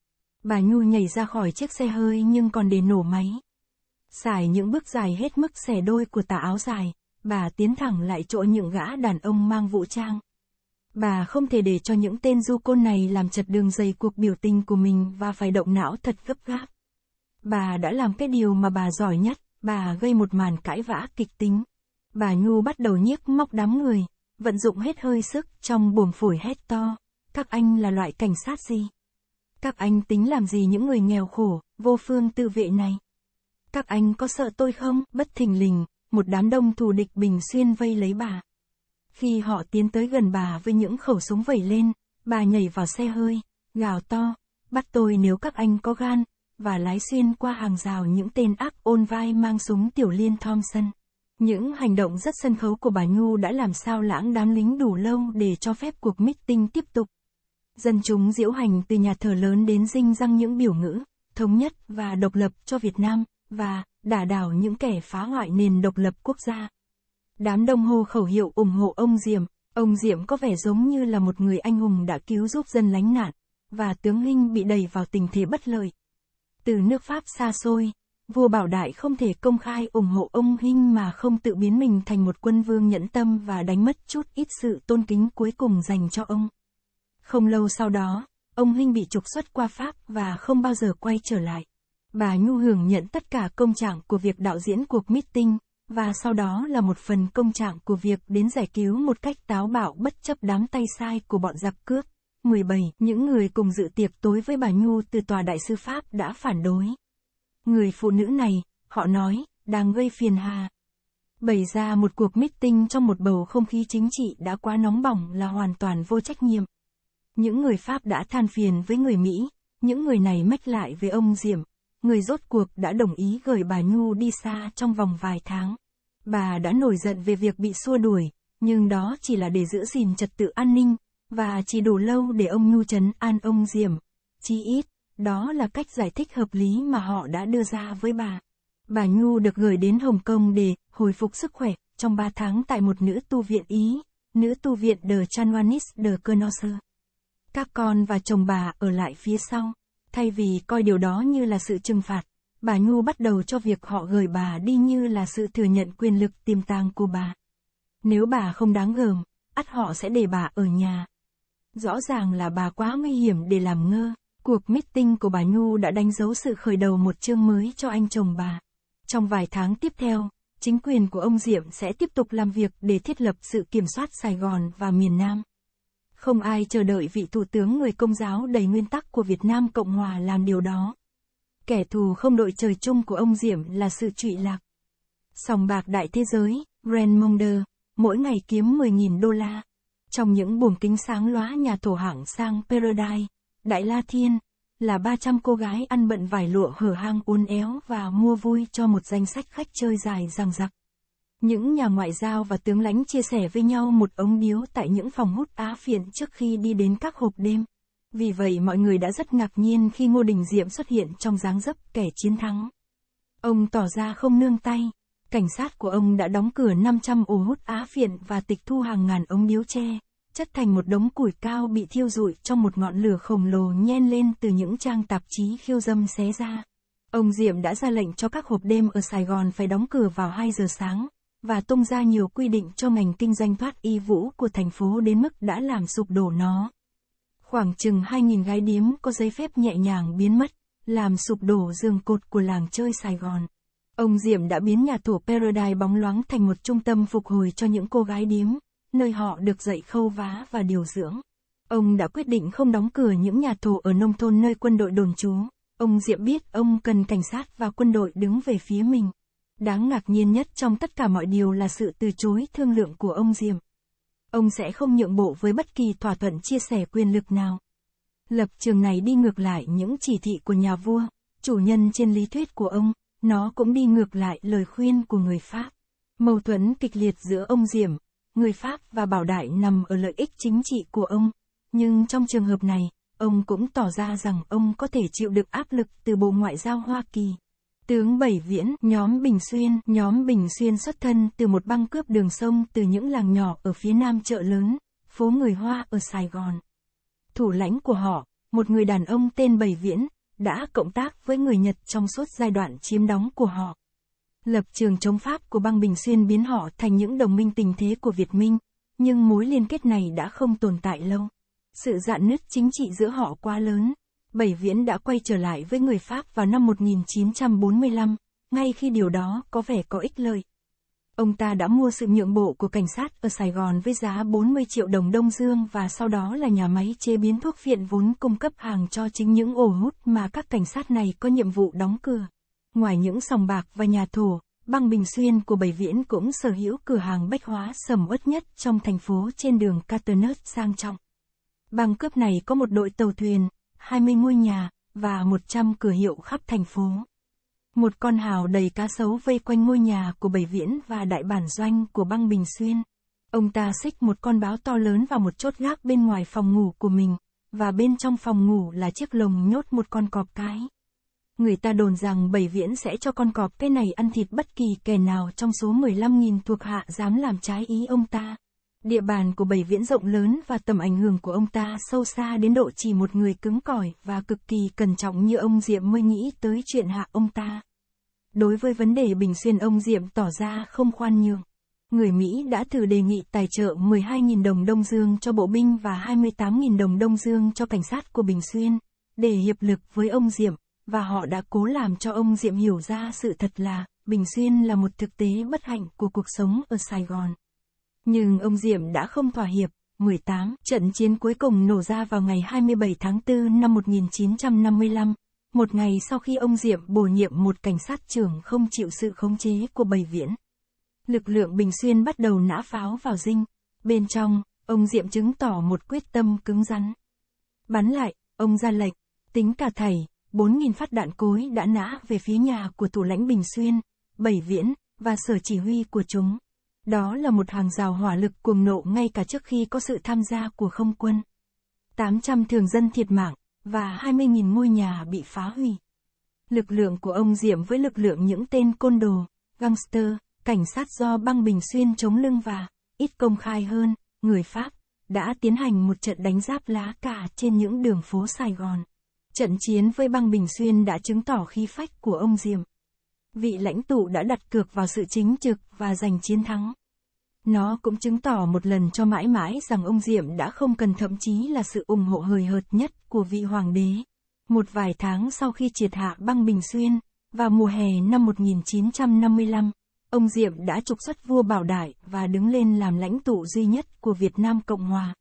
Speaker 1: Bà Nhu nhảy ra khỏi chiếc xe hơi nhưng còn để nổ máy. Xài những bước dài hết mức xẻ đôi của tà áo dài, bà tiến thẳng lại chỗ những gã đàn ông mang vũ trang. Bà không thể để cho những tên du côn này làm chật đường dây cuộc biểu tình của mình và phải động não thật gấp gáp. Bà đã làm cái điều mà bà giỏi nhất, bà gây một màn cãi vã kịch tính. Bà Nhu bắt đầu nhiếc móc đám người, vận dụng hết hơi sức trong buồng phổi hét to. Các anh là loại cảnh sát gì? Các anh tính làm gì những người nghèo khổ, vô phương tự vệ này? Các anh có sợ tôi không? Bất thình lình, một đám đông thù địch bình xuyên vây lấy bà. Khi họ tiến tới gần bà với những khẩu súng vẩy lên, bà nhảy vào xe hơi, gào to, bắt tôi nếu các anh có gan, và lái xuyên qua hàng rào những tên ác ôn vai mang súng tiểu liên Thompson. Những hành động rất sân khấu của bà Nhu đã làm sao lãng đám lính đủ lâu để cho phép cuộc meeting tiếp tục. Dân chúng diễu hành từ nhà thờ lớn đến dinh răng những biểu ngữ, thống nhất và độc lập cho Việt Nam, và đả đảo những kẻ phá hoại nền độc lập quốc gia. Đám đông hô khẩu hiệu ủng hộ ông Diệm, ông Diệm có vẻ giống như là một người anh hùng đã cứu giúp dân lánh nạn, và tướng Linh bị đẩy vào tình thế bất lợi. Từ nước Pháp xa xôi, vua Bảo Đại không thể công khai ủng hộ ông Hinh mà không tự biến mình thành một quân vương nhẫn tâm và đánh mất chút ít sự tôn kính cuối cùng dành cho ông. Không lâu sau đó, ông Hinh bị trục xuất qua Pháp và không bao giờ quay trở lại. Bà Nhu hưởng nhận tất cả công trạng của việc đạo diễn cuộc meeting, và sau đó là một phần công trạng của việc đến giải cứu một cách táo bạo bất chấp đám tay sai của bọn giặc cướp. 17. Những người cùng dự tiệc tối với bà Nhu từ tòa đại sư Pháp đã phản đối. Người phụ nữ này, họ nói, đang gây phiền hà. Bày ra một cuộc meeting trong một bầu không khí chính trị đã quá nóng bỏng là hoàn toàn vô trách nhiệm. Những người Pháp đã than phiền với người Mỹ, những người này mách lại với ông Diệm, người rốt cuộc đã đồng ý gửi bà Nhu đi xa trong vòng vài tháng. Bà đã nổi giận về việc bị xua đuổi, nhưng đó chỉ là để giữ gìn trật tự an ninh, và chỉ đủ lâu để ông Nhu chấn an ông Diệm. Chỉ ít, đó là cách giải thích hợp lý mà họ đã đưa ra với bà. Bà Nhu được gửi đến Hồng Kông để hồi phục sức khỏe trong 3 tháng tại một nữ tu viện Ý, nữ tu viện The Chanwanis de Conosser. Các con và chồng bà ở lại phía sau. Thay vì coi điều đó như là sự trừng phạt, bà Nhu bắt đầu cho việc họ gửi bà đi như là sự thừa nhận quyền lực tiềm tàng của bà. Nếu bà không đáng gờm, ắt họ sẽ để bà ở nhà. Rõ ràng là bà quá nguy hiểm để làm ngơ. Cuộc meeting của bà Nhu đã đánh dấu sự khởi đầu một chương mới cho anh chồng bà. Trong vài tháng tiếp theo, chính quyền của ông Diệm sẽ tiếp tục làm việc để thiết lập sự kiểm soát Sài Gòn và miền Nam. Không ai chờ đợi vị thủ tướng người công giáo đầy nguyên tắc của Việt Nam Cộng Hòa làm điều đó. Kẻ thù không đội trời chung của ông Diệm là sự trụy lạc. Sòng bạc đại thế giới, Grand Monder, mỗi ngày kiếm 10.000 đô la. Trong những buồng kính sáng lóa nhà thổ hạng sang Paradise, Đại La Thiên, là 300 cô gái ăn bận vải lụa hở hang uốn éo và mua vui cho một danh sách khách chơi dài dằng dặc. Những nhà ngoại giao và tướng lãnh chia sẻ với nhau một ống điếu tại những phòng hút á phiện trước khi đi đến các hộp đêm. Vì vậy mọi người đã rất ngạc nhiên khi Ngô Đình Diệm xuất hiện trong dáng dấp kẻ chiến thắng. Ông tỏ ra không nương tay. Cảnh sát của ông đã đóng cửa 500 ổ hút á phiện và tịch thu hàng ngàn ống điếu tre, chất thành một đống củi cao bị thiêu rụi trong một ngọn lửa khổng lồ nhen lên từ những trang tạp chí khiêu dâm xé ra. Ông Diệm đã ra lệnh cho các hộp đêm ở Sài Gòn phải đóng cửa vào 2 giờ sáng, và tung ra nhiều quy định cho ngành kinh doanh thoát y vũ của thành phố đến mức đã làm sụp đổ nó. Khoảng chừng 2.000 gái điếm có giấy phép nhẹ nhàng biến mất, làm sụp đổ giường cột của làng chơi Sài Gòn. Ông Diệm đã biến nhà tù Paradise bóng loáng thành một trung tâm phục hồi cho những cô gái điếm, nơi họ được dạy khâu vá và điều dưỡng. Ông đã quyết định không đóng cửa những nhà thổ ở nông thôn nơi quân đội đồn trú. Ông Diệm biết ông cần cảnh sát và quân đội đứng về phía mình. Đáng ngạc nhiên nhất trong tất cả mọi điều là sự từ chối thương lượng của ông Diệm. Ông sẽ không nhượng bộ với bất kỳ thỏa thuận chia sẻ quyền lực nào. Lập trường này đi ngược lại những chỉ thị của nhà vua, chủ nhân trên lý thuyết của ông, nó cũng đi ngược lại lời khuyên của người Pháp. Mâu thuẫn kịch liệt giữa ông Diệm, người Pháp và Bảo Đại nằm ở lợi ích chính trị của ông, nhưng trong trường hợp này, ông cũng tỏ ra rằng ông có thể chịu được áp lực từ Bộ Ngoại giao Hoa Kỳ. Tướng Bảy Viễn, nhóm Bình Xuyên, nhóm Bình Xuyên xuất thân từ một băng cướp đường sông từ những làng nhỏ ở phía nam chợ lớn, phố người Hoa ở Sài Gòn. Thủ lãnh của họ, một người đàn ông tên Bảy Viễn, đã cộng tác với người Nhật trong suốt giai đoạn chiếm đóng của họ. Lập trường chống Pháp của băng Bình Xuyên biến họ thành những đồng minh tình thế của Việt Minh, nhưng mối liên kết này đã không tồn tại lâu. Sự dạn nứt chính trị giữa họ quá lớn, Bảy Viễn đã quay trở lại với người Pháp vào năm 1945, ngay khi điều đó có vẻ có ích lợi. Ông ta đã mua sự nhượng bộ của cảnh sát ở Sài Gòn với giá 40 triệu đồng Đông Dương và sau đó là nhà máy chế biến thuốc viện vốn cung cấp hàng cho chính những ổ hút mà các cảnh sát này có nhiệm vụ đóng cửa. Ngoài những sòng bạc và nhà thổ, băng Bình Xuyên của Bảy Viễn cũng sở hữu cửa hàng bách hóa sầm uất nhất trong thành phố trên đường Caternet sang trọng. Băng cướp này có một đội tàu thuyền, 20 ngôi nhà, và 100 cửa hiệu khắp thành phố. Một con hào đầy cá sấu vây quanh ngôi nhà của Bảy Viễn và đại bản doanh của băng Bình Xuyên. Ông ta xích một con báo to lớn vào một chốt gác bên ngoài phòng ngủ của mình, và bên trong phòng ngủ là chiếc lồng nhốt một con cọp cái. Người ta đồn rằng Bảy Viễn sẽ cho con cọp cái này ăn thịt bất kỳ kẻ nào trong số 15.000 thuộc hạ dám làm trái ý ông ta. Địa bàn của Bảy Viễn rộng lớn và tầm ảnh hưởng của ông ta sâu xa đến độ chỉ một người cứng cỏi và cực kỳ cẩn trọng như ông Diệm mới nghĩ tới chuyện hạ ông ta. Đối với vấn đề Bình Xuyên ông Diệm tỏ ra không khoan nhường. Người Mỹ đã thử đề nghị tài trợ 12.000 đồng Đông Dương cho bộ binh và 28.000 đồng Đông Dương cho cảnh sát của Bình Xuyên, để hiệp lực với ông Diệm, và họ đã cố làm cho ông Diệm hiểu ra sự thật là, Bình Xuyên là một thực tế bất hạnh của cuộc sống ở Sài Gòn. Nhưng ông Diệm đã không thỏa hiệp. 18. Trận chiến cuối cùng nổ ra vào ngày 27 tháng 4 năm 1955, một ngày sau khi ông Diệm bổ nhiệm một cảnh sát trưởng không chịu sự khống chế của Bầy Viễn. Lực lượng Bình Xuyên bắt đầu nã pháo vào dinh. Bên trong, ông Diệm chứng tỏ một quyết tâm cứng rắn. Bắn lại, ông ra lệch, tính cả thầy, 4.000 phát đạn cối đã nã về phía nhà của thủ lãnh Bình Xuyên, Bầy Viễn, và sở chỉ huy của chúng. Đó là một hàng rào hỏa lực cuồng nộ ngay cả trước khi có sự tham gia của không quân. 800 thường dân thiệt mạng, và 20.000 ngôi nhà bị phá hủy. Lực lượng của ông Diệm với lực lượng những tên côn đồ, gangster, cảnh sát do băng bình xuyên chống lưng và, ít công khai hơn, người Pháp, đã tiến hành một trận đánh giáp lá cả trên những đường phố Sài Gòn. Trận chiến với băng bình xuyên đã chứng tỏ khí phách của ông Diệm vị lãnh tụ đã đặt cược vào sự chính trực và giành chiến thắng. Nó cũng chứng tỏ một lần cho mãi mãi rằng ông Diệm đã không cần thậm chí là sự ủng hộ hời hợt nhất của vị hoàng đế. Một vài tháng sau khi triệt hạ băng Bình Xuyên, vào mùa hè năm 1955, ông Diệm đã trục xuất vua Bảo Đại và đứng lên làm lãnh tụ duy nhất của Việt Nam Cộng Hòa.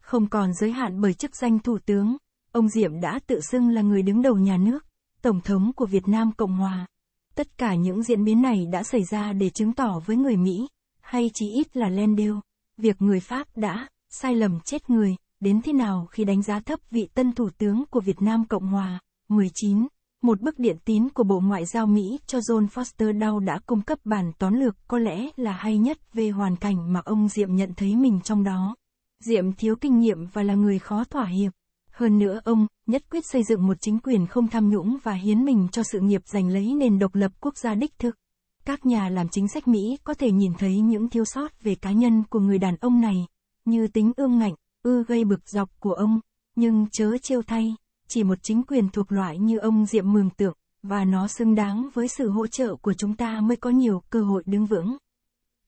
Speaker 1: Không còn giới hạn bởi chức danh thủ tướng, ông Diệm đã tự xưng là người đứng đầu nhà nước, tổng thống của Việt Nam Cộng Hòa. Tất cả những diễn biến này đã xảy ra để chứng tỏ với người Mỹ, hay chí ít là Landale, việc người Pháp đã sai lầm chết người, đến thế nào khi đánh giá thấp vị tân thủ tướng của Việt Nam Cộng Hòa, 19. Một bức điện tín của Bộ Ngoại giao Mỹ cho John Foster Dow đã cung cấp bản tóm lược có lẽ là hay nhất về hoàn cảnh mà ông Diệm nhận thấy mình trong đó. Diệm thiếu kinh nghiệm và là người khó thỏa hiệp. Hơn nữa ông, nhất quyết xây dựng một chính quyền không tham nhũng và hiến mình cho sự nghiệp giành lấy nền độc lập quốc gia đích thực. Các nhà làm chính sách Mỹ có thể nhìn thấy những thiếu sót về cá nhân của người đàn ông này, như tính ương ngạnh, ưa gây bực dọc của ông, nhưng chớ trêu thay, chỉ một chính quyền thuộc loại như ông Diệm mường tượng, và nó xứng đáng với sự hỗ trợ của chúng ta mới có nhiều cơ hội đứng vững.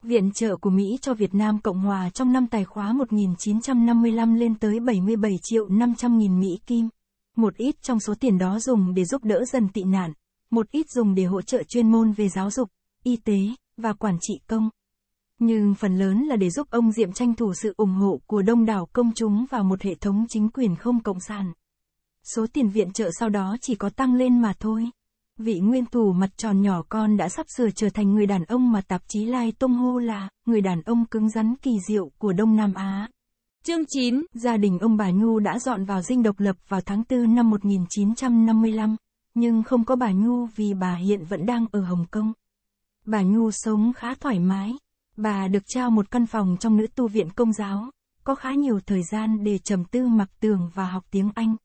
Speaker 1: Viện trợ của Mỹ cho Việt Nam Cộng Hòa trong năm tài khóa 1955 lên tới 77 triệu 500 nghìn Mỹ Kim. Một ít trong số tiền đó dùng để giúp đỡ dân tị nạn, một ít dùng để hỗ trợ chuyên môn về giáo dục, y tế, và quản trị công. Nhưng phần lớn là để giúp ông Diệm tranh thủ sự ủng hộ của đông đảo công chúng vào một hệ thống chính quyền không cộng sản. Số tiền viện trợ sau đó chỉ có tăng lên mà thôi. Vị nguyên thủ mặt tròn nhỏ con đã sắp sửa trở thành người đàn ông mà tạp chí Lai Tông hô là người đàn ông cứng rắn kỳ diệu của Đông Nam Á. Chương 9, gia đình ông bà Nhu đã dọn vào dinh độc lập vào tháng 4 năm 1955, nhưng không có bà Nhu vì bà hiện vẫn đang ở Hồng Kông. Bà Nhu sống khá thoải mái, bà được trao một căn phòng trong nữ tu viện công giáo, có khá nhiều thời gian để trầm tư mặc tường và học tiếng Anh.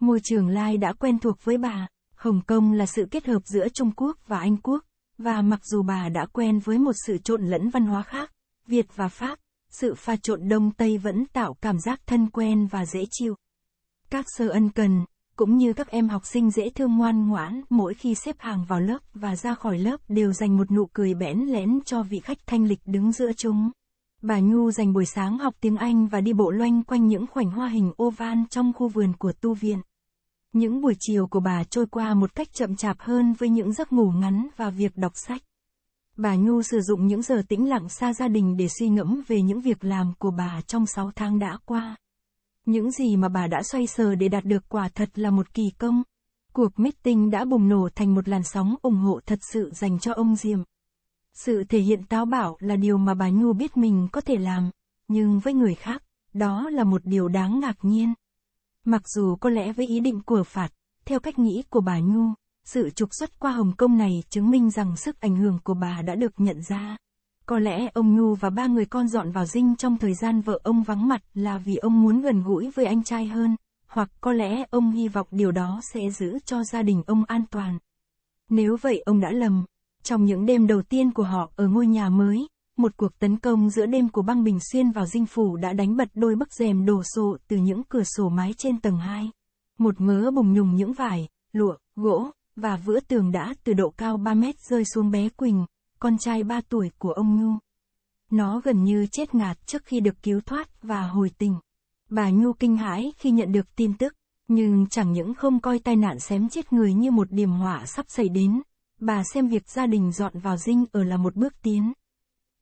Speaker 1: Môi trường Lai đã quen thuộc với bà, Hồng Kông là sự kết hợp giữa Trung Quốc và Anh Quốc, và mặc dù bà đã quen với một sự trộn lẫn văn hóa khác, Việt và Pháp, sự pha trộn Đông Tây vẫn tạo cảm giác thân quen và dễ chịu. Các sơ ân cần, cũng như các em học sinh dễ thương ngoan ngoãn mỗi khi xếp hàng vào lớp và ra khỏi lớp đều dành một nụ cười bẽn lẽn cho vị khách thanh lịch đứng giữa chúng. Bà Nhu dành buổi sáng học tiếng Anh và đi bộ loanh quanh những khoảnh hoa hình oval trong khu vườn của tu viện. Những buổi chiều của bà trôi qua một cách chậm chạp hơn với những giấc ngủ ngắn và việc đọc sách. Bà Nhu sử dụng những giờ tĩnh lặng xa gia đình để suy ngẫm về những việc làm của bà trong 6 tháng đã qua. Những gì mà bà đã xoay sờ để đạt được quả thật là một kỳ công. Cuộc meeting đã bùng nổ thành một làn sóng ủng hộ thật sự dành cho ông Diệm. Sự thể hiện táo bạo là điều mà bà Nhu biết mình có thể làm, nhưng với người khác, đó là một điều đáng ngạc nhiên. Mặc dù có lẽ với ý định của phạt, theo cách nghĩ của bà Nhu, sự trục xuất qua Hồng Kông này chứng minh rằng sức ảnh hưởng của bà đã được nhận ra. Có lẽ ông Nhu và ba người con dọn vào dinh trong thời gian vợ ông vắng mặt là vì ông muốn gần gũi với anh trai hơn, hoặc có lẽ ông hy vọng điều đó sẽ giữ cho gia đình ông an toàn. Nếu vậy ông đã lầm, trong những đêm đầu tiên của họ ở ngôi nhà mới, một cuộc tấn công giữa đêm của băng Bình Xuyên vào dinh phủ đã đánh bật đôi bức rèm đổ sộ từ những cửa sổ mái trên tầng 2. Một mớ bùng nhùng những vải, lụa, gỗ, và vữa tường đã từ độ cao 3 mét rơi xuống bé Quỳnh, con trai 3 tuổi của ông Nhu. Nó gần như chết ngạt trước khi được cứu thoát và hồi tình. Bà Nhu kinh hãi khi nhận được tin tức, nhưng chẳng những không coi tai nạn xém chết người như một điểm họa sắp xảy đến, bà xem việc gia đình dọn vào dinh ở là một bước tiến.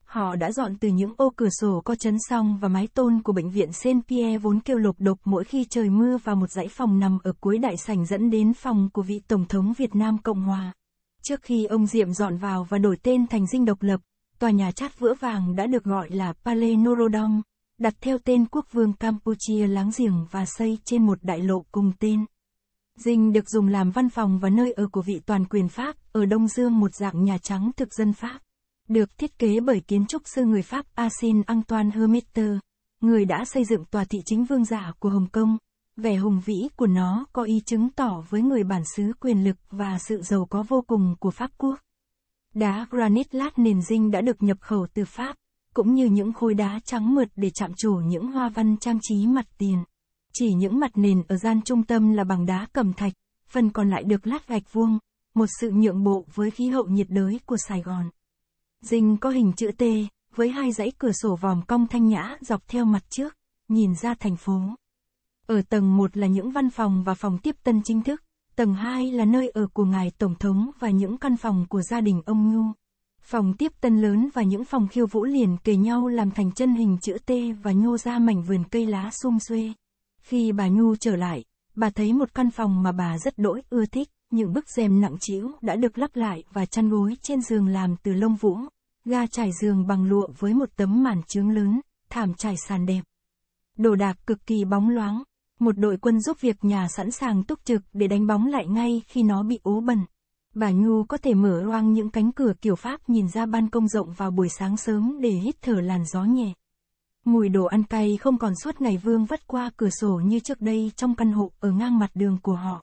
Speaker 1: Họ đã dọn từ những ô cửa sổ có chấn song và mái tôn của bệnh viện Saint-Pierre vốn kêu lộp độc mỗi khi trời mưa vào một dãy phòng nằm ở cuối đại sảnh dẫn đến phòng của vị Tổng thống Việt Nam Cộng Hòa. Trước khi ông Diệm dọn vào và đổi tên thành dinh độc lập, tòa nhà chát vữa vàng đã được gọi là Palais Norodom, đặt theo tên quốc vương Campuchia láng giềng và xây trên một đại lộ cùng tên. Dinh được dùng làm văn phòng và nơi ở của vị toàn quyền Pháp ở Đông Dương một dạng Nhà Trắng thực dân Pháp. Được thiết kế bởi kiến trúc sư người Pháp Asin Antoine hermiter người đã xây dựng tòa thị chính vương giả của Hồng Kông. Vẻ hùng vĩ của nó có ý chứng tỏ với người bản xứ quyền lực và sự giàu có vô cùng của Pháp quốc. Đá granite lát nền dinh đã được nhập khẩu từ Pháp, cũng như những khối đá trắng mượt để chạm trổ những hoa văn trang trí mặt tiền. Chỉ những mặt nền ở gian trung tâm là bằng đá cẩm thạch, phần còn lại được lát gạch vuông, một sự nhượng bộ với khí hậu nhiệt đới của Sài Gòn. Dinh có hình chữ T, với hai dãy cửa sổ vòm cong thanh nhã dọc theo mặt trước, nhìn ra thành phố. Ở tầng 1 là những văn phòng và phòng tiếp tân chính thức, tầng 2 là nơi ở của ngài Tổng thống và những căn phòng của gia đình ông Nhu. Phòng tiếp tân lớn và những phòng khiêu vũ liền kề nhau làm thành chân hình chữ T và nhô ra mảnh vườn cây lá sum xuê. Khi bà Nhu trở lại, bà thấy một căn phòng mà bà rất đỗi ưa thích, những bức rèm nặng trĩu đã được lắp lại và chăn gối trên giường làm từ lông vũ, ga trải giường bằng lụa với một tấm màn trướng lớn, thảm trải sàn đẹp. Đồ đạc cực kỳ bóng loáng, một đội quân giúp việc nhà sẵn sàng túc trực để đánh bóng lại ngay khi nó bị ố bẩn. Bà Nhu có thể mở loang những cánh cửa kiểu Pháp nhìn ra ban công rộng vào buổi sáng sớm để hít thở làn gió nhẹ. Mùi đồ ăn cay không còn suốt ngày vương vất qua cửa sổ như trước đây trong căn hộ ở ngang mặt đường của họ.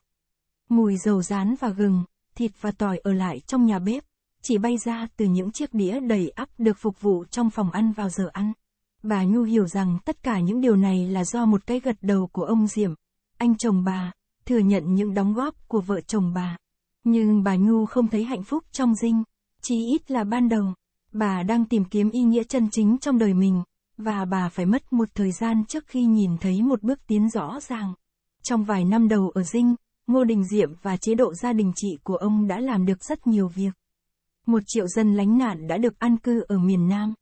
Speaker 1: Mùi dầu rán và gừng, thịt và tỏi ở lại trong nhà bếp chỉ bay ra từ những chiếc đĩa đầy ắp được phục vụ trong phòng ăn vào giờ ăn. Bà Nhu hiểu rằng tất cả những điều này là do một cái gật đầu của ông Diệm, anh chồng bà, thừa nhận những đóng góp của vợ chồng bà. Nhưng bà Nhu không thấy hạnh phúc trong dinh, chỉ ít là ban đầu. Bà đang tìm kiếm ý nghĩa chân chính trong đời mình, và bà phải mất một thời gian trước khi nhìn thấy một bước tiến rõ ràng. Trong vài năm đầu ở dinh, Ngô Đình Diệm và chế độ gia đình chị của ông đã làm được rất nhiều việc. Một triệu dân lánh nạn đã được an cư ở miền Nam.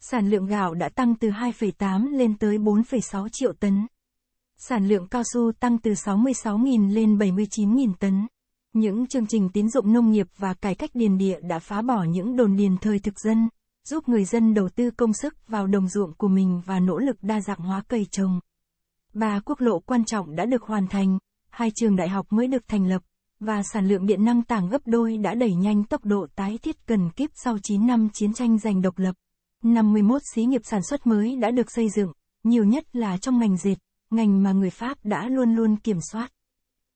Speaker 1: Sản lượng gạo đã tăng từ 2,8 lên tới 4,6 triệu tấn. Sản lượng cao su tăng từ 66.000 lên 79.000 tấn. Những chương trình tín dụng nông nghiệp và cải cách điền địa đã phá bỏ những đồn điền thời thực dân, giúp người dân đầu tư công sức vào đồng ruộng của mình và nỗ lực đa dạng hóa cây trồng. Ba quốc lộ quan trọng đã được hoàn thành, hai trường đại học mới được thành lập, và sản lượng điện năng tảng gấp đôi đã đẩy nhanh tốc độ tái thiết cần kiếp sau 9 năm chiến tranh giành độc lập. 51 xí nghiệp sản xuất mới đã được xây dựng, nhiều nhất là trong ngành dệt, ngành mà người Pháp đã luôn luôn kiểm soát.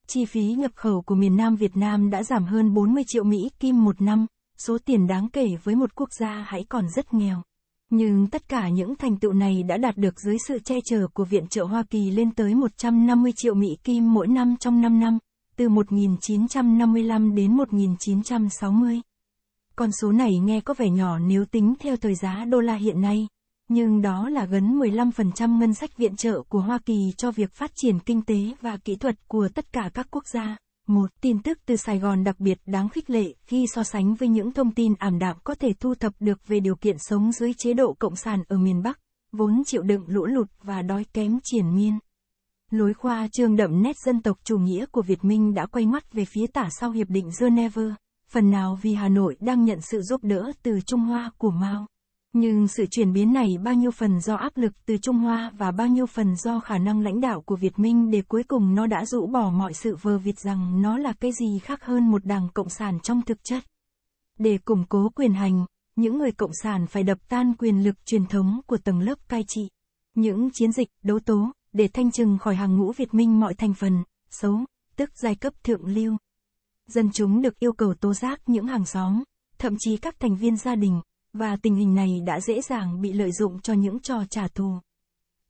Speaker 1: Chi phí nhập khẩu của miền Nam Việt Nam đã giảm hơn 40 triệu Mỹ kim một năm, số tiền đáng kể với một quốc gia hãy còn rất nghèo. Nhưng tất cả những thành tựu này đã đạt được dưới sự che chở của viện trợ Hoa Kỳ lên tới 150 triệu Mỹ kim mỗi năm trong 5 năm từ 1955 đến 1960. Con số này nghe có vẻ nhỏ nếu tính theo thời giá đô la hiện nay, nhưng đó là gần 15% ngân sách viện trợ của Hoa Kỳ cho việc phát triển kinh tế và kỹ thuật của tất cả các quốc gia. Một tin tức từ Sài Gòn đặc biệt đáng khích lệ khi so sánh với những thông tin ảm đạm có thể thu thập được về điều kiện sống dưới chế độ cộng sản ở miền Bắc, vốn chịu đựng lũ lụt và đói kém triển miên. Lối khoa trương đậm nét dân tộc chủ nghĩa của Việt Minh đã quay mắt về phía tả sau Hiệp định Geneva, phần nào vì Hà Nội đang nhận sự giúp đỡ từ Trung Hoa của Mao. Nhưng sự chuyển biến này bao nhiêu phần do áp lực từ Trung Hoa và bao nhiêu phần do khả năng lãnh đạo của Việt Minh để cuối cùng nó đã rũ bỏ mọi sự vờ Việt rằng nó là cái gì khác hơn một đảng Cộng sản trong thực chất. Để củng cố quyền hành, những người Cộng sản phải đập tan quyền lực truyền thống của tầng lớp cai trị. Những chiến dịch, đấu tố, để thanh trừng khỏi hàng ngũ Việt Minh mọi thành phần, xấu, tức giai cấp thượng lưu. Dân chúng được yêu cầu tố giác những hàng xóm, thậm chí các thành viên gia đình, và tình hình này đã dễ dàng bị lợi dụng cho những trò trả thù.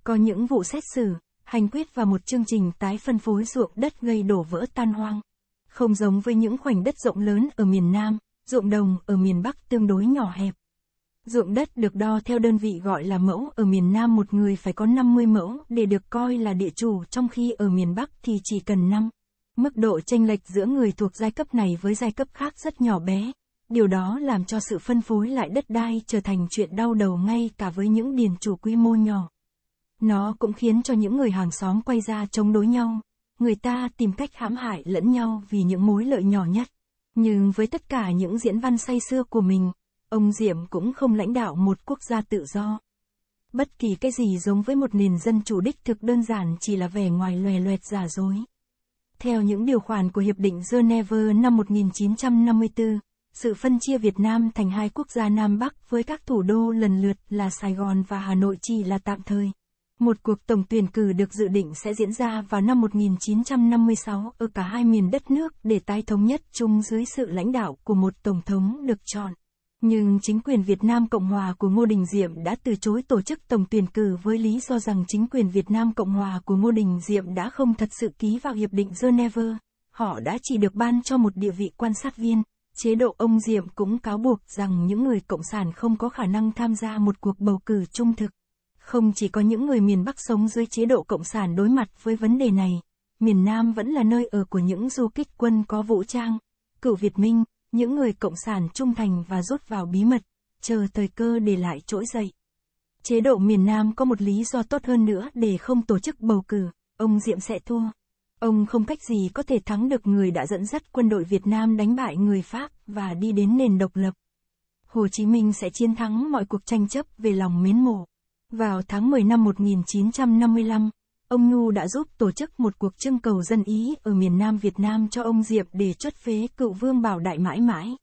Speaker 1: Có những vụ xét xử, hành quyết và một chương trình tái phân phối ruộng đất gây đổ vỡ tan hoang. Không giống với những khoảnh đất rộng lớn ở miền Nam, ruộng đồng ở miền Bắc tương đối nhỏ hẹp. Dụng đất được đo theo đơn vị gọi là mẫu, ở miền Nam một người phải có 50 mẫu để được coi là địa chủ, trong khi ở miền Bắc thì chỉ cần 5. Mức độ chênh lệch giữa người thuộc giai cấp này với giai cấp khác rất nhỏ bé. Điều đó làm cho sự phân phối lại đất đai trở thành chuyện đau đầu ngay cả với những điền chủ quy mô nhỏ. Nó cũng khiến cho những người hàng xóm quay ra chống đối nhau. Người ta tìm cách hãm hại lẫn nhau vì những mối lợi nhỏ nhất. Nhưng với tất cả những diễn văn say xưa của mình, Ông Diệm cũng không lãnh đạo một quốc gia tự do. Bất kỳ cái gì giống với một nền dân chủ đích thực đơn giản chỉ là vẻ ngoài lòe loẹt giả dối. Theo những điều khoản của Hiệp định Geneva năm 1954, sự phân chia Việt Nam thành hai quốc gia Nam Bắc với các thủ đô lần lượt là Sài Gòn và Hà Nội chỉ là tạm thời. Một cuộc tổng tuyển cử được dự định sẽ diễn ra vào năm 1956 ở cả hai miền đất nước để tái thống nhất chung dưới sự lãnh đạo của một tổng thống được chọn. Nhưng chính quyền Việt Nam Cộng Hòa của Ngô Đình Diệm đã từ chối tổ chức tổng tuyển cử với lý do rằng chính quyền Việt Nam Cộng Hòa của Ngô Đình Diệm đã không thật sự ký vào Hiệp định Geneva. Họ đã chỉ được ban cho một địa vị quan sát viên. Chế độ ông Diệm cũng cáo buộc rằng những người Cộng sản không có khả năng tham gia một cuộc bầu cử trung thực. Không chỉ có những người miền Bắc sống dưới chế độ Cộng sản đối mặt với vấn đề này, miền Nam vẫn là nơi ở của những du kích quân có vũ trang. Cựu Việt Minh, những người cộng sản trung thành và rút vào bí mật, chờ thời cơ để lại trỗi dậy. Chế độ miền Nam có một lý do tốt hơn nữa để không tổ chức bầu cử, ông Diệm sẽ thua. Ông không cách gì có thể thắng được người đã dẫn dắt quân đội Việt Nam đánh bại người Pháp và đi đến nền độc lập. Hồ Chí Minh sẽ chiến thắng mọi cuộc tranh chấp về lòng mến mộ. Vào tháng 10 năm 1955, Ông Nhu đã giúp tổ chức một cuộc trưng cầu dân ý ở miền Nam Việt Nam cho ông Diệp để chốt phế cựu vương Bảo Đại mãi mãi.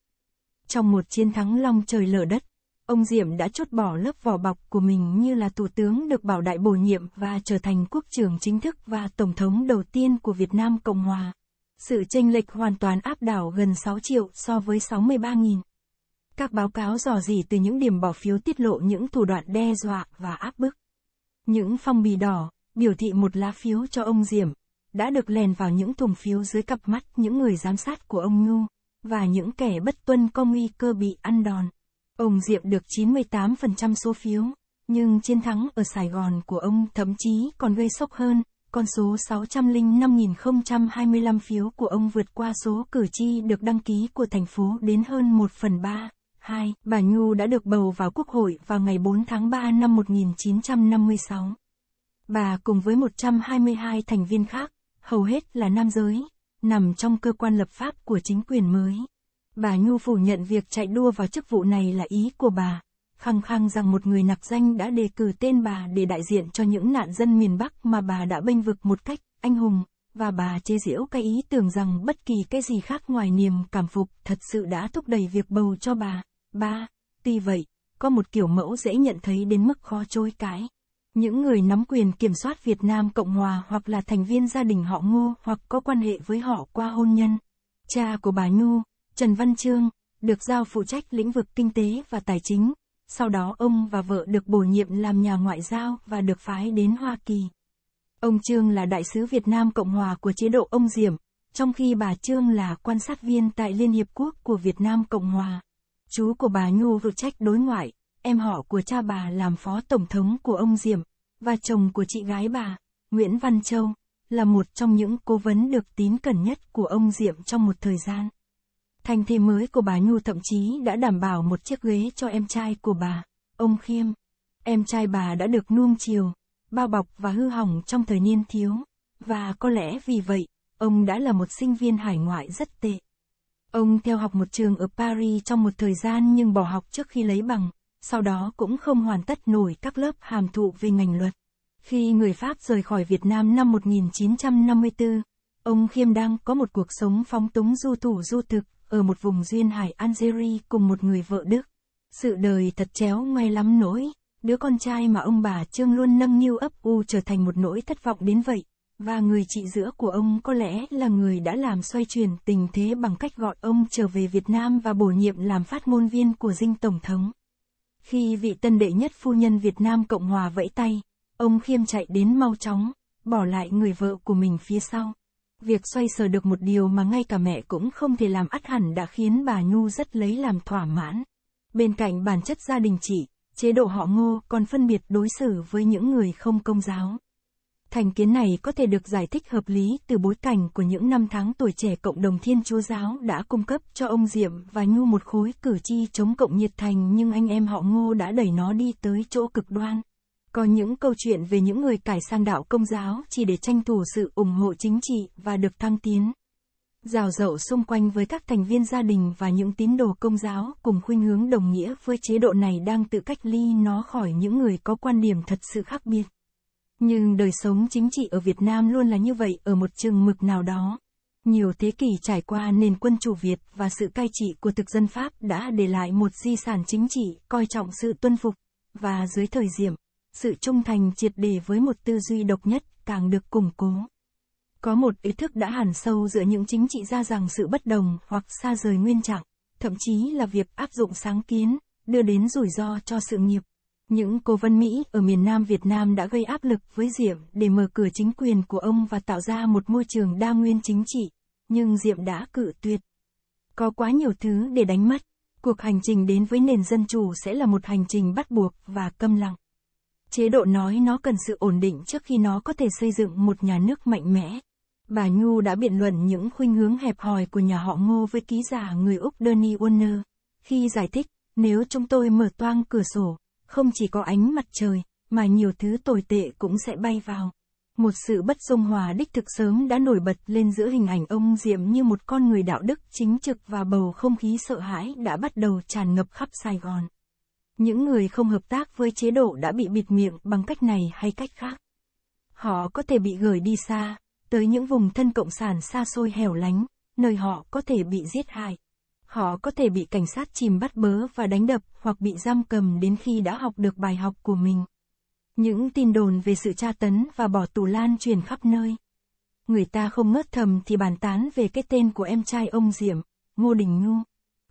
Speaker 1: Trong một chiến thắng long trời lở đất, ông Diệm đã chốt bỏ lớp vỏ bọc của mình như là thủ tướng được Bảo Đại bổ nhiệm và trở thành quốc trưởng chính thức và tổng thống đầu tiên của Việt Nam Cộng Hòa. Sự chênh lệch hoàn toàn áp đảo gần 6 triệu so với 63 nghìn. Các báo cáo dò dỉ từ những điểm bỏ phiếu tiết lộ những thủ đoạn đe dọa và áp bức. Những phong bì đỏ, biểu thị một lá phiếu cho ông Diệm đã được lèn vào những thùng phiếu dưới cặp mắt những người giám sát của ông Nhu, và những kẻ bất tuân có nguy cơ bị ăn đòn. Ông Diệm được 98% số phiếu, nhưng chiến thắng ở Sài Gòn của ông thậm chí còn gây sốc hơn, con số 605.025 phiếu của ông vượt qua số cử tri được đăng ký của thành phố đến hơn 1 phần 3. 2. Bà Nhu đã được bầu vào Quốc hội vào ngày 4 tháng 3 năm 1956. Bà cùng với 122 thành viên khác, hầu hết là nam giới, nằm trong cơ quan lập pháp của chính quyền mới. Bà Nhu phủ nhận việc chạy đua vào chức vụ này là ý của bà, khăng khăng rằng một người nặc danh đã đề cử tên bà để đại diện cho những nạn dân miền Bắc mà bà đã bênh vực một cách anh hùng, và bà chế giễu cái ý tưởng rằng bất kỳ cái gì khác ngoài niềm cảm phục thật sự đã thúc đẩy việc bầu cho bà. Ba, tuy vậy, có một kiểu mẫu dễ nhận thấy đến mức khó chối cái. Những người nắm quyền kiểm soát Việt Nam Cộng Hòa hoặc là thành viên gia đình họ Ngô hoặc có quan hệ với họ qua hôn nhân. Cha của bà Nhu, Trần Văn Trương, được giao phụ trách lĩnh vực kinh tế và tài chính. Sau đó ông và vợ được bổ nhiệm làm nhà ngoại giao và được phái đến Hoa Kỳ. Ông Trương là đại sứ Việt Nam Cộng Hòa của chế độ ông Diệm, trong khi bà Trương là quan sát viên tại Liên Hiệp Quốc của Việt Nam Cộng Hòa. Chú của bà Nhu phụ trách đối ngoại, em họ của cha bà làm phó tổng thống của ông Diệm, và chồng của chị gái bà, Nguyễn Văn Châu, là một trong những cố vấn được tín cẩn nhất của ông Diệm trong một thời gian. Thành thế mới của bà Nhu thậm chí đã đảm bảo một chiếc ghế cho em trai của bà, ông Khiêm. Em trai bà đã được nuông chiều, bao bọc và hư hỏng trong thời niên thiếu, và có lẽ vì vậy, ông đã là một sinh viên hải ngoại rất tệ. Ông theo học một trường ở Paris trong một thời gian nhưng bỏ học trước khi lấy bằng, sau đó cũng không hoàn tất nổi các lớp hàm thụ về ngành luật. Khi người Pháp rời khỏi Việt Nam năm 1954, ông Khiêm đang có một cuộc sống phóng túng du thủ du thực ở một vùng duyên hải Algeria cùng một người vợ Đức. Sự đời thật chéo ngoay lắm nỗi, đứa con trai mà ông bà Trương luôn nâng niu ấp u trở thành một nỗi thất vọng đến vậy, và người chị giữa của ông có lẽ là người đã làm xoay chuyển tình thế bằng cách gọi ông trở về Việt Nam và bổ nhiệm làm phát ngôn viên của dinh Tổng thống. Khi vị tân đệ nhất phu nhân Việt Nam Cộng Hòa vẫy tay, ông Khiêm chạy đến mau chóng, bỏ lại người vợ của mình phía sau. Việc xoay sở được một điều mà ngay cả mẹ cũng không thể làm ắt hẳn đã khiến bà Nhu rất lấy làm thỏa mãn. Bên cạnh bản chất gia đình chị, chế độ họ ngô còn phân biệt đối xử với những người không công giáo. Thành kiến này có thể được giải thích hợp lý từ bối cảnh của những năm tháng tuổi trẻ cộng đồng Thiên Chúa Giáo đã cung cấp cho ông Diệm và Nhu một khối cử tri chống cộng nhiệt thành nhưng anh em họ Ngô đã đẩy nó đi tới chỗ cực đoan. Có những câu chuyện về những người cải sang đạo công giáo chỉ để tranh thủ sự ủng hộ chính trị và được thăng tiến. Rào rậu xung quanh với các thành viên gia đình và những tín đồ công giáo cùng khuynh hướng đồng nghĩa với chế độ này đang tự cách ly nó khỏi những người có quan điểm thật sự khác biệt. Nhưng đời sống chính trị ở Việt Nam luôn là như vậy ở một chừng mực nào đó. Nhiều thế kỷ trải qua nền quân chủ Việt và sự cai trị của thực dân Pháp đã để lại một di sản chính trị coi trọng sự tuân phục, và dưới thời diệm, sự trung thành triệt để với một tư duy độc nhất càng được củng cố. Có một ý thức đã hàn sâu giữa những chính trị gia rằng sự bất đồng hoặc xa rời nguyên trạng, thậm chí là việc áp dụng sáng kiến, đưa đến rủi ro cho sự nghiệp. Những cố vấn Mỹ ở miền Nam Việt Nam đã gây áp lực với Diệm để mở cửa chính quyền của ông và tạo ra một môi trường đa nguyên chính trị, nhưng Diệm đã cự tuyệt. Có quá nhiều thứ để đánh mất, cuộc hành trình đến với nền dân chủ sẽ là một hành trình bắt buộc và câm lặng. Chế độ nói nó cần sự ổn định trước khi nó có thể xây dựng một nhà nước mạnh mẽ. Bà Nhu đã biện luận những khuynh hướng hẹp hòi của nhà họ Ngô với ký giả người Úc Donny Warner, khi giải thích, nếu chúng tôi mở toang cửa sổ, không chỉ có ánh mặt trời, mà nhiều thứ tồi tệ cũng sẽ bay vào. Một sự bất dung hòa đích thực sớm đã nổi bật lên giữa hình ảnh ông Diệm như một con người đạo đức chính trực và bầu không khí sợ hãi đã bắt đầu tràn ngập khắp Sài Gòn. Những người không hợp tác với chế độ đã bị bịt miệng bằng cách này hay cách khác. Họ có thể bị gửi đi xa, tới những vùng thân cộng sản xa xôi hẻo lánh, nơi họ có thể bị giết hại họ có thể bị cảnh sát chìm bắt bớ và đánh đập hoặc bị giam cầm đến khi đã học được bài học của mình. Những tin đồn về sự tra tấn và bỏ tù lan truyền khắp nơi. Người ta không ngớt thầm thì bàn tán về cái tên của em trai ông Diệm, Ngô Đình Nhu.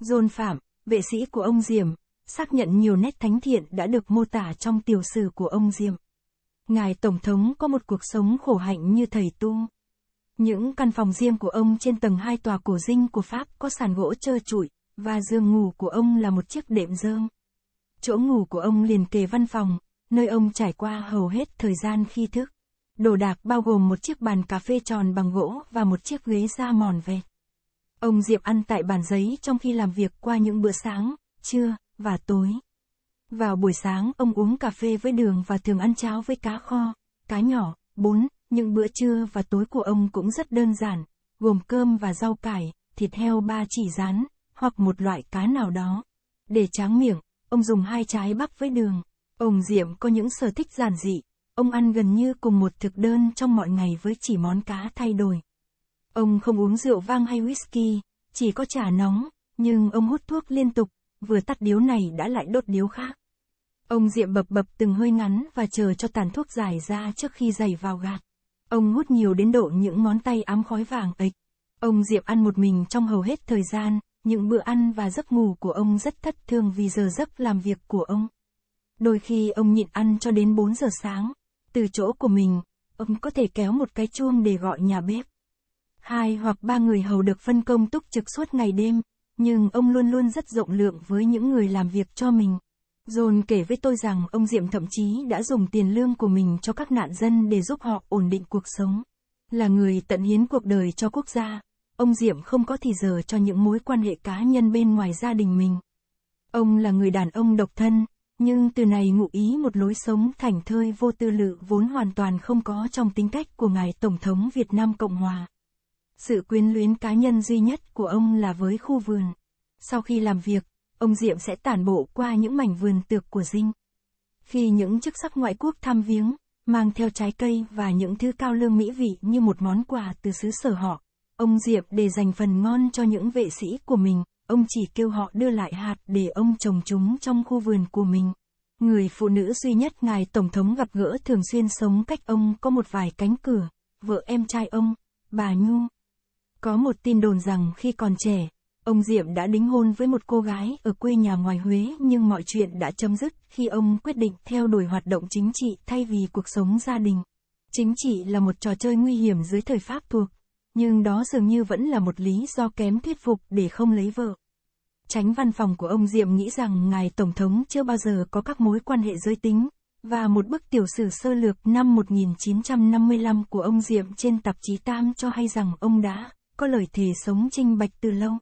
Speaker 1: Dôn Phạm, vệ sĩ của ông Diệm, xác nhận nhiều nét thánh thiện đã được mô tả trong tiểu sử của ông Diệm. Ngài Tổng thống có một cuộc sống khổ hạnh như thầy tu. Những căn phòng riêng của ông trên tầng hai tòa cổ dinh của Pháp có sàn gỗ trơ trụi, và giường ngủ của ông là một chiếc đệm dơm Chỗ ngủ của ông liền kề văn phòng, nơi ông trải qua hầu hết thời gian khi thức. Đồ đạc bao gồm một chiếc bàn cà phê tròn bằng gỗ và một chiếc ghế da mòn vẹt. Ông Diệp ăn tại bàn giấy trong khi làm việc qua những bữa sáng, trưa và tối. Vào buổi sáng ông uống cà phê với đường và thường ăn cháo với cá kho, cá nhỏ, bún, nhưng bữa trưa và tối của ông cũng rất đơn giản, gồm cơm và rau cải, thịt heo ba chỉ rán, hoặc một loại cá nào đó. Để tráng miệng, ông dùng hai trái bắp với đường. Ông Diệm có những sở thích giản dị, ông ăn gần như cùng một thực đơn trong mọi ngày với chỉ món cá thay đổi. Ông không uống rượu vang hay whisky, chỉ có trà nóng, nhưng ông hút thuốc liên tục, vừa tắt điếu này đã lại đốt điếu khác. Ông Diệm bập bập từng hơi ngắn và chờ cho tàn thuốc dài ra trước khi giày vào gạt. Ông hút nhiều đến độ những ngón tay ám khói vàng ếch. Ông Diệp ăn một mình trong hầu hết thời gian, những bữa ăn và giấc ngủ của ông rất thất thường vì giờ giấc làm việc của ông. Đôi khi ông nhịn ăn cho đến 4 giờ sáng. Từ chỗ của mình, ông có thể kéo một cái chuông để gọi nhà bếp. Hai hoặc ba người hầu được phân công túc trực suốt ngày đêm, nhưng ông luôn luôn rất rộng lượng với những người làm việc cho mình. John kể với tôi rằng ông Diệm thậm chí đã dùng tiền lương của mình cho các nạn dân để giúp họ ổn định cuộc sống. Là người tận hiến cuộc đời cho quốc gia, ông Diệm không có thì giờ cho những mối quan hệ cá nhân bên ngoài gia đình mình. Ông là người đàn ông độc thân, nhưng từ này ngụ ý một lối sống thảnh thơi vô tư lự vốn hoàn toàn không có trong tính cách của ngài Tổng thống Việt Nam Cộng Hòa. Sự quyến luyến cá nhân duy nhất của ông là với khu vườn. Sau khi làm việc, ông Diệm sẽ tản bộ qua những mảnh vườn tược của dinh. Khi những chức sắc ngoại quốc thăm viếng, mang theo trái cây và những thứ cao lương mỹ vị như một món quà từ xứ sở họ, ông Diệp để dành phần ngon cho những vệ sĩ của mình, ông chỉ kêu họ đưa lại hạt để ông trồng chúng trong khu vườn của mình. Người phụ nữ duy nhất ngài Tổng thống gặp gỡ thường xuyên sống cách ông có một vài cánh cửa, vợ em trai ông, bà Nhu. Có một tin đồn rằng khi còn trẻ, Ông Diệm đã đính hôn với một cô gái ở quê nhà ngoài Huế nhưng mọi chuyện đã chấm dứt khi ông quyết định theo đuổi hoạt động chính trị thay vì cuộc sống gia đình. Chính trị là một trò chơi nguy hiểm dưới thời Pháp thuộc, nhưng đó dường như vẫn là một lý do kém thuyết phục để không lấy vợ. Tránh văn phòng của ông Diệm nghĩ rằng ngài Tổng thống chưa bao giờ có các mối quan hệ giới tính, và một bức tiểu sử sơ lược năm 1955 của ông Diệm trên tạp chí Tam cho hay rằng ông đã có lời thề sống trinh bạch từ lâu.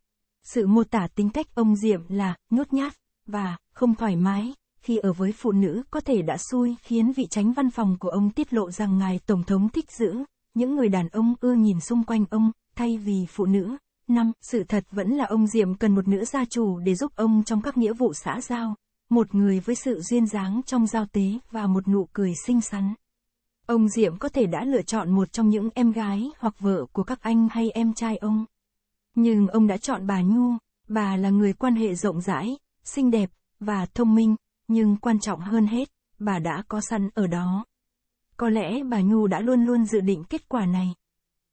Speaker 1: Sự mô tả tính cách ông Diệm là nhút nhát và không thoải mái khi ở với phụ nữ có thể đã xui khiến vị tránh văn phòng của ông tiết lộ rằng ngài tổng thống thích giữ những người đàn ông ưa nhìn xung quanh ông thay vì phụ nữ. Năm Sự thật vẫn là ông Diệm cần một nữ gia chủ để giúp ông trong các nghĩa vụ xã giao, một người với sự duyên dáng trong giao tế và một nụ cười xinh xắn. Ông Diệm có thể đã lựa chọn một trong những em gái hoặc vợ của các anh hay em trai ông. Nhưng ông đã chọn bà Nhu, bà là người quan hệ rộng rãi, xinh đẹp, và thông minh, nhưng quan trọng hơn hết, bà đã có sẵn ở đó. Có lẽ bà Nhu đã luôn luôn dự định kết quả này.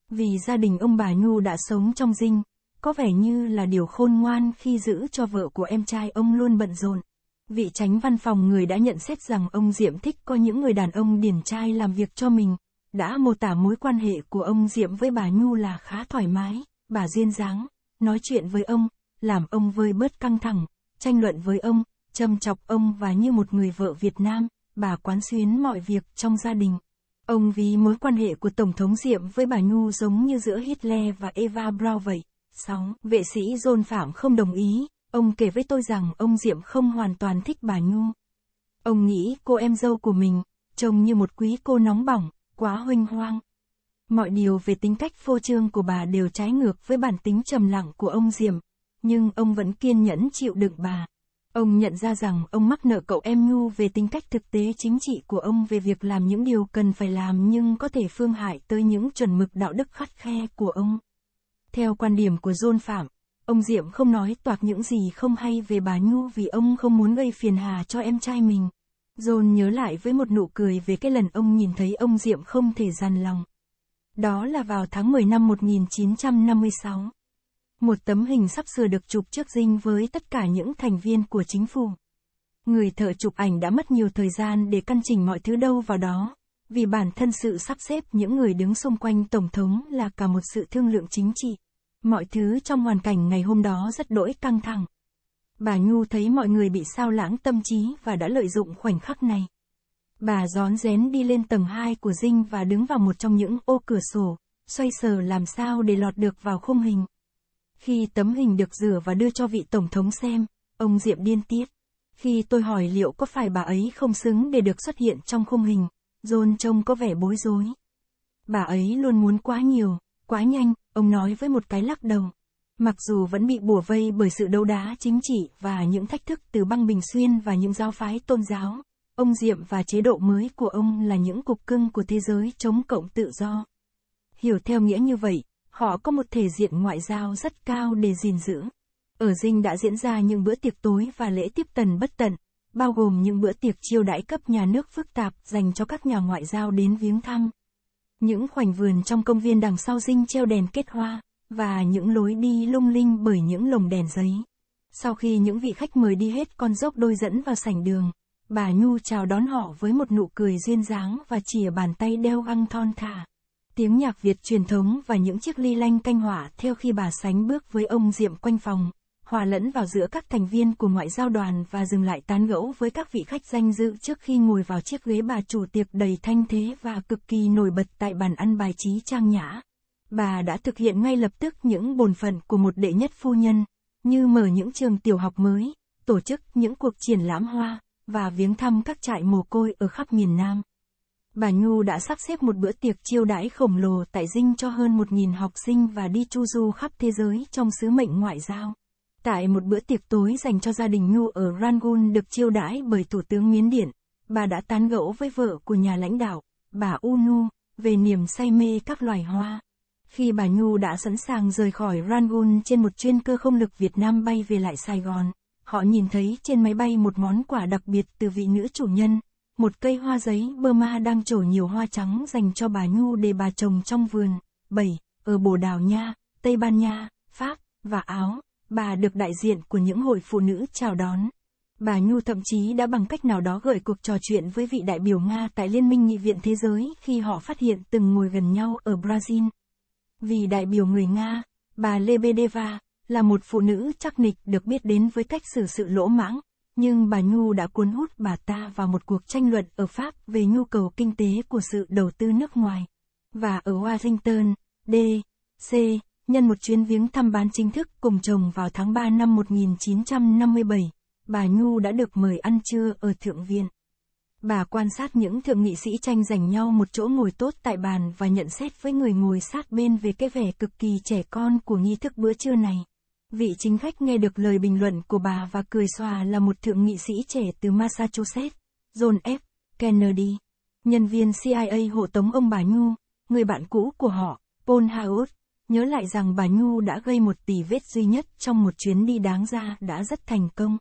Speaker 1: Vì gia đình ông bà Nhu đã sống trong dinh, có vẻ như là điều khôn ngoan khi giữ cho vợ của em trai ông luôn bận rộn. Vị tránh văn phòng người đã nhận xét rằng ông Diệm thích có những người đàn ông điển trai làm việc cho mình, đã mô tả mối quan hệ của ông Diệm với bà Nhu là khá thoải mái bà duyên dáng, nói chuyện với ông, làm ông vơi bớt căng thẳng, tranh luận với ông, châm chọc ông và như một người vợ Việt Nam, bà quán xuyến mọi việc trong gia đình. Ông ví mối quan hệ của Tổng thống Diệm với bà Nhu giống như giữa Hitler và Eva Braun vậy. 6. Vệ sĩ John Phạm không đồng ý, ông kể với tôi rằng ông Diệm không hoàn toàn thích bà Nhu. Ông nghĩ cô em dâu của mình, trông như một quý cô nóng bỏng, quá huênh hoang. Mọi điều về tính cách phô trương của bà đều trái ngược với bản tính trầm lặng của ông Diệm, nhưng ông vẫn kiên nhẫn chịu đựng bà. Ông nhận ra rằng ông mắc nợ cậu em Nhu về tính cách thực tế chính trị của ông về việc làm những điều cần phải làm nhưng có thể phương hại tới những chuẩn mực đạo đức khắt khe của ông. Theo quan điểm của John Phạm, ông Diệm không nói toạc những gì không hay về bà Nhu vì ông không muốn gây phiền hà cho em trai mình. John nhớ lại với một nụ cười về cái lần ông nhìn thấy ông Diệm không thể dằn lòng. Đó là vào tháng 10 năm 1956. Một tấm hình sắp sửa được chụp trước dinh với tất cả những thành viên của chính phủ. Người thợ chụp ảnh đã mất nhiều thời gian để căn chỉnh mọi thứ đâu vào đó, vì bản thân sự sắp xếp những người đứng xung quanh Tổng thống là cả một sự thương lượng chính trị. Mọi thứ trong hoàn cảnh ngày hôm đó rất đỗi căng thẳng. Bà Nhu thấy mọi người bị sao lãng tâm trí và đã lợi dụng khoảnh khắc này. Bà rón rén đi lên tầng 2 của dinh và đứng vào một trong những ô cửa sổ, xoay sờ làm sao để lọt được vào khung hình. Khi tấm hình được rửa và đưa cho vị Tổng thống xem, ông Diệm điên tiết. Khi tôi hỏi liệu có phải bà ấy không xứng để được xuất hiện trong khung hình, John trông có vẻ bối rối. Bà ấy luôn muốn quá nhiều, quá nhanh, ông nói với một cái lắc đầu. Mặc dù vẫn bị bủa vây bởi sự đấu đá chính trị và những thách thức từ băng bình xuyên và những giáo phái tôn giáo, Ông Diệm và chế độ mới của ông là những cục cưng của thế giới chống cộng tự do. Hiểu theo nghĩa như vậy, họ có một thể diện ngoại giao rất cao để gìn giữ. Ở Dinh đã diễn ra những bữa tiệc tối và lễ tiếp tần bất tận, bao gồm những bữa tiệc chiêu đãi cấp nhà nước phức tạp dành cho các nhà ngoại giao đến viếng thăm. Những khoảnh vườn trong công viên đằng sau Dinh treo đèn kết hoa, và những lối đi lung linh bởi những lồng đèn giấy. Sau khi những vị khách mời đi hết con dốc đôi dẫn vào sảnh đường, Bà Nhu chào đón họ với một nụ cười duyên dáng và chìa bàn tay đeo găng thon thả. Tiếng nhạc Việt truyền thống và những chiếc ly lanh canh hỏa theo khi bà sánh bước với ông Diệm quanh phòng, hòa lẫn vào giữa các thành viên của ngoại giao đoàn và dừng lại tán gẫu với các vị khách danh dự trước khi ngồi vào chiếc ghế bà chủ tiệc đầy thanh thế và cực kỳ nổi bật tại bàn ăn bài trí trang nhã. Bà đã thực hiện ngay lập tức những bổn phận của một đệ nhất phu nhân, như mở những trường tiểu học mới, tổ chức những cuộc triển lãm hoa, và viếng thăm các trại mồ côi ở khắp miền Nam. Bà Nhu đã sắp xếp một bữa tiệc chiêu đãi khổng lồ tại dinh cho hơn 1.000 học sinh và đi chu du khắp thế giới trong sứ mệnh ngoại giao. Tại một bữa tiệc tối dành cho gia đình Nhu ở Rangoon được chiêu đãi bởi Thủ tướng Miến Điện, bà đã tán gẫu với vợ của nhà lãnh đạo, bà Unu, về niềm say mê các loài hoa. Khi bà Nhu đã sẵn sàng rời khỏi Rangoon trên một chuyên cơ không lực Việt Nam bay về lại Sài Gòn, họ nhìn thấy trên máy bay một món quà đặc biệt từ vị nữ chủ nhân, một cây hoa giấy Burma đang trổ nhiều hoa trắng dành cho bà Nhu để bà trồng trong vườn. 7. Ở Bồ Đào Nha, Tây Ban Nha, Pháp và Áo, bà được đại diện của những hội phụ nữ chào đón. Bà Nhu thậm chí đã bằng cách nào đó gợi cuộc trò chuyện với vị đại biểu Nga tại Liên minh Nghị viện Thế giới khi họ phát hiện từng ngồi gần nhau ở Brazil. Vì đại biểu người Nga, bà Lebedeva, là một phụ nữ chắc nịch được biết đến với cách xử sự lỗ mãng, nhưng bà Nhu đã cuốn hút bà ta vào một cuộc tranh luận ở Pháp về nhu cầu kinh tế của sự đầu tư nước ngoài. Và ở Washington, D. C. Nhân một chuyến viếng thăm bán chính thức cùng chồng vào tháng 3 năm 1957, bà Nhu đã được mời ăn trưa ở Thượng Viện. Bà quan sát những thượng nghị sĩ tranh giành nhau một chỗ ngồi tốt tại bàn và nhận xét với người ngồi sát bên về cái vẻ cực kỳ trẻ con của nghi thức bữa trưa này. Vị chính khách nghe được lời bình luận của bà và cười xòa là một thượng nghị sĩ trẻ từ Massachusetts, John F. Kennedy. Nhân viên CIA hộ tống ông bà Nhu, người bạn cũ của họ, Paul Howard, nhớ lại rằng bà Nhu đã gây một tỷ vết duy nhất trong một chuyến đi đáng ra đã rất thành công.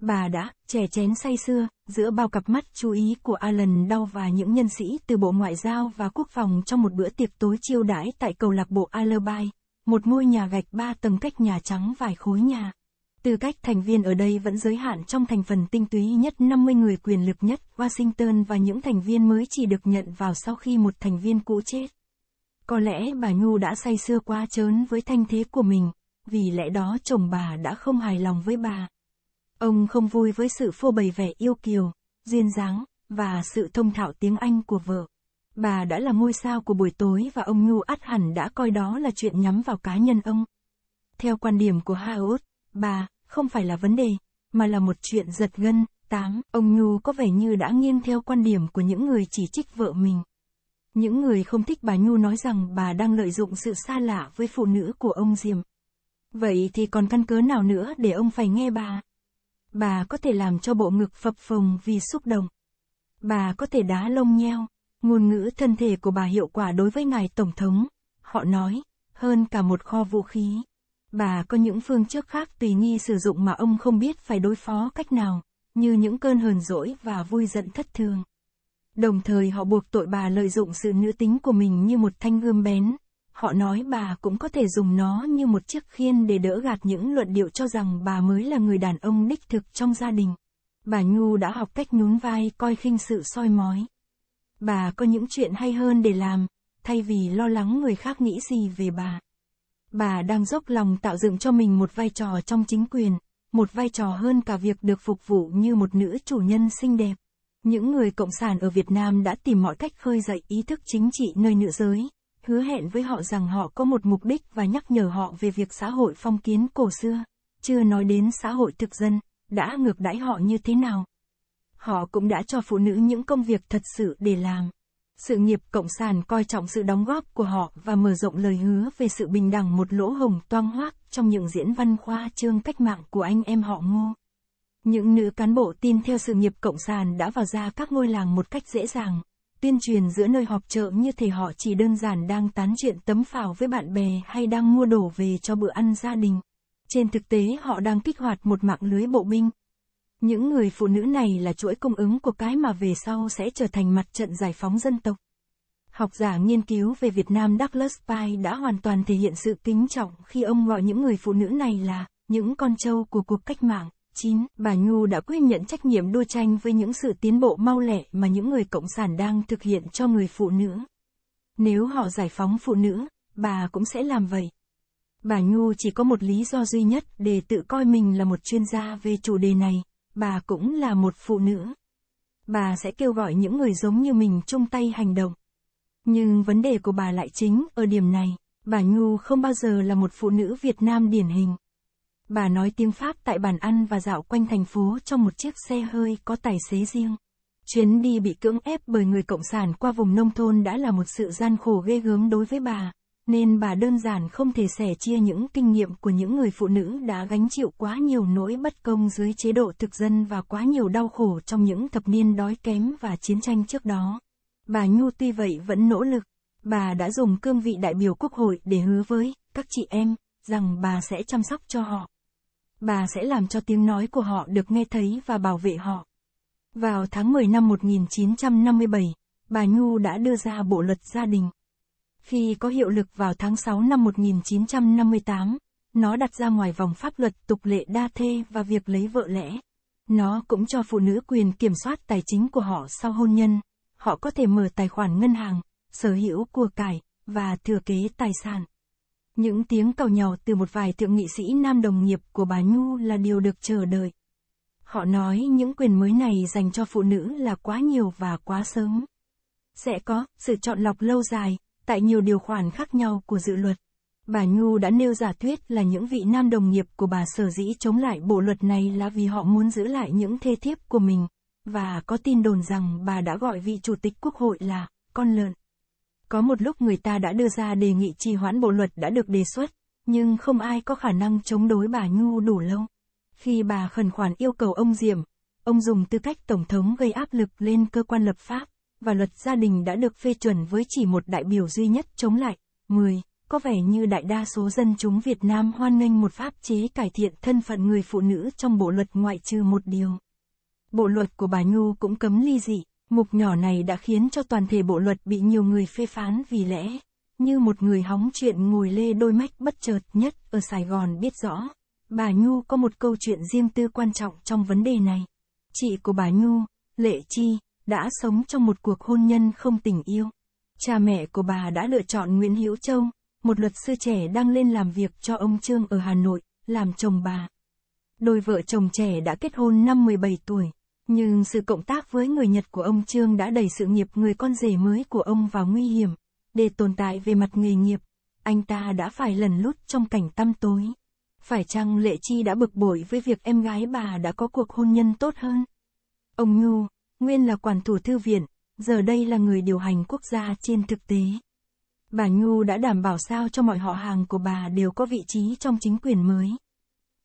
Speaker 1: Bà đã, trẻ chén say xưa, giữa bao cặp mắt chú ý của Alan Dow và những nhân sĩ từ Bộ Ngoại giao và Quốc phòng trong một bữa tiệc tối chiêu đãi tại cầu lạc bộ Alibi, một ngôi nhà gạch ba tầng cách Nhà Trắng vài khối nhà. Tư cách thành viên ở đây vẫn giới hạn trong thành phần tinh túy nhất 50 người quyền lực nhất Washington và những thành viên mới chỉ được nhận vào sau khi một thành viên cũ chết. Có lẽ bà Nhu đã say sưa quá chớn với thanh thế của mình, vì lẽ đó chồng bà đã không hài lòng với bà. Ông không vui với sự phô bày vẻ yêu kiều, duyên dáng, và sự thông thạo tiếng Anh của vợ. Bà đã là ngôi sao của buổi tối và ông Nhu át hẳn đã coi đó là chuyện nhắm vào cá nhân ông. Theo quan điểm của Haot, bà, không phải là vấn đề, mà là một chuyện giật gân. 8. Ông Nhu có vẻ như đã nghiêng theo quan điểm của những người chỉ trích vợ mình. Những người không thích bà Nhu nói rằng bà đang lợi dụng sự xa lạ với phụ nữ của ông Diệm. Vậy thì còn căn cứ nào nữa để ông phải nghe bà? Bà có thể làm cho bộ ngực phập phồng vì xúc động. Bà có thể đá lông nheo, Ngôn ngữ thân thể của bà hiệu quả đối với ngài Tổng thống, họ nói, hơn cả một kho vũ khí. Bà có những phương trước khác tùy nghi sử dụng mà ông không biết phải đối phó cách nào, như những cơn hờn dỗi và vui giận thất thường. Đồng thời họ buộc tội bà lợi dụng sự nữ tính của mình như một thanh gươm bén. Họ nói bà cũng có thể dùng nó như một chiếc khiên để đỡ gạt những luận điệu cho rằng bà mới là người đàn ông đích thực trong gia đình. Bà Nhu đã học cách nhún vai coi khinh sự soi mói. Bà có những chuyện hay hơn để làm, thay vì lo lắng người khác nghĩ gì về bà. Bà đang dốc lòng tạo dựng cho mình một vai trò trong chính quyền, một vai trò hơn cả việc được phục vụ như một nữ chủ nhân xinh đẹp. Những người cộng sản ở Việt Nam đã tìm mọi cách khơi dậy ý thức chính trị nơi nữ giới, hứa hẹn với họ rằng họ có một mục đích và nhắc nhở họ về việc xã hội phong kiến cổ xưa, chưa nói đến xã hội thực dân, đã ngược đãi họ như thế nào họ cũng đã cho phụ nữ những công việc thật sự để làm. Sự nghiệp cộng sản coi trọng sự đóng góp của họ và mở rộng lời hứa về sự bình đẳng một lỗ hồng toang hoác trong những diễn văn khoa trương cách mạng của anh em họ Ngô. Những nữ cán bộ tin theo sự nghiệp cộng sản đã vào ra các ngôi làng một cách dễ dàng, tuyên truyền giữa nơi họp chợ như thể họ chỉ đơn giản đang tán chuyện tấm phào với bạn bè hay đang mua đồ về cho bữa ăn gia đình. Trên thực tế họ đang kích hoạt một mạng lưới bộ binh, những người phụ nữ này là chuỗi cung ứng của cái mà về sau sẽ trở thành mặt trận giải phóng dân tộc. Học giả nghiên cứu về Việt Nam Douglas Pye đã hoàn toàn thể hiện sự kính trọng khi ông gọi những người phụ nữ này là những con trâu của cuộc cách mạng. 9. Bà Nhu đã quyết nhận trách nhiệm đua tranh với những sự tiến bộ mau lẹ mà những người cộng sản đang thực hiện cho người phụ nữ. Nếu họ giải phóng phụ nữ, bà cũng sẽ làm vậy. Bà Nhu chỉ có một lý do duy nhất để tự coi mình là một chuyên gia về chủ đề này, Bà cũng là một phụ nữ. Bà sẽ kêu gọi những người giống như mình chung tay hành động. Nhưng vấn đề của bà lại chính ở điểm này, bà Nhu không bao giờ là một phụ nữ Việt Nam điển hình. Bà nói tiếng Pháp tại bàn ăn và dạo quanh thành phố trong một chiếc xe hơi có tài xế riêng. Chuyến đi bị cưỡng ép bởi người Cộng sản qua vùng nông thôn đã là một sự gian khổ ghê gớm đối với bà nên bà đơn giản không thể sẻ chia những kinh nghiệm của những người phụ nữ đã gánh chịu quá nhiều nỗi bất công dưới chế độ thực dân và quá nhiều đau khổ trong những thập niên đói kém và chiến tranh trước đó. Bà Nhu tuy vậy vẫn nỗ lực, bà đã dùng cương vị đại biểu quốc hội để hứa với các chị em rằng bà sẽ chăm sóc cho họ. Bà sẽ làm cho tiếng nói của họ được nghe thấy và bảo vệ họ. Vào tháng 10 năm 1957, bà Nhu đã đưa ra bộ luật gia đình. Khi có hiệu lực vào tháng 6 năm 1958, nó đặt ra ngoài vòng pháp luật tục lệ đa thê và việc lấy vợ lẽ. Nó cũng cho phụ nữ quyền kiểm soát tài chính của họ sau hôn nhân. Họ có thể mở tài khoản ngân hàng, sở hữu của cải, và thừa kế tài sản. Những tiếng cầu nhỏ từ một vài thượng nghị sĩ nam đồng nghiệp của bà Nhu là điều được chờ đợi. Họ nói những quyền mới này dành cho phụ nữ là quá nhiều và quá sớm. Sẽ có sự chọn lọc lâu dài, tại nhiều điều khoản khác nhau của dự luật. Bà Nhu đã nêu giả thuyết là những vị nam đồng nghiệp của bà sở dĩ chống lại bộ luật này là vì họ muốn giữ lại những thê thiếp của mình, và có tin đồn rằng bà đã gọi vị chủ tịch quốc hội là con lợn. Có một lúc người ta đã đưa ra đề nghị trì hoãn bộ luật đã được đề xuất, nhưng không ai có khả năng chống đối bà Nhu đủ lâu. Khi bà khẩn khoản yêu cầu ông Diệm, ông dùng tư cách tổng thống gây áp lực lên cơ quan lập pháp và luật gia đình đã được phê chuẩn với chỉ một đại biểu duy nhất chống lại. 10. Có vẻ như đại đa số dân chúng Việt Nam hoan nghênh một pháp chế cải thiện thân phận người phụ nữ trong bộ luật ngoại trừ một điều. Bộ luật của bà Nhu cũng cấm ly dị, mục nhỏ này đã khiến cho toàn thể bộ luật bị nhiều người phê phán vì lẽ, như một người hóng chuyện ngồi lê đôi mách bất chợt nhất ở Sài Gòn biết rõ. Bà Nhu có một câu chuyện riêng tư quan trọng trong vấn đề này. Chị của bà Nhu, Lệ Chi, đã sống trong một cuộc hôn nhân không tình yêu. Cha mẹ của bà đã lựa chọn Nguyễn Hữu Châu, một luật sư trẻ đang lên làm việc cho ông Trương ở Hà Nội, làm chồng bà. Đôi vợ chồng trẻ đã kết hôn năm 17 tuổi, nhưng sự cộng tác với người Nhật của ông Trương đã đẩy sự nghiệp người con rể mới của ông vào nguy hiểm. Để tồn tại về mặt nghề nghiệp, anh ta đã phải lần lút trong cảnh tăm tối. Phải chăng Lệ Chi đã bực bội với việc em gái bà đã có cuộc hôn nhân tốt hơn? Ông Nhu, nguyên là quản thủ thư viện, giờ đây là người điều hành quốc gia trên thực tế. Bà Nhu đã đảm bảo sao cho mọi họ hàng của bà đều có vị trí trong chính quyền mới.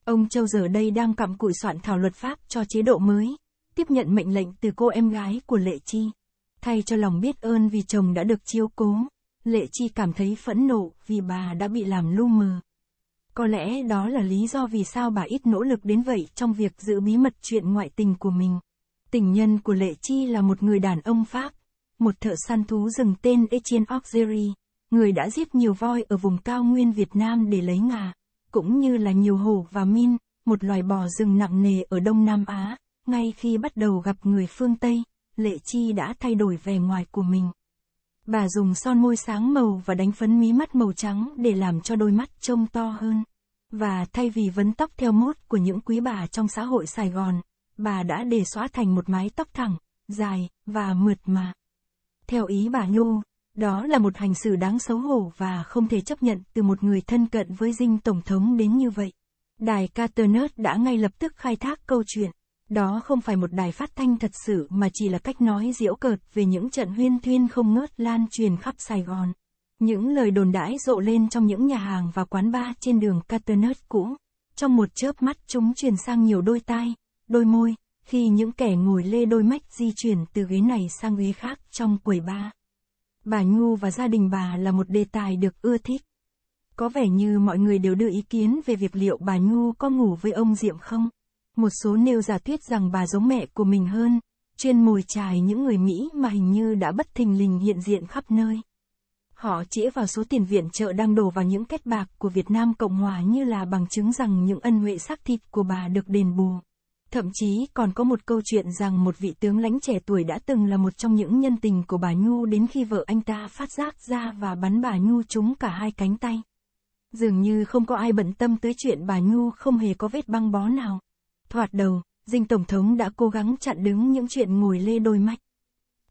Speaker 1: Ông Châu giờ đây đang cặm cụi soạn thảo luật pháp cho chế độ mới, tiếp nhận mệnh lệnh từ cô em gái của Lệ Chi. Thay cho lòng biết ơn vì chồng đã được chiêu cố, Lệ Chi cảm thấy phẫn nộ vì bà đã bị làm lu mờ. Có lẽ đó là lý do vì sao bà ít nỗ lực đến vậy trong việc giữ bí mật chuyện ngoại tình của mình. Tình nhân của Lệ Chi là một người đàn ông Pháp, một thợ săn thú rừng tên Etienne Auxerre, người đã giết nhiều voi ở vùng cao nguyên Việt Nam để lấy ngà, cũng như là nhiều hổ và min, một loài bò rừng nặng nề ở Đông Nam Á. Ngay khi bắt đầu gặp người phương Tây, Lệ Chi đã thay đổi vẻ ngoài của mình. Bà dùng son môi sáng màu và đánh phấn mí mắt màu trắng để làm cho đôi mắt trông to hơn. Và thay vì vấn tóc theo mốt của những quý bà trong xã hội Sài Gòn, bà đã để xóa thành một mái tóc thẳng, dài, và mượt mà. Theo ý bà nhu, đó là một hành xử đáng xấu hổ và không thể chấp nhận từ một người thân cận với dinh tổng thống đến như vậy. Đài Caternus đã ngay lập tức khai thác câu chuyện. Đó không phải một đài phát thanh thật sự mà chỉ là cách nói diễu cợt về những trận huyên thuyên không ngớt lan truyền khắp Sài Gòn. Những lời đồn đãi rộ lên trong những nhà hàng và quán bar trên đường Caternus cũ. Trong một chớp mắt chúng truyền sang nhiều đôi tai, đôi môi, khi những kẻ ngồi lê đôi mách di chuyển từ ghế này sang ghế khác trong quầy ba. Bà Nhu và gia đình bà là một đề tài được ưa thích. Có vẻ như mọi người đều đưa ý kiến về việc liệu bà Nhu có ngủ với ông Diệm không. Một số nêu giả thuyết rằng bà giống mẹ của mình hơn, chuyên mồi chài những người Mỹ mà hình như đã bất thình lình hiện diện khắp nơi. Họ chĩa vào số tiền viện trợ đang đổ vào những kết bạc của Việt Nam Cộng Hòa như là bằng chứng rằng những ân huệ xác thịt của bà được đền bù. Thậm chí còn có một câu chuyện rằng một vị tướng lãnh trẻ tuổi đã từng là một trong những nhân tình của bà Nhu đến khi vợ anh ta phát giác ra và bắn bà Nhu trúng cả hai cánh tay. Dường như không có ai bận tâm tới chuyện bà Nhu không hề có vết băng bó nào. Thoạt đầu, dinh Tổng thống đã cố gắng chặn đứng những chuyện ngồi lê đôi mách.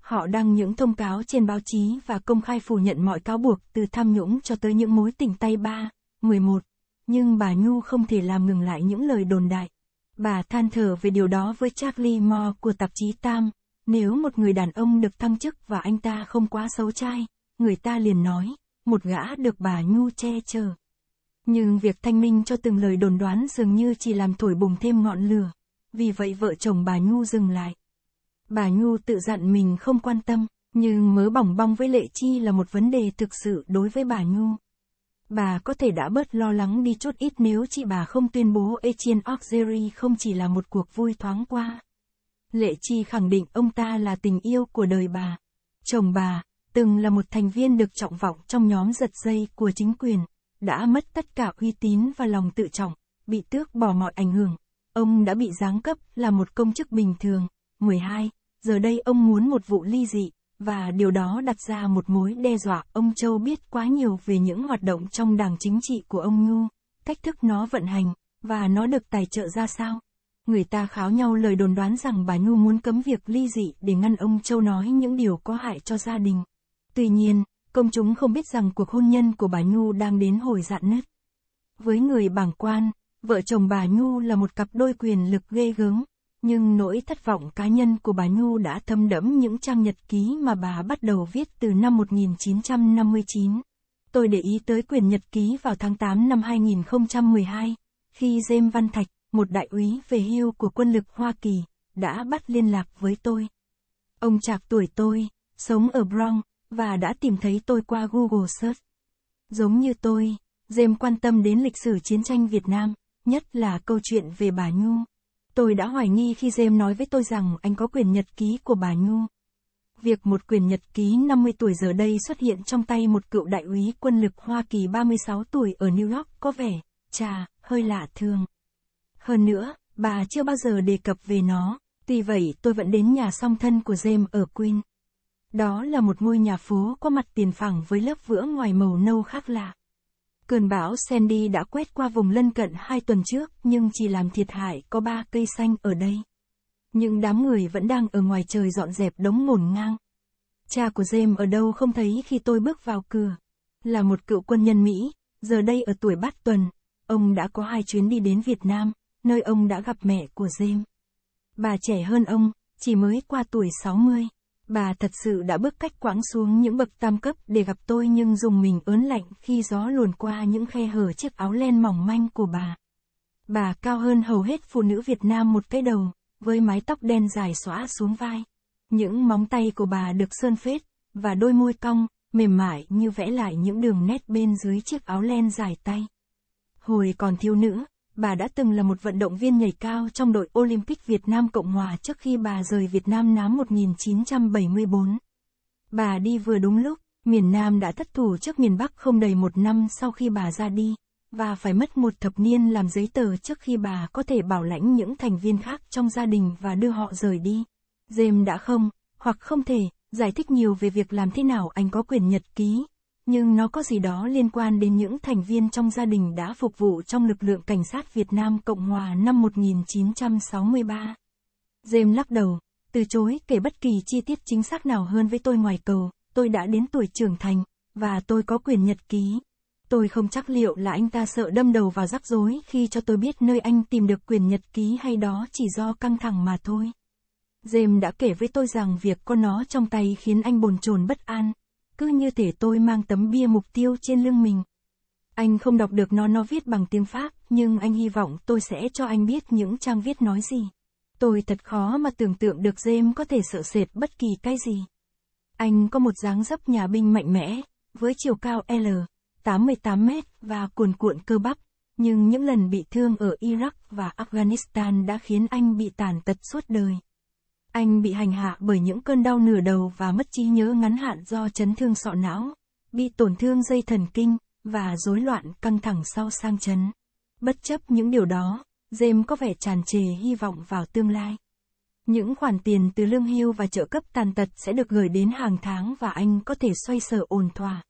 Speaker 1: Họ đăng những thông cáo trên báo chí và công khai phủ nhận mọi cáo buộc từ tham nhũng cho tới những mối tình tay ba, 11. Nhưng bà Nhu không thể làm ngừng lại những lời đồn đại. Bà than thở về điều đó với Charlie Moore của tạp chí Tam, nếu một người đàn ông được thăng chức và anh ta không quá xấu trai, người ta liền nói, một gã được bà Nhu che chở. Nhưng việc thanh minh cho từng lời đồn đoán dường như chỉ làm thổi bùng thêm ngọn lửa, vì vậy vợ chồng bà Nhu dừng lại. Bà Nhu tự dặn mình không quan tâm, nhưng mớ bỏng bong với Lệ Chi là một vấn đề thực sự đối với bà Nhu bà có thể đã bớt lo lắng đi chút ít nếu chị bà không tuyên bố Etienne Auxerre không chỉ là một cuộc vui thoáng qua. Lệ Chi khẳng định ông ta là tình yêu của đời bà. Chồng bà, từng là một thành viên được trọng vọng trong nhóm giật dây của chính quyền, đã mất tất cả uy tín và lòng tự trọng, bị tước bỏ mọi ảnh hưởng. Ông đã bị giáng cấp là một công chức bình thường. 12. Giờ đây ông muốn một vụ ly dị, và điều đó đặt ra một mối đe dọa. Ông Châu biết quá nhiều về những hoạt động trong đảng chính trị của ông Nhu, cách thức nó vận hành, và nó được tài trợ ra sao. Người ta kháo nhau lời đồn đoán rằng bà Nhu muốn cấm việc ly dị để ngăn ông Châu nói những điều có hại cho gia đình. Tuy nhiên, công chúng không biết rằng cuộc hôn nhân của bà Nhu đang đến hồi dạn nứt. Với người bảng quan, vợ chồng bà Nhu là một cặp đôi quyền lực ghê gớm, nhưng nỗi thất vọng cá nhân của bà Nhu đã thâm đẫm những trang nhật ký mà bà bắt đầu viết từ năm 1959. Tôi để ý tới quyển nhật ký vào tháng 8 năm 2012, khi James Văn Thạch, một đại úy về hưu của quân lực Hoa Kỳ, đã bắt liên lạc với tôi. Ông chạc tuổi tôi, sống ở Bronx, và đã tìm thấy tôi qua Google Search. Giống như tôi, James quan tâm đến lịch sử chiến tranh Việt Nam, nhất là câu chuyện về bà Nhu. Tôi đã hoài nghi khi James nói với tôi rằng anh có quyền nhật ký của bà Nhu. Việc một quyền nhật ký 50 tuổi giờ đây xuất hiện trong tay một cựu đại úy quân lực Hoa Kỳ 36 tuổi ở New York có vẻ, chà, hơi lạ thường. Hơn nữa, bà chưa bao giờ đề cập về nó, tuy vậy tôi vẫn đến nhà song thân của James ở Queen. Đó là một ngôi nhà phố có mặt tiền phẳng với lớp vữa ngoài màu nâu khác lạ. Cơn bão Sandy đã quét qua vùng lân cận hai tuần trước nhưng chỉ làm thiệt hại có ba cây xanh ở đây. Những đám người vẫn đang ở ngoài trời dọn dẹp đống mồn ngang. Cha của James ở đâu không thấy khi tôi bước vào cửa. Là một cựu quân nhân Mỹ, giờ đây ở tuổi bát tuần, ông đã có hai chuyến đi đến Việt Nam, nơi ông đã gặp mẹ của James. Bà trẻ hơn ông, chỉ mới qua tuổi 60. Bà thật sự đã bước cách quãng xuống những bậc tam cấp để gặp tôi nhưng dùng mình ớn lạnh khi gió luồn qua những khe hở chiếc áo len mỏng manh của bà. Bà cao hơn hầu hết phụ nữ Việt Nam một cái đầu, với mái tóc đen dài xóa xuống vai. Những móng tay của bà được sơn phết, và đôi môi cong, mềm mại như vẽ lại những đường nét bên dưới chiếc áo len dài tay. Hồi còn thiếu nữ, bà đã từng là một vận động viên nhảy cao trong đội Olympic Việt Nam Cộng Hòa trước khi bà rời Việt Nam năm 1974. Bà đi vừa đúng lúc, miền Nam đã thất thủ trước miền Bắc không đầy một năm sau khi bà ra đi, và phải mất một thập niên làm giấy tờ trước khi bà có thể bảo lãnh những thành viên khác trong gia đình và đưa họ rời đi. James đã không, hoặc không thể, giải thích nhiều về việc làm thế nào anh có quyền nhật ký, nhưng nó có gì đó liên quan đến những thành viên trong gia đình đã phục vụ trong lực lượng cảnh sát Việt Nam Cộng Hòa năm 1963. James lắc đầu, từ chối kể bất kỳ chi tiết chính xác nào hơn với tôi ngoài cầu, tôi đã đến tuổi trưởng thành, và tôi có quyền nhật ký. Tôi không chắc liệu là anh ta sợ đâm đầu vào rắc rối khi cho tôi biết nơi anh tìm được quyền nhật ký hay đó chỉ do căng thẳng mà thôi. James đã kể với tôi rằng việc có nó trong tay khiến anh bồn chồn bất an cứ như thể tôi mang tấm bia mục tiêu trên lưng mình. Anh không đọc được nó nó viết bằng tiếng Pháp, nhưng anh hy vọng tôi sẽ cho anh biết những trang viết nói gì. Tôi thật khó mà tưởng tượng được James có thể sợ sệt bất kỳ cái gì. Anh có một dáng dấp nhà binh mạnh mẽ, với chiều cao L, 88 mét và cuồn cuộn cơ bắp, nhưng những lần bị thương ở Iraq và Afghanistan đã khiến anh bị tàn tật suốt đời. Anh bị hành hạ bởi những cơn đau nửa đầu và mất trí nhớ ngắn hạn do chấn thương sọ não, bị tổn thương dây thần kinh, và rối loạn căng thẳng sau sang chấn. Bất chấp những điều đó, James có vẻ tràn trề hy vọng vào tương lai. Những khoản tiền từ lương hưu và trợ cấp tàn tật sẽ được gửi đến hàng tháng và anh có thể xoay sở ổn thỏa.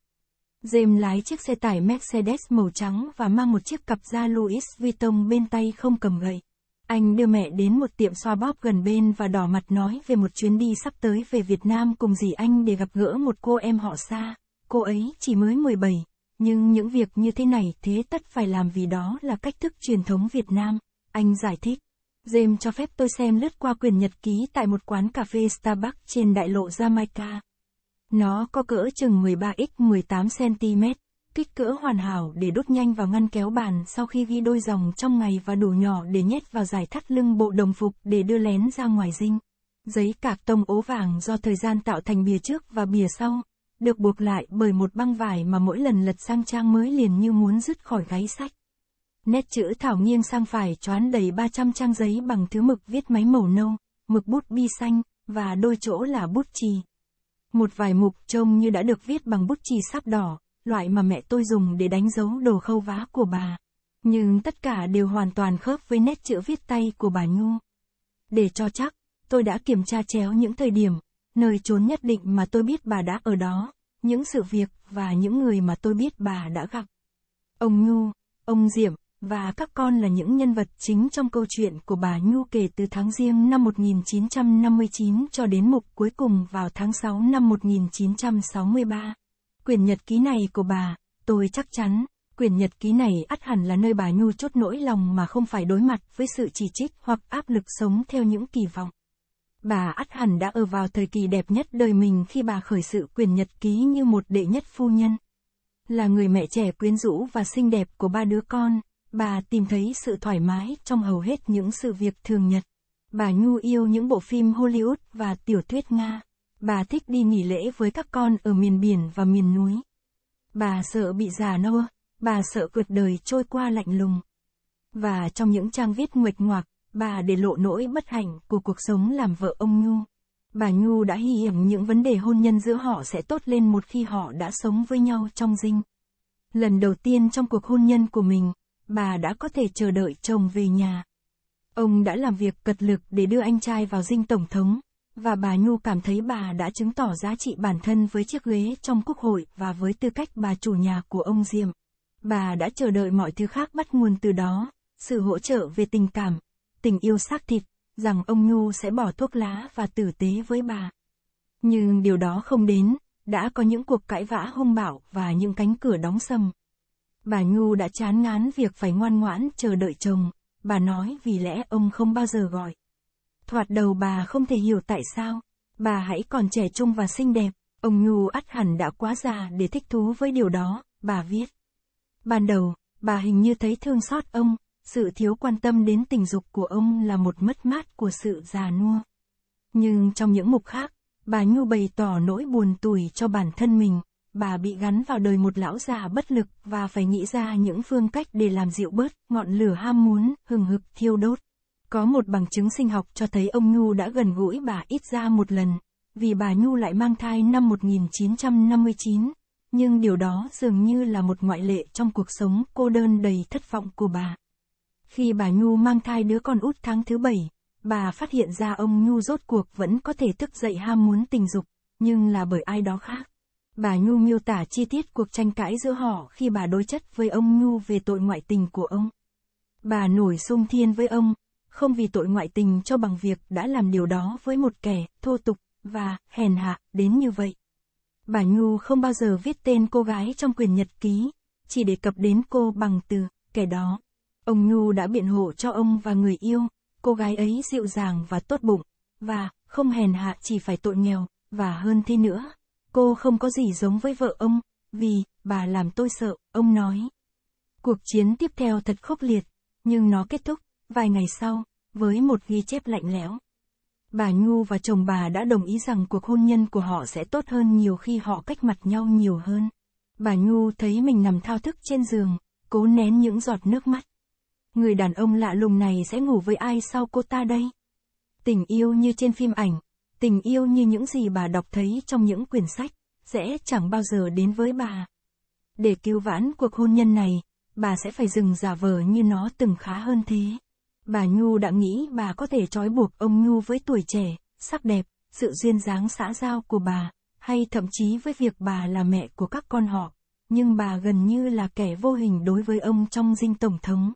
Speaker 1: James lái chiếc xe tải Mercedes màu trắng và mang một chiếc cặp da Louis Vuitton bên tay không cầm gậy. Anh đưa mẹ đến một tiệm xoa bóp gần bên và đỏ mặt nói về một chuyến đi sắp tới về Việt Nam cùng dì anh để gặp gỡ một cô em họ xa. Cô ấy chỉ mới 17, nhưng những việc như thế này thế tất phải làm vì đó là cách thức truyền thống Việt Nam. Anh giải thích. Dêm cho phép tôi xem lướt qua quyền nhật ký tại một quán cà phê Starbucks trên đại lộ Jamaica. Nó có cỡ chừng 13x 18cm kích cỡ hoàn hảo để đốt nhanh vào ngăn kéo bàn sau khi ghi đôi dòng trong ngày và đủ nhỏ để nhét vào giải thắt lưng bộ đồng phục để đưa lén ra ngoài dinh. Giấy cạc tông ố vàng do thời gian tạo thành bìa trước và bìa sau, được buộc lại bởi một băng vải mà mỗi lần lật sang trang mới liền như muốn rứt khỏi gáy sách. Nét chữ thảo nghiêng sang phải choán đầy 300 trang giấy bằng thứ mực viết máy màu nâu, mực bút bi xanh, và đôi chỗ là bút chì. Một vài mục trông như đã được viết bằng bút chì sáp đỏ, loại mà mẹ tôi dùng để đánh dấu đồ khâu vá của bà. Nhưng tất cả đều hoàn toàn khớp với nét chữ viết tay của bà Nhu. Để cho chắc, tôi đã kiểm tra chéo những thời điểm, nơi trốn nhất định mà tôi biết bà đã ở đó, những sự việc và những người mà tôi biết bà đã gặp. Ông Nhu, ông Diệm, và các con là những nhân vật chính trong câu chuyện của bà Nhu kể từ tháng riêng năm 1959 cho đến mục cuối cùng vào tháng 6 năm 1963. Quyển nhật ký này của bà, tôi chắc chắn, quyển nhật ký này ắt hẳn là nơi bà Nhu chốt nỗi lòng mà không phải đối mặt với sự chỉ trích hoặc áp lực sống theo những kỳ vọng. Bà ắt hẳn đã ở vào thời kỳ đẹp nhất đời mình khi bà khởi sự quyển nhật ký như một đệ nhất phu nhân. Là người mẹ trẻ quyến rũ và xinh đẹp của ba đứa con, bà tìm thấy sự thoải mái trong hầu hết những sự việc thường nhật. Bà Nhu yêu những bộ phim Hollywood và tiểu thuyết Nga. Bà thích đi nghỉ lễ với các con ở miền biển và miền núi. Bà sợ bị già nua, bà sợ cuộc đời trôi qua lạnh lùng. Và trong những trang viết nguệch ngoạc, bà để lộ nỗi bất hạnh của cuộc sống làm vợ ông Nhu. Bà Nhu đã hy hiểm những vấn đề hôn nhân giữa họ sẽ tốt lên một khi họ đã sống với nhau trong dinh. Lần đầu tiên trong cuộc hôn nhân của mình, bà đã có thể chờ đợi chồng về nhà. Ông đã làm việc cật lực để đưa anh trai vào dinh tổng thống, và bà Nhu cảm thấy bà đã chứng tỏ giá trị bản thân với chiếc ghế trong quốc hội và với tư cách bà chủ nhà của ông Diệm. Bà đã chờ đợi mọi thứ khác bắt nguồn từ đó, sự hỗ trợ về tình cảm, tình yêu xác thịt, rằng ông Nhu sẽ bỏ thuốc lá và tử tế với bà. Nhưng điều đó không đến, đã có những cuộc cãi vã hung bạo và những cánh cửa đóng sầm. Bà Nhu đã chán ngán việc phải ngoan ngoãn chờ đợi chồng, bà nói vì lẽ ông không bao giờ gọi. Thoạt đầu bà không thể hiểu tại sao, bà hãy còn trẻ trung và xinh đẹp, ông Nhu ắt hẳn đã quá già để thích thú với điều đó, bà viết. Ban đầu, bà hình như thấy thương xót ông, sự thiếu quan tâm đến tình dục của ông là một mất mát của sự già nua. Nhưng trong những mục khác, bà Nhu bày tỏ nỗi buồn tủi cho bản thân mình, bà bị gắn vào đời một lão già bất lực và phải nghĩ ra những phương cách để làm dịu bớt ngọn lửa ham muốn hừng hực thiêu đốt. Có một bằng chứng sinh học cho thấy ông Nhu đã gần gũi bà ít ra một lần, vì bà Nhu lại mang thai năm 1959, nhưng điều đó dường như là một ngoại lệ trong cuộc sống cô đơn đầy thất vọng của bà. Khi bà Nhu mang thai đứa con út tháng thứ bảy, bà phát hiện ra ông Nhu rốt cuộc vẫn có thể thức dậy ham muốn tình dục, nhưng là bởi ai đó khác. Bà Nhu miêu tả chi tiết cuộc tranh cãi giữa họ khi bà đối chất với ông Nhu về tội ngoại tình của ông. Bà nổi sung thiên với ông, không vì tội ngoại tình cho bằng việc đã làm điều đó với một kẻ thô tục và hèn hạ đến như vậy. Bà Nhu không bao giờ viết tên cô gái trong quyền nhật ký, chỉ đề cập đến cô bằng từ kẻ đó. Ông Nhu đã biện hộ cho ông và người yêu, cô gái ấy dịu dàng và tốt bụng, và không hèn hạ chỉ phải tội nghèo, và hơn thế nữa, cô không có gì giống với vợ ông, vì bà làm tôi sợ, ông nói. Cuộc chiến tiếp theo thật khốc liệt, nhưng nó kết thúc Vài ngày sau, với một ghi chép lạnh lẽo, bà Nhu và chồng bà đã đồng ý rằng cuộc hôn nhân của họ sẽ tốt hơn nhiều khi họ cách mặt nhau nhiều hơn. Bà Nhu thấy mình nằm thao thức trên giường, cố nén những giọt nước mắt. Người đàn ông lạ lùng này sẽ ngủ với ai sau cô ta đây? Tình yêu như trên phim ảnh, tình yêu như những gì bà đọc thấy trong những quyển sách, sẽ chẳng bao giờ đến với bà. Để cứu vãn cuộc hôn nhân này, bà sẽ phải dừng giả vờ như nó từng khá hơn thế. Bà Nhu đã nghĩ bà có thể trói buộc ông Nhu với tuổi trẻ, sắc đẹp, sự duyên dáng xã giao của bà, hay thậm chí với việc bà là mẹ của các con họ, nhưng bà gần như là kẻ vô hình đối với ông trong dinh tổng thống.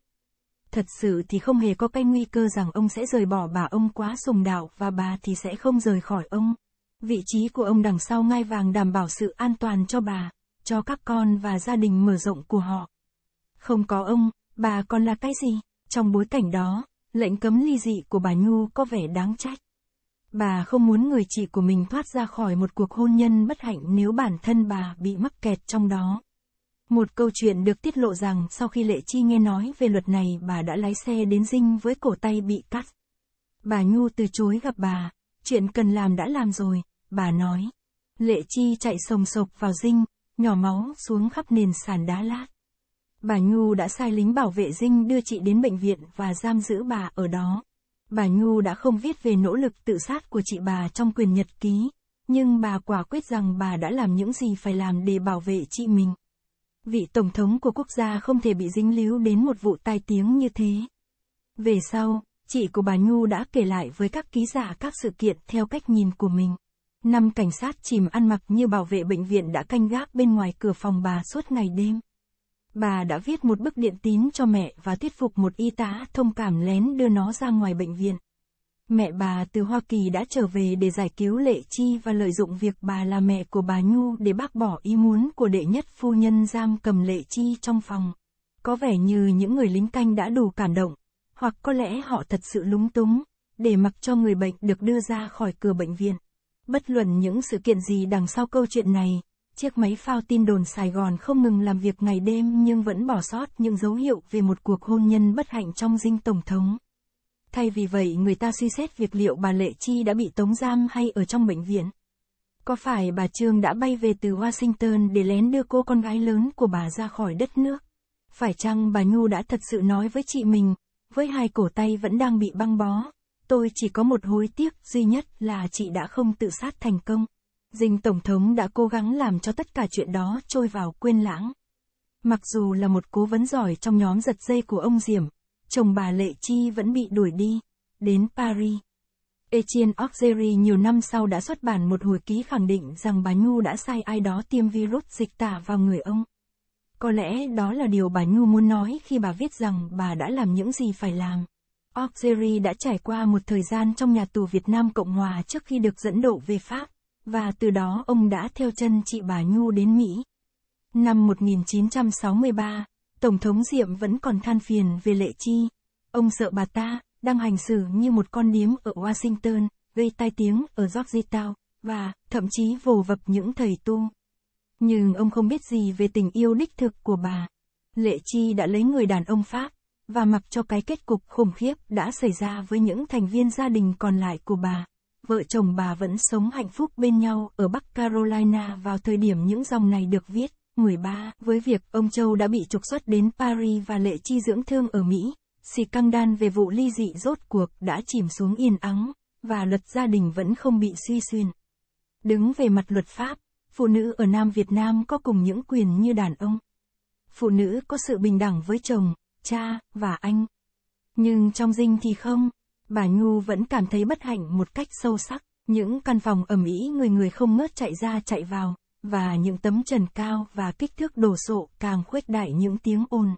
Speaker 1: Thật sự thì không hề có cái nguy cơ rằng ông sẽ rời bỏ bà ông quá sùng đạo và bà thì sẽ không rời khỏi ông. Vị trí của ông đằng sau ngai vàng đảm bảo sự an toàn cho bà, cho các con và gia đình mở rộng của họ. Không có ông, bà còn là cái gì? Trong bối cảnh đó, lệnh cấm ly dị của bà Nhu có vẻ đáng trách. Bà không muốn người chị của mình thoát ra khỏi một cuộc hôn nhân bất hạnh nếu bản thân bà bị mắc kẹt trong đó. Một câu chuyện được tiết lộ rằng sau khi Lệ Chi nghe nói về luật này bà đã lái xe đến dinh với cổ tay bị cắt. Bà Nhu từ chối gặp bà, chuyện cần làm đã làm rồi, bà nói. Lệ Chi chạy sồng sộc vào dinh, nhỏ máu xuống khắp nền sàn đá lát. Bà Nhu đã sai lính bảo vệ dinh đưa chị đến bệnh viện và giam giữ bà ở đó. Bà Nhu đã không viết về nỗ lực tự sát của chị bà trong quyền nhật ký, nhưng bà quả quyết rằng bà đã làm những gì phải làm để bảo vệ chị mình. Vị Tổng thống của quốc gia không thể bị dính líu đến một vụ tai tiếng như thế. Về sau, chị của bà Nhu đã kể lại với các ký giả các sự kiện theo cách nhìn của mình. Năm cảnh sát chìm ăn mặc như bảo vệ bệnh viện đã canh gác bên ngoài cửa phòng bà suốt ngày đêm. Bà đã viết một bức điện tín cho mẹ và thuyết phục một y tá thông cảm lén đưa nó ra ngoài bệnh viện. Mẹ bà từ Hoa Kỳ đã trở về để giải cứu Lệ Chi và lợi dụng việc bà là mẹ của bà Nhu để bác bỏ ý muốn của đệ nhất phu nhân giam cầm Lệ Chi trong phòng. Có vẻ như những người lính canh đã đủ cảm động, hoặc có lẽ họ thật sự lúng túng, để mặc cho người bệnh được đưa ra khỏi cửa bệnh viện. Bất luận những sự kiện gì đằng sau câu chuyện này, chiếc máy phao tin đồn Sài Gòn không ngừng làm việc ngày đêm nhưng vẫn bỏ sót những dấu hiệu về một cuộc hôn nhân bất hạnh trong dinh Tổng thống. Thay vì vậy người ta suy xét việc liệu bà Lệ Chi đã bị tống giam hay ở trong bệnh viện. Có phải bà Trương đã bay về từ Washington để lén đưa cô con gái lớn của bà ra khỏi đất nước? Phải chăng bà Nhu đã thật sự nói với chị mình, với hai cổ tay vẫn đang bị băng bó, tôi chỉ có một hối tiếc duy nhất là chị đã không tự sát thành công. Dinh Tổng thống đã cố gắng làm cho tất cả chuyện đó trôi vào quên lãng. Mặc dù là một cố vấn giỏi trong nhóm giật dây của ông Diểm, chồng bà Lệ Chi vẫn bị đuổi đi, đến Paris. Etienne Auxerre nhiều năm sau đã xuất bản một hồi ký khẳng định rằng bà Nhu đã sai ai đó tiêm virus dịch tả vào người ông. Có lẽ đó là điều bà Nhu muốn nói khi bà viết rằng bà đã làm những gì phải làm. Auxerre đã trải qua một thời gian trong nhà tù Việt Nam Cộng Hòa trước khi được dẫn độ về Pháp. Và từ đó ông đã theo chân chị bà Nhu đến Mỹ. Năm 1963, Tổng thống Diệm vẫn còn than phiền về lệ chi. Ông sợ bà ta, đang hành xử như một con điếm ở Washington, gây tai tiếng ở Georgetown, và, thậm chí vồ vập những thầy tu. Nhưng ông không biết gì về tình yêu đích thực của bà. Lệ Chi đã lấy người đàn ông Pháp, và mặc cho cái kết cục khủng khiếp đã xảy ra với những thành viên gia đình còn lại của bà vợ chồng bà vẫn sống hạnh phúc bên nhau ở Bắc Carolina vào thời điểm những dòng này được viết. 13. Với việc ông Châu đã bị trục xuất đến Paris và lệ chi dưỡng thương ở Mỹ, xì căng đan về vụ ly dị rốt cuộc đã chìm xuống yên ắng, và luật gia đình vẫn không bị suy xuyên. Đứng về mặt luật pháp, phụ nữ ở Nam Việt Nam có cùng những quyền như đàn ông. Phụ nữ có sự bình đẳng với chồng, cha, và anh. Nhưng trong dinh thì không, Bà Nhu vẫn cảm thấy bất hạnh một cách sâu sắc, những căn phòng ẩm ý người người không ngớt chạy ra chạy vào, và những tấm trần cao và kích thước đồ sộ càng khuếch đại những tiếng ồn.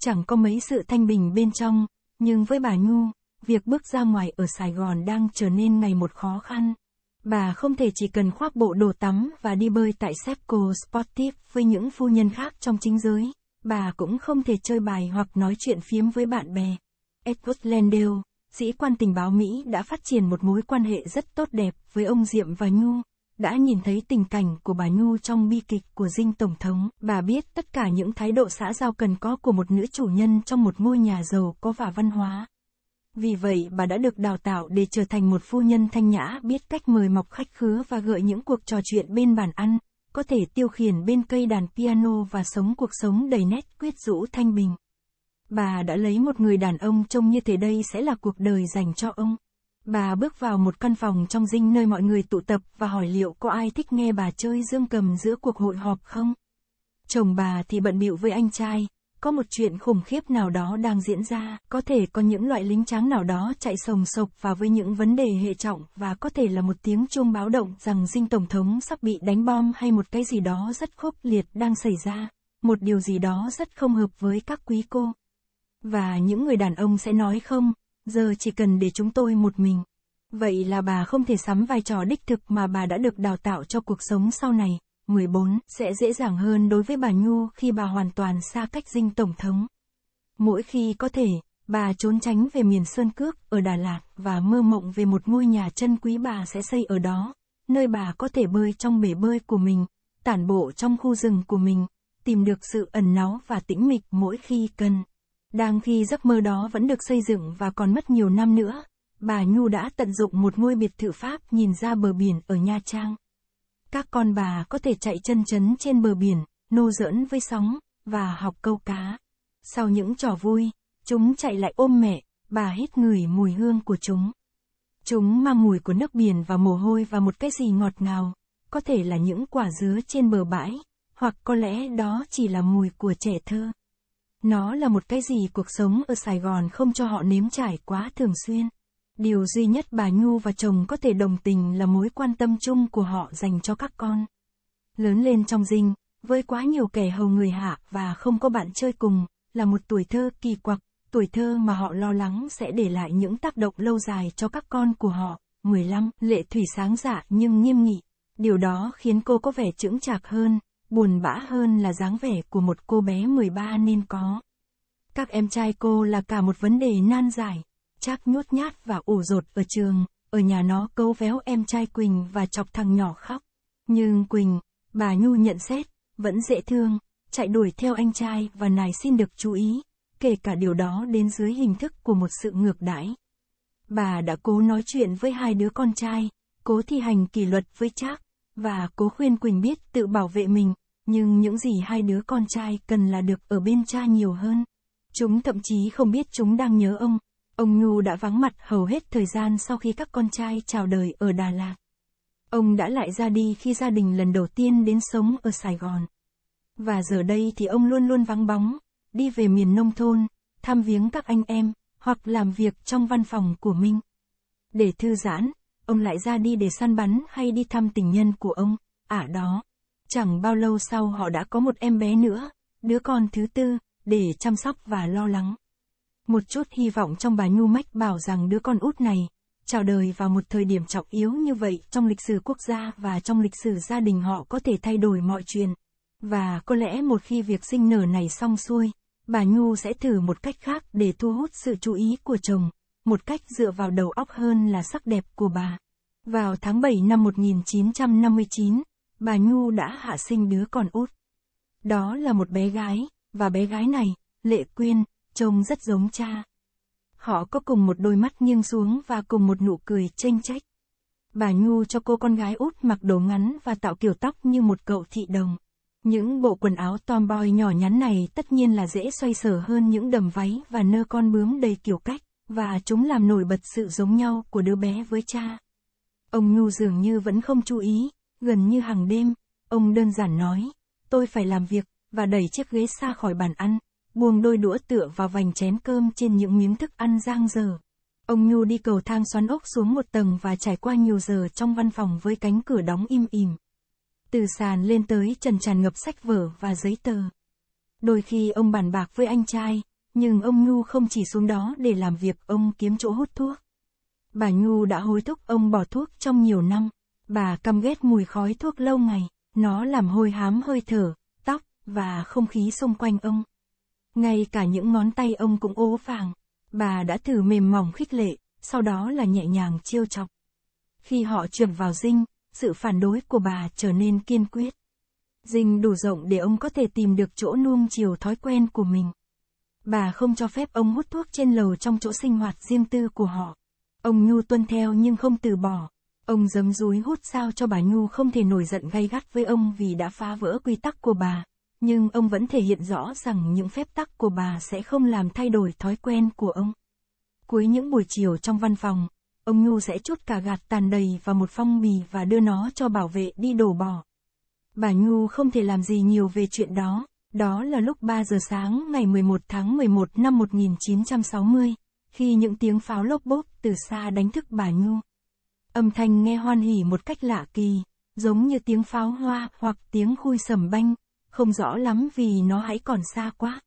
Speaker 1: Chẳng có mấy sự thanh bình bên trong, nhưng với bà Nhu, việc bước ra ngoài ở Sài Gòn đang trở nên ngày một khó khăn. Bà không thể chỉ cần khoác bộ đồ tắm và đi bơi tại Sepco Sportive với những phu nhân khác trong chính giới. Bà cũng không thể chơi bài hoặc nói chuyện phiếm với bạn bè. Edward Landale, sĩ quan tình báo Mỹ đã phát triển một mối quan hệ rất tốt đẹp với ông Diệm và Nhu. Đã nhìn thấy tình cảnh của bà Nhu trong bi kịch của dinh tổng thống, bà biết tất cả những thái độ xã giao cần có của một nữ chủ nhân trong một ngôi nhà giàu có và văn hóa. Vì vậy bà đã được đào tạo để trở thành một phu nhân thanh nhã biết cách mời mọc khách khứa và gợi những cuộc trò chuyện bên bàn ăn, có thể tiêu khiển bên cây đàn piano và sống cuộc sống đầy nét quyết rũ thanh bình. Bà đã lấy một người đàn ông trông như thế đây sẽ là cuộc đời dành cho ông. Bà bước vào một căn phòng trong dinh nơi mọi người tụ tập và hỏi liệu có ai thích nghe bà chơi dương cầm giữa cuộc hội họp không. Chồng bà thì bận bịu với anh trai, có một chuyện khủng khiếp nào đó đang diễn ra, có thể có những loại lính tráng nào đó chạy sồng sộc vào với những vấn đề hệ trọng và có thể là một tiếng chuông báo động rằng dinh tổng thống sắp bị đánh bom hay một cái gì đó rất khốc liệt đang xảy ra, một điều gì đó rất không hợp với các quý cô. Và những người đàn ông sẽ nói không, giờ chỉ cần để chúng tôi một mình. Vậy là bà không thể sắm vai trò đích thực mà bà đã được đào tạo cho cuộc sống sau này. 14. Sẽ dễ dàng hơn đối với bà Nhu khi bà hoàn toàn xa cách dinh Tổng thống. Mỗi khi có thể, bà trốn tránh về miền Sơn Cước ở Đà Lạt và mơ mộng về một ngôi nhà chân quý bà sẽ xây ở đó, nơi bà có thể bơi trong bể bơi của mình, tản bộ trong khu rừng của mình, tìm được sự ẩn náu và tĩnh mịch mỗi khi cần. Đang khi giấc mơ đó vẫn được xây dựng và còn mất nhiều năm nữa, bà Nhu đã tận dụng một ngôi biệt thự Pháp nhìn ra bờ biển ở Nha Trang. Các con bà có thể chạy chân chấn trên bờ biển, nô giỡn với sóng, và học câu cá. Sau những trò vui, chúng chạy lại ôm mẹ, bà hít ngửi mùi hương của chúng. Chúng mang mùi của nước biển và mồ hôi và một cái gì ngọt ngào, có thể là những quả dứa trên bờ bãi, hoặc có lẽ đó chỉ là mùi của trẻ thơ. Nó là một cái gì cuộc sống ở Sài Gòn không cho họ nếm trải quá thường xuyên. Điều duy nhất bà Nhu và chồng có thể đồng tình là mối quan tâm chung của họ dành cho các con. Lớn lên trong dinh, với quá nhiều kẻ hầu người hạ và không có bạn chơi cùng, là một tuổi thơ kỳ quặc, tuổi thơ mà họ lo lắng sẽ để lại những tác động lâu dài cho các con của họ. 15. Lệ Thủy sáng dạ nhưng nghiêm nghị. Điều đó khiến cô có vẻ trưởng chạc hơn, buồn bã hơn là dáng vẻ của một cô bé 13 nên có. Các em trai cô là cả một vấn đề nan giải, chắc nhút nhát và ủ rột ở trường, ở nhà nó câu véo em trai Quỳnh và chọc thằng nhỏ khóc. Nhưng Quỳnh, bà Nhu nhận xét, vẫn dễ thương, chạy đuổi theo anh trai và nài xin được chú ý, kể cả điều đó đến dưới hình thức của một sự ngược đãi. Bà đã cố nói chuyện với hai đứa con trai, cố thi hành kỷ luật với Trác, và cố khuyên Quỳnh biết tự bảo vệ mình, nhưng những gì hai đứa con trai cần là được ở bên cha nhiều hơn. Chúng thậm chí không biết chúng đang nhớ ông. Ông Nhu đã vắng mặt hầu hết thời gian sau khi các con trai chào đời ở Đà Lạt. Ông đã lại ra đi khi gia đình lần đầu tiên đến sống ở Sài Gòn. Và giờ đây thì ông luôn luôn vắng bóng, đi về miền nông thôn, thăm viếng các anh em, hoặc làm việc trong văn phòng của Minh Để thư giãn, ông lại ra đi để săn bắn hay đi thăm tình nhân của ông, ả à đó. Chẳng bao lâu sau họ đã có một em bé nữa, đứa con thứ tư, để chăm sóc và lo lắng. Một chút hy vọng trong bà Nhu Mách bảo rằng đứa con út này, chào đời vào một thời điểm trọng yếu như vậy trong lịch sử quốc gia và trong lịch sử gia đình họ có thể thay đổi mọi chuyện. Và có lẽ một khi việc sinh nở này xong xuôi, bà Nhu sẽ thử một cách khác để thu hút sự chú ý của chồng một cách dựa vào đầu óc hơn là sắc đẹp của bà. Vào tháng 7 năm 1959, bà Nhu đã hạ sinh đứa con út. Đó là một bé gái, và bé gái này, Lệ Quyên, trông rất giống cha. Họ có cùng một đôi mắt nghiêng xuống và cùng một nụ cười chênh trách. Bà Nhu cho cô con gái út mặc đồ ngắn và tạo kiểu tóc như một cậu thị đồng. Những bộ quần áo tomboy nhỏ nhắn này tất nhiên là dễ xoay sở hơn những đầm váy và nơ con bướm đầy kiểu cách và chúng làm nổi bật sự giống nhau của đứa bé với cha. Ông Nhu dường như vẫn không chú ý, gần như hàng đêm, ông đơn giản nói, tôi phải làm việc, và đẩy chiếc ghế xa khỏi bàn ăn, buông đôi đũa tựa vào vành chén cơm trên những miếng thức ăn giang dở. Ông Nhu đi cầu thang xoắn ốc xuống một tầng và trải qua nhiều giờ trong văn phòng với cánh cửa đóng im ỉm. Từ sàn lên tới trần tràn ngập sách vở và giấy tờ. Đôi khi ông bàn bạc với anh trai, nhưng ông Nhu không chỉ xuống đó để làm việc, ông kiếm chỗ hút thuốc. Bà Nhu đã hối thúc ông bỏ thuốc trong nhiều năm. Bà căm ghét mùi khói thuốc lâu ngày, nó làm hôi hám hơi thở, tóc, và không khí xung quanh ông. Ngay cả những ngón tay ông cũng ố vàng. Bà đã thử mềm mỏng khích lệ, sau đó là nhẹ nhàng chiêu chọc. Khi họ trượt vào dinh, sự phản đối của bà trở nên kiên quyết. Dinh đủ rộng để ông có thể tìm được chỗ nuông chiều thói quen của mình. Bà không cho phép ông hút thuốc trên lầu trong chỗ sinh hoạt riêng tư của họ. Ông Nhu tuân theo nhưng không từ bỏ. Ông giấm dúi hút sao cho bà Nhu không thể nổi giận gay gắt với ông vì đã phá vỡ quy tắc của bà. Nhưng ông vẫn thể hiện rõ rằng những phép tắc của bà sẽ không làm thay đổi thói quen của ông. Cuối những buổi chiều trong văn phòng, ông Nhu sẽ chút cả gạt tàn đầy vào một phong bì và đưa nó cho bảo vệ đi đổ bỏ. Bà Nhu không thể làm gì nhiều về chuyện đó, đó là lúc 3 giờ sáng ngày 11 tháng 11 năm 1960, khi những tiếng pháo lốp bốp từ xa đánh thức bà Nhu. Âm thanh nghe hoan hỉ một cách lạ kỳ, giống như tiếng pháo hoa hoặc tiếng khui sầm banh, không rõ lắm vì nó hãy còn xa quá.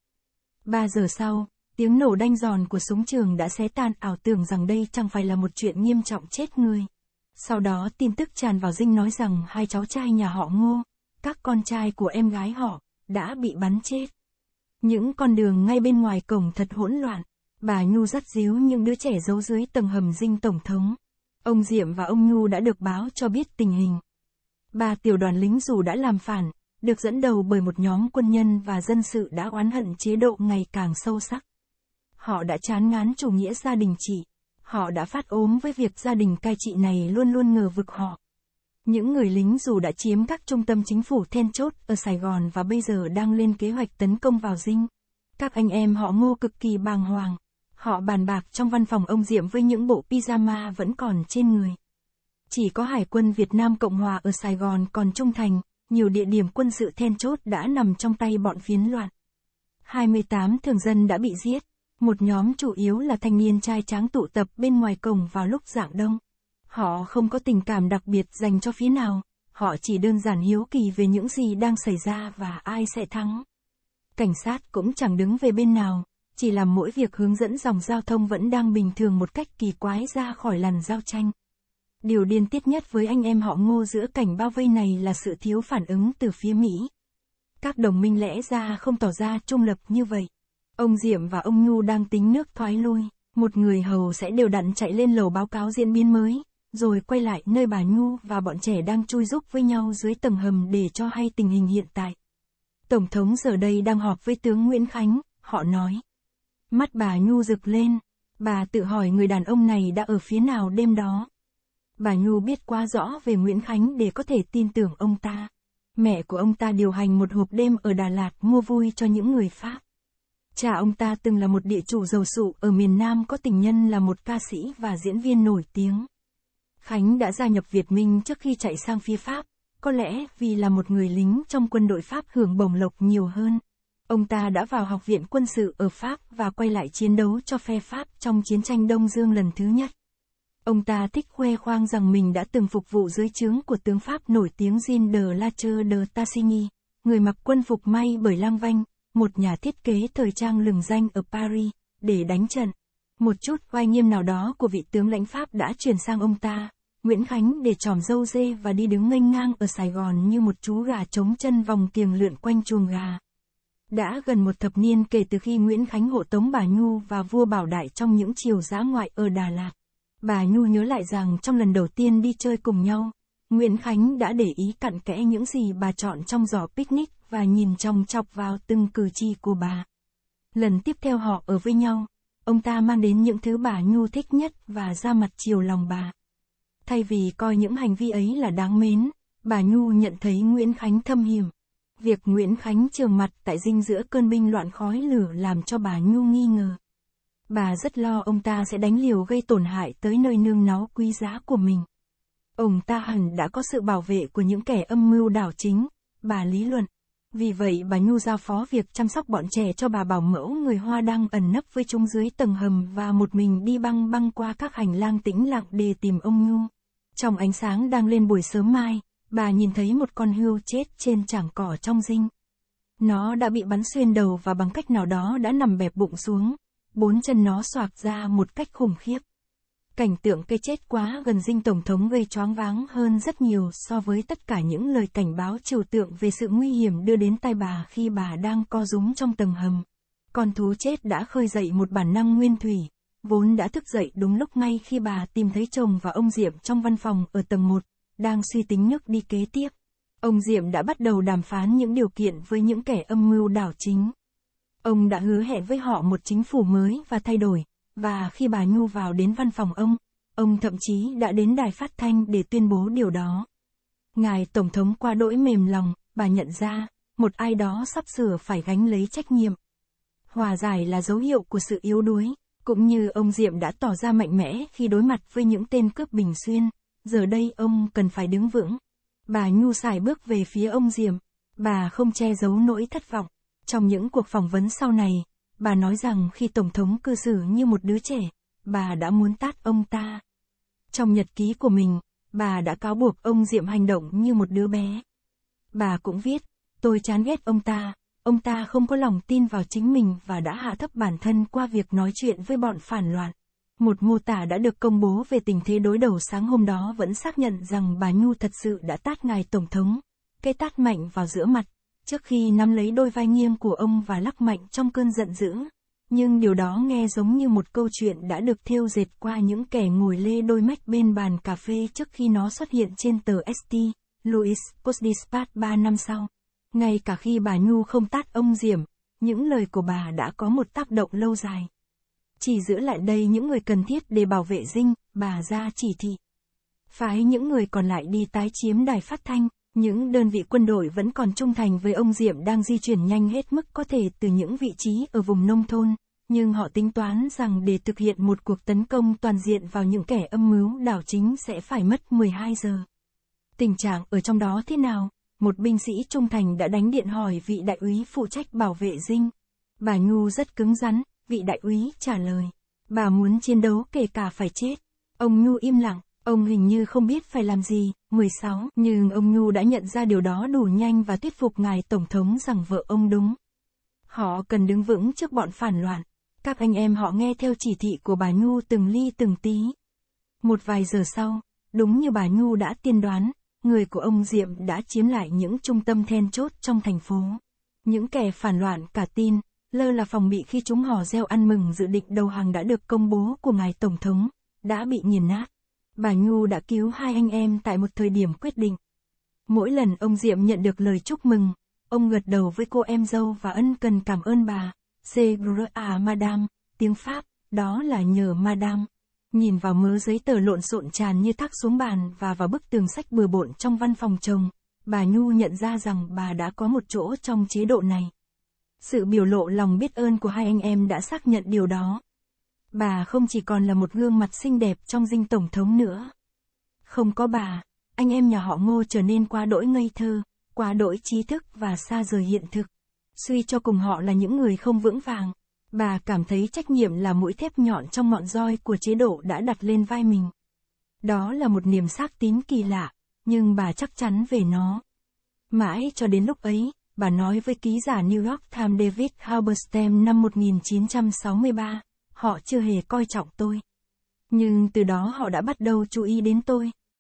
Speaker 1: 3 giờ sau, tiếng nổ đanh giòn của súng trường đã xé tan ảo tưởng rằng đây chẳng phải là một chuyện nghiêm trọng chết người. Sau đó tin tức tràn vào dinh nói rằng hai cháu trai nhà họ ngô, các con trai của em gái họ, đã bị bắn chết. Những con đường ngay bên ngoài cổng thật hỗn loạn, bà Nhu dắt díu những đứa trẻ giấu dưới tầng hầm dinh tổng thống. Ông Diệm và ông Nhu đã được báo cho biết tình hình. Ba tiểu đoàn lính dù đã làm phản, được dẫn đầu bởi một nhóm quân nhân và dân sự đã oán hận chế độ ngày càng sâu sắc. Họ đã chán ngán chủ nghĩa gia đình trị. Họ đã phát ốm với việc gia đình cai trị này luôn luôn ngờ vực họ. Những người lính dù đã chiếm các trung tâm chính phủ then chốt ở Sài Gòn và bây giờ đang lên kế hoạch tấn công vào dinh. Các anh em họ ngô cực kỳ bàng hoàng. Họ bàn bạc trong văn phòng ông Diệm với những bộ pyjama vẫn còn trên người. Chỉ có Hải quân Việt Nam Cộng Hòa ở Sài Gòn còn trung thành, nhiều địa điểm quân sự then chốt đã nằm trong tay bọn phiến loạn. 28 thường dân đã bị giết, một nhóm chủ yếu là thanh niên trai tráng tụ tập bên ngoài cổng vào lúc dạng đông. Họ không có tình cảm đặc biệt dành cho phía nào, họ chỉ đơn giản hiếu kỳ về những gì đang xảy ra và ai sẽ thắng. Cảnh sát cũng chẳng đứng về bên nào, chỉ làm mỗi việc hướng dẫn dòng giao thông vẫn đang bình thường một cách kỳ quái ra khỏi làn giao tranh. Điều điên tiết nhất với anh em họ ngô giữa cảnh bao vây này là sự thiếu phản ứng từ phía Mỹ. Các đồng minh lẽ ra không tỏ ra trung lập như vậy. Ông Diệm và ông Nhu đang tính nước thoái lui, một người hầu sẽ đều đặn chạy lên lầu báo cáo diễn biến mới, rồi quay lại nơi bà Nhu và bọn trẻ đang chui giúp với nhau dưới tầng hầm để cho hay tình hình hiện tại. Tổng thống giờ đây đang họp với tướng Nguyễn Khánh, họ nói. Mắt bà Nhu rực lên, bà tự hỏi người đàn ông này đã ở phía nào đêm đó. Bà Nhu biết quá rõ về Nguyễn Khánh để có thể tin tưởng ông ta. Mẹ của ông ta điều hành một hộp đêm ở Đà Lạt mua vui cho những người Pháp. Cha ông ta từng là một địa chủ giàu sụ ở miền Nam có tình nhân là một ca sĩ và diễn viên nổi tiếng. Khánh đã gia nhập Việt Minh trước khi chạy sang phía Pháp, có lẽ vì là một người lính trong quân đội Pháp hưởng bổng lộc nhiều hơn. Ông ta đã vào học viện quân sự ở Pháp và quay lại chiến đấu cho phe Pháp trong chiến tranh Đông Dương lần thứ nhất. Ông ta thích khoe khoang rằng mình đã từng phục vụ dưới trướng của tướng Pháp nổi tiếng Jean de La Cheux de Tassigny, người mặc quân phục may bởi Lang Vanh, một nhà thiết kế thời trang lừng danh ở Paris, để đánh trận. Một chút oai nghiêm nào đó của vị tướng lãnh Pháp đã chuyển sang ông ta. Nguyễn Khánh để tròm dâu dê và đi đứng nghênh ngang ở Sài Gòn như một chú gà trống chân vòng kiềng lượn quanh chuồng gà. Đã gần một thập niên kể từ khi Nguyễn Khánh hộ tống bà Nhu và vua Bảo Đại trong những chiều giã ngoại ở Đà Lạt. Bà Nhu nhớ lại rằng trong lần đầu tiên đi chơi cùng nhau, Nguyễn Khánh đã để ý cặn kẽ những gì bà chọn trong giỏ picnic và nhìn trong chọc vào từng cử chỉ của bà. Lần tiếp theo họ ở với nhau, ông ta mang đến những thứ bà Nhu thích nhất và ra mặt chiều lòng bà. Thay vì coi những hành vi ấy là đáng mến, bà Nhu nhận thấy Nguyễn Khánh thâm hiểm. Việc Nguyễn Khánh trường mặt tại dinh giữa cơn binh loạn khói lửa làm cho bà Nhu nghi ngờ. Bà rất lo ông ta sẽ đánh liều gây tổn hại tới nơi nương náu quý giá của mình. Ông ta hẳn đã có sự bảo vệ của những kẻ âm mưu đảo chính, bà lý luận. Vì vậy bà Nhu giao phó việc chăm sóc bọn trẻ cho bà bảo mẫu người Hoa đang ẩn nấp với chúng dưới tầng hầm và một mình đi băng băng qua các hành lang tĩnh lặng để tìm ông Nhu. Trong ánh sáng đang lên buổi sớm mai, bà nhìn thấy một con hươu chết trên chảng cỏ trong dinh. Nó đã bị bắn xuyên đầu và bằng cách nào đó đã nằm bẹp bụng xuống, bốn chân nó xoạc ra một cách khủng khiếp. Cảnh tượng cây chết quá gần dinh Tổng thống gây choáng váng hơn rất nhiều so với tất cả những lời cảnh báo trừu tượng về sự nguy hiểm đưa đến tai bà khi bà đang co rúm trong tầng hầm. Con thú chết đã khơi dậy một bản năng nguyên thủy, vốn đã thức dậy đúng lúc ngay khi bà tìm thấy chồng và ông Diệm trong văn phòng ở tầng 1, đang suy tính nước đi kế tiếp. Ông Diệm đã bắt đầu đàm phán những điều kiện với những kẻ âm mưu đảo chính. Ông đã hứa hẹn với họ một chính phủ mới và thay đổi, và khi bà Nhu vào đến văn phòng ông, ông thậm chí đã đến đài phát thanh để tuyên bố điều đó. Ngài Tổng thống qua đỗi mềm lòng, bà nhận ra, một ai đó sắp sửa phải gánh lấy trách nhiệm. Hòa giải là dấu hiệu của sự yếu đuối, cũng như ông Diệm đã tỏ ra mạnh mẽ khi đối mặt với những tên cướp bình xuyên, giờ đây ông cần phải đứng vững. Bà Nhu xài bước về phía ông Diệm, bà không che giấu nỗi thất vọng. Trong những cuộc phỏng vấn sau này, Bà nói rằng khi Tổng thống cư xử như một đứa trẻ, bà đã muốn tát ông ta. Trong nhật ký của mình, bà đã cáo buộc ông Diệm hành động như một đứa bé. Bà cũng viết, tôi chán ghét ông ta, ông ta không có lòng tin vào chính mình và đã hạ thấp bản thân qua việc nói chuyện với bọn phản loạn. Một mô tả đã được công bố về tình thế đối đầu sáng hôm đó vẫn xác nhận rằng bà Nhu thật sự đã tát ngài Tổng thống, cây tát mạnh vào giữa mặt, trước khi nắm lấy đôi vai nghiêm của ông và lắc mạnh trong cơn giận dữ. Nhưng điều đó nghe giống như một câu chuyện đã được thêu dệt qua những kẻ ngồi lê đôi mách bên bàn cà phê trước khi nó xuất hiện trên tờ ST, Louis Post Dispatch 3 năm sau. Ngay cả khi bà Nhu không tát ông diệm, những lời của bà đã có một tác động lâu dài. Chỉ giữ lại đây những người cần thiết để bảo vệ dinh, bà ra chỉ thị. Phái những người còn lại đi tái chiếm đài phát thanh, những đơn vị quân đội vẫn còn trung thành với ông Diệm đang di chuyển nhanh hết mức có thể từ những vị trí ở vùng nông thôn, nhưng họ tính toán rằng để thực hiện một cuộc tấn công toàn diện vào những kẻ âm mưu đảo chính sẽ phải mất 12 giờ. Tình trạng ở trong đó thế nào? Một binh sĩ trung thành đã đánh điện hỏi vị đại úy phụ trách bảo vệ dinh. Bà Nhu rất cứng rắn, vị đại úy trả lời. Bà muốn chiến đấu kể cả phải chết. Ông Nhu im lặng, Ông hình như không biết phải làm gì, 16, nhưng ông Nhu đã nhận ra điều đó đủ nhanh và thuyết phục ngài Tổng thống rằng vợ ông đúng. Họ cần đứng vững trước bọn phản loạn. Các anh em họ nghe theo chỉ thị của bà Nhu từng ly từng tí. Một vài giờ sau, đúng như bà Nhu đã tiên đoán, người của ông Diệm đã chiếm lại những trung tâm then chốt trong thành phố. Những kẻ phản loạn cả tin, lơ là phòng bị khi chúng hò reo ăn mừng dự định đầu hàng đã được công bố của ngài Tổng thống, đã bị nghiền nát. Bà Nhu đã cứu hai anh em tại một thời điểm quyết định. Mỗi lần ông Diệm nhận được lời chúc mừng, ông gật đầu với cô em dâu và ân cần cảm ơn bà. C'est à madame, tiếng Pháp, đó là nhờ madame. Nhìn vào mớ giấy tờ lộn xộn tràn như thác xuống bàn và vào bức tường sách bừa bộn trong văn phòng chồng, bà Nhu nhận ra rằng bà đã có một chỗ trong chế độ này. Sự biểu lộ lòng biết ơn của hai anh em đã xác nhận điều đó. Bà không chỉ còn là một gương mặt xinh đẹp trong dinh tổng thống nữa. Không có bà, anh em nhà họ Ngô trở nên quá đỗi ngây thơ, quá đỗi trí thức và xa rời hiện thực. Suy cho cùng họ là những người không vững vàng. Bà cảm thấy trách nhiệm là mũi thép nhọn trong ngọn roi của chế độ đã đặt lên vai mình. Đó là một niềm xác tín kỳ lạ, nhưng bà chắc chắn về nó. Mãi cho đến lúc ấy, bà nói với ký giả New York Times David Halberstam năm 1963 họ chưa hề coi trọng tôi. Nhưng từ đó họ đã bắt đầu chú ý đến tôi.